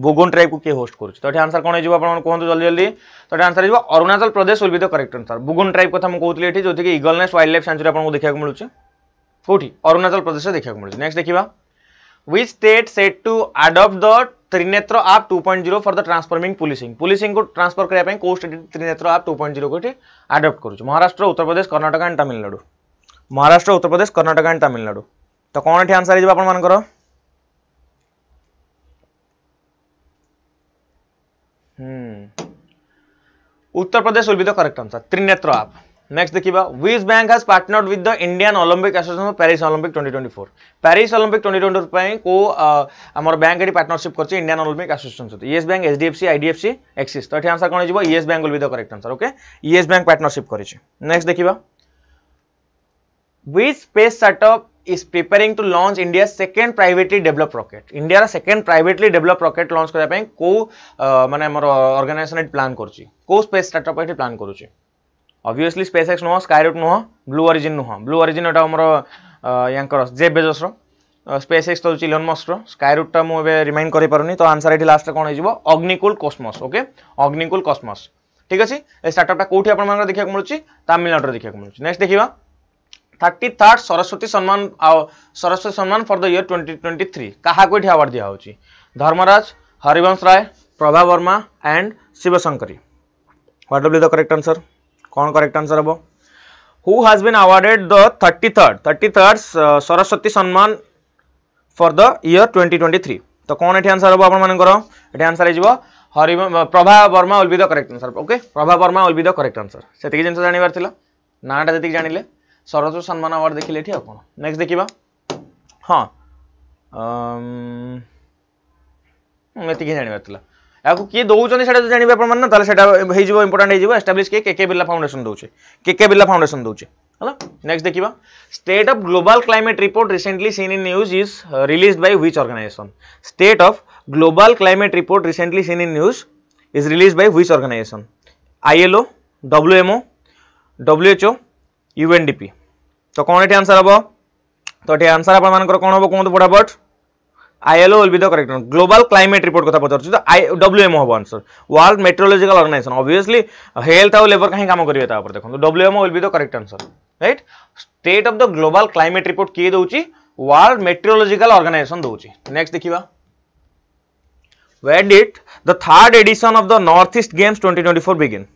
बुगुन ट्राइव को किए होस्ट कर तो आंसर कौन आप कहुत जल्दी जल्दी तो आंसर है Arunachal Pradesh will be the correct answer Bugun tribe कथ कहते हैं जो तो कि इगलनेस्ट वाइल्ड लाइफ सेंचुरी आपको देखा मिलूँ कौटी अरुणाचल प्रदेश में देखा मिलूँ नेक्स्ट देखा which state set to adopt the Trinetra app 2.0 for the transforming policing policing को ट्रांसफर करने को स्टेट त्रिनेत्र आप 2.0 को आडप्ट करुच महाराष्ट्र उत्तर प्रदेश कर्णाटक एंड तमिलनाडु महाराष्ट्र उत्तर प्रदेश कर्णाटक एंड तमिलनाडु तो कौन ये आंसर आपर हम्म। Uttar Pradesh will be the correct answer Trinetra app next देखा which bank has partnered with the Indian Olympic Association Paris Olympic 2024 twenty four Paris Olympic twenty twenty four को आम बैंक ये पार्टनरशिप कर इंडियन ओलंपिक एसोसिएशन सहित Yes Bank HDFC IDFC Axis तो ये answer कौन हो Yes Bank with the correct answer okay Yes Bank partnership कर नेक्स्ट देखा which space startup is preparing to launch India's second privately developed rocket. India's second privately develop rocket launch करने पे को माने हमारा organization प्लान कर ची को space startup प्लान करुँची ଅବଭିୟସ୍ଲି ସ୍ପେସ୍ ଏକ୍ସ ନୁହଁ ସ୍କାଏରୁଟ୍ ନୁହଁ ବ୍ଲୁ ଅରିଜିନ୍ ନୁହଁ ବ୍ଲୁ ଅରିଜିନ୍ ଏଇଟା ଆମର ୟାଙ୍କର ଜେ ବେଜସ୍ର ସ୍ପେସ୍ ଏକ୍ସ ହେଉଛି ଇଲନ୍ ମସ୍କର ସ୍କାଏରୁଟ୍ଟା ମୁଁ ଏବେ ରିମାଇଣ୍ଡ କରିପାରୁନି ତ ଆନ୍ସର୍ ଏଠି ଲାଷ୍ଟରେ କ'ଣ ହେଇଯିବ Agnikul Cosmos okay Agnikul Cosmos ଠିକ୍ ଅଛି ଏ ଷ୍ଟାର୍ଟଅପ୍ଟା କେଉଁଠି ଆପଣମାନଙ୍କର ଦେଖିବାକୁ ମିଳୁଛି ତାମିଲନାଡ଼ୁରେ ଦେଖିବାକୁ ମିଳୁଛି ନେକ୍ସଟ ଦେଖିବା thirty third Saraswati Samman Saraswati Samman for the year twenty twenty three কাহাকু এটি আওয়ার্ড দিয়া হচ্ছে Dharmraj Harivansh Rai Prabha Varma and Shivshankari what will be the correct answer कौन करेक्ट आंसर हम who has been awarded the thirty third thirty third Saraswati Samman for the year twenty twenty three तो कौन ये answer हम आपर ये आंसर हो Hari Prabha Varma will correct answer okay Prabha Varma will correct answer से जिन जानवर था नाटा जी जाने सरस्वती सम्मान आवार्ड देखिले कौन नेक्स्ट देखा हाँ ଏତିକି ଜାଣିବାର ଥିଲା आपको किए दौरान से जानवे आपने इंपोर्टाट हो एस्टाब्लीश किए के बिल्ला फाउंडेसन दूचे केके बिल्ला फाउंडेसन दूचे है नेक्स्ट देखा state of global climate report recently seen in news is release by which organisation state of global climate report recently seen in news is release by which organisation ILO W MO WHO UNDP तो कौन ये answer हम तो ये answer आपर कौन हम कहुत बड़ा but ILO will be the correct answer global climate report कथा पचार डब्ल्यूएमओ हम answer world meteorological organisation obviously health और लेबर कहीं कम करेंगे देखो WMO will be the correct answer right state of the global climate report किए दौर वर्ल्ड मेट्रोलोजिकल अर्गानाइजेसन दौर नेक्स्ट देखा where'd it the third edition of the north east games twenty twenty four begin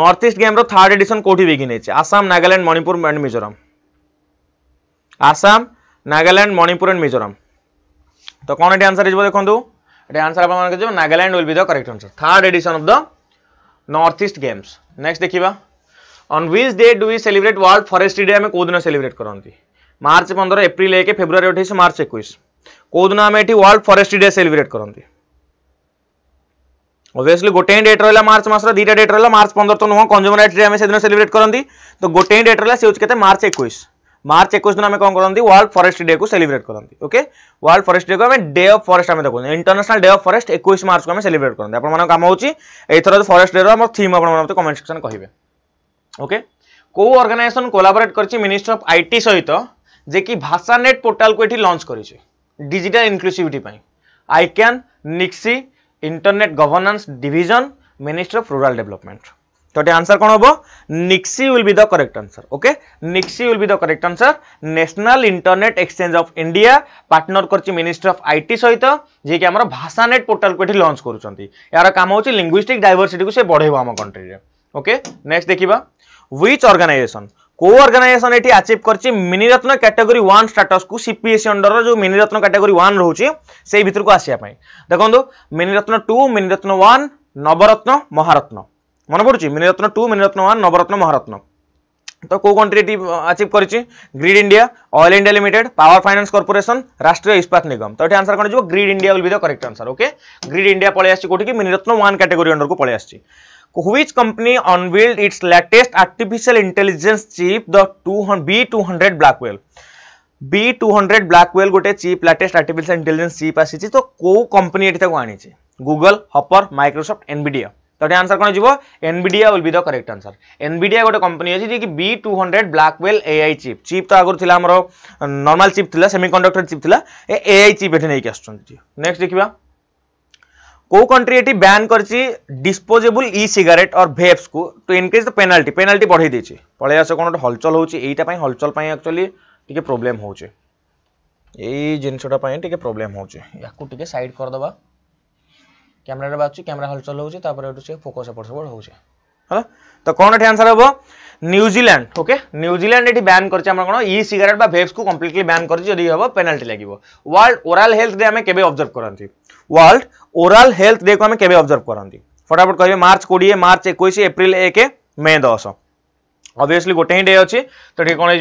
north east games third addition कौटी begin Assam Nagaland Manipur and Mizoram Assam Nagaland Manipur and Mizoram ତ କ'ଣ ଏଠି answer ହେଇଯିବ ଦେଖନ୍ତୁ ଏଠି ଆନ୍ସର୍ ଆପଣମାନଙ୍କ ଯିବ Nagaland will be the correct answer third edition of the north east games next ଦେଖିବା on which day do you celebrate world forest day ଆମେ କେଉଁଦିନ ସେଲିବ୍ରେଟ୍ କରନ୍ତି ମାର୍ଚ୍ଚ ପନ୍ଦର ଏପ୍ରିଲ ଏକ ଫେବୃଆରୀ ଅଠେଇଶ ମାର୍ଚ୍ଚ ଏକୋଇଶ କେଉଁଦିନ ଆମେ ଏଠି ୱାର୍ଲଡ ଫରେଷ୍ଟ ଡେ ସେଲିବ୍ରେଟ୍ କରନ୍ତି অবভিয়াসলি গোটে ডেট রহলা মার্চ মাসর দুইটা ডেট রহলা মার্চ পনেরো তো নুহ কনজুমর রাইটস ডে আমি সেদিন সেলিব্রেট করতে তো গোটে ডেট রহলা সে হচ্ছে কেতে মার্চ একুশ ମାର୍ଚ୍ଚ ଏକୋଇଶ ଦିନ ଆମେ କ'ଣ କରନ୍ତି ୱାର୍ଲଡ ଫରେଷ୍ଟ ଡେକୁ ସେଲିବ୍ରେଟ୍ କରନ୍ତି ଓକେ ୱାର୍ଲଡ ଫରେଷ୍ଟ ଡେକୁ ଆମେ ଡେ ଅଫ୍ ଫରେଷ୍ଟ ଆମେ ଦେଖୁ ଇଣ୍ଟରନ୍ୟାସନାଲ ଡେ ଅଫ୍ ଫରେଷ୍ଟ ଏକୋଇଶ ମାର୍ଚ୍ଚକୁ ଆମେ ସେଲିବ୍ରେଟ୍ କରନ୍ତି ଆପଣମାନଙ୍କ କାମ ହେଉଛି ଏଇଥର ଯେଉଁ ଫରେଷ୍ଟ ଡେର ଆମର ଥିମ୍ ଆପଣମାନେ ମୋତେ କମେଣ୍ଟ ସେକ୍ସନ୍ କହିବେ ଓକେ କେଉଁ ଅର୍ଗାନାଇଜେସନ୍ କୋଲାବୋରେଟ୍ କରିଛି ମିନିଷ୍ଟ୍ରି ଅଫ୍ ଆଇଟି ସହିତ ଯେ କି ଭାଷା ନେଟ୍ ପୋର୍ଟାଲକୁ ଏଠି ଲଞ୍ଚ କରିଛି ଡିଜିଟାଲ ଇନକ୍ଲୁସିଭିଟି ପାଇଁ ICANN NIXI internet governance division ministry of rural development તો આન્સર કોણ હબ NIXI will be the correct answer okay NIXI will be the correct answer national internet exchange of India partner કરଛି ministry of IT સહિત ଯିଏକି ଆମର ଭାଷାନେଟ୍ ପୋର୍ଟାଲକୁ ଏଠି launch କରୁଛନ୍ତି ଏହାର କାମ ହେଉଛି ଲିଙ୍ଗୁଇଷ୍ଟିକ୍ ଡାଇଭରସିଟିକୁ ସେ ବଢ଼େଇବ ଆମ କଣ୍ଟ୍ରିରେ ଓକେ ନେକ୍ସଟ ଦେଖିବା ୱିଚ୍ ଅର୍ଗାନାଇଜେସନ୍ কেউ অর্গানাইজেসন এটি আচিভ করছে Miniratna category one status CPSC under যে মিনিরত্ন ক্যাটেগোরি ওয়ান রয়েছে সেই ভিতরক আসা দেখুন মিনিরত্ন টু মিনিরত্ন ওয়ান নবরত্ন মহারত্ন মনে পড়ুছি মিনিরত্ন টু মিনিরত্ন ওয়ান নবরত্ন মহারত্ন তো কেউ কন্ট্রি এটি আচিভ করেছি grid India oil India limited power finance corporation Rashtriya Ispat Nigam তো এটি আনসার কোণ যাব grid India will be the correct answer okay grid India পড়ে আসছে কোটিকি মিনিরত্ন ওয়ান ক্যাটেগরি অন্ডরকু পড়ে আসছে which company unveiled its latest artificial intelligence chip the two B two hundred Blackwell B two hundred Blackwell গোটে chip latest artificial intelligence chip আসিছে তো কেউ কোম্পানি এটি তাকে আনিছে গুগল হপর মাইক্রোসফট এনবিডিয়া तो आंसर कौन हो Nvidia will be the correct answer Nvidia गोटे कंपनी अच्छी G B two hundred Blackwell ए आई चिप चिप तो आगुरी आमर नर्माल चिप थी सेमी कंडक्टर चिप थी ए आई चिप ये नहीं आस नेक्स्ट देखा कौ कंट्री ये ब्यान कर डिस्पोजेबल इ सिगारेट और भेप्स को to increase the penalty penalty बढ़े देखिए पलि आस कौन गोटे हलचल होटा हलचल एक्चुअली टी प्रोब्लेम हो जिनसटा टे प्रोब्लेम हो सैड करदे କ୍ୟାମେରାରେ ବାଜୁଛି କ୍ୟାମେରା ହଲଚଲ ହେଉଛି ତାପରେ ଏଠୁ ସେ ଫୋକସ୍ ଏପଟ ସେପଟ ହେଉଛି ହେଲା ତ କ'ଣ ଏଠି ଆନ୍ସର୍ ହେବ নিউজিল্যান্ড ওকে নিউজিল্যান্ড এটি ব্যান করছে আমরা কোন ই সিগারেট বা ভেপস কু কমপ্লিটলি ব্যান করছে যদি হব পেনাল্টি লাগিব ওয়ার্ল্ড ওরাল হেলথ ডে আমি কেবে অবজর্ভ করতে ওয়ার্ল্ড ওরাল হেলথ ডে কু আমি কেবে অবজর্ভ করতে ফটাফট কহবে মার্চ কোড়িয়ে মার্চ একুশ এপ্রিল এক মে দশ অবভিয়সলি গোটে হি ডে অছি তো এটি কোণ হয়ে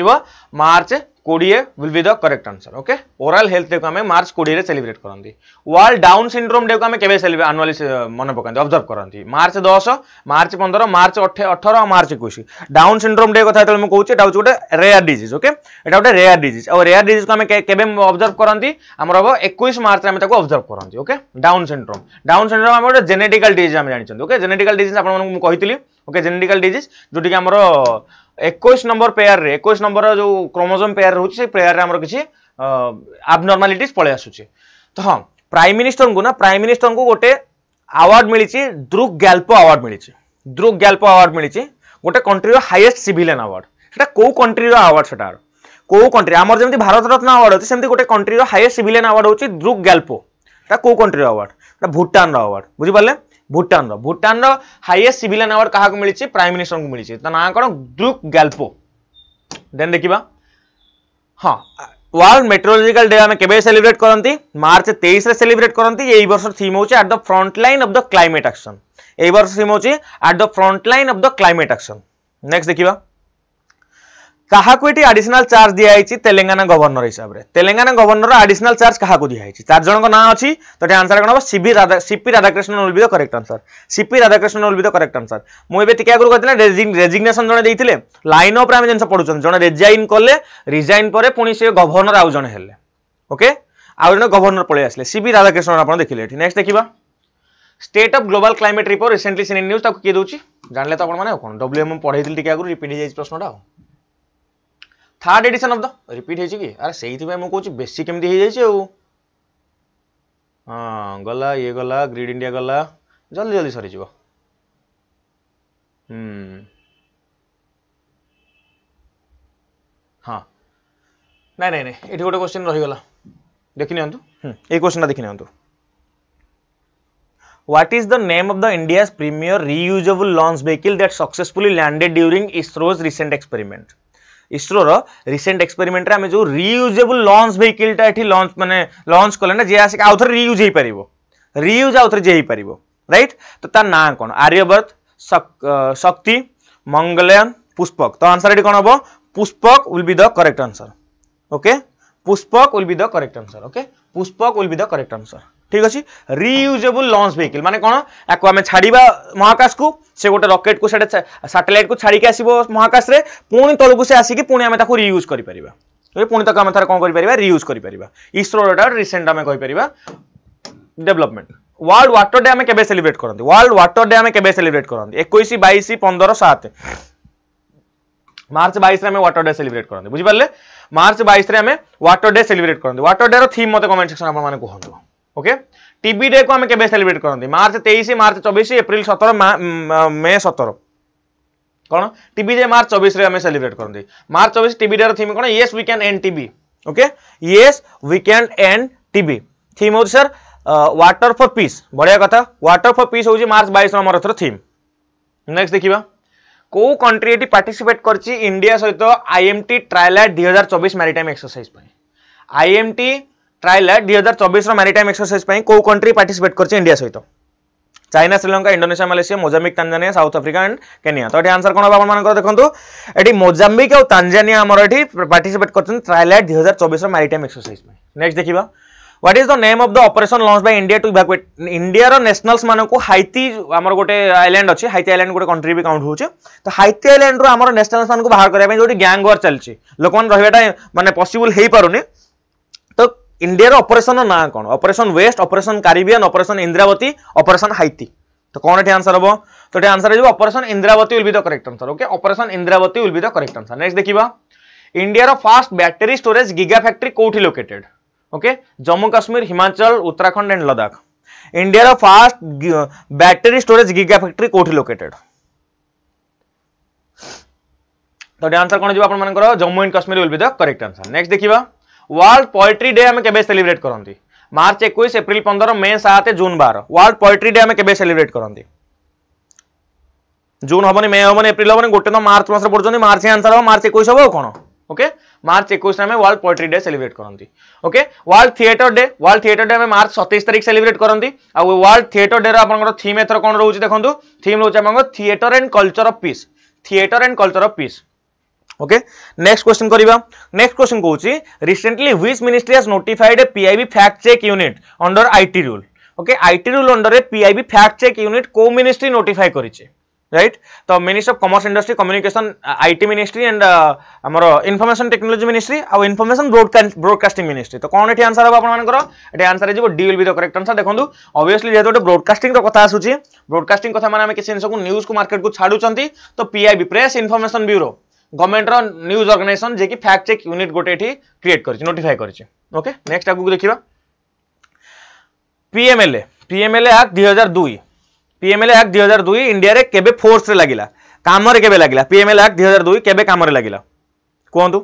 মার্চ কোড়িয়ে will be the correct answer okay oral health day को आम मार्च कोड़े सेलिब्रेट करती वर्ल्ड डाउन सिंड्रोम डे को आम केवे आनुआली मन पकाते अब्जर्व करती मार्च दस मार्च पंद्रह मार्च अठर आ मार्च एक डाउन सिंड्रोम डे कथा मुझे कहूँ यहाँ गोटे रेयर डिज ओके यहाँ गोटे रेयर डिज आ रेयर डिज को आम केवे अब्जर्व करती आमर हम एक मार्च आम अब्जर्व करती okay Down syndrome Down syndrome आम गोटे जेनेटिकाल डिज आम जानते ओके जेनेटिकाल डिज आपको कहती ओके जेनेटिकाल डिज जोटी आमर ଏକୋଇଶ ନମ୍ବର ପେୟାରରେ ଏକୋଇଶ ନମ୍ବର ଯେଉଁ କ୍ରୋମୋଜୋମ୍ ପେୟାର ରହୁଛି ସେଇ ପେୟାରରେ ଆମର କିଛି ଆବନର୍ମାଲିଟିସ୍ ପଳେଇ ଆସୁଛି ତ ହଁ ପ୍ରାଇମ୍ ମିନିଷ୍ଟରଙ୍କୁ ନା ପ୍ରାଇମ୍ ମିନିଷ୍ଟରଙ୍କୁ ଗୋଟେ ଆୱାର୍ଡ ମିଳିଛି ଦ୍ରୁକ୍ ଗ୍ୟାଲ୍ପୋ ଆୱାର୍ଡ ମିଳିଛି ଦ୍ରୁକ୍ ଗ୍ୟାଲ୍ପୋ ଆୱାର୍ଡ ମିଳିଛି ଗୋଟେ କଣ୍ଟ୍ରିର ହାଇଏଷ୍ଟ ସିଭିଲିଆନ୍ ଆୱାର୍ଡ সেটা কেউ কন্ট্রির আওয়ার্ড সেটার কেউ কন্ট্রি আমার যেমন ভারতরত্ন আওয়ার্ড অছে সেমতি গোটে কন্ট্রির হাইয়েস্ট সিভিলিয়ান আওয়ার্ড হচ্ছে দ্রুক গ্যাল্পো সেটা কেউ কন্ট্রির আওয়ার্ড সেটা ভুটানর আওয়ার্ড বুঝিপারে ଭୁଟାନର ଭୁଟାନର ହାଇଏଷ୍ଟ ସିଭିଲିଆନ୍ ଆୱାର୍ଡ଼ କାହାକୁ ମିଳିଛି ପ୍ରାଇମ୍ ମିନିଷ୍ଟରଙ୍କୁ ମିଳିଛି ତା ନାଁ କ'ଣ ଗ୍ରୁକ୍ ଗ୍ୟାଲ୍ପୋ ଦେନ୍ ଦେଖିବା ହଁ ওয়ার্ল্ড মেট্রোলোজিক্যাল ডে আমি কেবে সেলিব্রেট করতে মার্চ তেইশে সেলিব্রেট করতে এই বর্ষর থিম হচ্ছে at the front line of the climate action এই বর্ষ থিম হচ্ছে at the front line of the climate action next দেখিবা কাহাকু এটি আডিশনাল চার্জ দিয়া হয়েছে তেলেঙ্গানা গভর্নর হিসাবে তেলেঙ্গানা গভর্নর আডিশনাল চার্জ কাহাকু দিয়া হয়েছে চার জনক না অছি তো এটি আনসার কোণ হব CV Radha CP Radhakrishnan will be the correct answer CP Radhakrishnan will be the correct answer মু এবে টিকে আগুরু কইতিলে রেজিগনেশন জনে দেইতিলে লাইন অফ আমি জিনিস পড়ুছন জনে রিজাইন কলে রিজাইন পরে পুনি সে গভর্নর আউ জনে হেলে ওকে আউ জনে গভর্নর পলে আসলে সিভি রাধাকৃষ্ণন আপন দেখিলে এটি নেক্সট দেখিবা state of global climate report recently seen news তাকে কিয়ে দଉଛି জানলে তো আপন মানে কোন ডব্লিউএম পড়াইতিলি টিকে আগুরু রিপিট হই যাই প্রশ্নটা third edition of the repeat हो अरे से कौन बेसी केमी हाँ गला ये गला ग्रीड इंडिया गला जल्दी जल्दी सरीज हाँ ना ना ना ये गोटे क्वेश्चन रहीगला देखि ये क्वेश्चन देखि what is the name of the India premier reusable launch vehicle that successfully landed during ISRO's recent experiment ISRO recent experiment रे जो रियूजेबल लंच व्हीकल टा एठी लॉन्च माने जे आसे रियूज हे परिबो रियूज आउ थरे जे हे तो ता ना कौन आर्यवर्त शक्ति मंगलयान पुष्पक तो आंसर एठी कोन होबो Pushpak will be the correct answer okay Pushpak will be the correct answer okay Pushpak will be the correct answer ঠিক আছে রিୟୁজেবল লঞ্চ ভেহিকল মানে কোণ একু আমি ছাড়া মহাকাশকু সে গোটে রকেটকু সেটা স্যাটেলাইটকু ছাড়িকি আসব মহাকাশে পুঁ তলকু সে আসিকি পুঁ আমি তাকে রিୟୁজ করিপারিবা পুঁ তাকে আমি তার কম করিপারিবা রিୟୁজ করিপারিবা ইসরোর এটা রিসেন্ট আমি কইপারিবা ডেভেলপমেন্ট ওয়ার্ল্ড ওয়াটর ডে আমি কেবে সেলিব্রেট করতে ওয়ার্ল্ড ওয়াটর ডে আমি কেবে সেলিব্রেট করতে একুশ বাইশ পনেরো সাত মার্চ বাইশে আমি ওয়াটর ডে সেলিব্রেট করতে বুঝিপারে মার্চ বাইশে আমি ওয়াটর ডে সেলিব্রেট করতে ওয়াটর ডে থিম মতো কমেন্ট সেকশন আপনার কুহতু ओके टीबी डे को हमें केबे सेलिब्रेट करते मार्च तेईस मार्च चौबीस एप्रिल सतर मे सतर कौन टीबी डे मार्च चौबीस हमें सेलिब्रेट करते मार्च चौबीस टीबी डे थीम कौन yes we can end TB okay yes we can end TB theme हूँ सर वाटर फॉर पीस बढ़िया कथा वाटर फॉर पीस हूँ मार्च बैस नंबर एथर थीम नेक्स्ट देखा कौ कंट्री ये पार्टिसिपेट कर इंडिया सहित आईएमटी ट्रायलाइट दुई हजार चौबीस मारिटाइम एक्सरसाइज आई आईएमटी ট্রাইলে দুই হাজার চবিশর ম্যারিটাইম এক্সরসাইজ কো কন্ট্রি পার্টিসিপেট করছে ইন্ডিয়া সহ China Sri Lanka Indonesia Malaysia Mozambique Tanzania South Africa and Kenya তো এটি আনসার কোণ হব আপনার দেখুন এটি মোজাম্বিক আর তাঞ্জানিয়া আমার এটি পার্টিসিপেট করছেন ট্রাইলাইট দুই হাজার চবিশর ম্যারিটাইম এক্সরসাইজ নেক্সট দেখা what is the name of the operation launch by India to evacuate India nationals मान को हाइती आमर गोटे आइलैंड अच्छे हाइती आइलैंड गोटे कंट्री भी काउंट होचे तो हाइती आइलैंड रो आमर नेशनल्स मान को बाहर करबा जो गैंग वार चलची लोक मन रहबाटा माने पॉसिबल हे पारुनी ইন্ডিয়ার অপরেশন না কোণ operation west operation Caribbean operation Indravati operation Haiti তো কোণ এটি আনসার হব তো এটি আনসার হয়ে operation Indravati will be the correct answer okay operation Indravati will be the correct answer next দেখিবা ইন্ডিয়ার first battery storage giga factory কোটি located okay Jammu Kashmir Himachal Uttarakhand and Ladakh ইন্ডিয়ার first battery storage giga factory কোটি লোকেটেড तो आंसर कौन आपर Jammu and Kashmir will be the correct answer next देखा world poetry day ଆମେ କେବେ ସେଲିବ୍ରେଟ୍ କରନ୍ତି ମାର୍ଚ୍ଚ ଏକୋଇଶ ଏପ୍ରିଲ ପନ୍ଦର ମେ ସାତ ଜୁନ୍ ବାର ୱାର୍ଲଡ ପୋଏଟ୍ରି ଡେ ଆମେ କେବେ ସେଲିବ୍ରେଟ୍ କରନ୍ତି জুন হবনি মে হবনি এপ্রিল হবনি গোটে তো মার্চ মাসে পড়ছেন মার্চ আনসার হব মার্চ একুশ হব কোণ ওকে মার্চ একুশ আমি ওয়ার্ল্ড পোয়েট্রি ডে সেলিব্রেট করতে okay world theatre day world theatre day আমি মার্চ সতেইশ তারিখ সেলিব্রেট করতে আর্ল্ড থিয়েটর ডে আপনার থিম এথর কোণ রয়েছে দেখুন থিম রয়েছে আপনার theatre and culture of peace theatre and culture of peace okay next question करिबा नेक्स्ट क्वेश्चन कहउची recently which ministry has notified a PIB fact check unit under IT rule okay IT rule under PIB fact check unit को ministry notify करिचे right तो ministry of commerce industry communication IT ministry and हमर information technology ministry आउ information broadcasting ministry तो कौन ये answer हम आपर ये आंसर हो D will be the correct answer देखो अबवियसली जेहतु गोटे ब्रॉडकास्टिंग कथा आसूँ ब्रॉडकास्टिंग कथा मैंने किसी जिन न्यूज को मार्केट को छाड़ूँ तो पीआईबी प्रेस इनफॉर्मेशन ब्यूरो গভর্নমেন্টর নিউজ অর্গানাইজেসন যে কি ফ্যাক্ট চেক ইউনিট গোটে এটি ক্রিয়েট করেছে নোটিফাই করেছে ওকে নেক্সট আগুক দেখিবা পিএমএলএ পিএমএলএ আক্ট দুই হাজার দুই পিএমএলএ আক্ট দুই হাজার দুই ইন্ডিয়ারে কেবে ফোর্সরে লাগিলা কামরে কেবে লাগিলা পিএমএলএ আক্ট দুই হাজার দুই কেবে কামরে লাগিলা কুহতু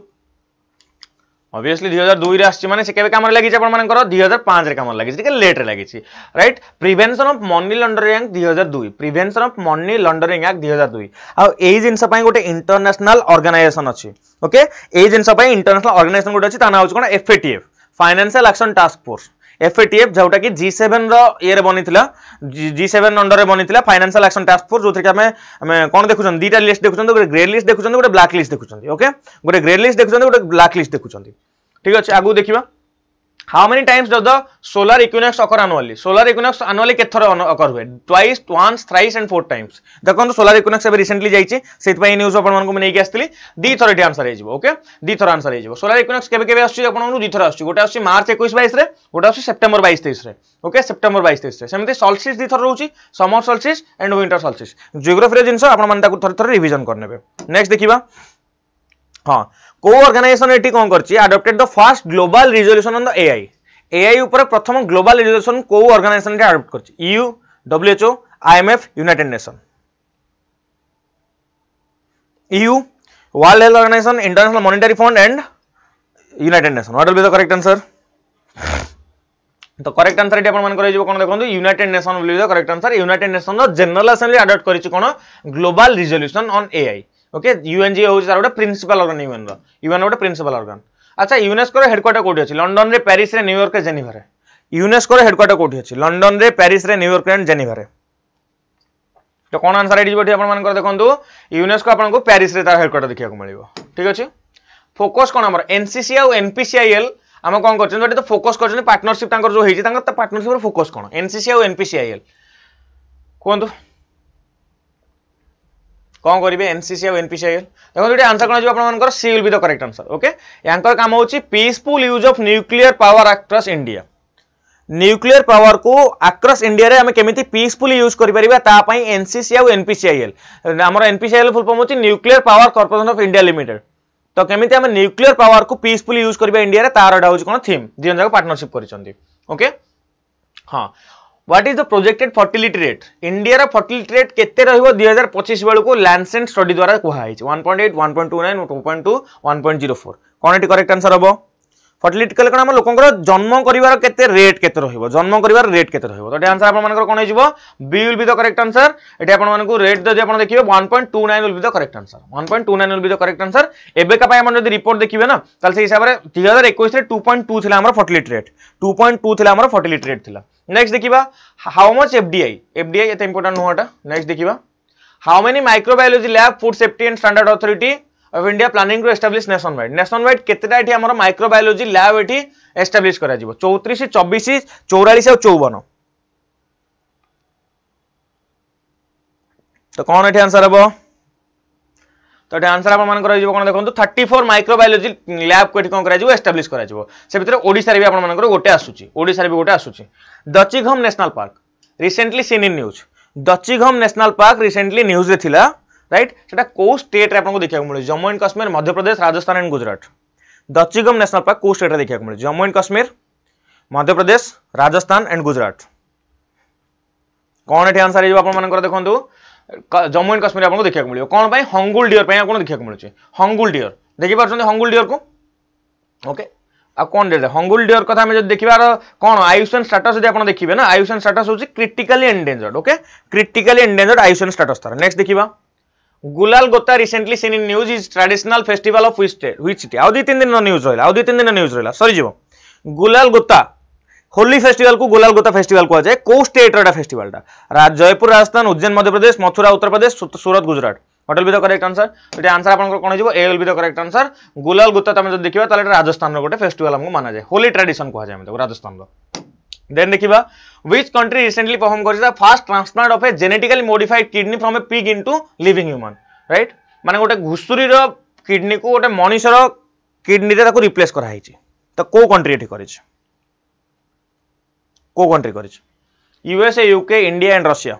অবভিয়াসলি দুই হাজার দুইরে আসছে মানে সে কেবে কামরে লাগিছে আপনার দুই হাজার পাঁচরে কামরে লাগিছে টিকি লেট্রে লাগিছে right prevention of money laundering act দুই হাজার দুই prevention of money laundering act দুই হাজার দুই আউ এই জিনিস গোটে ইন্টরন্যাশনাল অর্গানাইজেসন অছি ওকে এই জিনিস ইন্টরন্যাশনাল অর্গানাইজেসন গোটে অছি তা না হচ্ছে কোণ FATF financial action task force F FATF जोटा कि जी सेवेन रनी जी सेवेन अंडर में बनी फाइनेसियाल आक्शन टास्क फोर्स जो आम कौन देखुन दुटा लिस्ट देखुंत गोटे ग्रे लिस्ट देखुंत गोटे ब्लाक लिस्ट देखुंत ओके गोटे ग्रे लिस्ट देखुंत गोटे ब्लाक लिस्ट देखुंत ठीक अच्छे आगे देखा How many times does the solar equinox occur annually? Solar equinox annually কেথর occur হুয়ে? Twice, once, thrice and four times. দেখুন solar equinox এবে recently যাইছে সেইপাই নিউজ আপনাদের মু নেকি আসছিলি দুই থর এটি আনসার হয়ে যাব ওকে দুই থর আনসার হয়ে যাব solar equinox কেবে কেবে আসছে আপনাদের দুই থর আসছে গোটা আসছে মার্চ 21 22 রে গোটা আসছে সেপ্টেম্বর 22 23 রে ওকে সেপ্টেম্বর 22 23 রে সেমতে সলসিস দুই থর রহুচি সমর solstice and winter solstice geography জিনিস আপনাদের তাকে থর থর রিভিজন করে নেবে নেক্সট দেখিবা হ্যাঁ কেউ অর্গানাইজেসন এটি কম করছে adopted the first global resolution on the AI AI উপরে প্রথম গ্লোবাল রিজোলুশন কেউ অর্গানাইজেসন এটি আডপ্ট করছে U WHO IMF United Nation U world health organisation international monetary fund and United Nation what will be the correct answer তো correct answer এটি আপনার হয়ে যাব কোণ দেখুন ইউনাইটেড নেশন বলি correct answer United Nation general assembly adopt করেছি কোণ global resolution on AI okay ୟୁଏନ୍ଜି ହେଉଛି ତାର ଗୋଟେ ପ୍ରିନ୍ସିପାଲ୍ ଅର୍ଗାନ୍ ୟୁଏନ୍ର ୟୁଏନ୍ ଗୋଟେ ପ୍ରିନ୍ସିପାଲ୍ ଅର୍ଗାନ୍ ଆଚ୍ଛା ୟୁନେସ୍କୋର ହେଡ଼କ୍ୱାର୍ଟର କୋଉଠି ଅଛି ଲଣ୍ଡନରେ ପ୍ୟାରିସରେ ନ୍ୟୁୟର୍କରେ ଜେନିଭାରେ ୟୁନେସ୍କୋର ହେଡ଼କ୍ୱାର୍ଟର କେଉଁଠି ଅଛି ଲଣ୍ଡନରେ ପ୍ୟାରିସରେ ନ୍ୟୁୟର୍କରେ ଆଣ୍ଡ ଜେନିଭାରେ ତ କ'ଣ ଆନ୍ସର୍ ହେଇଯିବ ଏଠି ଆପଣମାନଙ୍କର ଦେଖନ୍ତୁ ୟୁନେସ୍କୋ ଆପଣଙ୍କୁ ପ୍ୟାରିସରେ ତାର ହେଡ଼କ୍ୱାର୍ଟର ଦେଖିବାକୁ ମିଳିବ ଠିକ୍ ଅଛି ଫୋକସ୍ କ'ଣ ଆମର ଏନ୍ ଏନ୍ସିସି ଆଉ ଏନ୍ପିସିଆଇଏଲ୍ ଆମ କ'ଣ କରୁଛନ୍ତି ଏଠି ତ ଫୋକସ୍ କରୁଛନ୍ତି ପାର୍ଟନରସିପ୍ ତାଙ୍କର ଯେଉଁ ହେଇଛି ତାଙ୍କର ତ ପାର୍ଟନରସିପ୍ର ଫୋକସ୍ କ'ଣ ଏନ୍ ସି ଆଉ ପି ଏନ୍ପିସିଆଇଏଲ୍ କୁହନ୍ତୁ कौन करेंगे एमसीसी एनपीसी देखो ये आंसर कौन आपर C will the correct answer okay या कम हो peaceful use of nuclear power across India nuclear power को आक्रस इंडिया रे आम केमी पीसफुल यूज करें एनसीसी एनपीसीआईएल आम एनपीसीआईएल फुल फर्म हो nuclear power corporation of India limited तो केमी आम न्यूक्लीयर पावर को पीसफुल यूज करवा इंडिया तार हूँ कौन थीम दिजन जाक पार्टनरशिप करके हाँ what is the projected fertility rate India fertility rate केते दुई हजार बेल बेलू लैंडसेंट स्टडी द्वारा eight two two two nine point कहा पॉइंट जीरो फोर कौन कोन करेक्ट आंसर हबो ফর্টিলিটি কলে কোণ আমার লোকর জন্ম করবার কেতে রেট কেতে রহব জন্ম করবার রেট কেতে রহব তো এটা আনসার আপনার কোণ হয়ে B will be the correct answer এটি আপনার রেট যদি আপনার দেখবে one point two nine will be the correct answer one point two nine will be the correct answer এবেকা আমার যদি রিপোর্ট দেখবে না তাহলে সেই হিসাবে দুই হাজার একুশে টু পয়েন্ট টু লা আমার fertility rate two point two লা আমার ফর্টিলিটি রেট লা নেক্সট দেখিবা হাউ মচ এফডিআই এফডিআই এত ইম্পর্টান্ট নুহটা নেক্সট দেখিবা how many microbiology lab food safety and standard authority of India planning to establish nationwide nationwide কেতেটা এটি আমার মাইক্রোবায়োলোজি ল্যাব এটি এস্টাব্লিশ করা চৌত্রিশ চবিশ চৌরাশ আউ চৌবন তো কোণ এটি আনসার হব তো এটা আনসার আপনার হয়ে কোণ দেখুন থার্টি ফোর মাইক্রোবায়োলোজি ল্যাব এটি কোণ করা এস্টাব্লিশ করা সে ভিতরে ওড়শার বি আপনার গোটে আসুচি ওড়শার বি গোটে আসুচি Dachigam national park recently seen in news Dachigam national park recently নিউজে লা রাইট সেটা কেউ স্টেট্রে আপনার দেখা মিলে Jammu and Kashmir Madhya Pradesh Rajasthan and Gujarat Dachigam national park কেউ স্টেট্রে দেখা মিলে জম্মু আন্ড কাশ্মীর মধ্যপ্রদেশ রাজস্থান আন্ড গুজরাট কোণ এটি আনসার হয়ে আপনার দেখুন জম্মু আন্ড কাশ্মীর আপনার দেখা মিলবে কোণ পাই হঙ্গুল ডিওর পাই আপনার দেখা মিলুছে হঙ্গুল ডিওর দেখিপারছেন হঙ্গুল ডিওর কু ওকে ଆଉ କ'ଣ ଡେଟ୍ ହଙ୍ଗୁଲ ଡିଅର୍ କଥା ଆମେ ଯଦି ଦେଖିବାର କ'ଣ ଆୟୁଷନ୍ ଷ୍ଟାଟସ୍ ଯଦି ଆପଣ ଦେଖିବେ ନା ଆୟୁଷନ୍ ଷ୍ଟାଟସ୍ ହେଉଛି critically endangered okay critically endangered IUCN status ତା'ର ନେକ୍ସଟ ଦେଖିବା Gulal Gota recently seen in news is traditional festival of which state? Which city? ଆଉ ଦୁଇ ତିନି ଦିନ ନ୍ୟୁଜ୍ ରହିଲା ଆଉ ଦୁଇ ତିନି ଦିନ ନ୍ୟୁଜ୍ ରହିଲା ସରିଯିବ ଗୁଲାଲ ଗୋତା होली फेस्टिवल को गुलाल गोता फेस्टिवल कहुए कौ स्टेट्र फेस्टिवलटा Jaipur Rajasthan Ujjain Madhya Pradesh Mathura Uttar Pradesh Surat Gujarat what will be the correct answer ये आंसर आपको कौन हो will be the correct answer Gulal Gota तुम जो देखा राजस्थान गोटे फेस्टिवल आमको माना जाए होली ट्राडिशन कहुए राजस्थान देन देखा विच कंट्री रिसेंटली परफॉर्म कर first transplant of a genetically modified kidney from a pig into living human right मैंने गोटे घुषुरीर किडनी को गोटे मनीषर किडनी रिप्लेस कराई तो कौ कंट्री ये कर कौ कंट्री कर USA UK India and Russia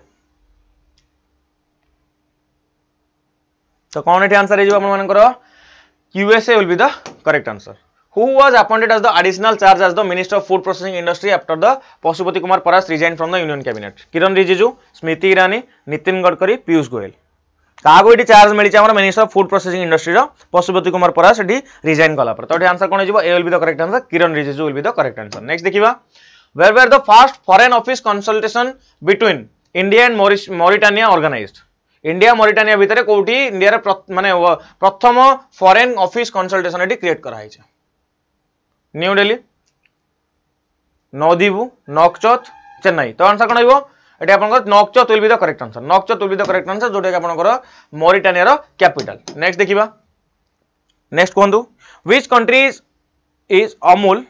तो कौन ये आंसर हो USA will be the correct answer who was appointed as the additional charge as the Minister of Food Processing Industry after the Pashupati Kumar Paras resigned from the Union Cabinet. Kiran Rijiju, Smriti Irani, Nitin Gadkari, Piyush Goyal. কাহাকু এটি charge মিছে আমার minister food processing ইন্ডস্ট্রির পশুপতি কুমার পরা সেটি resign কলা পরে তো এটি আনসার কোণ হয়ে A will be the correct answer Kiren Rijiju will be the correct answer next দেখিবা where where the first foreign office consultation between India and Mauritania organized India Mauritania ভিতরে কোটি ইন্ডিয়ার মানে প্রথম ফরেন অফিস কনসলটেসন এটি ক্রিয়েট করা হয়েছে न्यू दिल्ली नदीबू नक्चत चेन्नई तो आंसर कौन हो आप Nouakchott will be the correct answer Nouakchott will be the correct answer जोटा कि आप मरीटानियार कैपिटाल नेक्स्ट देखा नेक्स्ट कहतु which country is Amul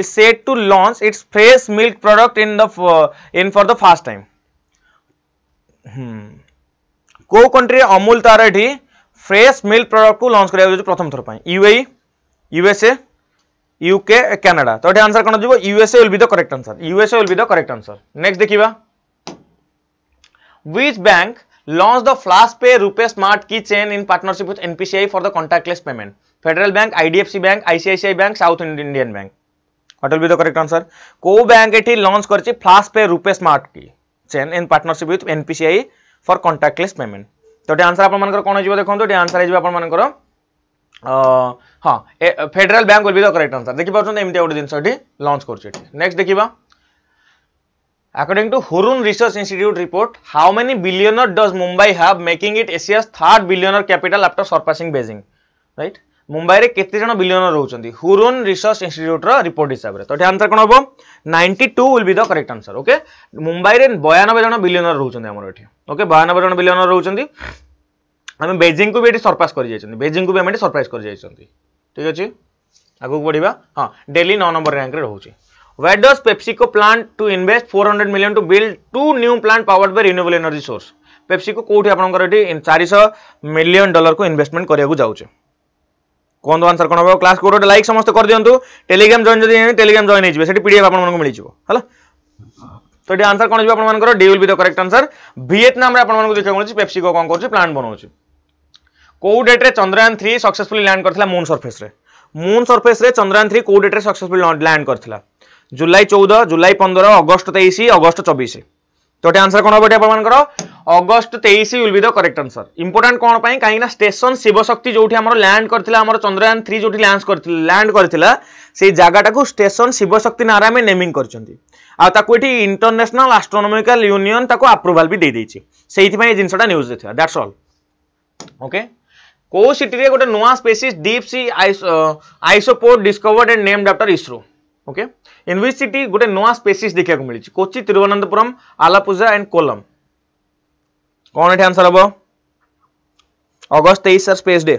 is set to launch its fresh milk product in the in for the first time को country Amul तार ये fresh milk product को लॉन्च कर प्रथम थर पर यूए यूएसए ইউকে ক্যানাডা তো এটি আনসার কোণ যাব USA will be the correct answer USA will be the correct answer next দেখিবা which bank launched the FlashPay Rupee Smart Keychain in partnership with NPCI for the contactless payment? Federal Bank, IDFC Bank, ICICI Bank, South Indian Bank. What will be the correct answer? Co bank এটি launch করেছে FlashPay Rupee Smart Keychain in partnership with NPCI for contactless payment. তো এটি answer আপনার কোণ হয়ে দেখুন এটি answer হয়ে আপনার ହଁ Federal Bank will be the correct answer ଦେଖିପାରୁଛନ୍ତି ଏମିତି ଗୋଟେ ଜିନିଷ ଏଠି ଲଞ୍ଚ କରୁଛି ଏଠି ନେକ୍ସଟ ଦେଖିବା According to Hurun Research Institute report, how many billionaire does Mumbai have, making it Asia's third billionaire capital after surpassing Beijing? Right? মুম্বাইরে কেতে জন বিলিয়নর রয়েছে হুরুন রিসর্চ ইনস্টিট্যুটর রিপোর্ট হিসাবে তো এটি আনসার କଣ ହେବ ninety two will be the correct answer okay ମୁମ୍ବାଇରେ ବୟାନବେ ଜଣ বিলিয়নর ରହୁଛନ୍ତି ଆମର ଏଠି ଓକେ ବୟାନବେ ଜଣ বিলিয়নর ରହୁଛନ୍ତି ଆମେ ବେଜିଂକୁ ବି ଏଠି ସରପାସ୍ କରିଯାଇଛନ୍ତି ବେଜିଂକୁ ବି ଆମେ ଏଠି ସରପ୍ରାଇଜ୍ କରିଯାଇଛନ୍ତି ଠିକ୍ ଅଛି ଆଗକୁ ବଢ଼ିବା ହଁ ଡେଲି ନଅ ନମ୍ବର ର୍ୟାଙ୍କରେ ରହୁଛି Where does PepsiCo plan to invest 400 million to build two new plant powered by renewable energy source? PepsiCo कोठी आपनकर एटी 400 मिलियन डॉलर को इन्वेस्टमेंट करिया को जाउचे कोन आंसर कोन हो क्लास को लाइक समस्त कर दियंतु टेलीग्राम जॉइन जदी टेलीग्राम जॉइन हे जिवे सेठी पीडीएफ आपन मन को मिलि जिवो हला तो एटी आंसर कोन जिवो आपन मानकर D will be the correct answer Vietnam रे आपन मन को देखा मिलि पेप्सिको कोन करछ प्लांट बनाउछ কেউ ডেট্রে চন্দ্রয়ান থ্রি সকসেসফুলি ল্যান্ড করে মুন সরফেসে মুন সরফেসে চন্দ্রয়ান থ্রি কেউ ডেট্রে সকসেসফুলি ল্যান্ড করে জুলাই চৌদ জুলাই পনেরো অগস্ট তেইশ অগস্ট চবিশ তো এটা আনসার কোণ হব এটি আপনার অগস্ট তেইশ will be the correct answer important কোণ পাই কিনা স্টেসন শিবশক্তি যেটি আমার ল্যান্ড করে আমার চন্দ্রয়ান থ্রি যেটি ল্যান্ড করে সেই জায়গাটা স্টেসন শিবশক্তি নাঁরে আমি নেমিং করছেন আঠি ইন্টরন্যাশনাল আস্ট্রোনোমিকাল ইউনিয়ন তাকে আপ্রুভাল বি দিয়েছি সেইপাই এই জিনিসটা নিউজ দেখি দ্যাটস অল ওকে কেউ সিটিরে গোটে নূয়া species deep sea isopod discovered and named after ISRO okay in which city गोटे नुआ स्पेसीज देखा मिली कोचि तिरुवनंतपुरम आलापुजा एंड कोलम कौन ये आंसर हम अगस्त तेईस सर स्पेस डे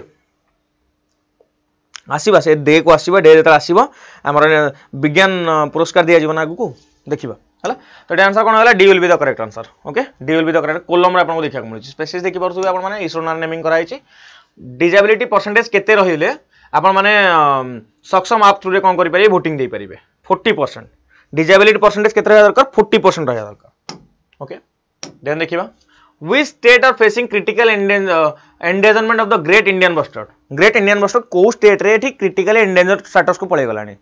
आसवा से डे को आसवा डे जो आसव आमर विज्ञान पुरस्कार दि जाना आगे देखा है तो ये आंसर कौन है D will be the correct answer okay D will be the correct Kollam आपको देखा मिली स्पेसीज देखिए इसरो ना नेमिंग कराई ডিজাবিলিটি পরসেন্টেজ কেতে রহলে আপন মানে সক্ষম আপ থ্রুরে কম করে ভোটিং দিয়ে পারে ফোর্টি পরসেন্ট ডিজাবিলিটি পরসেন্টেজ কেতে রহা দরকার ফোর্টি পরসেন্ট রহা দরকার ওকে দেন দেখিবা which state are facing critical endangerment of the great indian bustard great indian bustard को state रे एठी critical endangered status को पळे गलानी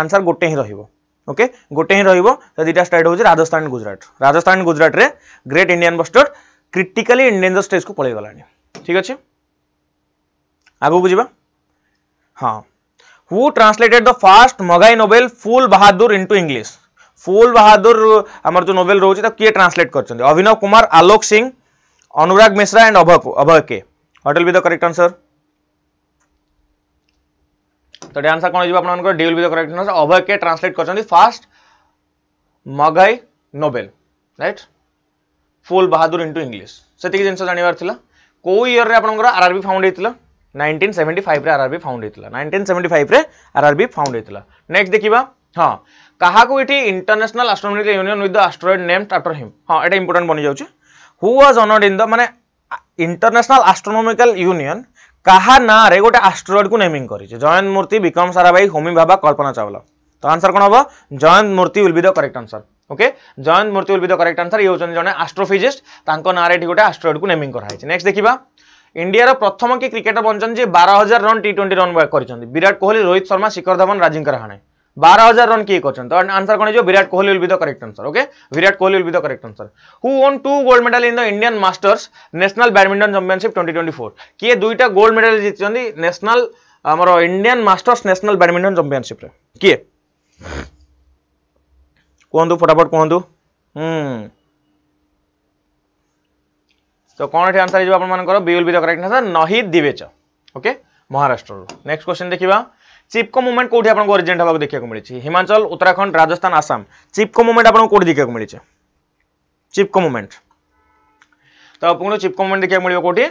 आंसर गोटे ही रहिबो ओके गोटे ही रहिबो त दिटा स्टेट होजे राजस्थान गुजरात राजस्थान गुजरात रे great Indian bustard critically endanger stage को पळे गलानी ठीक अछि आगे बुझा हाँ who translated the first Magahi novel Phool Bahadur into English Phool Bahadur आमर जो नोबेल रोचे किए ट्रांसलेट कर Abhinav Kumar Alok Singh Anurag Mishra and Abhay Abhay K what will be the correct answer तो ये आंसर कौन हो D will be the correct answer Abhay K translate कर first Magahi novel right Phool Bahadur into English से जिन जानवर कौ इयर में आर आर फाउंड होता nineteen seventy five R R B found होता nineteen seventy five R R B found होता next देखा हाँ क्या international astronomical union with the asteroid named after him हाँ यहाँ इंपोर्टां बनी जाऊँ who was honoured in the मानने इंटरनेशनल आस्ट्रोनोमिकल यूनियन क्या ना गोटे आस्ट्रोइड को नेमिंग कर जयंत मूर्ति विक्रम साराभाई होमी भाबा कल्पना चावला तो आंसर कौन हम Jayant Murthy will be the correct answer okay Jayant Murthy will be the correct answer ये हूँ जन आस्ट्रोफिजिस्ट ना गोटे आस्ट्रोइड को नेमिंग कराई नेक्स्ट देखा ইন্ডিয়ার প্রথম কি ক্রিকেটর বঞ্চন যে বার হাজার রন টি টোয়েন্টি রন করছেন বিরাট কোহলি রোহিত শর্মা শিখর ধাবন রাজিঙ্কা রাহানে বার হাজার রন কিয়ে করছেন তো আনসার কোন Virat Kohli will be the correct answer okay Virat Kohli will be the correct answer who won two gold medal in the Indian masters national badminton championship twenty twenty four কিয়ে দুইটা গোল্ড মেডাল জিতিছেন national আমার ইন্ডিয়ান মাস্টর্স ন্যাশনাল ব্যাডমিন্টন চ্যাম্পিয়নশিপে কিয়ে କୁହନ୍ତୁ ফটাফট କୁହନ୍ତୁ ହୁଁ তো କ'ଣ ଏଠି ଆନ୍ସର୍ ହେଇଯିବ ଆପଣମାନଙ୍କର B will be the correct answer ନହି ଦିବେଚ ଓକେ ମହାରାଷ୍ଟ୍ରରୁ ନେକ୍ସଟ କ୍ୱେଶ୍ଚନ୍ ଦେଖିବା চিপকো মুভমেন্ট কোটি আপনার অরিজিনেট হওয়া দেখা মিছে হিমাচল উত্তরাখণ্ড রাজস্থান আসাম চিপকো মুভমেন্ট আপনার কোটি দেখা মিছে চিপকো মুভমেন্ট তো আপনার চিপকো মুভমেন্ট দেখা মিলবে কোটি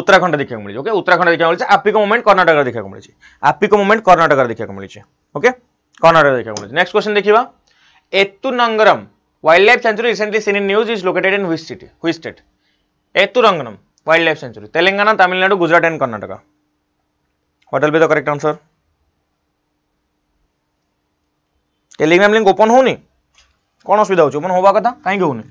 উত্তরাখণ্ড দেখা মিছে ওকে উত্তরাখণ্ড দেখা মিছে আপিকো মুভমেন্ট কর্ণাটক দেখা মিছে আপিকো মুভমেন্ট কর্ণাটক দেখা মিছে ওকে কর্ণাটক দেখা মিছে নেক্সট কোশ্চেন দেখা Eturnagaram wildlife sanctuary recently seen in news is located in which city which state Eturnagaram wildlife sanctuary Telangana Tamil Nadu Gujarat and Karnataka what will be the correct answer Telegram link open होनी कौन असुविधा हो open होबा कथा काई होनी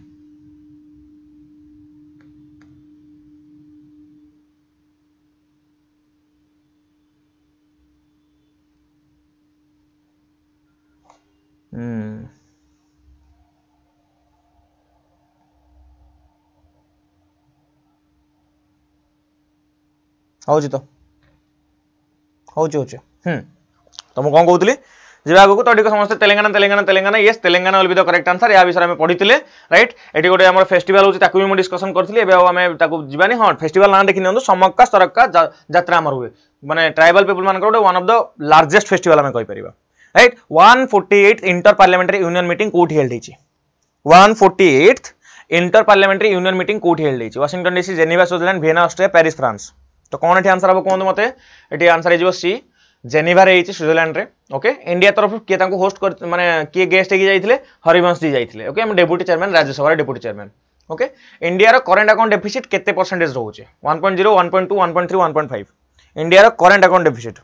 हम्म ହେଉଛି ତ ହେଉଛି ହେଉଛି ତ ମୁଁ କ'ଣ କହୁଥିଲି ଯିବା ଆଗକୁ ତ ଟିକେ ସମସ୍ତେ Telangana Telangana Telangana yes Telangana will be the correct answer ଏହା ବିଷୟରେ ଆମେ ପଢ଼ିଥିଲେ ରାଇଟ୍ ଏଠି ଗୋଟେ ଆମର ଫେଷ୍ଟିଭାଲ ହେଉଛି ତାକୁ ବି ମୁଁ ଡିସ୍କସନ୍ କରିଥିଲି ଏବେ ଆଉ ଆମେ ତାକୁ ଯିବାନି ହଁ ଫେଷ୍ଟିଭାଲ ନାଁ ଦେଖିନିଅନ୍ତୁ ନିଅନ୍ତୁ ସମକ୍କା ସରକ୍କା ଯାତ୍ରା ଆମର ହୁଏ ମାନେ ଟ୍ରାଇବାଲ ପିପୁଲ ମାନଙ୍କର ଗୋଟେ one of the largest festival ଆମେ କହିପାରିବା right one forty eight inter parliamentary union meeting କେଉଁଠି ହେଲ୍ଡ ହେଇଛି one forty eight inter parliamentary union meeting କେଉଁଠି হেল্ড ହେଇଛି Washington DC Geneva Switzerland Vienna Austria Paris France ତ କ'ଣ ଏଠି ଆନ୍ସର୍ ହେବ କୁହନ୍ତୁ ମୋତେ ଏଠି ଆନ୍ସର୍ ହେଇଯିବ ସି ଜେନିଭାରେ ହେଇଛି ସୁଇଜରଲ୍ୟାଣ୍ଡରେ ଓକେ ଇଣ୍ଡିଆ ତରଫରୁ କିଏ ତାଙ୍କୁ ହୋଷ୍ଟ କରି ମାନେ କିଏ ଗେଷ୍ଟ ହେଇକି ଯାଇଥିଲେ ହରିବଂଶଜୀ ଯାଇଥିଲେ ଓକେ ଆମ ଡେପୁଟି ଚେୟାରମ୍ୟାନ୍ ରାଜ୍ୟସଭାର ଡେପୁଟି ଚେୟାରମ୍ୟାନ୍ ଓକେ ଇଣ୍ଡିଆର କରେଣ୍ଟ ଆକାଉଣ୍ଟ ଡେଫିସିଟ୍ କେତେ ପରସେଣ୍ଟେଜ୍ ରହୁଛି one point zero one point two one point three one point five ଇଣ୍ଡିଆର କରେଣ୍ଟ ଆକାଉଣ୍ଟ ଡେଫିସିଟ୍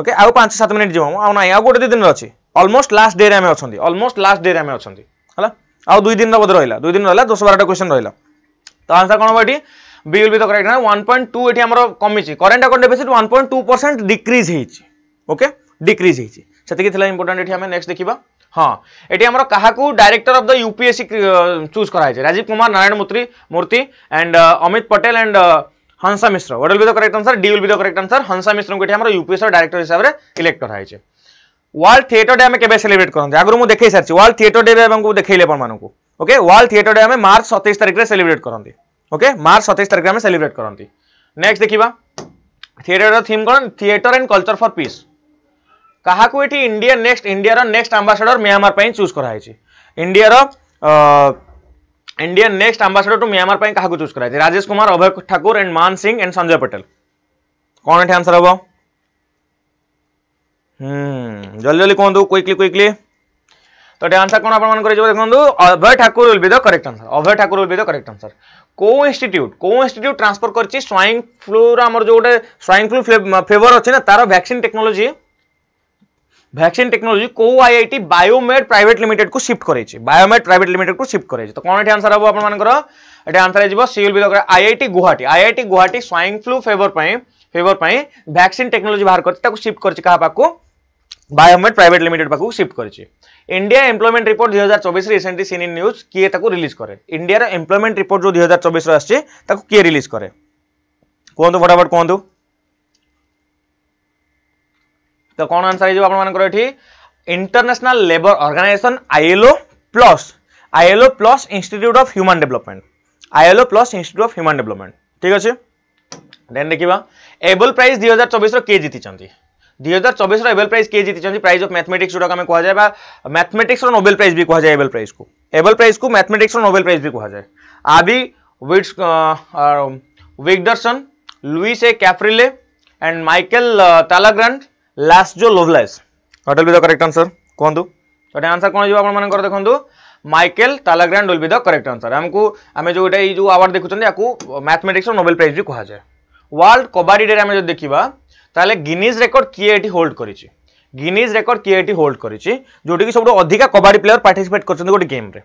ଓକେ ଆଉ ପାଞ୍ଚ ସାତ ମିନିଟ୍ ଯିବ ଆଉ ନାହିଁ ଆଉ ଗୋଟେ ଦୁଇ ଦିନରେ ଅଛି ଅଲମୋଷ୍ଟ ଲାଷ୍ଟ ଡେରେ ଆମେ ଅଛନ୍ତି ଅଲମୋଷ୍ଟ ଲାଷ୍ଟ ଡେରେ ଆମେ ଅଛନ୍ତି ହେଲା ଆଉ ଦୁଇ ଦିନର ବୋଧେ ରହିଲା ଦୁଇ ଦିନ ରହିଲା ଦଶ ବାରଟା କ୍ୱେଶ୍ଚନ୍ ରହିଲା ତ ଆନ୍ସର୍ କ'ଣ ହେବ ଏଠି B will be the correct answer 1.2 এটি আমার কমিছি কারেন্ট আকাউন্ট ডেফিসিট 1.2% ডিক্রিজ হইছি ওকে ডিক্রিজ হইছি সেতিকি থিলা ইম্পর্টেন্ট এটি আমি নেক্সট দেখিবা হ্যাঁ এটি আমার কাহাকু director of the UPSC choose করা হয়েছে Rajiv Kumar Narayan Murthy Murthy and Amit Patel and Hansa Mishra what will be the correct answer D will be the correct answer Hansa Mishra को एठी हमर यूपीएस डायरेक्टर हिसाब रे इलेक्ट करा छै वर्ल्ड थिएटर डे हमें केबे सेलिब्रेट करन आगरो मु देखै सारछि वर्ल्ड थिएटर डे हमको देखैले अपन मानको ओके वर्ल्ड थिएटर डे हमें मार्च 27 तारिख रे सेलिब्रेट करन ओके मार्च सतैश तारीख आम सेलिब्रेट करती नेक्स्ट देखा थिएटर थीम कौन theatre and culture for peace क्या India next India next ambassador Myanmar choose कराई India Indian next ambassador to Myanmar क्या चूज कराई राजेश कुमार अभय ठाकुर एंड मान सिंह एंड संजय पटेल कौन ये आंसर हम हम्म जल्दी जल्दी कहतु क्विकली क्विकली तो आंसर कौन आप देखो Abhay Thakur will be the correct answer Abhay Thakur will be the correct answer কেউ ইনস্টিট্যুট কেউ ইনস্টিট্যুট ট্রান্সফর করছি সোয়াইন ফ্লুর আমার যে গোটে সোয়াইন ফ্লু ফেভর অছে না তার ভ্যাকসিন টেকনোলোজি ভ্যাকসিন টেকনোলোজি কেউ আইআইটি বায়োমেড প্রাইভেট লিমিটেড কু সিফট করেছে বায়োমেড প্রাইভেট লিমিটেড কু সিফট করেছে তো কোন এটি আনসার হব আপনার এটি আনসার হয়ে যাব C will be IIT Guwahati IIT Guwahati swine flu fever পাই ফেভর পাই ভ্যাকসিন টেকনোলোজি বাহার করছে তাকে সিফট করছে কাহা পাখু বায়োমেড প্রাইভেট লিমিটেড পাখু সিফট করছে ইন্ডিয়া এমপ্লয়মেন্ট রিপোর্ট দুই হাজার চবিশ রিসেন্টলি সিনি নিউজ কিয়ে তাকে রিলিজ করে ইন্ডিয়ার এমপ্লয়মেন্ট রিপোর্ট যে দুই হাজার চবিশর আসছে তাকে কিয়ে রিলিজ করে কুহতু ফটাফট কুহতু তো কোণ আনসার হয়ে আপনার এটি international labour organisation ILO plus ILO plus institute of human development ILO plus institute of human development ঠিক আছে দেন দেখিবা এবল প্রাইজ দুই হাজার চবিশর কে জিতিଛନ୍ତି দুই হাজার চবিশর এবেল প্রাইজ কিয়ে জিতিছেন প্রাইজ অফ ম্যাথমেটিক্স যোটা আমি কুয়া যায় বা ম্যাথমেটিক্সর নোবেল প্রাইজ বি কুয়া যায় এবেল প্রাইজ কু এবেল প্রাইজ কু ম্যাথমেটিক্সর নোবেল विट्स Wigderson Luis A Caffarelli and Michael Talagrand Laszlo Lovasz what will the correct answer कहतु गोटे आंसर कौन जो आप देखो Michael Talagrand will be the correct answer आमको आम जो ये जो आवार्ड देखुंत मैथमेटिक्स नोबेल प्राइज भी कहुए वर्ल्ड कबाडी डे आम जो देखा তাহলে গিনিজ ରେକର୍ଡ କିଏ ଏଠି ହୋଲ୍ଡ କରିଛି ଗିନିଜ୍ ରେକର୍ଡ କିଏ ଏଠି ହୋଲ୍ଡ କରିଛି ଯେଉଁଠିକି ସବୁଠୁ ଅଧିକା କବାଡ଼ି ପ୍ଲେୟର ପାର୍ଟିସିପେଟ୍ କରିଛନ୍ତି ଗୋଟେ ଗେମ୍ରେ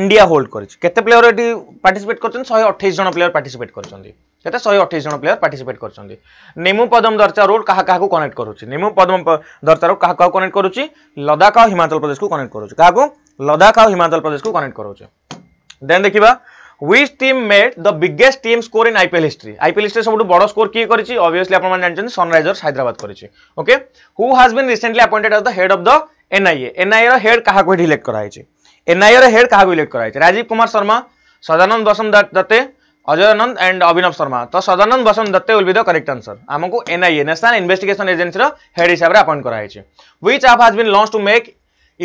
ଇଣ୍ଡିଆ ହୋଲ୍ଡ କରିଛି କେତେ ପ୍ଲେୟର ଏଠି ପାର୍ଟିସିପେଟ୍ କରିଛନ୍ତି ଶହେ ଅଠେଇଶ ଜଣ ପ୍ଲେୟର ପାର୍ଟିସିପେଟ୍ କରିଛନ୍ତି କେତେ ଶହେ ଅଠେଇଶ ଜଣ ପ୍ଲେୟର ପାର୍ଟିସିପେଟ୍ କରିଛନ୍ତି ନିମୁ ପଦମ ଦର୍ଚା ରୋଡ୍ କାହା କାହାକୁ କନେକ୍ଟ କରୁଛି ନିମୁ ପଦମ ଦର୍ଚା ରୋଡ୍ କାହା କାହାକୁ କନେକ୍ଟ କରୁଛି ଲଦାଖ ଆଉ ହିମାଚଳ ପ୍ରଦେଶକୁ କନେକ୍ଟ କରୁଛି କାହାକୁ ଲଦାଖ ଆଉ ହିମାଚଳ ପ୍ରଦେଶକୁ କନେକ୍ଟ କରୁଛି ଦେନ୍ ଦେଖିବା which team made the biggest team score in IPL history? IPL history सबुठ बड़ स्कोर किए करी obviously आपण माने जानचन सनराइजर्स हैदराबाद करी okay who has been recently appointed as the head of the NIA NIA रो हेड काहा को इलेक्ट कराई एनआईए रो हेड काहा को इलेक्ट कराई राजीव कुमार शर्मा सदानंद बसम दत्ते অজয়ানন্দ অ্যান্ড অভিনব শর্মা তো Sadanand Vasant Date will be the correct answer আমি এনআইএ ন্যাশনাল ইনভেস্টিগেশন এজেন্সির হেড হিসাবে আপয়েন্ট করা হয়েছে which app has been launch to make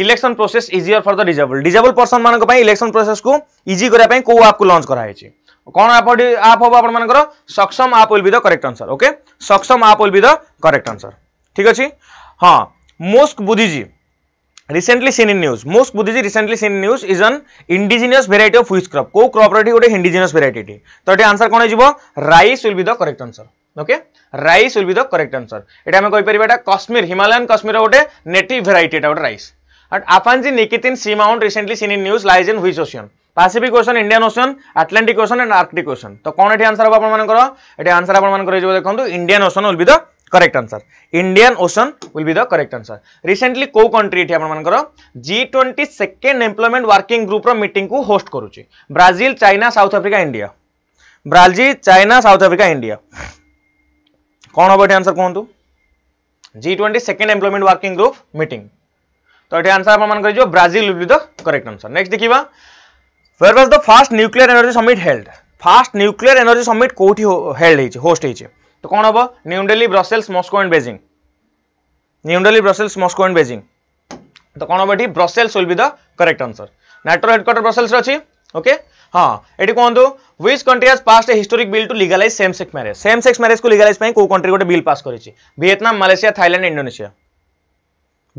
election process easier for the disable disable person মানক পাই ইলেকশন প্রোসেস কু ইজি করা পাই কো আপ কু লঞ্চ করা হয়েছে কোন আপ আপ হব আপন মানকর Saksham app will be the correct answer okay Saksham app will be the correct answer recently seen in news most बुद्धिजी recently seen news is an indigenous variety of which crop कौ crop गोटे indigenous variety तो ये answer कौन हो rice will be the correct answer okay rice will be the correct answer ये आम कहीपर Kashmir Himalayan Kashmir गोटे नेट भेर गोटे rice And Afanji Nikitin Seamount recently seen in news lies in which ocean? Pacific Ocean, Indian Ocean, Atlantic Ocean and Arctic Ocean. तो कौन एटी answer हम मानकर एटी आंसर आपण मानकर जो देखंतु ocean will the correct answer Indian ocean will be the correct answer recently को कंट्री एटी आपण मानकर G20 second employment working group रो को होस्ट करूची Brazil China South Africa India Brazil China South Africa India कौन हम एटी आंसर कहतु twenty second employment working group meeting तो ये आंसर आप Brazil will the correct answer next देखा where was the first nuclear energy summit held first nuclear energy summit कौटी held host हो तो कौन हम new Brussels Moscow and Beijing new Brussels Moscow and Beijing तो कौन हम ये Brussels will be the correct answer नाटोर हेडक्वार्टर ब्रसेल्स अच्छी ओके हाँ ये कहुत which country has passed a historic bill to legalise same sex marriage same sex marriage को लीगलाइज कौ कंट्री गोटे बिल पास कर Vietnam Malaysia Thailand Indonesia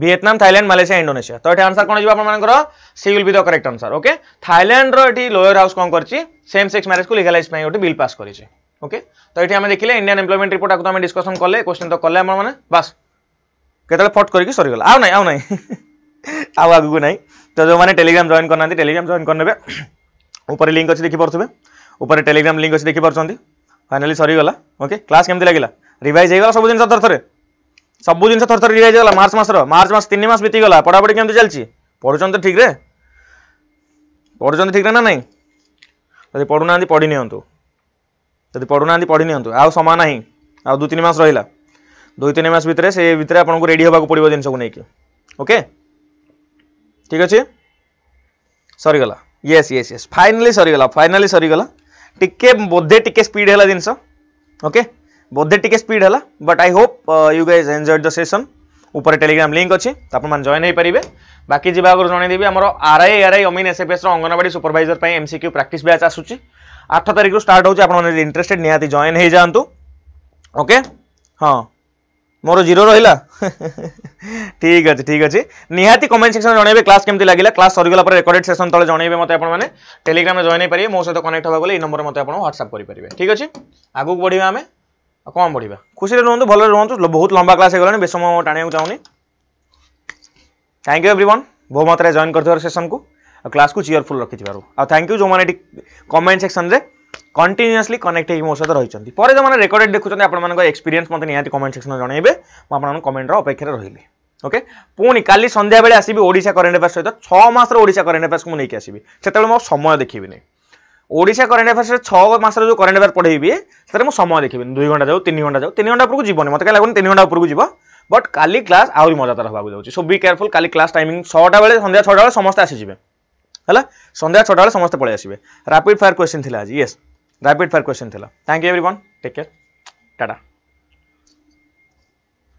Vietnam Thailand মালয়েসিয়া Indonesia তো এটি আনসার কোণ যাব আপনার C will be the correct answer okay থাইল্যান্ডর এটি লোয়র হাউস কম করছি সেম সেক্স ম্যারেজ কু লিগালাইজ পাই গোটে বিল পাস করেছে ওকে তো এটি আমি দেখলে ইন্ডিয়ান এমপ্লয়মেন্ট রিপোর্ট আকু আমি ডিসকসন কলে কোশ্চেন তো কলে আমার মানে বাস কেতবে ফট করি সরিগলা আউ নাই আউ নাই আউ আগুকু নাই তো যে টেলিগ্রাম জয়েন করনা টেলিগ্রাম জয়েন করে নেবে উপরে লিঙ্ক অছি দেখি পড়ুবে উপরে টেলিগ্রাম লিঙ্ক অছি দেখি পড়ছেন ফাইনালি সরিগলা ওকে ক্লাস কেমতি লাগিলা রিভাইজ হয়ে গেল সব জিনিস থরে सब जिन थर थर रिवाइज होगा मार्च मस मार्च मस तीन मस बीतीगला पढ़ापढ़ी कमी चलती पढ़ुं ठीक रे पढ़ुं ठीक रे ना नहीं जब पढ़ू पढ़ी निदी पढ़ू ना पढ़ी नि समय ना आज दुई तीन मस रही दुई तीन मस भर से भितर आपको रेडी होगा पड़ो जिनस ओके ठीक अच्छे सरगला ये येस येस फाइनाली सरगला फाइनाली सरगला टी बोधे टी स्पीड है जिनस ओके ବୋଧେ ଟିକେ ସ୍ପିଡ୍ ହେଲା but I hope you guys enjoyed the session উপরে টেলিগ্রাম লিঙ্ক অছি আপনার জয়েন হয়ে পারে বাকি যা আগে জনাইদেবি আমার আরআই আরআই অমিন এসএফএস অঙ্গনবাড়ি সুপরভাইজর পাই এমসিকিউ প্র্যাকটিস ব্যাচ আসুচি আঠ তারিখ স্টার্ট হচ্ছে আপনার ইন্টারেস্টেড নিহতি জয়েন হয়ে যাতে ওকে হ্যাঁ মোর জিরো রহিলা ঠিক আছে ঠিক আছে নিহতি কমেন্ট সেকশন জনাইবে ক্লাস কেমতি লাগিলা ক্লাস সরিগলা পরে রেকর্ডেড সেশন তলে জনাইবে মতে আপনার টেলিগ্রামে জয়েন হয়ে পারে মো সহ কনেক্ট হওয়া গেলে এই নম্বরে মতো আপনার হোয়াটসঅ্যাপ করে পারে ঠিক আছে আগুক বড়া আমি ଆଉ କ'ଣ ପଢ଼ିବା ଖୁସିରେ ରୁହନ୍ତୁ ଭଲରେ ରୁହନ୍ତୁ ବହୁତ ଲମ୍ବା କ୍ଲାସ୍ ହେଇଗଲାଣି ବେଶୀ ସମୟ ଟାଣିବାକୁ ଚାହୁଁନି ଥ୍ୟାଙ୍କ ୟୁ ଏଭ୍ରି ୱାନ୍ ବହୁ ମାତ୍ରାରେ ଜଏନ୍ କରିଥିବାରୁ ସେସନ୍କୁ ଆଉ କ୍ଲାସ୍କୁ ଚିୟରଫୁଲ୍ ରଖିଥିବାରୁ ଆଉ ଥ୍ୟାଙ୍କ ୟୁ ଯେଉଁମାନେ ଏଠି କମେଣ୍ଟ ସେକ୍ସନ୍ରେ କଣ୍ଟିନ୍ୟୁଅସ୍ଲି କନେକ୍ଟ ହେଇକି ମୋ ସହିତ ରହିଛନ୍ତି ପରେ ଯେଉଁମାନେ ରେକର୍ଡେଡ଼ ଦେଖୁଛନ୍ତି ଆପଣମାନଙ୍କ ଏକ୍ସପିରିଏନ୍ସ ମୋତେ ନିହାତି କମେଣ୍ଟ ସେକ୍ସନ୍ରେ ଜଣାଇବେ ମୁଁ ଆପଣଙ୍କ କମେଣ୍ଟର ଅପେକ୍ଷାରେ ରହିଲି ଓକେ ପୁଣି କାଲି ସନ୍ଧ୍ୟାବେଳେ ଆସିବି ଓଡ଼ିଶା କରେଣ୍ଟ ଆଫେୟାର୍ସ ସହିତ ଛଅ ମାସର ଓଡ଼ିଶା କରେଣ୍ଟ ଆଫେୟାର୍ସକୁ ମୁଁ ନେଇକି ଆସିବି ସେତେବେଳେ ମୁଁ ସମୟ ଦେଖିବିନି ওড়িশা করেন্ট আফেয়ার্সের ছ মাসের যে করেন্ট আফেয়ার পড়াইবি সেটা মু সময় দেখিবিনি দুই ঘন্টা যাও তিন ঘন্টা যাও তিন ঘন্টা উপরকু যাবনি মতো কাই লাগুনি তিন ঘন্টা উপরকু যাব বট কালি ক্লাস আহরি মজাদার হওয়া যাচ্ছে সো বি কেয়ারফুল কালি ক্লাস টাইমিং ছটা বেড়ে সন্ধ্যা ছটা বেড়ে সমস্ত আসিযে হল সন্ধ্যা ছটা বেড়ে সমস্ত পড়ে আসবে রাপিড ফায়ার কোয়েশ্চেন লা আজ ইয়েস রাপিড ফায়ার কোয়েশ্চেন লা thank you everyone take care tata